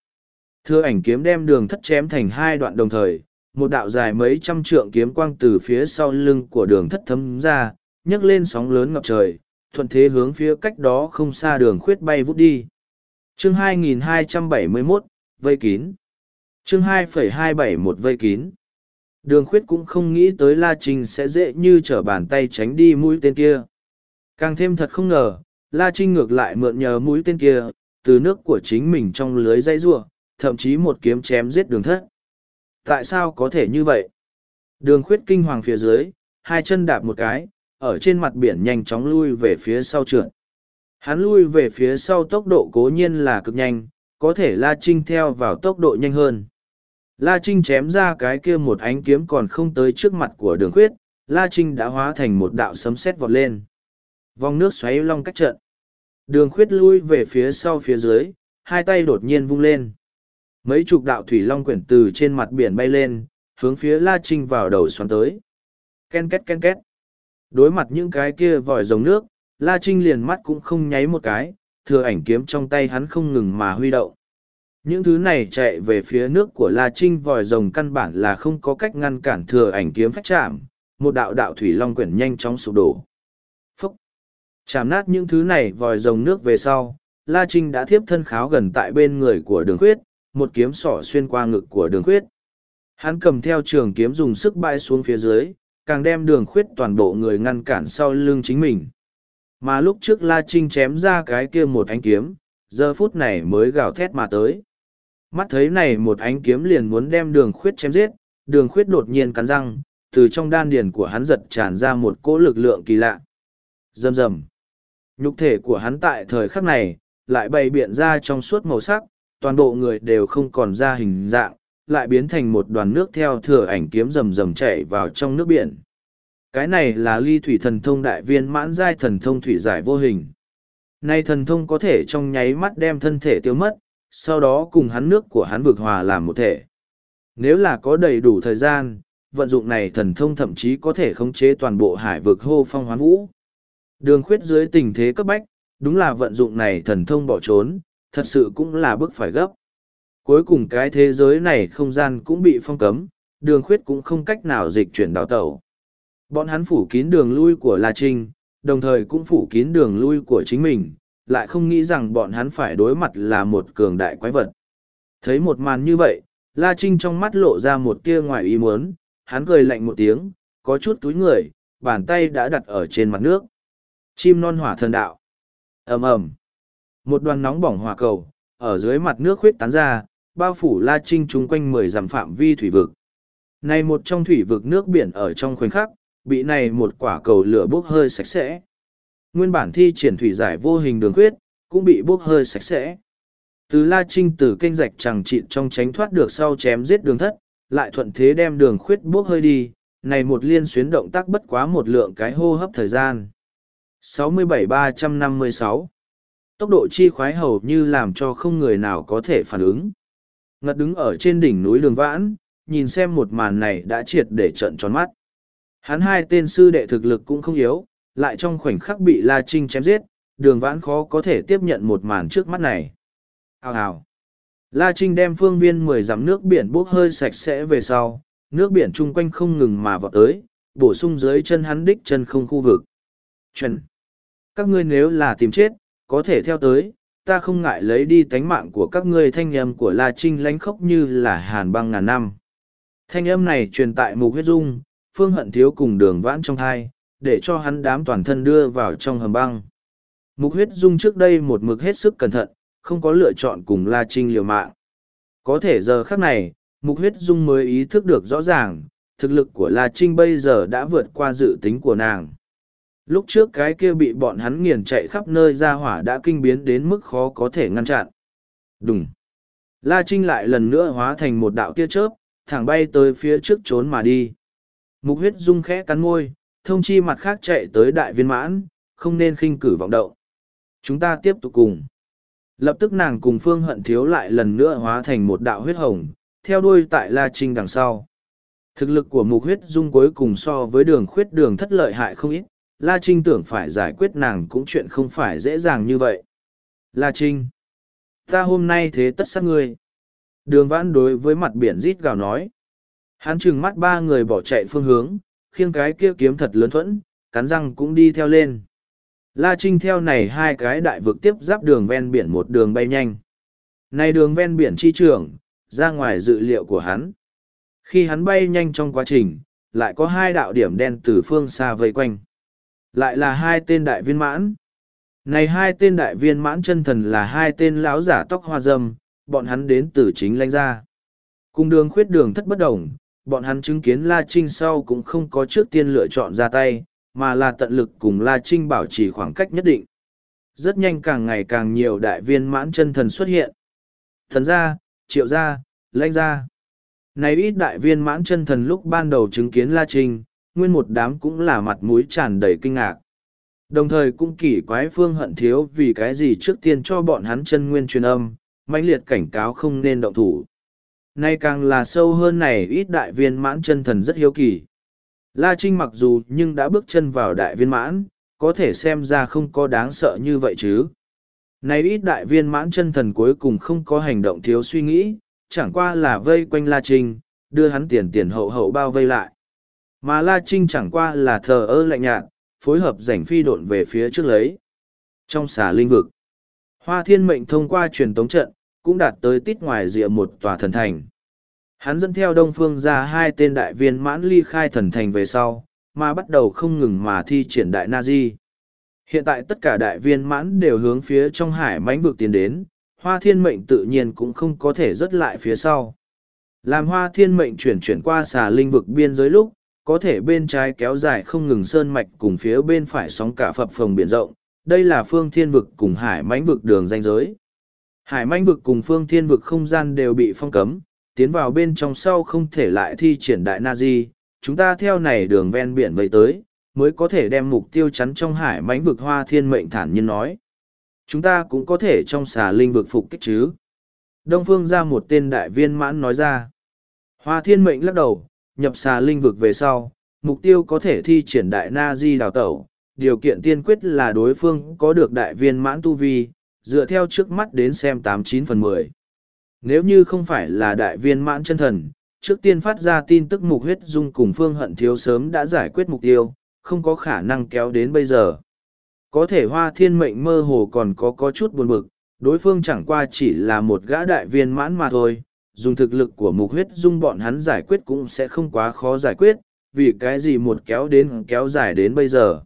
Thưa ảnh kiếm đem đường thất chém thành hai đoạn đồng thời, một đạo dài mấy trăm trượng kiếm quang từ phía sau lưng của đường thất thấm ra, nhấc lên sóng lớn ngập trời, thuận thế hướng phía cách đó không xa đường khuyết bay vút đi. Chương 2271, vây kín. Chương 2,271 vây kín. Đường khuyết cũng không nghĩ tới La Trinh sẽ dễ như trở bàn tay tránh đi mũi tên kia. Càng thêm thật không ngờ, La Trinh ngược lại mượn nhờ mũi tên kia, từ nước của chính mình trong lưới dây rua, thậm chí một kiếm chém giết đường thất. Tại sao có thể như vậy? Đường khuyết kinh hoàng phía dưới, hai chân đạp một cái, ở trên mặt biển nhanh chóng lui về phía sau trượt. Hắn lui về phía sau tốc độ cố nhiên là cực nhanh, có thể La Trinh theo vào tốc độ nhanh hơn. La Trinh chém ra cái kia một ánh kiếm còn không tới trước mặt của đường khuyết, La Trinh đã hóa thành một đạo sấm sét vọt lên. Vòng nước xoáy long cách trận. Đường khuyết lui về phía sau phía dưới, hai tay đột nhiên vung lên. Mấy chục đạo thủy long quyển từ trên mặt biển bay lên, hướng phía La Trinh vào đầu xoắn tới. Ken két ken két. Đối mặt những cái kia vòi rồng nước, La Trinh liền mắt cũng không nháy một cái, thừa ảnh kiếm trong tay hắn không ngừng mà huy động. Những thứ này chạy về phía nước của La Trinh vòi rồng căn bản là không có cách ngăn cản thừa ảnh kiếm phách chạm, một đạo đạo thủy long quyển nhanh chóng sụp đổ. Phúc! Chạm nát những thứ này vòi rồng nước về sau, La Trinh đã thiếp thân kháo gần tại bên người của đường khuyết, một kiếm sỏ xuyên qua ngực của đường khuyết. Hắn cầm theo trường kiếm dùng sức bay xuống phía dưới, càng đem đường khuyết toàn bộ người ngăn cản sau lưng chính mình. Mà lúc trước La Trinh chém ra cái kia một ánh kiếm, giờ phút này mới gào thét mà tới. Mắt thấy này một ánh kiếm liền muốn đem đường khuyết chém giết, đường khuyết đột nhiên cắn răng, từ trong đan điền của hắn giật tràn ra một cỗ lực lượng kỳ lạ. Dầm dầm. Nhục thể của hắn tại thời khắc này, lại bày biện ra trong suốt màu sắc, toàn bộ người đều không còn ra hình dạng, lại biến thành một đoàn nước theo thừa ảnh kiếm rầm rầm chảy vào trong nước biển. Cái này là ly thủy thần thông đại viên mãn giai thần thông thủy giải vô hình. Nay thần thông có thể trong nháy mắt đem thân thể tiêu mất, sau đó cùng hắn nước của hắn vực hòa làm một thể. Nếu là có đầy đủ thời gian, vận dụng này thần thông thậm chí có thể khống chế toàn bộ hải vực hô phong hoán vũ. Đường khuyết dưới tình thế cấp bách, đúng là vận dụng này thần thông bỏ trốn, thật sự cũng là bước phải gấp. Cuối cùng cái thế giới này không gian cũng bị phong cấm, đường khuyết cũng không cách nào dịch chuyển đào tẩu. Bọn hắn phủ kín đường lui của La Trinh, đồng thời cũng phủ kín đường lui của chính mình, lại không nghĩ rằng bọn hắn phải đối mặt là một cường đại quái vật. Thấy một màn như vậy, La Trinh trong mắt lộ ra một tia ngoài ý muốn, hắn cười lạnh một tiếng, có chút túi người, bàn tay đã đặt ở trên mặt nước. Chim non hỏa thần đạo. ầm ầm Một đoàn nóng bỏng hỏa cầu, ở dưới mặt nước khuyết tán ra, bao phủ La Trinh chung quanh mười dặm phạm vi thủy vực. Này một trong thủy vực nước biển ở trong khoảnh khắc, bị này một quả cầu lửa bốc hơi sạch sẽ. Nguyên bản thi triển thủy giải vô hình đường huyết cũng bị bốc hơi sạch sẽ. Từ La Trinh từ kênh rạch chẳng trị trong tránh thoát được sau chém giết đường thất, lại thuận thế đem đường khuyết bốc hơi đi, này một liên xuyến động tác bất quá một lượng cái hô hấp thời gian. 67-356 Tốc độ chi khoái hầu như làm cho không người nào có thể phản ứng ngật đứng ở trên đỉnh núi đường vãn nhìn xem một màn này đã triệt để trận tròn mắt hắn hai tên sư đệ thực lực cũng không yếu lại trong khoảnh khắc bị la trinh chém giết đường vãn khó có thể tiếp nhận một màn trước mắt này hào hào la trinh đem phương viên mười dặm nước biển bốc hơi sạch sẽ về sau nước biển chung quanh không ngừng mà vọt tới bổ sung dưới chân hắn đích chân không khu vực chuẩn các ngươi nếu là tìm chết có thể theo tới ta không ngại lấy đi tánh mạng của các ngươi thanh âm của La Trinh lánh khóc như là hàn băng ngàn năm. Thanh âm này truyền tại mục huyết dung, phương hận thiếu cùng đường vãn trong thai, để cho hắn đám toàn thân đưa vào trong hầm băng. Mục huyết dung trước đây một mực hết sức cẩn thận, không có lựa chọn cùng La Trinh liều mạng. Có thể giờ khắc này, mục huyết dung mới ý thức được rõ ràng, thực lực của La Trinh bây giờ đã vượt qua dự tính của nàng lúc trước cái kia bị bọn hắn nghiền chạy khắp nơi ra hỏa đã kinh biến đến mức khó có thể ngăn chặn. Đúng. La Trinh lại lần nữa hóa thành một đạo tia chớp, thẳng bay tới phía trước trốn mà đi. Mục huyết dung khẽ cắn môi, thông chi mặt khác chạy tới đại viên mãn, không nên khinh cử vọng động. Chúng ta tiếp tục cùng. Lập tức nàng cùng phương hận thiếu lại lần nữa hóa thành một đạo huyết hồng, theo đuôi tại La Trinh đằng sau. Thực lực của mục huyết dung cuối cùng so với đường khuyết đường thất lợi hại không ít, La Trinh tưởng phải giải quyết nàng cũng chuyện không phải dễ dàng như vậy. La Trinh, ta hôm nay thế tất sát ngươi. Đường vãn đối với mặt biển rít gào nói. Hắn chừng mắt ba người bỏ chạy phương hướng, khiêng cái kia kiếm thật lớn thuẫn, cắn răng cũng đi theo lên. La Trinh theo này hai cái đại vực tiếp giáp đường ven biển một đường bay nhanh. Này đường ven biển chi trường ra ngoài dự liệu của hắn. Khi hắn bay nhanh trong quá trình, lại có hai đạo điểm đen từ phương xa vây quanh. Lại là hai tên đại viên mãn. Này hai tên đại viên mãn chân thần là hai tên lão giả tóc hoa dâm, bọn hắn đến từ chính lãnh gia. Cùng đường khuyết đường thất bất đồng, bọn hắn chứng kiến La Trinh sau cũng không có trước tiên lựa chọn ra tay, mà là tận lực cùng La Trinh bảo trì khoảng cách nhất định. Rất nhanh càng ngày càng nhiều đại viên mãn chân thần xuất hiện. Thần gia, triệu gia, lãnh gia. Này ít đại viên mãn chân thần lúc ban đầu chứng kiến La Trinh, nguyên một đám cũng là mặt mũi tràn đầy kinh ngạc. Đồng thời cũng kỳ quái phương hận thiếu vì cái gì trước tiên cho bọn hắn chân nguyên truyền âm, mãnh liệt cảnh cáo không nên động thủ. Nay càng là sâu hơn này ít đại viên mãn chân thần rất hiếu kỳ. La Trinh mặc dù nhưng đã bước chân vào đại viên mãn, có thể xem ra không có đáng sợ như vậy chứ. nay ít đại viên mãn chân thần cuối cùng không có hành động thiếu suy nghĩ, chẳng qua là vây quanh La Trinh, đưa hắn tiền tiền hậu hậu bao vây lại mà la trinh chẳng qua là thờ ơ lạnh nhạt phối hợp rảnh phi độn về phía trước lấy trong xà linh vực hoa thiên mệnh thông qua truyền tống trận cũng đạt tới tít ngoài rìa một tòa thần thành hắn dẫn theo đông phương ra hai tên đại viên mãn ly khai thần thành về sau mà bắt đầu không ngừng mà thi triển đại nazi. hiện tại tất cả đại viên mãn đều hướng phía trong hải mãnh vực tiến đến hoa thiên mệnh tự nhiên cũng không có thể rớt lại phía sau làm hoa thiên mệnh chuyển chuyển qua xà linh vực biên giới lúc có thể bên trái kéo dài không ngừng sơn mạch cùng phía bên phải sóng cả phập phồng biển rộng, đây là phương thiên vực cùng hải mãnh vực đường danh giới. Hải mãnh vực cùng phương thiên vực không gian đều bị phong cấm, tiến vào bên trong sau không thể lại thi triển đại na di, chúng ta theo này đường ven biển vậy tới, mới có thể đem mục tiêu chắn trong hải mãnh vực hoa thiên mệnh thản nhiên nói. Chúng ta cũng có thể trong xà linh vực phục kích chứ. Đông phương ra một tên đại viên mãn nói ra. Hoa thiên mệnh lắc đầu, nhập xà linh vực về sau, mục tiêu có thể thi triển đại na di đào tẩu, điều kiện tiên quyết là đối phương có được đại viên mãn tu vi, dựa theo trước mắt đến xem tám chín phần mười. Nếu như không phải là đại viên mãn chân thần, trước tiên phát ra tin tức mục huyết dung cùng phương hận thiếu sớm đã giải quyết mục tiêu, không có khả năng kéo đến bây giờ. Có thể hoa thiên mệnh mơ hồ còn có có chút buồn bực, đối phương chẳng qua chỉ là một gã đại viên mãn mà thôi, dùng thực lực của mục huyết dung bọn hắn giải quyết cũng sẽ không quá khó giải quyết, vì cái gì một kéo đến kéo dài đến bây giờ.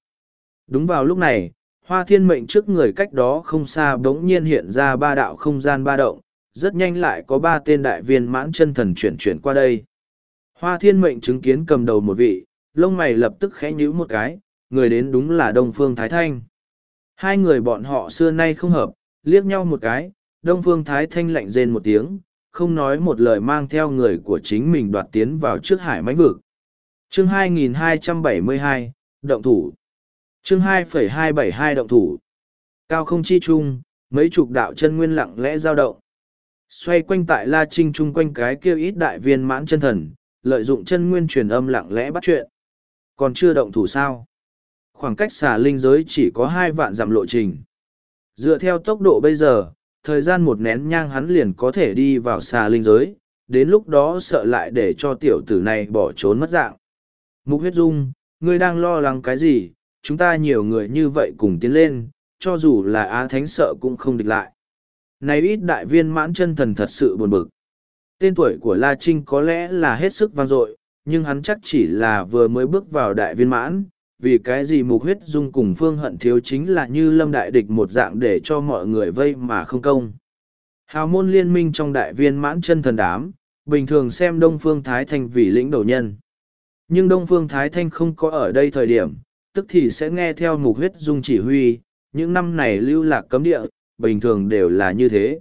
Đúng vào lúc này, hoa thiên mệnh trước người cách đó không xa bỗng nhiên hiện ra ba đạo không gian ba động, rất nhanh lại có ba tên đại viên mãn chân thần chuyển chuyển qua đây. Hoa thiên mệnh chứng kiến cầm đầu một vị, lông mày lập tức khẽ nhíu một cái, người đến đúng là Đông Phương Thái Thanh. Hai người bọn họ xưa nay không hợp, liếc nhau một cái, Đông Phương Thái Thanh lạnh rên một tiếng, không nói một lời mang theo người của chính mình đoạt tiến vào trước hải mãnh vực. Chương 2272, Động thủ. Chương 2.272 Động thủ. Cao không chi chung, mấy chục đạo chân nguyên lặng lẽ dao động. Xoay quanh tại La Trinh chung quanh cái kia ít đại viên mãn chân thần, lợi dụng chân nguyên truyền âm lặng lẽ bắt chuyện. Còn chưa động thủ sao? Khoảng cách xà linh giới chỉ có hai vạn dặm lộ trình. Dựa theo tốc độ bây giờ, thời gian một nén nhang hắn liền có thể đi vào xà linh giới, đến lúc đó sợ lại để cho tiểu tử này bỏ trốn mất dạng. Mục huyết dung, ngươi đang lo lắng cái gì, chúng ta nhiều người như vậy cùng tiến lên, cho dù là á thánh sợ cũng không địch lại. Này ít đại viên mãn chân thần thật sự buồn bực. Tên tuổi của La Trinh có lẽ là hết sức vang dội, nhưng hắn chắc chỉ là vừa mới bước vào đại viên mãn, vì cái gì mục huyết dung cùng phương hận thiếu chính là như lâm đại địch một dạng để cho mọi người vây mà không công hào môn liên minh trong đại viên mãn chân thần đám bình thường xem đông phương thái thanh vì lĩnh đầu nhân nhưng đông phương thái thanh không có ở đây thời điểm tức thì sẽ nghe theo mục huyết dung chỉ huy những năm này lưu lạc cấm địa bình thường đều là như thế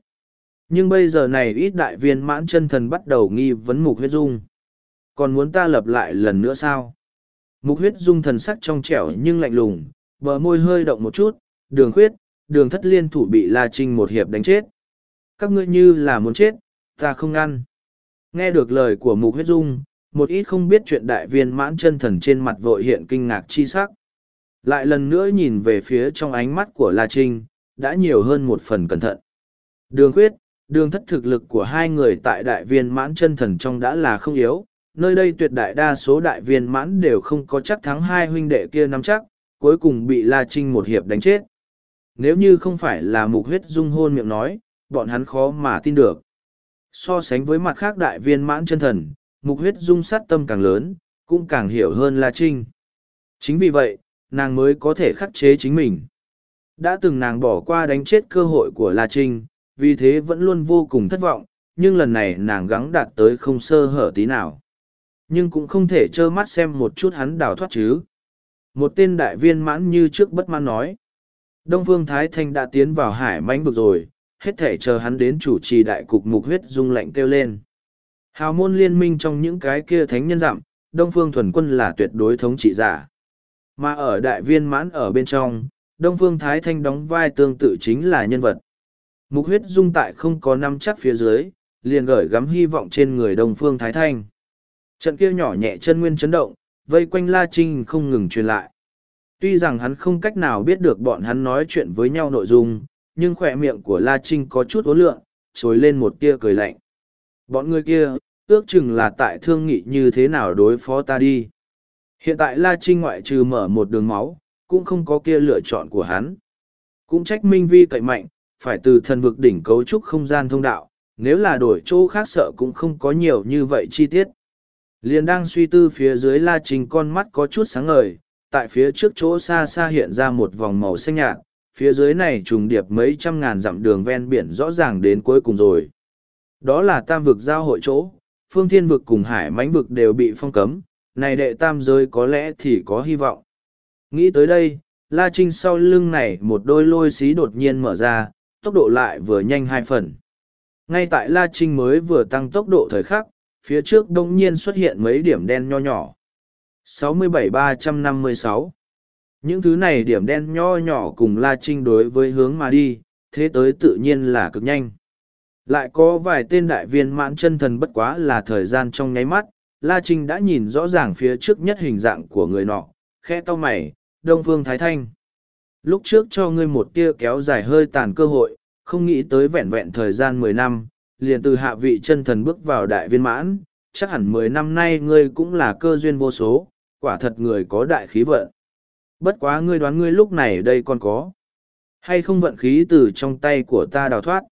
nhưng bây giờ này ít đại viên mãn chân thần bắt đầu nghi vấn mục huyết dung còn muốn ta lập lại lần nữa sao Mục huyết dung thần sắc trong trẻo nhưng lạnh lùng, bờ môi hơi động một chút, đường khuyết, đường thất liên thủ bị La Trinh một hiệp đánh chết. Các ngươi như là muốn chết, ta không ngăn. Nghe được lời của mục huyết dung, một ít không biết chuyện đại viên mãn chân thần trên mặt vội hiện kinh ngạc chi sắc. Lại lần nữa nhìn về phía trong ánh mắt của La Trinh, đã nhiều hơn một phần cẩn thận. Đường khuyết, đường thất thực lực của hai người tại đại viên mãn chân thần trong đã là không yếu, nơi đây tuyệt đại đa số đại viên mãn đều không có chắc thắng hai huynh đệ kia nắm chắc, cuối cùng bị La Trinh một hiệp đánh chết. Nếu như không phải là mục huyết dung hôn miệng nói, bọn hắn khó mà tin được. So sánh với mặt khác đại viên mãn chân thần, mục huyết dung sát tâm càng lớn, cũng càng hiểu hơn La Trinh. Chính vì vậy, nàng mới có thể khắc chế chính mình. Đã từng nàng bỏ qua đánh chết cơ hội của La Trinh, vì thế vẫn luôn vô cùng thất vọng, nhưng lần này nàng gắng đạt tới không sơ hở tí nào nhưng cũng không thể trơ mắt xem một chút hắn đào thoát chứ một tên đại viên mãn như trước bất mãn nói đông phương thái thanh đã tiến vào hải mánh vực rồi hết thể chờ hắn đến chủ trì đại cục mục huyết dung lạnh kêu lên hào môn liên minh trong những cái kia thánh nhân dặm đông phương thuần quân là tuyệt đối thống trị giả mà ở đại viên mãn ở bên trong đông phương thái thanh đóng vai tương tự chính là nhân vật mục huyết dung tại không có năm chắc phía dưới liền gởi gắm hy vọng trên người đông phương thái thanh Trận kia nhỏ nhẹ chân nguyên chấn động, vây quanh La Trinh không ngừng truyền lại. Tuy rằng hắn không cách nào biết được bọn hắn nói chuyện với nhau nội dung, nhưng khỏe miệng của La Trinh có chút ốn lượng trồi lên một tia cười lạnh. Bọn người kia, ước chừng là tại thương nghị như thế nào đối phó ta đi. Hiện tại La Trinh ngoại trừ mở một đường máu, cũng không có kia lựa chọn của hắn. Cũng trách Minh Vi cậy mạnh, phải từ thần vực đỉnh cấu trúc không gian thông đạo, nếu là đổi chỗ khác sợ cũng không có nhiều như vậy chi tiết. Liền đang suy tư phía dưới La Trình con mắt có chút sáng ngời, tại phía trước chỗ xa xa hiện ra một vòng màu xanh nhạt, phía dưới này trùng điệp mấy trăm ngàn dặm đường ven biển rõ ràng đến cuối cùng rồi. Đó là tam vực giao hội chỗ, phương thiên vực cùng hải mãnh vực đều bị phong cấm, này đệ tam giới có lẽ thì có hy vọng. Nghĩ tới đây, La Trinh sau lưng này một đôi lôi xí đột nhiên mở ra, tốc độ lại vừa nhanh hai phần. Ngay tại La Trinh mới vừa tăng tốc độ thời khắc, phía trước đông nhiên xuất hiện mấy điểm đen nho nhỏ. 67-356 Những thứ này điểm đen nho nhỏ cùng La Trinh đối với hướng mà đi, thế tới tự nhiên là cực nhanh. Lại có vài tên đại viên mãn chân thần bất quá là thời gian trong nháy mắt, La Trinh đã nhìn rõ ràng phía trước nhất hình dạng của người nọ, khe to mày, Đông Phương Thái Thanh. Lúc trước cho ngươi một tia kéo dài hơi tàn cơ hội, không nghĩ tới vẹn vẹn thời gian mười năm, liền từ hạ vị chân thần bước vào đại viên mãn, chắc hẳn mười năm nay ngươi cũng là cơ duyên vô số, quả thật người có đại khí vận. Bất quá ngươi đoán ngươi lúc này đây còn có. Hay không vận khí từ trong tay của ta đào thoát.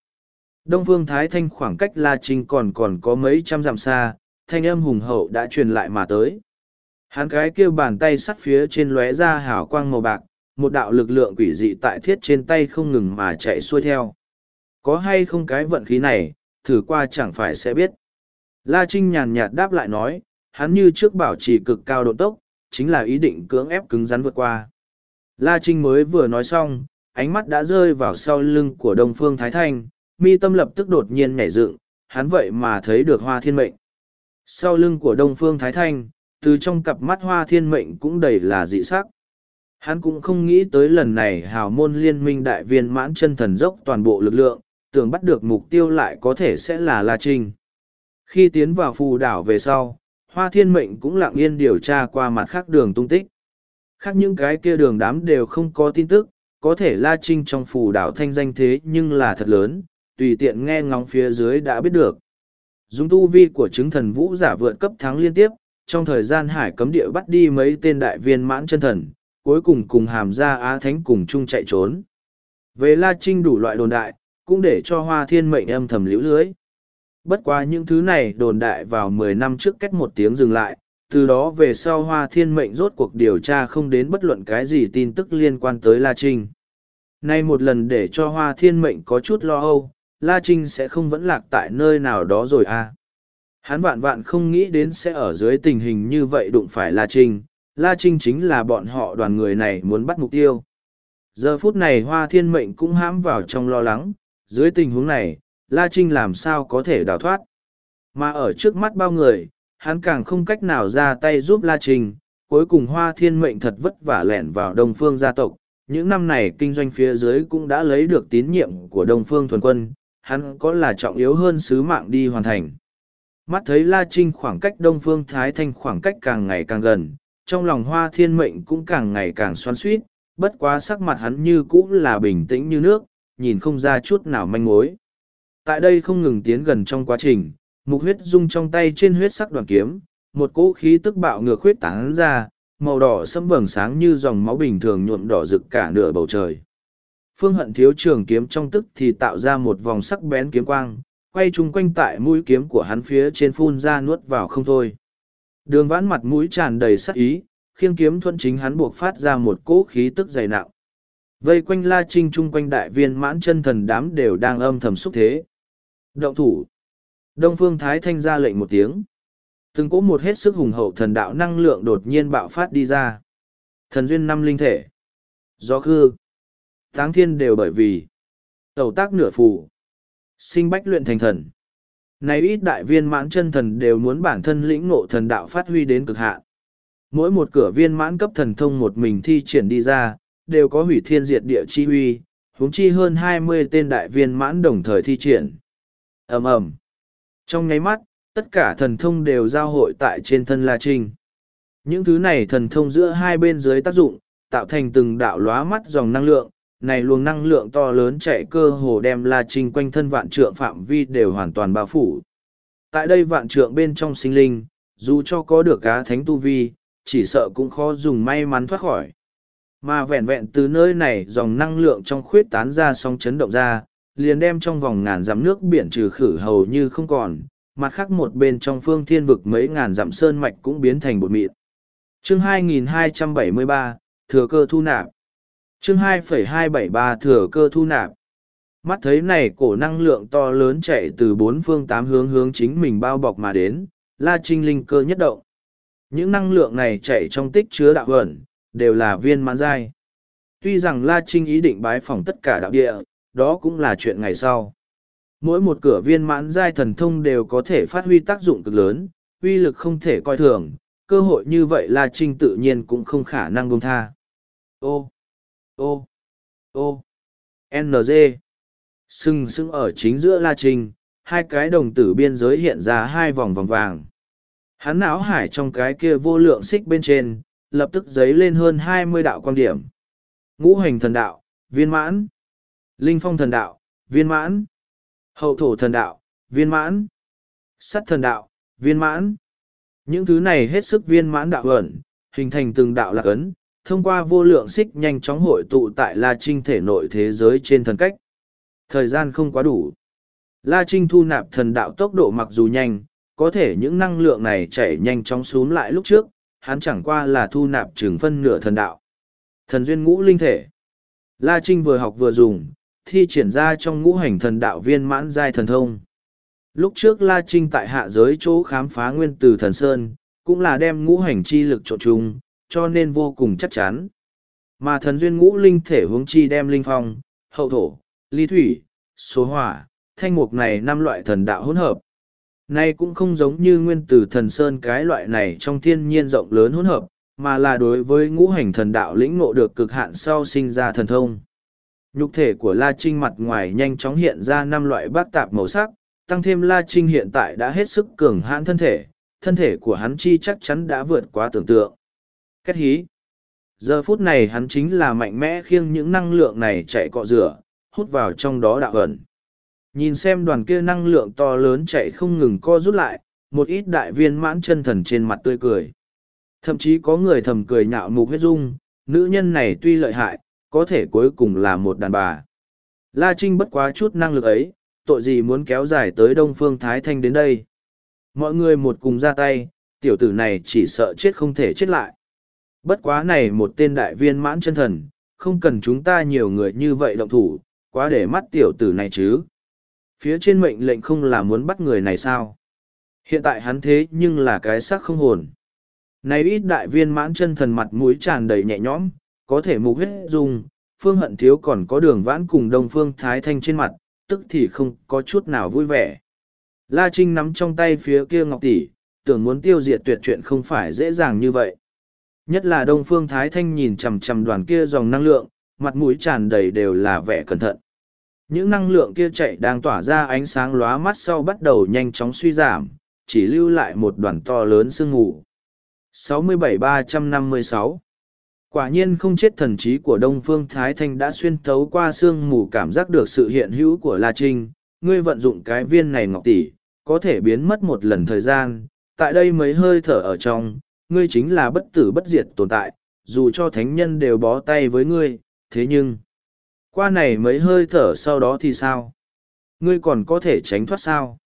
Đông Phương Thái Thanh khoảng cách La Trinh còn còn có mấy trăm dặm xa, thanh âm hùng hậu đã truyền lại mà tới. Hắn cái kêu bàn tay sắt phía trên lóe ra hào quang màu bạc, một đạo lực lượng quỷ dị tại thiết trên tay không ngừng mà chạy xuôi theo. Có hay không cái vận khí này, thử qua chẳng phải sẽ biết. La Trinh nhàn nhạt đáp lại nói, hắn như trước bảo trì cực cao độ tốc, chính là ý định cưỡng ép cứng rắn vượt qua. La Trinh mới vừa nói xong, ánh mắt đã rơi vào sau lưng của Đông Phương Thái Thanh, mi tâm lập tức đột nhiên nhảy dựng, hắn vậy mà thấy được hoa thiên mệnh. Sau lưng của Đông Phương Thái Thanh, từ trong cặp mắt hoa thiên mệnh cũng đầy là dị sắc. Hắn cũng không nghĩ tới lần này hào môn liên minh đại viên mãn chân thần dốc toàn bộ lực lượng, tưởng bắt được mục tiêu lại có thể sẽ là La Trinh. Khi tiến vào phù đảo về sau, Hoa Thiên Mệnh cũng lặng yên điều tra qua mặt khác đường tung tích. Khác những cái kia đường đám đều không có tin tức, có thể La Trinh trong phù đảo thanh danh thế nhưng là thật lớn, tùy tiện nghe ngóng phía dưới đã biết được. Dung tu vi của chứng thần vũ giả vượt cấp thắng liên tiếp, trong thời gian hải cấm địa bắt đi mấy tên đại viên mãn chân thần, cuối cùng cùng hàm ra á thánh cùng chung chạy trốn. Về La Trinh đủ loại đồn đại, cũng để cho hoa thiên mệnh âm thầm liễu lưới. Bất quá những thứ này đồn đại vào mười năm trước cách một tiếng dừng lại, từ đó về sau hoa thiên mệnh rốt cuộc điều tra không đến bất luận cái gì tin tức liên quan tới La Trinh. Nay một lần để cho hoa thiên mệnh có chút lo âu, La Trinh sẽ không vẫn lạc tại nơi nào đó rồi à. Hắn vạn vạn không nghĩ đến sẽ ở dưới tình hình như vậy đụng phải La Trinh, La Trinh chính là bọn họ đoàn người này muốn bắt mục tiêu. Giờ phút này hoa thiên mệnh cũng hãm vào trong lo lắng, dưới tình huống này la trinh làm sao có thể đào thoát mà ở trước mắt bao người hắn càng không cách nào ra tay giúp la trinh cuối cùng hoa thiên mệnh thật vất vả lẻn vào đông phương gia tộc những năm này kinh doanh phía dưới cũng đã lấy được tín nhiệm của đông phương thuần quân hắn có là trọng yếu hơn sứ mạng đi hoàn thành mắt thấy la trinh khoảng cách đông phương thái thanh khoảng cách càng ngày càng gần trong lòng hoa thiên mệnh cũng càng ngày càng xoắn suýt bất quá sắc mặt hắn như cũ là bình tĩnh như nước nhìn không ra chút nào manh mối. Tại đây không ngừng tiến gần trong quá trình, mục huyết dung trong tay trên huyết sắc đoàn kiếm, một cỗ khí tức bạo ngược huyết tán ra, màu đỏ sẫm vầng sáng như dòng máu bình thường nhuộm đỏ rực cả nửa bầu trời. Phương hận thiếu trường kiếm trong tức thì tạo ra một vòng sắc bén kiếm quang, quay chung quanh tại mũi kiếm của hắn phía trên phun ra nuốt vào không thôi. Đường vãn mặt mũi tràn đầy sắc ý, khiêng kiếm thuận chính hắn buộc phát ra một cỗ khí tức dày nặng. Vây quanh La Trinh chung quanh đại viên mãn chân thần đám đều đang âm thầm xúc thế. Động thủ. Đông Phương Thái Thanh ra lệnh một tiếng. Từng cỗ một hết sức hùng hậu thần đạo năng lượng đột nhiên bạo phát đi ra. Thần duyên năm linh thể. Gió khư. Táng thiên đều bởi vì. Tẩu tác nửa phù. Sinh bách luyện thành thần. Này ít đại viên mãn chân thần đều muốn bản thân lĩnh ngộ thần đạo phát huy đến cực hạn mỗi một cửa viên mãn cấp thần thông một mình thi triển đi ra, đều có hủy thiên diệt địa chi uy, huống chi hơn hai mươi tên đại viên mãn đồng thời thi triển. Ầm ầm. Trong nháy mắt, tất cả thần thông đều giao hội tại trên thân La Trinh. Những thứ này thần thông giữa hai bên dưới tác dụng, tạo thành từng đạo lóa mắt dòng năng lượng, này luồng năng lượng to lớn chạy cơ hồ đem La Trinh quanh thân vạn trượng phạm vi đều hoàn toàn bao phủ. Tại đây vạn trượng bên trong sinh linh, dù cho có được cá thánh tu vi, chỉ sợ cũng khó dùng may mắn thoát khỏi, mà vẹn vẹn từ nơi này dòng năng lượng trong khuyết tán ra song chấn động ra, liền đem trong vòng ngàn dặm nước biển trừ khử hầu như không còn, mặt khác một bên trong phương thiên vực mấy ngàn dặm sơn mạch cũng biến thành bột mịn. Chương 2273, thừa cơ thu nạp. Chương 273 thừa cơ thu nạp. Mắt thấy này cổ năng lượng to lớn chạy từ bốn phương tám hướng hướng chính mình bao bọc mà đến, La Trinh linh cơ nhất động. Những năng lượng này chạy trong tích chứa đạo ẩn, đều là viên mãn giai. Tuy rằng La Trinh ý định bái phỏng tất cả đạo địa, đó cũng là chuyện ngày sau. Mỗi một cửa viên mãn giai thần thông đều có thể phát huy tác dụng cực lớn, uy lực không thể coi thường, cơ hội như vậy La Trinh tự nhiên cũng không khả năng buông tha. Ô, ô, ô, NG. Sưng sưng ở chính giữa La Trinh, hai cái đồng tử biên giới hiện ra hai vòng vòng vàng. Hắn não hải trong cái kia vô lượng xích bên trên, lập tức dấy lên hơn hai mươi đạo quan điểm. Ngũ hành thần đạo, viên mãn. Linh phong thần đạo, viên mãn. Hậu thổ thần đạo, viên mãn. Sắt thần đạo, viên mãn. Những thứ này hết sức viên mãn đạo ẩn, hình thành từng đạo lạc ấn, thông qua vô lượng xích nhanh chóng hội tụ tại La Trinh thể nội thế giới trên thần cách. Thời gian không quá đủ. La Trinh thu nạp thần đạo tốc độ mặc dù nhanh, có thể những năng lượng này chảy nhanh chóng xuống lại lúc trước, hắn chẳng qua là thu nạp trường phân nửa thần đạo. Thần duyên ngũ linh thể. La Trinh vừa học vừa dùng, thi triển ra trong ngũ hành thần đạo viên mãn giai thần thông. Lúc trước La Trinh tại hạ giới chỗ khám phá nguyên từ thần Sơn, cũng là đem ngũ hành chi lực trộn chung, cho nên vô cùng chắc chắn. Mà thần duyên ngũ linh thể hướng chi đem linh phong, hậu thổ, ly thủy, số hỏa, thanh mục này năm loại thần đạo hỗn hợp, Nay cũng không giống như nguyên tử thần sơn cái loại này trong thiên nhiên rộng lớn hỗn hợp, mà là đối với ngũ hành thần đạo lĩnh ngộ được cực hạn sau sinh ra thần thông. Nhục thể của La Trinh mặt ngoài nhanh chóng hiện ra năm loại bác tạp màu sắc, tăng thêm La Trinh hiện tại đã hết sức cường hãn thân thể, thân thể của hắn chi chắc chắn đã vượt quá tưởng tượng. Kết hí. Giờ phút này hắn chính là mạnh mẽ khiêng những năng lượng này chạy cọ rửa, hút vào trong đó đạo ẩn. Nhìn xem đoàn kia năng lượng to lớn chạy không ngừng co rút lại, một ít đại viên mãn chân thần trên mặt tươi cười. Thậm chí có người thầm cười nhạo mục huyết dung, nữ nhân này tuy lợi hại, có thể cuối cùng là một đàn bà. La Trinh bất quá chút năng lực ấy, tội gì muốn kéo dài tới Đông Phương Thái Thanh đến đây. Mọi người một cùng ra tay, tiểu tử này chỉ sợ chết không thể chết lại. Bất quá này một tên đại viên mãn chân thần, không cần chúng ta nhiều người như vậy động thủ, quá để mắt tiểu tử này chứ phía trên mệnh lệnh không là muốn bắt người này sao? Hiện tại hắn thế nhưng là cái xác không hồn. Này ít đại viên mãn chân thần mặt mũi tràn đầy nhẹ nhõm, có thể mục huyết dung, phương hận thiếu còn có đường vãn cùng đông phương thái thanh trên mặt, tức thì không có chút nào vui vẻ. La Trinh nắm trong tay phía kia ngọc tỷ, tưởng muốn tiêu diệt tuyệt chuyện không phải dễ dàng như vậy. Nhất là đông phương thái thanh nhìn chằm chằm đoàn kia dòng năng lượng, mặt mũi tràn đầy đều là vẻ cẩn thận. Những năng lượng kia chạy đang tỏa ra ánh sáng lóa mắt sau bắt đầu nhanh chóng suy giảm, chỉ lưu lại một đoàn to lớn sương ngủ. 67-356 Quả nhiên không chết thần trí của Đông Phương Thái Thanh đã xuyên thấu qua sương mù cảm giác được sự hiện hữu của La Trinh. Ngươi vận dụng cái viên này ngọc tỷ, có thể biến mất một lần thời gian. Tại đây mấy hơi thở ở trong, ngươi chính là bất tử bất diệt tồn tại, dù cho thánh nhân đều bó tay với ngươi, thế nhưng qua này mấy hơi thở sau đó thì sao ngươi còn có thể tránh thoát sao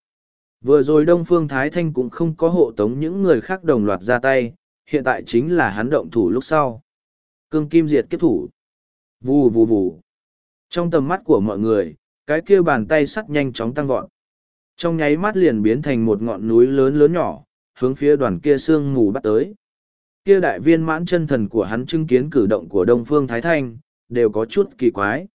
vừa rồi đông phương thái thanh cũng không có hộ tống những người khác đồng loạt ra tay hiện tại chính là hắn động thủ lúc sau cương kim diệt kết thủ vù vù vù trong tầm mắt của mọi người cái kia bàn tay sắt nhanh chóng tăng vọt trong nháy mắt liền biến thành một ngọn núi lớn lớn nhỏ hướng phía đoàn kia sương mù bắt tới kia đại viên mãn chân thần của hắn chứng kiến cử động của đông phương thái thanh đều có chút kỳ quái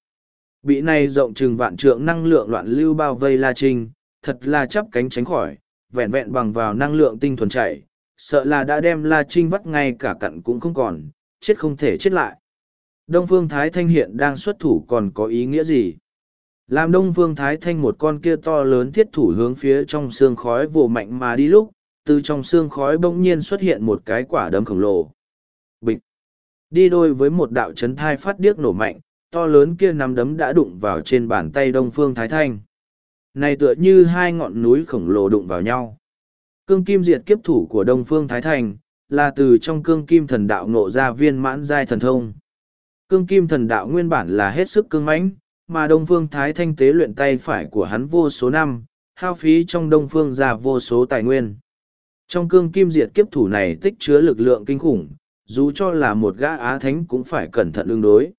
Bị này rộng trừng vạn trượng năng lượng loạn lưu bao vây La Trinh, thật là chắp cánh tránh khỏi, vẹn vẹn bằng vào năng lượng tinh thuần chảy, sợ là đã đem La Trinh vắt ngay cả cặn cũng không còn, chết không thể chết lại. Đông Phương Thái Thanh hiện đang xuất thủ còn có ý nghĩa gì? Làm Đông Phương Thái Thanh một con kia to lớn thiết thủ hướng phía trong xương khói vồ mạnh mà đi lúc, từ trong xương khói bỗng nhiên xuất hiện một cái quả đấm khổng lồ. Bịch! Đi đôi với một đạo chấn thai phát điếc nổ mạnh, to lớn kia nắm đấm đã đụng vào trên bàn tay đông phương thái thanh này tựa như hai ngọn núi khổng lồ đụng vào nhau cương kim diệt kiếp thủ của đông phương thái Thanh là từ trong cương kim thần đạo nộ ra viên mãn giai thần thông cương kim thần đạo nguyên bản là hết sức cương mãnh mà đông phương thái thanh tế luyện tay phải của hắn vô số năm hao phí trong đông phương ra vô số tài nguyên trong cương kim diệt kiếp thủ này tích chứa lực lượng kinh khủng dù cho là một gã á thánh cũng phải cẩn thận ứng đối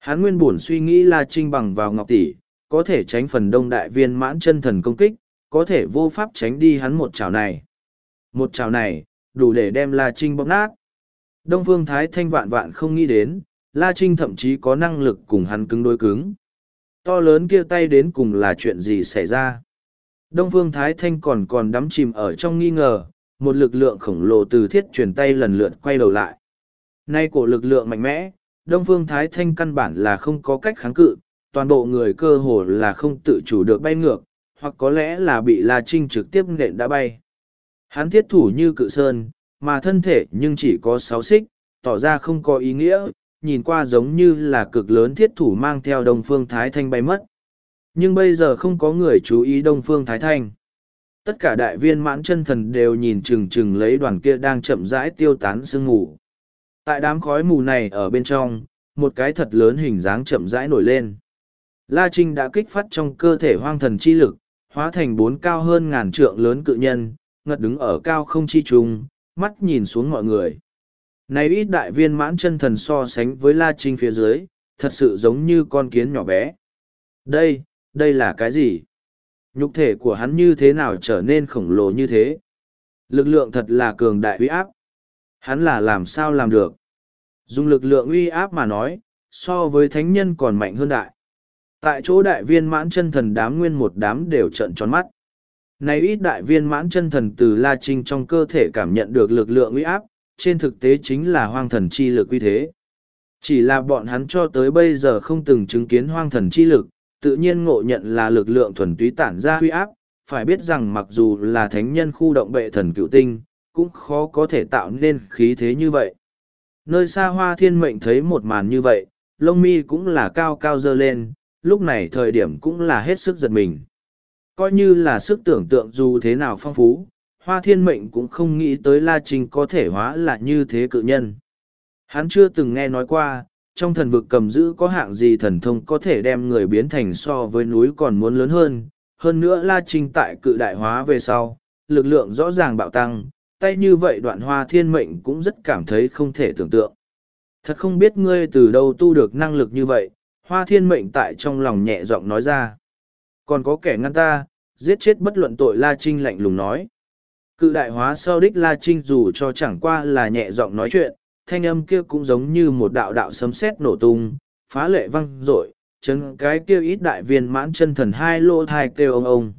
Hắn nguyên buồn suy nghĩ La Trinh bằng vào ngọc tỷ, có thể tránh phần đông đại viên mãn chân thần công kích, có thể vô pháp tránh đi hắn một chảo này. Một chảo này, đủ để đem La Trinh bóc nát. Đông Phương Thái Thanh vạn vạn không nghĩ đến, La Trinh thậm chí có năng lực cùng hắn cứng đối cứng. To lớn kia tay đến cùng là chuyện gì xảy ra. Đông Phương Thái Thanh còn còn đắm chìm ở trong nghi ngờ, một lực lượng khổng lồ từ thiết truyền tay lần lượt quay đầu lại. Nay cổ lực lượng mạnh mẽ, Đông Phương Thái Thanh căn bản là không có cách kháng cự, toàn bộ người cơ hồ là không tự chủ được bay ngược, hoặc có lẽ là bị La Trinh trực tiếp nện đã bay. Hắn thiết thủ như cự sơn, mà thân thể nhưng chỉ có sáu xích, tỏ ra không có ý nghĩa, nhìn qua giống như là cực lớn thiết thủ mang theo Đông Phương Thái Thanh bay mất. Nhưng bây giờ không có người chú ý Đông Phương Thái Thanh. Tất cả đại viên mãn chân thần đều nhìn chừng chừng lấy đoàn kia đang chậm rãi tiêu tán sương ngủ. Tại đám khói mù này ở bên trong, một cái thật lớn hình dáng chậm rãi nổi lên. La Trinh đã kích phát trong cơ thể hoang thần chi lực, hóa thành bốn cao hơn ngàn trượng lớn cự nhân, ngật đứng ở cao không chi trùng, mắt nhìn xuống mọi người. Này ít đại viên mãn chân thần so sánh với La Trinh phía dưới, thật sự giống như con kiến nhỏ bé. Đây, đây là cái gì? Nhục thể của hắn như thế nào trở nên khổng lồ như thế? Lực lượng thật là cường đại uy áp. Hắn là làm sao làm được? Dùng lực lượng uy áp mà nói, so với thánh nhân còn mạnh hơn đại. Tại chỗ đại viên mãn chân thần đám nguyên một đám đều trợn tròn mắt. nay ít đại viên mãn chân thần từ La Trinh trong cơ thể cảm nhận được lực lượng uy áp, trên thực tế chính là hoang thần chi lực uy thế. Chỉ là bọn hắn cho tới bây giờ không từng chứng kiến hoang thần chi lực, tự nhiên ngộ nhận là lực lượng thuần túy tản ra uy áp, phải biết rằng mặc dù là thánh nhân khu động bệ thần cựu tinh, cũng khó có thể tạo nên khí thế như vậy nơi xa hoa thiên mệnh thấy một màn như vậy, lông mi cũng là cao cao dơ lên, lúc này thời điểm cũng là hết sức giật mình. Coi như là sức tưởng tượng dù thế nào phong phú, hoa thiên mệnh cũng không nghĩ tới La Trinh có thể hóa là như thế cự nhân. Hắn chưa từng nghe nói qua, trong thần vực cầm giữ có hạng gì thần thông có thể đem người biến thành so với núi còn muốn lớn hơn, hơn nữa La Trinh tại cự đại hóa về sau, lực lượng rõ ràng bạo tăng, tay như vậy đoạn hoa thiên mệnh cũng rất cảm thấy không thể tưởng tượng. Thật không biết ngươi từ đâu tu được năng lực như vậy, hoa thiên mệnh tại trong lòng nhẹ giọng nói ra. Còn có kẻ ngăn ta, giết chết bất luận tội La Trinh lạnh lùng nói. Cự đại hóa sau đích La Trinh dù cho chẳng qua là nhẹ giọng nói chuyện, thanh âm kia cũng giống như một đạo đạo sấm sét nổ tung, phá lệ văng rội, chấn cái kia ít đại viên mãn chân thần hai lô thai kêu ông ông.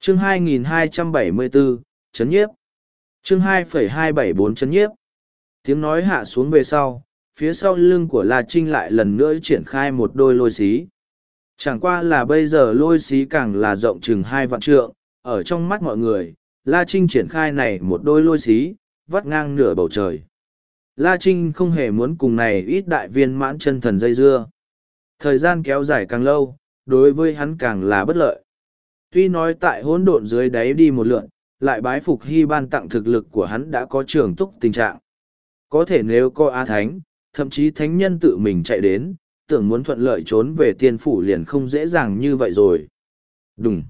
Chương 2274, chấn nhiếp chương 2.274 chấn nhiếp tiếng nói hạ xuống về sau phía sau lưng của la trinh lại lần nữa triển khai một đôi lôi xí chẳng qua là bây giờ lôi xí càng là rộng chừng hai vạn trượng ở trong mắt mọi người la trinh triển khai này một đôi lôi xí vắt ngang nửa bầu trời la trinh không hề muốn cùng này ít đại viên mãn chân thần dây dưa thời gian kéo dài càng lâu đối với hắn càng là bất lợi tuy nói tại hỗn độn dưới đáy đi một lượn lại bái phục hy ban tặng thực lực của hắn đã có trường túc tình trạng. Có thể nếu có a thánh, thậm chí thánh nhân tự mình chạy đến, tưởng muốn thuận lợi trốn về tiên phủ liền không dễ dàng như vậy rồi. Đúng.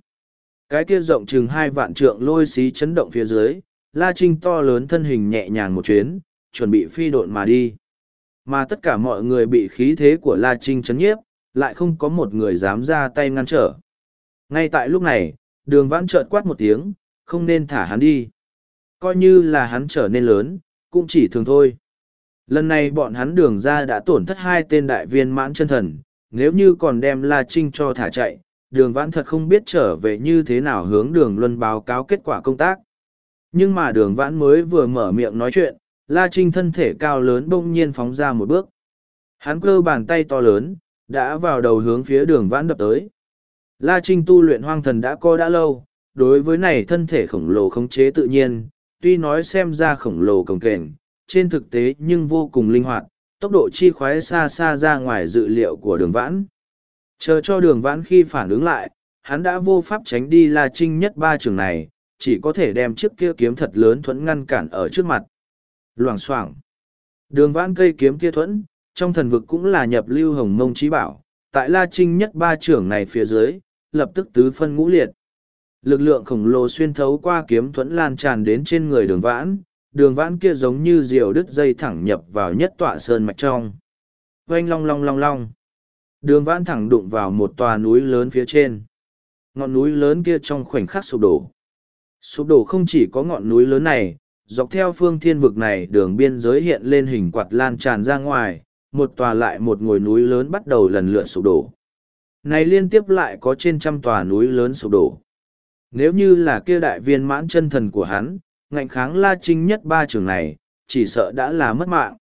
Cái kia rộng chừng hai vạn trượng lôi xí chấn động phía dưới, La Trinh to lớn thân hình nhẹ nhàng một chuyến, chuẩn bị phi độn mà đi. Mà tất cả mọi người bị khí thế của La Trinh chấn nhiếp, lại không có một người dám ra tay ngăn trở. Ngay tại lúc này, đường vãn chợt quát một tiếng, không nên thả hắn đi. Coi như là hắn trở nên lớn, cũng chỉ thường thôi. Lần này bọn hắn đường ra đã tổn thất hai tên đại viên mãn chân thần, nếu như còn đem La Trinh cho thả chạy, đường vãn thật không biết trở về như thế nào hướng đường luân báo cáo kết quả công tác. Nhưng mà đường vãn mới vừa mở miệng nói chuyện, La Trinh thân thể cao lớn bỗng nhiên phóng ra một bước. Hắn cơ bàn tay to lớn, đã vào đầu hướng phía đường vãn đập tới. La Trinh tu luyện hoang thần đã coi đã lâu, đối với này thân thể khổng lồ khống chế tự nhiên, tuy nói xem ra khổng lồ cồng kềnh, trên thực tế nhưng vô cùng linh hoạt, tốc độ chi khoái xa xa ra ngoài dự liệu của đường vãn. Chờ cho đường vãn khi phản ứng lại, hắn đã vô pháp tránh đi La Trinh nhất ba trường này, chỉ có thể đem chiếc kia kiếm thật lớn thuẫn ngăn cản ở trước mặt. Loảng xoảng Đường vãn cây kiếm kia thuẫn, trong thần vực cũng là nhập lưu hồng mông trí bảo, tại La Trinh nhất ba trưởng này phía dưới, lập tức tứ phân ngũ liệt lực lượng khổng lồ xuyên thấu qua kiếm thuẫn lan tràn đến trên người đường vãn đường vãn kia giống như diều đứt dây thẳng nhập vào nhất tọa sơn mạch trong oanh long long long long đường vãn thẳng đụng vào một tòa núi lớn phía trên ngọn núi lớn kia trong khoảnh khắc sụp đổ sụp đổ không chỉ có ngọn núi lớn này dọc theo phương thiên vực này đường biên giới hiện lên hình quạt lan tràn ra ngoài một tòa lại một ngồi núi lớn bắt đầu lần lượt sụp đổ này liên tiếp lại có trên trăm tòa núi lớn sụp đổ nếu như là kia đại viên mãn chân thần của hắn, ngạnh kháng la trinh nhất ba trường này, chỉ sợ đã là mất mạng.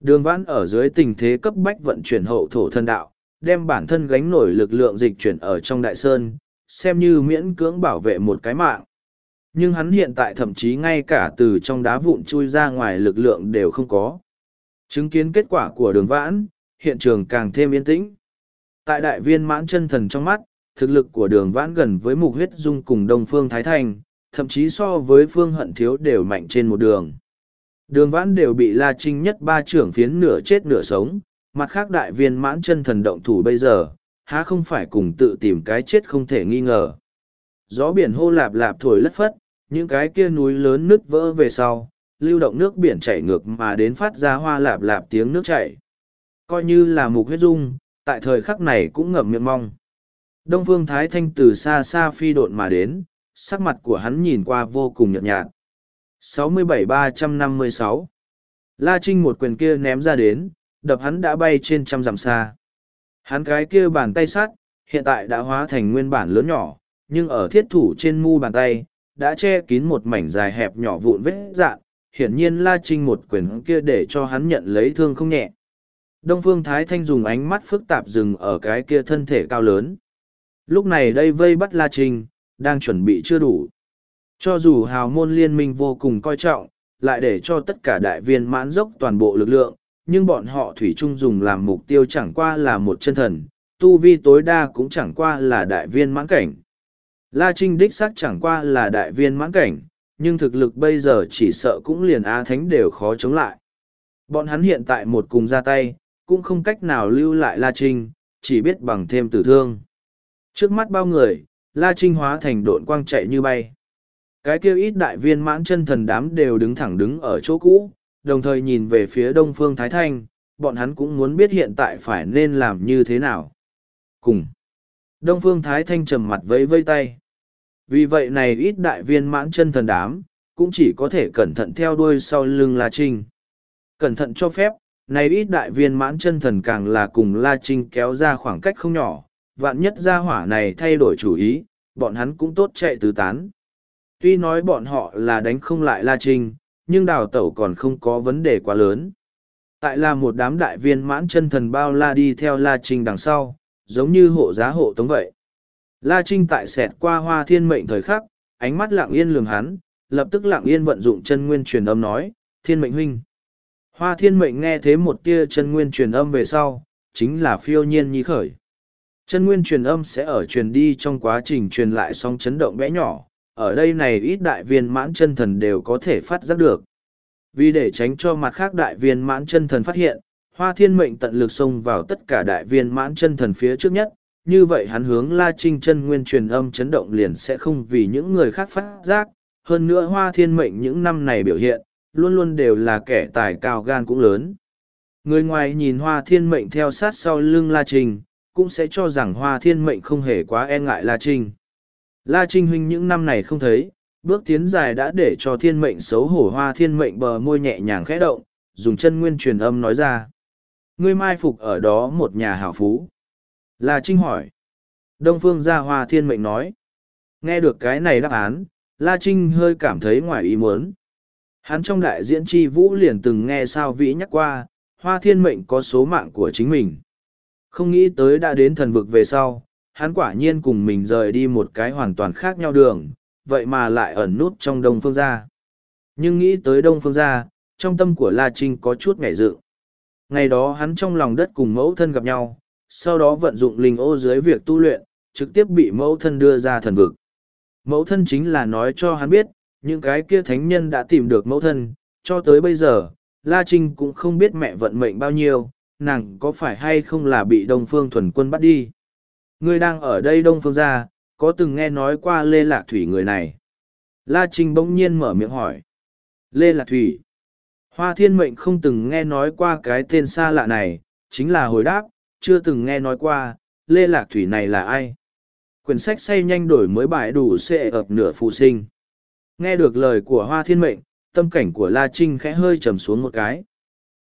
Đường vãn ở dưới tình thế cấp bách vận chuyển hậu thổ thân đạo, đem bản thân gánh nổi lực lượng dịch chuyển ở trong đại sơn, xem như miễn cưỡng bảo vệ một cái mạng. Nhưng hắn hiện tại thậm chí ngay cả từ trong đá vụn chui ra ngoài lực lượng đều không có. Chứng kiến kết quả của đường vãn, hiện trường càng thêm yên tĩnh. Tại đại viên mãn chân thần trong mắt, thực lực của đường vãn gần với mục huyết dung cùng đông phương thái thành thậm chí so với phương hận thiếu đều mạnh trên một đường đường vãn đều bị la trinh nhất ba trưởng phiến nửa chết nửa sống mặt khác đại viên mãn chân thần động thủ bây giờ há không phải cùng tự tìm cái chết không thể nghi ngờ gió biển hô lạp lạp thổi lất phất những cái kia núi lớn nứt vỡ về sau lưu động nước biển chảy ngược mà đến phát ra hoa lạp lạp tiếng nước chảy coi như là mục huyết dung tại thời khắc này cũng ngậm miệng mong Đông Phương Thái Thanh từ xa xa phi độn mà đến, sắc mặt của hắn nhìn qua vô cùng nhợt nhạt. 67-356 La Trinh một quyền kia ném ra đến, đập hắn đã bay trên trăm dặm xa. Hắn cái kia bàn tay sắt, hiện tại đã hóa thành nguyên bản lớn nhỏ, nhưng ở thiết thủ trên mu bàn tay, đã che kín một mảnh dài hẹp nhỏ vụn vết dạn, hiển nhiên La Trinh một quyền kia để cho hắn nhận lấy thương không nhẹ. Đông Phương Thái Thanh dùng ánh mắt phức tạp dừng ở cái kia thân thể cao lớn. Lúc này đây vây bắt La Trinh, đang chuẩn bị chưa đủ. Cho dù hào môn liên minh vô cùng coi trọng, lại để cho tất cả đại viên mãn dốc toàn bộ lực lượng, nhưng bọn họ thủy chung dùng làm mục tiêu chẳng qua là một chân thần, tu vi tối đa cũng chẳng qua là đại viên mãn cảnh. La Trinh đích xác chẳng qua là đại viên mãn cảnh, nhưng thực lực bây giờ chỉ sợ cũng liền Á Thánh đều khó chống lại. Bọn hắn hiện tại một cùng ra tay, cũng không cách nào lưu lại La Trinh, chỉ biết bằng thêm tử thương. Trước mắt bao người, La Trinh hóa thành độn quang chạy như bay. Cái kia ít đại viên mãn chân thần đám đều đứng thẳng đứng ở chỗ cũ, đồng thời nhìn về phía đông phương Thái Thanh, bọn hắn cũng muốn biết hiện tại phải nên làm như thế nào. Cùng. Đông phương Thái Thanh trầm mặt vẫy vây tay. Vì vậy này ít đại viên mãn chân thần đám, cũng chỉ có thể cẩn thận theo đuôi sau lưng La Trinh. Cẩn thận cho phép, này ít đại viên mãn chân thần càng là cùng La Trinh kéo ra khoảng cách không nhỏ, vạn nhất gia hỏa này thay đổi chủ ý, bọn hắn cũng tốt chạy tứ tán. Tuy nói bọn họ là đánh không lại La Trinh, nhưng đào tẩu còn không có vấn đề quá lớn. Tại là một đám đại viên mãn chân thần bao la đi theo La Trinh đằng sau, giống như hộ giá hộ tống vậy. La Trinh tại sẹt qua hoa thiên mệnh thời khắc, ánh mắt lặng yên lường hắn, lập tức lặng yên vận dụng chân nguyên truyền âm nói, thiên mệnh huynh. Hoa thiên mệnh nghe thế một tia chân nguyên truyền âm về sau, chính là phiêu nhiên nhi khởi. Chân nguyên truyền âm sẽ ở truyền đi trong quá trình truyền lại sóng chấn động bé nhỏ, ở đây này ít đại viên mãn chân thần đều có thể phát giác được. Vì để tránh cho mặt khác đại viên mãn chân thần phát hiện, Hoa Thiên Mệnh tận lực xông vào tất cả đại viên mãn chân thần phía trước nhất, như vậy hắn hướng La Trinh chân nguyên truyền âm chấn động liền sẽ không vì những người khác phát giác, hơn nữa Hoa Thiên Mệnh những năm này biểu hiện, luôn luôn đều là kẻ tài cao gan cũng lớn. Người ngoài nhìn Hoa Thiên Mệnh theo sát sau lưng La Trinh, cũng sẽ cho rằng hoa thiên mệnh không hề quá e ngại La Trinh. La Trinh huynh những năm này không thấy, bước tiến dài đã để cho thiên mệnh xấu hổ hoa thiên mệnh bờ môi nhẹ nhàng khẽ động, dùng chân nguyên truyền âm nói ra. Ngươi mai phục ở đó một nhà hảo phú. La Trinh hỏi. Đông phương gia hoa thiên mệnh nói. Nghe được cái này đáp án, La Trinh hơi cảm thấy ngoài ý muốn. Hắn trong đại diễn chi vũ liền từng nghe sao vĩ nhắc qua, hoa thiên mệnh có số mạng của chính mình. Không nghĩ tới đã đến thần vực về sau, hắn quả nhiên cùng mình rời đi một cái hoàn toàn khác nhau đường, vậy mà lại ẩn nút trong Đông Phương gia. Nhưng nghĩ tới Đông Phương gia, trong tâm của La Trinh có chút ngảy dự. Ngày đó hắn trong lòng đất cùng mẫu thân gặp nhau, sau đó vận dụng linh ô dưới việc tu luyện, trực tiếp bị mẫu thân đưa ra thần vực. Mẫu thân chính là nói cho hắn biết, những cái kia thánh nhân đã tìm được mẫu thân, cho tới bây giờ, La Trinh cũng không biết mẹ vận mệnh bao nhiêu, nàng có phải hay không là bị đông phương thuần quân bắt đi ngươi đang ở đây đông phương gia, có từng nghe nói qua lê lạc thủy người này la trinh bỗng nhiên mở miệng hỏi lê lạc thủy hoa thiên mệnh không từng nghe nói qua cái tên xa lạ này chính là hồi đáp chưa từng nghe nói qua lê lạc thủy này là ai quyển sách say nhanh đổi mới bài đủ xệ ập nửa phụ sinh nghe được lời của hoa thiên mệnh tâm cảnh của la trinh khẽ hơi trầm xuống một cái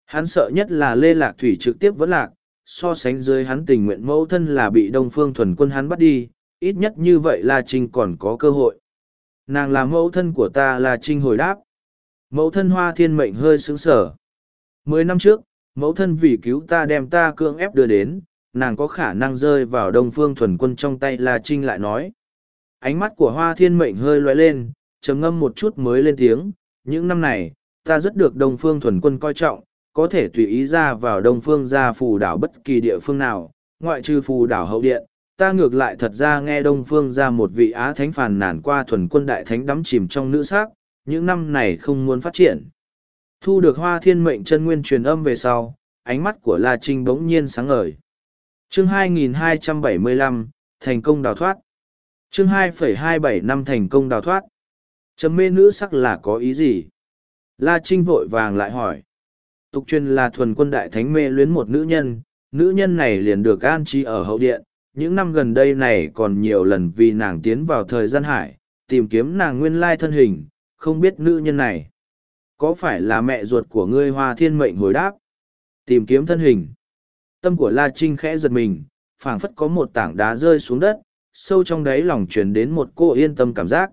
Hắn sợ nhất là Lê Lạc Thủy trực tiếp vẫn lạc, so sánh dưới hắn tình nguyện mẫu thân là bị Đông Phương thuần quân hắn bắt đi, ít nhất như vậy La Trinh còn có cơ hội. Nàng là mẫu thân của ta La Trinh hồi đáp. Mẫu thân hoa thiên mệnh hơi sững sở. Mười năm trước, mẫu thân vì cứu ta đem ta cưỡng ép đưa đến, nàng có khả năng rơi vào Đông Phương thuần quân trong tay La Trinh lại nói. Ánh mắt của hoa thiên mệnh hơi loay lên, trầm ngâm một chút mới lên tiếng, những năm này, ta rất được Đông Phương thuần quân coi trọng có thể tùy ý ra vào đông phương ra phù đảo bất kỳ địa phương nào, ngoại trừ phù đảo hậu điện. Ta ngược lại thật ra nghe Đông Phương ra một vị Á Thánh phàn nàn qua thuần quân đại thánh đắm chìm trong nữ sắc, những năm này không muốn phát triển. Thu được hoa thiên mệnh chân nguyên truyền âm về sau, ánh mắt của La Trinh bỗng nhiên sáng ngời. Chương 2275, thành công đào thoát. Chương 2,27 năm thành công đào thoát. Chấm mê nữ sắc là có ý gì? La Trinh vội vàng lại hỏi tục truyền là thuần quân đại thánh mê luyến một nữ nhân, nữ nhân này liền được an trí ở hậu điện, những năm gần đây này còn nhiều lần vì nàng tiến vào thời gian hải, tìm kiếm nàng nguyên lai thân hình, không biết nữ nhân này. Có phải là mẹ ruột của ngươi hoa thiên mệnh hồi đáp? Tìm kiếm thân hình. Tâm của La Trinh khẽ giật mình, phảng phất có một tảng đá rơi xuống đất, sâu trong đáy lòng truyền đến một cô yên tâm cảm giác.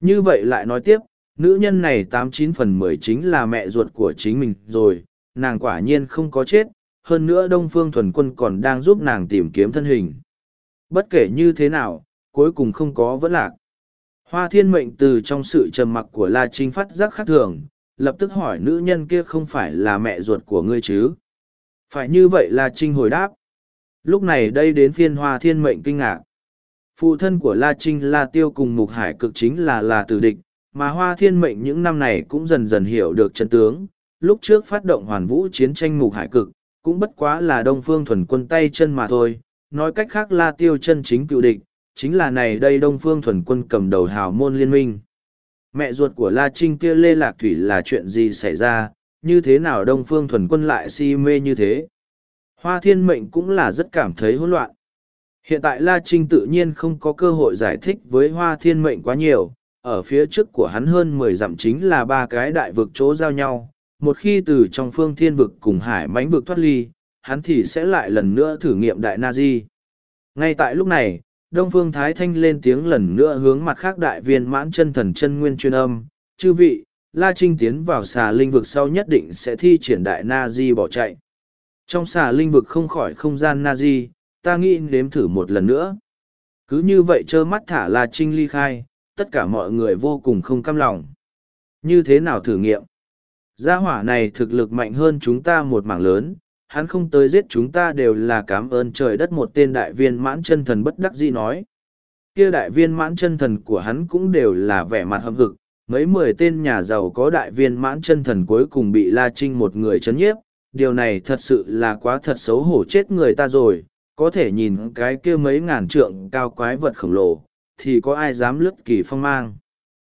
Như vậy lại nói tiếp, nữ nhân này tám chín phần mười chính là mẹ ruột của chính mình rồi nàng quả nhiên không có chết hơn nữa đông phương thuần quân còn đang giúp nàng tìm kiếm thân hình bất kể như thế nào cuối cùng không có vẫn lạc hoa thiên mệnh từ trong sự trầm mặc của la trinh phát giác khác thường lập tức hỏi nữ nhân kia không phải là mẹ ruột của ngươi chứ phải như vậy la trinh hồi đáp lúc này đây đến phiên hoa thiên mệnh kinh ngạc phụ thân của la trinh la tiêu cùng mục hải cực chính là là tử địch mà hoa thiên mệnh những năm này cũng dần dần hiểu được chân tướng, lúc trước phát động hoàn vũ chiến tranh mục hải cực, cũng bất quá là đông phương thuần quân tay chân mà thôi, nói cách khác la tiêu chân chính cựu địch, chính là này đây đông phương thuần quân cầm đầu hào môn liên minh. Mẹ ruột của La Trinh kia Lê Lạc Thủy là chuyện gì xảy ra, như thế nào đông phương thuần quân lại si mê như thế. Hoa thiên mệnh cũng là rất cảm thấy hỗn loạn. Hiện tại La Trinh tự nhiên không có cơ hội giải thích với Hoa Thiên Mệnh quá nhiều, ở phía trước của hắn hơn mười dặm chính là ba cái đại vực chỗ giao nhau, một khi từ trong phương thiên vực cùng hải mãnh vực thoát ly, hắn thì sẽ lại lần nữa thử nghiệm đại nazi Ngay tại lúc này, Đông Phương Thái Thanh lên tiếng lần nữa hướng mặt khác đại viên mãn chân thần chân nguyên chuyên âm, chư vị, La Trinh tiến vào xà linh vực sau nhất định sẽ thi triển đại nazi bỏ chạy. Trong xà linh vực không khỏi không gian nazi ta nghĩ nếm thử một lần nữa. Cứ như vậy trơ mắt thả La Trinh ly khai, tất cả mọi người vô cùng không căm lòng. Như thế nào thử nghiệm? Gia hỏa này thực lực mạnh hơn chúng ta một mảng lớn, hắn không tới giết chúng ta đều là cảm ơn trời đất một tên đại viên mãn chân thần bất đắc dĩ nói. Kia đại viên mãn chân thần của hắn cũng đều là vẻ mặt hâm hực, mấy mười tên nhà giàu có đại viên mãn chân thần cuối cùng bị La Trinh một người chấn nhiếp, điều này thật sự là quá thật xấu hổ chết người ta rồi, có thể nhìn cái kia mấy ngàn trượng cao quái vật khổng lồ, thì có ai dám lướt kỳ phong mang.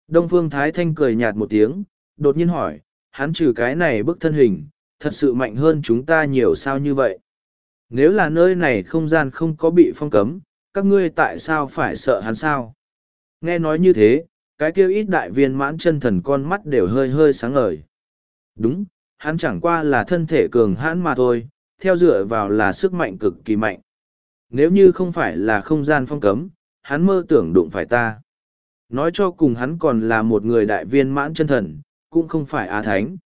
Đông Phương Thái Thanh cười nhạt một tiếng, đột nhiên hỏi, hắn trừ cái này bức thân hình, thật sự mạnh hơn chúng ta nhiều sao như vậy. Nếu là nơi này không gian không có bị phong cấm, các ngươi tại sao phải sợ hắn sao? Nghe nói như thế, cái kia ít đại viên mãn chân thần con mắt đều hơi hơi sáng ngời. Đúng, hắn chẳng qua là thân thể cường hãn mà thôi, theo dựa vào là sức mạnh cực kỳ mạnh. Nếu như không phải là không gian phong cấm, hắn mơ tưởng đụng phải ta. Nói cho cùng hắn còn là một người đại viên mãn chân thần, cũng không phải á thánh.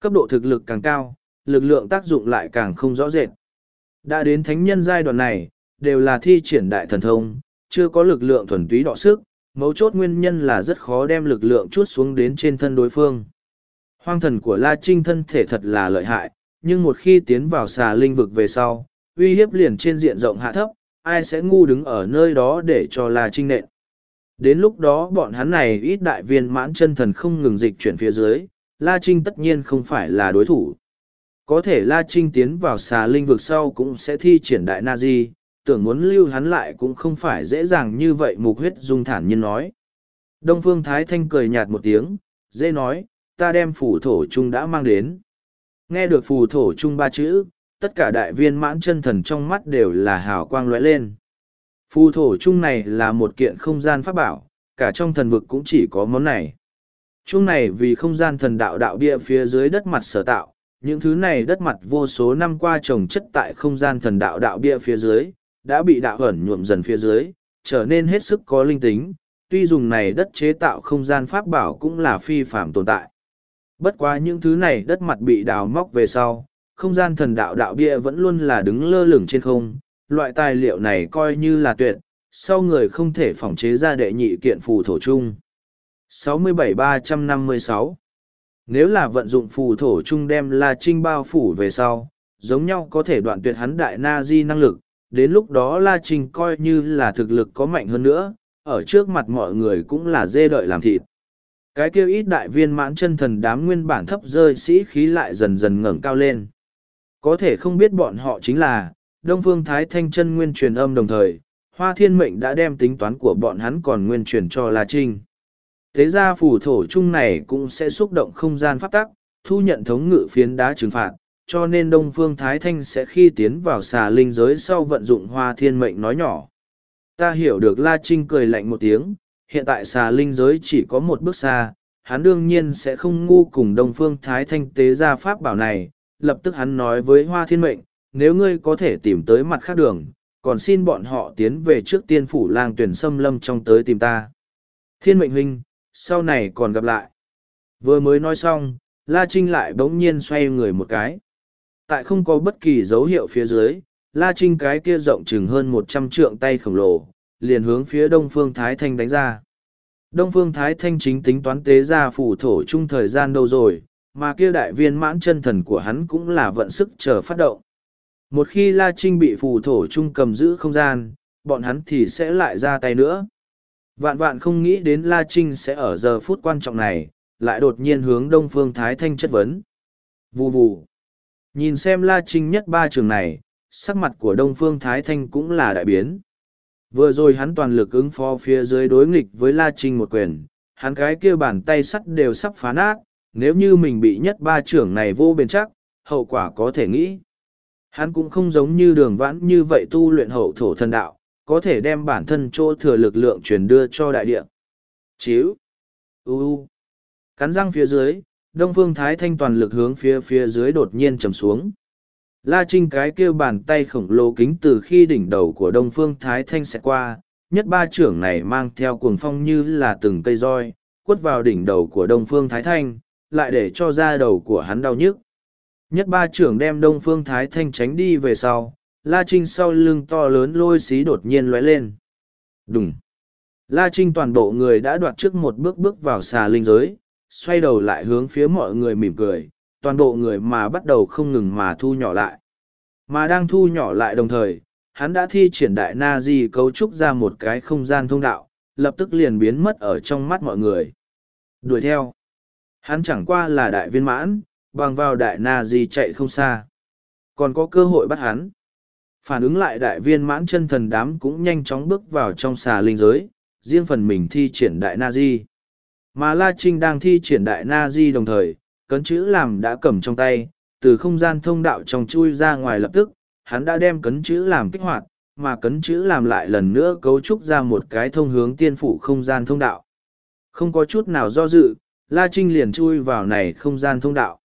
Cấp độ thực lực càng cao, lực lượng tác dụng lại càng không rõ rệt. Đã đến thánh nhân giai đoạn này, đều là thi triển đại thần thông, chưa có lực lượng thuần túy đọ sức, mấu chốt nguyên nhân là rất khó đem lực lượng chút xuống đến trên thân đối phương. Hoang thần của La Trinh thân thể thật là lợi hại, nhưng một khi tiến vào xà linh vực về sau, uy hiếp liền trên diện rộng hạ thấp, ai sẽ ngu đứng ở nơi đó để cho La Trinh nện. Đến lúc đó bọn hắn này ít đại viên mãn chân thần không ngừng dịch chuyển phía dưới, La Trinh tất nhiên không phải là đối thủ. Có thể La Trinh tiến vào xà linh vực sau cũng sẽ thi triển đại Nazi, tưởng muốn lưu hắn lại cũng không phải dễ dàng như vậy mục huyết dung thản nhiên nói. Đông Phương Thái Thanh cười nhạt một tiếng, dễ nói, ta đem phù thổ trung đã mang đến. Nghe được phù thổ trung ba chữ, tất cả đại viên mãn chân thần trong mắt đều là hào quang lóe lên. Phù thổ chung này là một kiện không gian pháp bảo, cả trong thần vực cũng chỉ có món này. Chung này vì không gian thần đạo đạo bia phía dưới đất mặt sở tạo, những thứ này đất mặt vô số năm qua trồng chất tại không gian thần đạo đạo bia phía dưới, đã bị đạo ẩn nhuộm dần phía dưới, trở nên hết sức có linh tính, tuy dùng này đất chế tạo không gian pháp bảo cũng là phi phạm tồn tại. Bất quá những thứ này đất mặt bị đào móc về sau, không gian thần đạo đạo bia vẫn luôn là đứng lơ lửng trên không, loại tài liệu này coi như là tuyệt, sau người không thể phỏng chế ra đệ nhị kiện phù thổ chung. 67-356 Nếu là vận dụng phù thổ chung đem La Trinh bao phủ về sau, giống nhau có thể đoạn tuyệt hắn đại na di năng lực, đến lúc đó La Trinh coi như là thực lực có mạnh hơn nữa, ở trước mặt mọi người cũng là dê đợi làm thịt. Cái kêu ít đại viên mãn chân thần đám nguyên bản thấp rơi sĩ khí lại dần dần ngẩng cao lên. Có thể không biết bọn họ chính là, Đông Phương Thái Thanh chân nguyên truyền âm đồng thời, Hoa Thiên Mệnh đã đem tính toán của bọn hắn còn nguyên truyền cho La Trinh. Thế ra phù thổ chung này cũng sẽ xúc động không gian pháp tắc, thu nhận thống ngự phiến đá trừng phạt, cho nên Đông Phương Thái Thanh sẽ khi tiến vào xà linh giới sau vận dụng Hoa Thiên Mệnh nói nhỏ. Ta hiểu được La Trinh cười lạnh một tiếng, hiện tại xà linh giới chỉ có một bước xa, hắn đương nhiên sẽ không ngu cùng Đông Phương Thái Thanh tế ra pháp bảo này, lập tức hắn nói với hoa thiên mệnh, nếu ngươi có thể tìm tới mặt khác đường, còn xin bọn họ tiến về trước tiên phủ lang tuyển xâm lâm trong tới tìm ta. Thiên mệnh huynh, sau này còn gặp lại. Vừa mới nói xong, La Trinh lại bỗng nhiên xoay người một cái. Tại không có bất kỳ dấu hiệu phía dưới, La Trinh cái kia rộng chừng hơn một trăm trượng tay khổng lồ, liền hướng phía Đông Phương Thái Thanh đánh ra. Đông Phương Thái Thanh chính tính toán tế ra phủ thổ chung thời gian đâu rồi, mà kia đại viên mãn chân thần của hắn cũng là vận sức chờ phát động. Một khi La Trinh bị phù thổ trung cầm giữ không gian, bọn hắn thì sẽ lại ra tay nữa. Vạn vạn không nghĩ đến La Trinh sẽ ở giờ phút quan trọng này, lại đột nhiên hướng Đông Phương Thái Thanh chất vấn. Vù vù. Nhìn xem La Trinh nhất ba trường này, sắc mặt của Đông Phương Thái Thanh cũng là đại biến. Vừa rồi hắn toàn lực ứng phó phía dưới đối nghịch với La Trinh một quyền, hắn cái kia bàn tay sắt đều sắp phá nát, nếu như mình bị nhất ba trưởng này vô bền chắc, hậu quả có thể nghĩ. Hắn cũng không giống như đường vãn như vậy tu luyện hậu thổ thần đạo, có thể đem bản thân chỗ thừa lực lượng truyền đưa cho đại địa. Chiếu. U Cắn răng phía dưới, Đông Phương Thái Thanh toàn lực hướng phía phía dưới đột nhiên trầm xuống. La Trinh cái kêu bàn tay khổng lồ kính từ khi đỉnh đầu của Đông Phương Thái Thanh sẽ qua, nhất ba trưởng này mang theo cuồng phong như là từng cây roi, quất vào đỉnh đầu của Đông Phương Thái Thanh, lại để cho da đầu của hắn đau nhức. Nhất ba trưởng đem Đông Phương Thái Thanh tránh đi về sau, La Trinh sau lưng to lớn lôi xí đột nhiên lóe lên. Đùng! La Trinh toàn bộ người đã đoạt trước một bước bước vào xà linh giới, xoay đầu lại hướng phía mọi người mỉm cười, toàn bộ người mà bắt đầu không ngừng mà thu nhỏ lại. Mà đang thu nhỏ lại đồng thời, hắn đã thi triển đại na di cấu trúc ra một cái không gian thông đạo, lập tức liền biến mất ở trong mắt mọi người. Đuổi theo! Hắn chẳng qua là đại viên mãn, bằng vào đại na di chạy không xa. Còn có cơ hội bắt hắn. Phản ứng lại đại viên mãn chân thần đám cũng nhanh chóng bước vào trong xà linh giới, riêng phần mình thi triển đại na di. Mà La Trinh đang thi triển đại na di đồng thời, cấn chữ làm đã cầm trong tay, từ không gian thông đạo trong chui ra ngoài lập tức, hắn đã đem cấn chữ làm kích hoạt, mà cấn chữ làm lại lần nữa cấu trúc ra một cái thông hướng tiên phủ không gian thông đạo. Không có chút nào do dự, La Trinh liền chui vào này không gian thông đạo.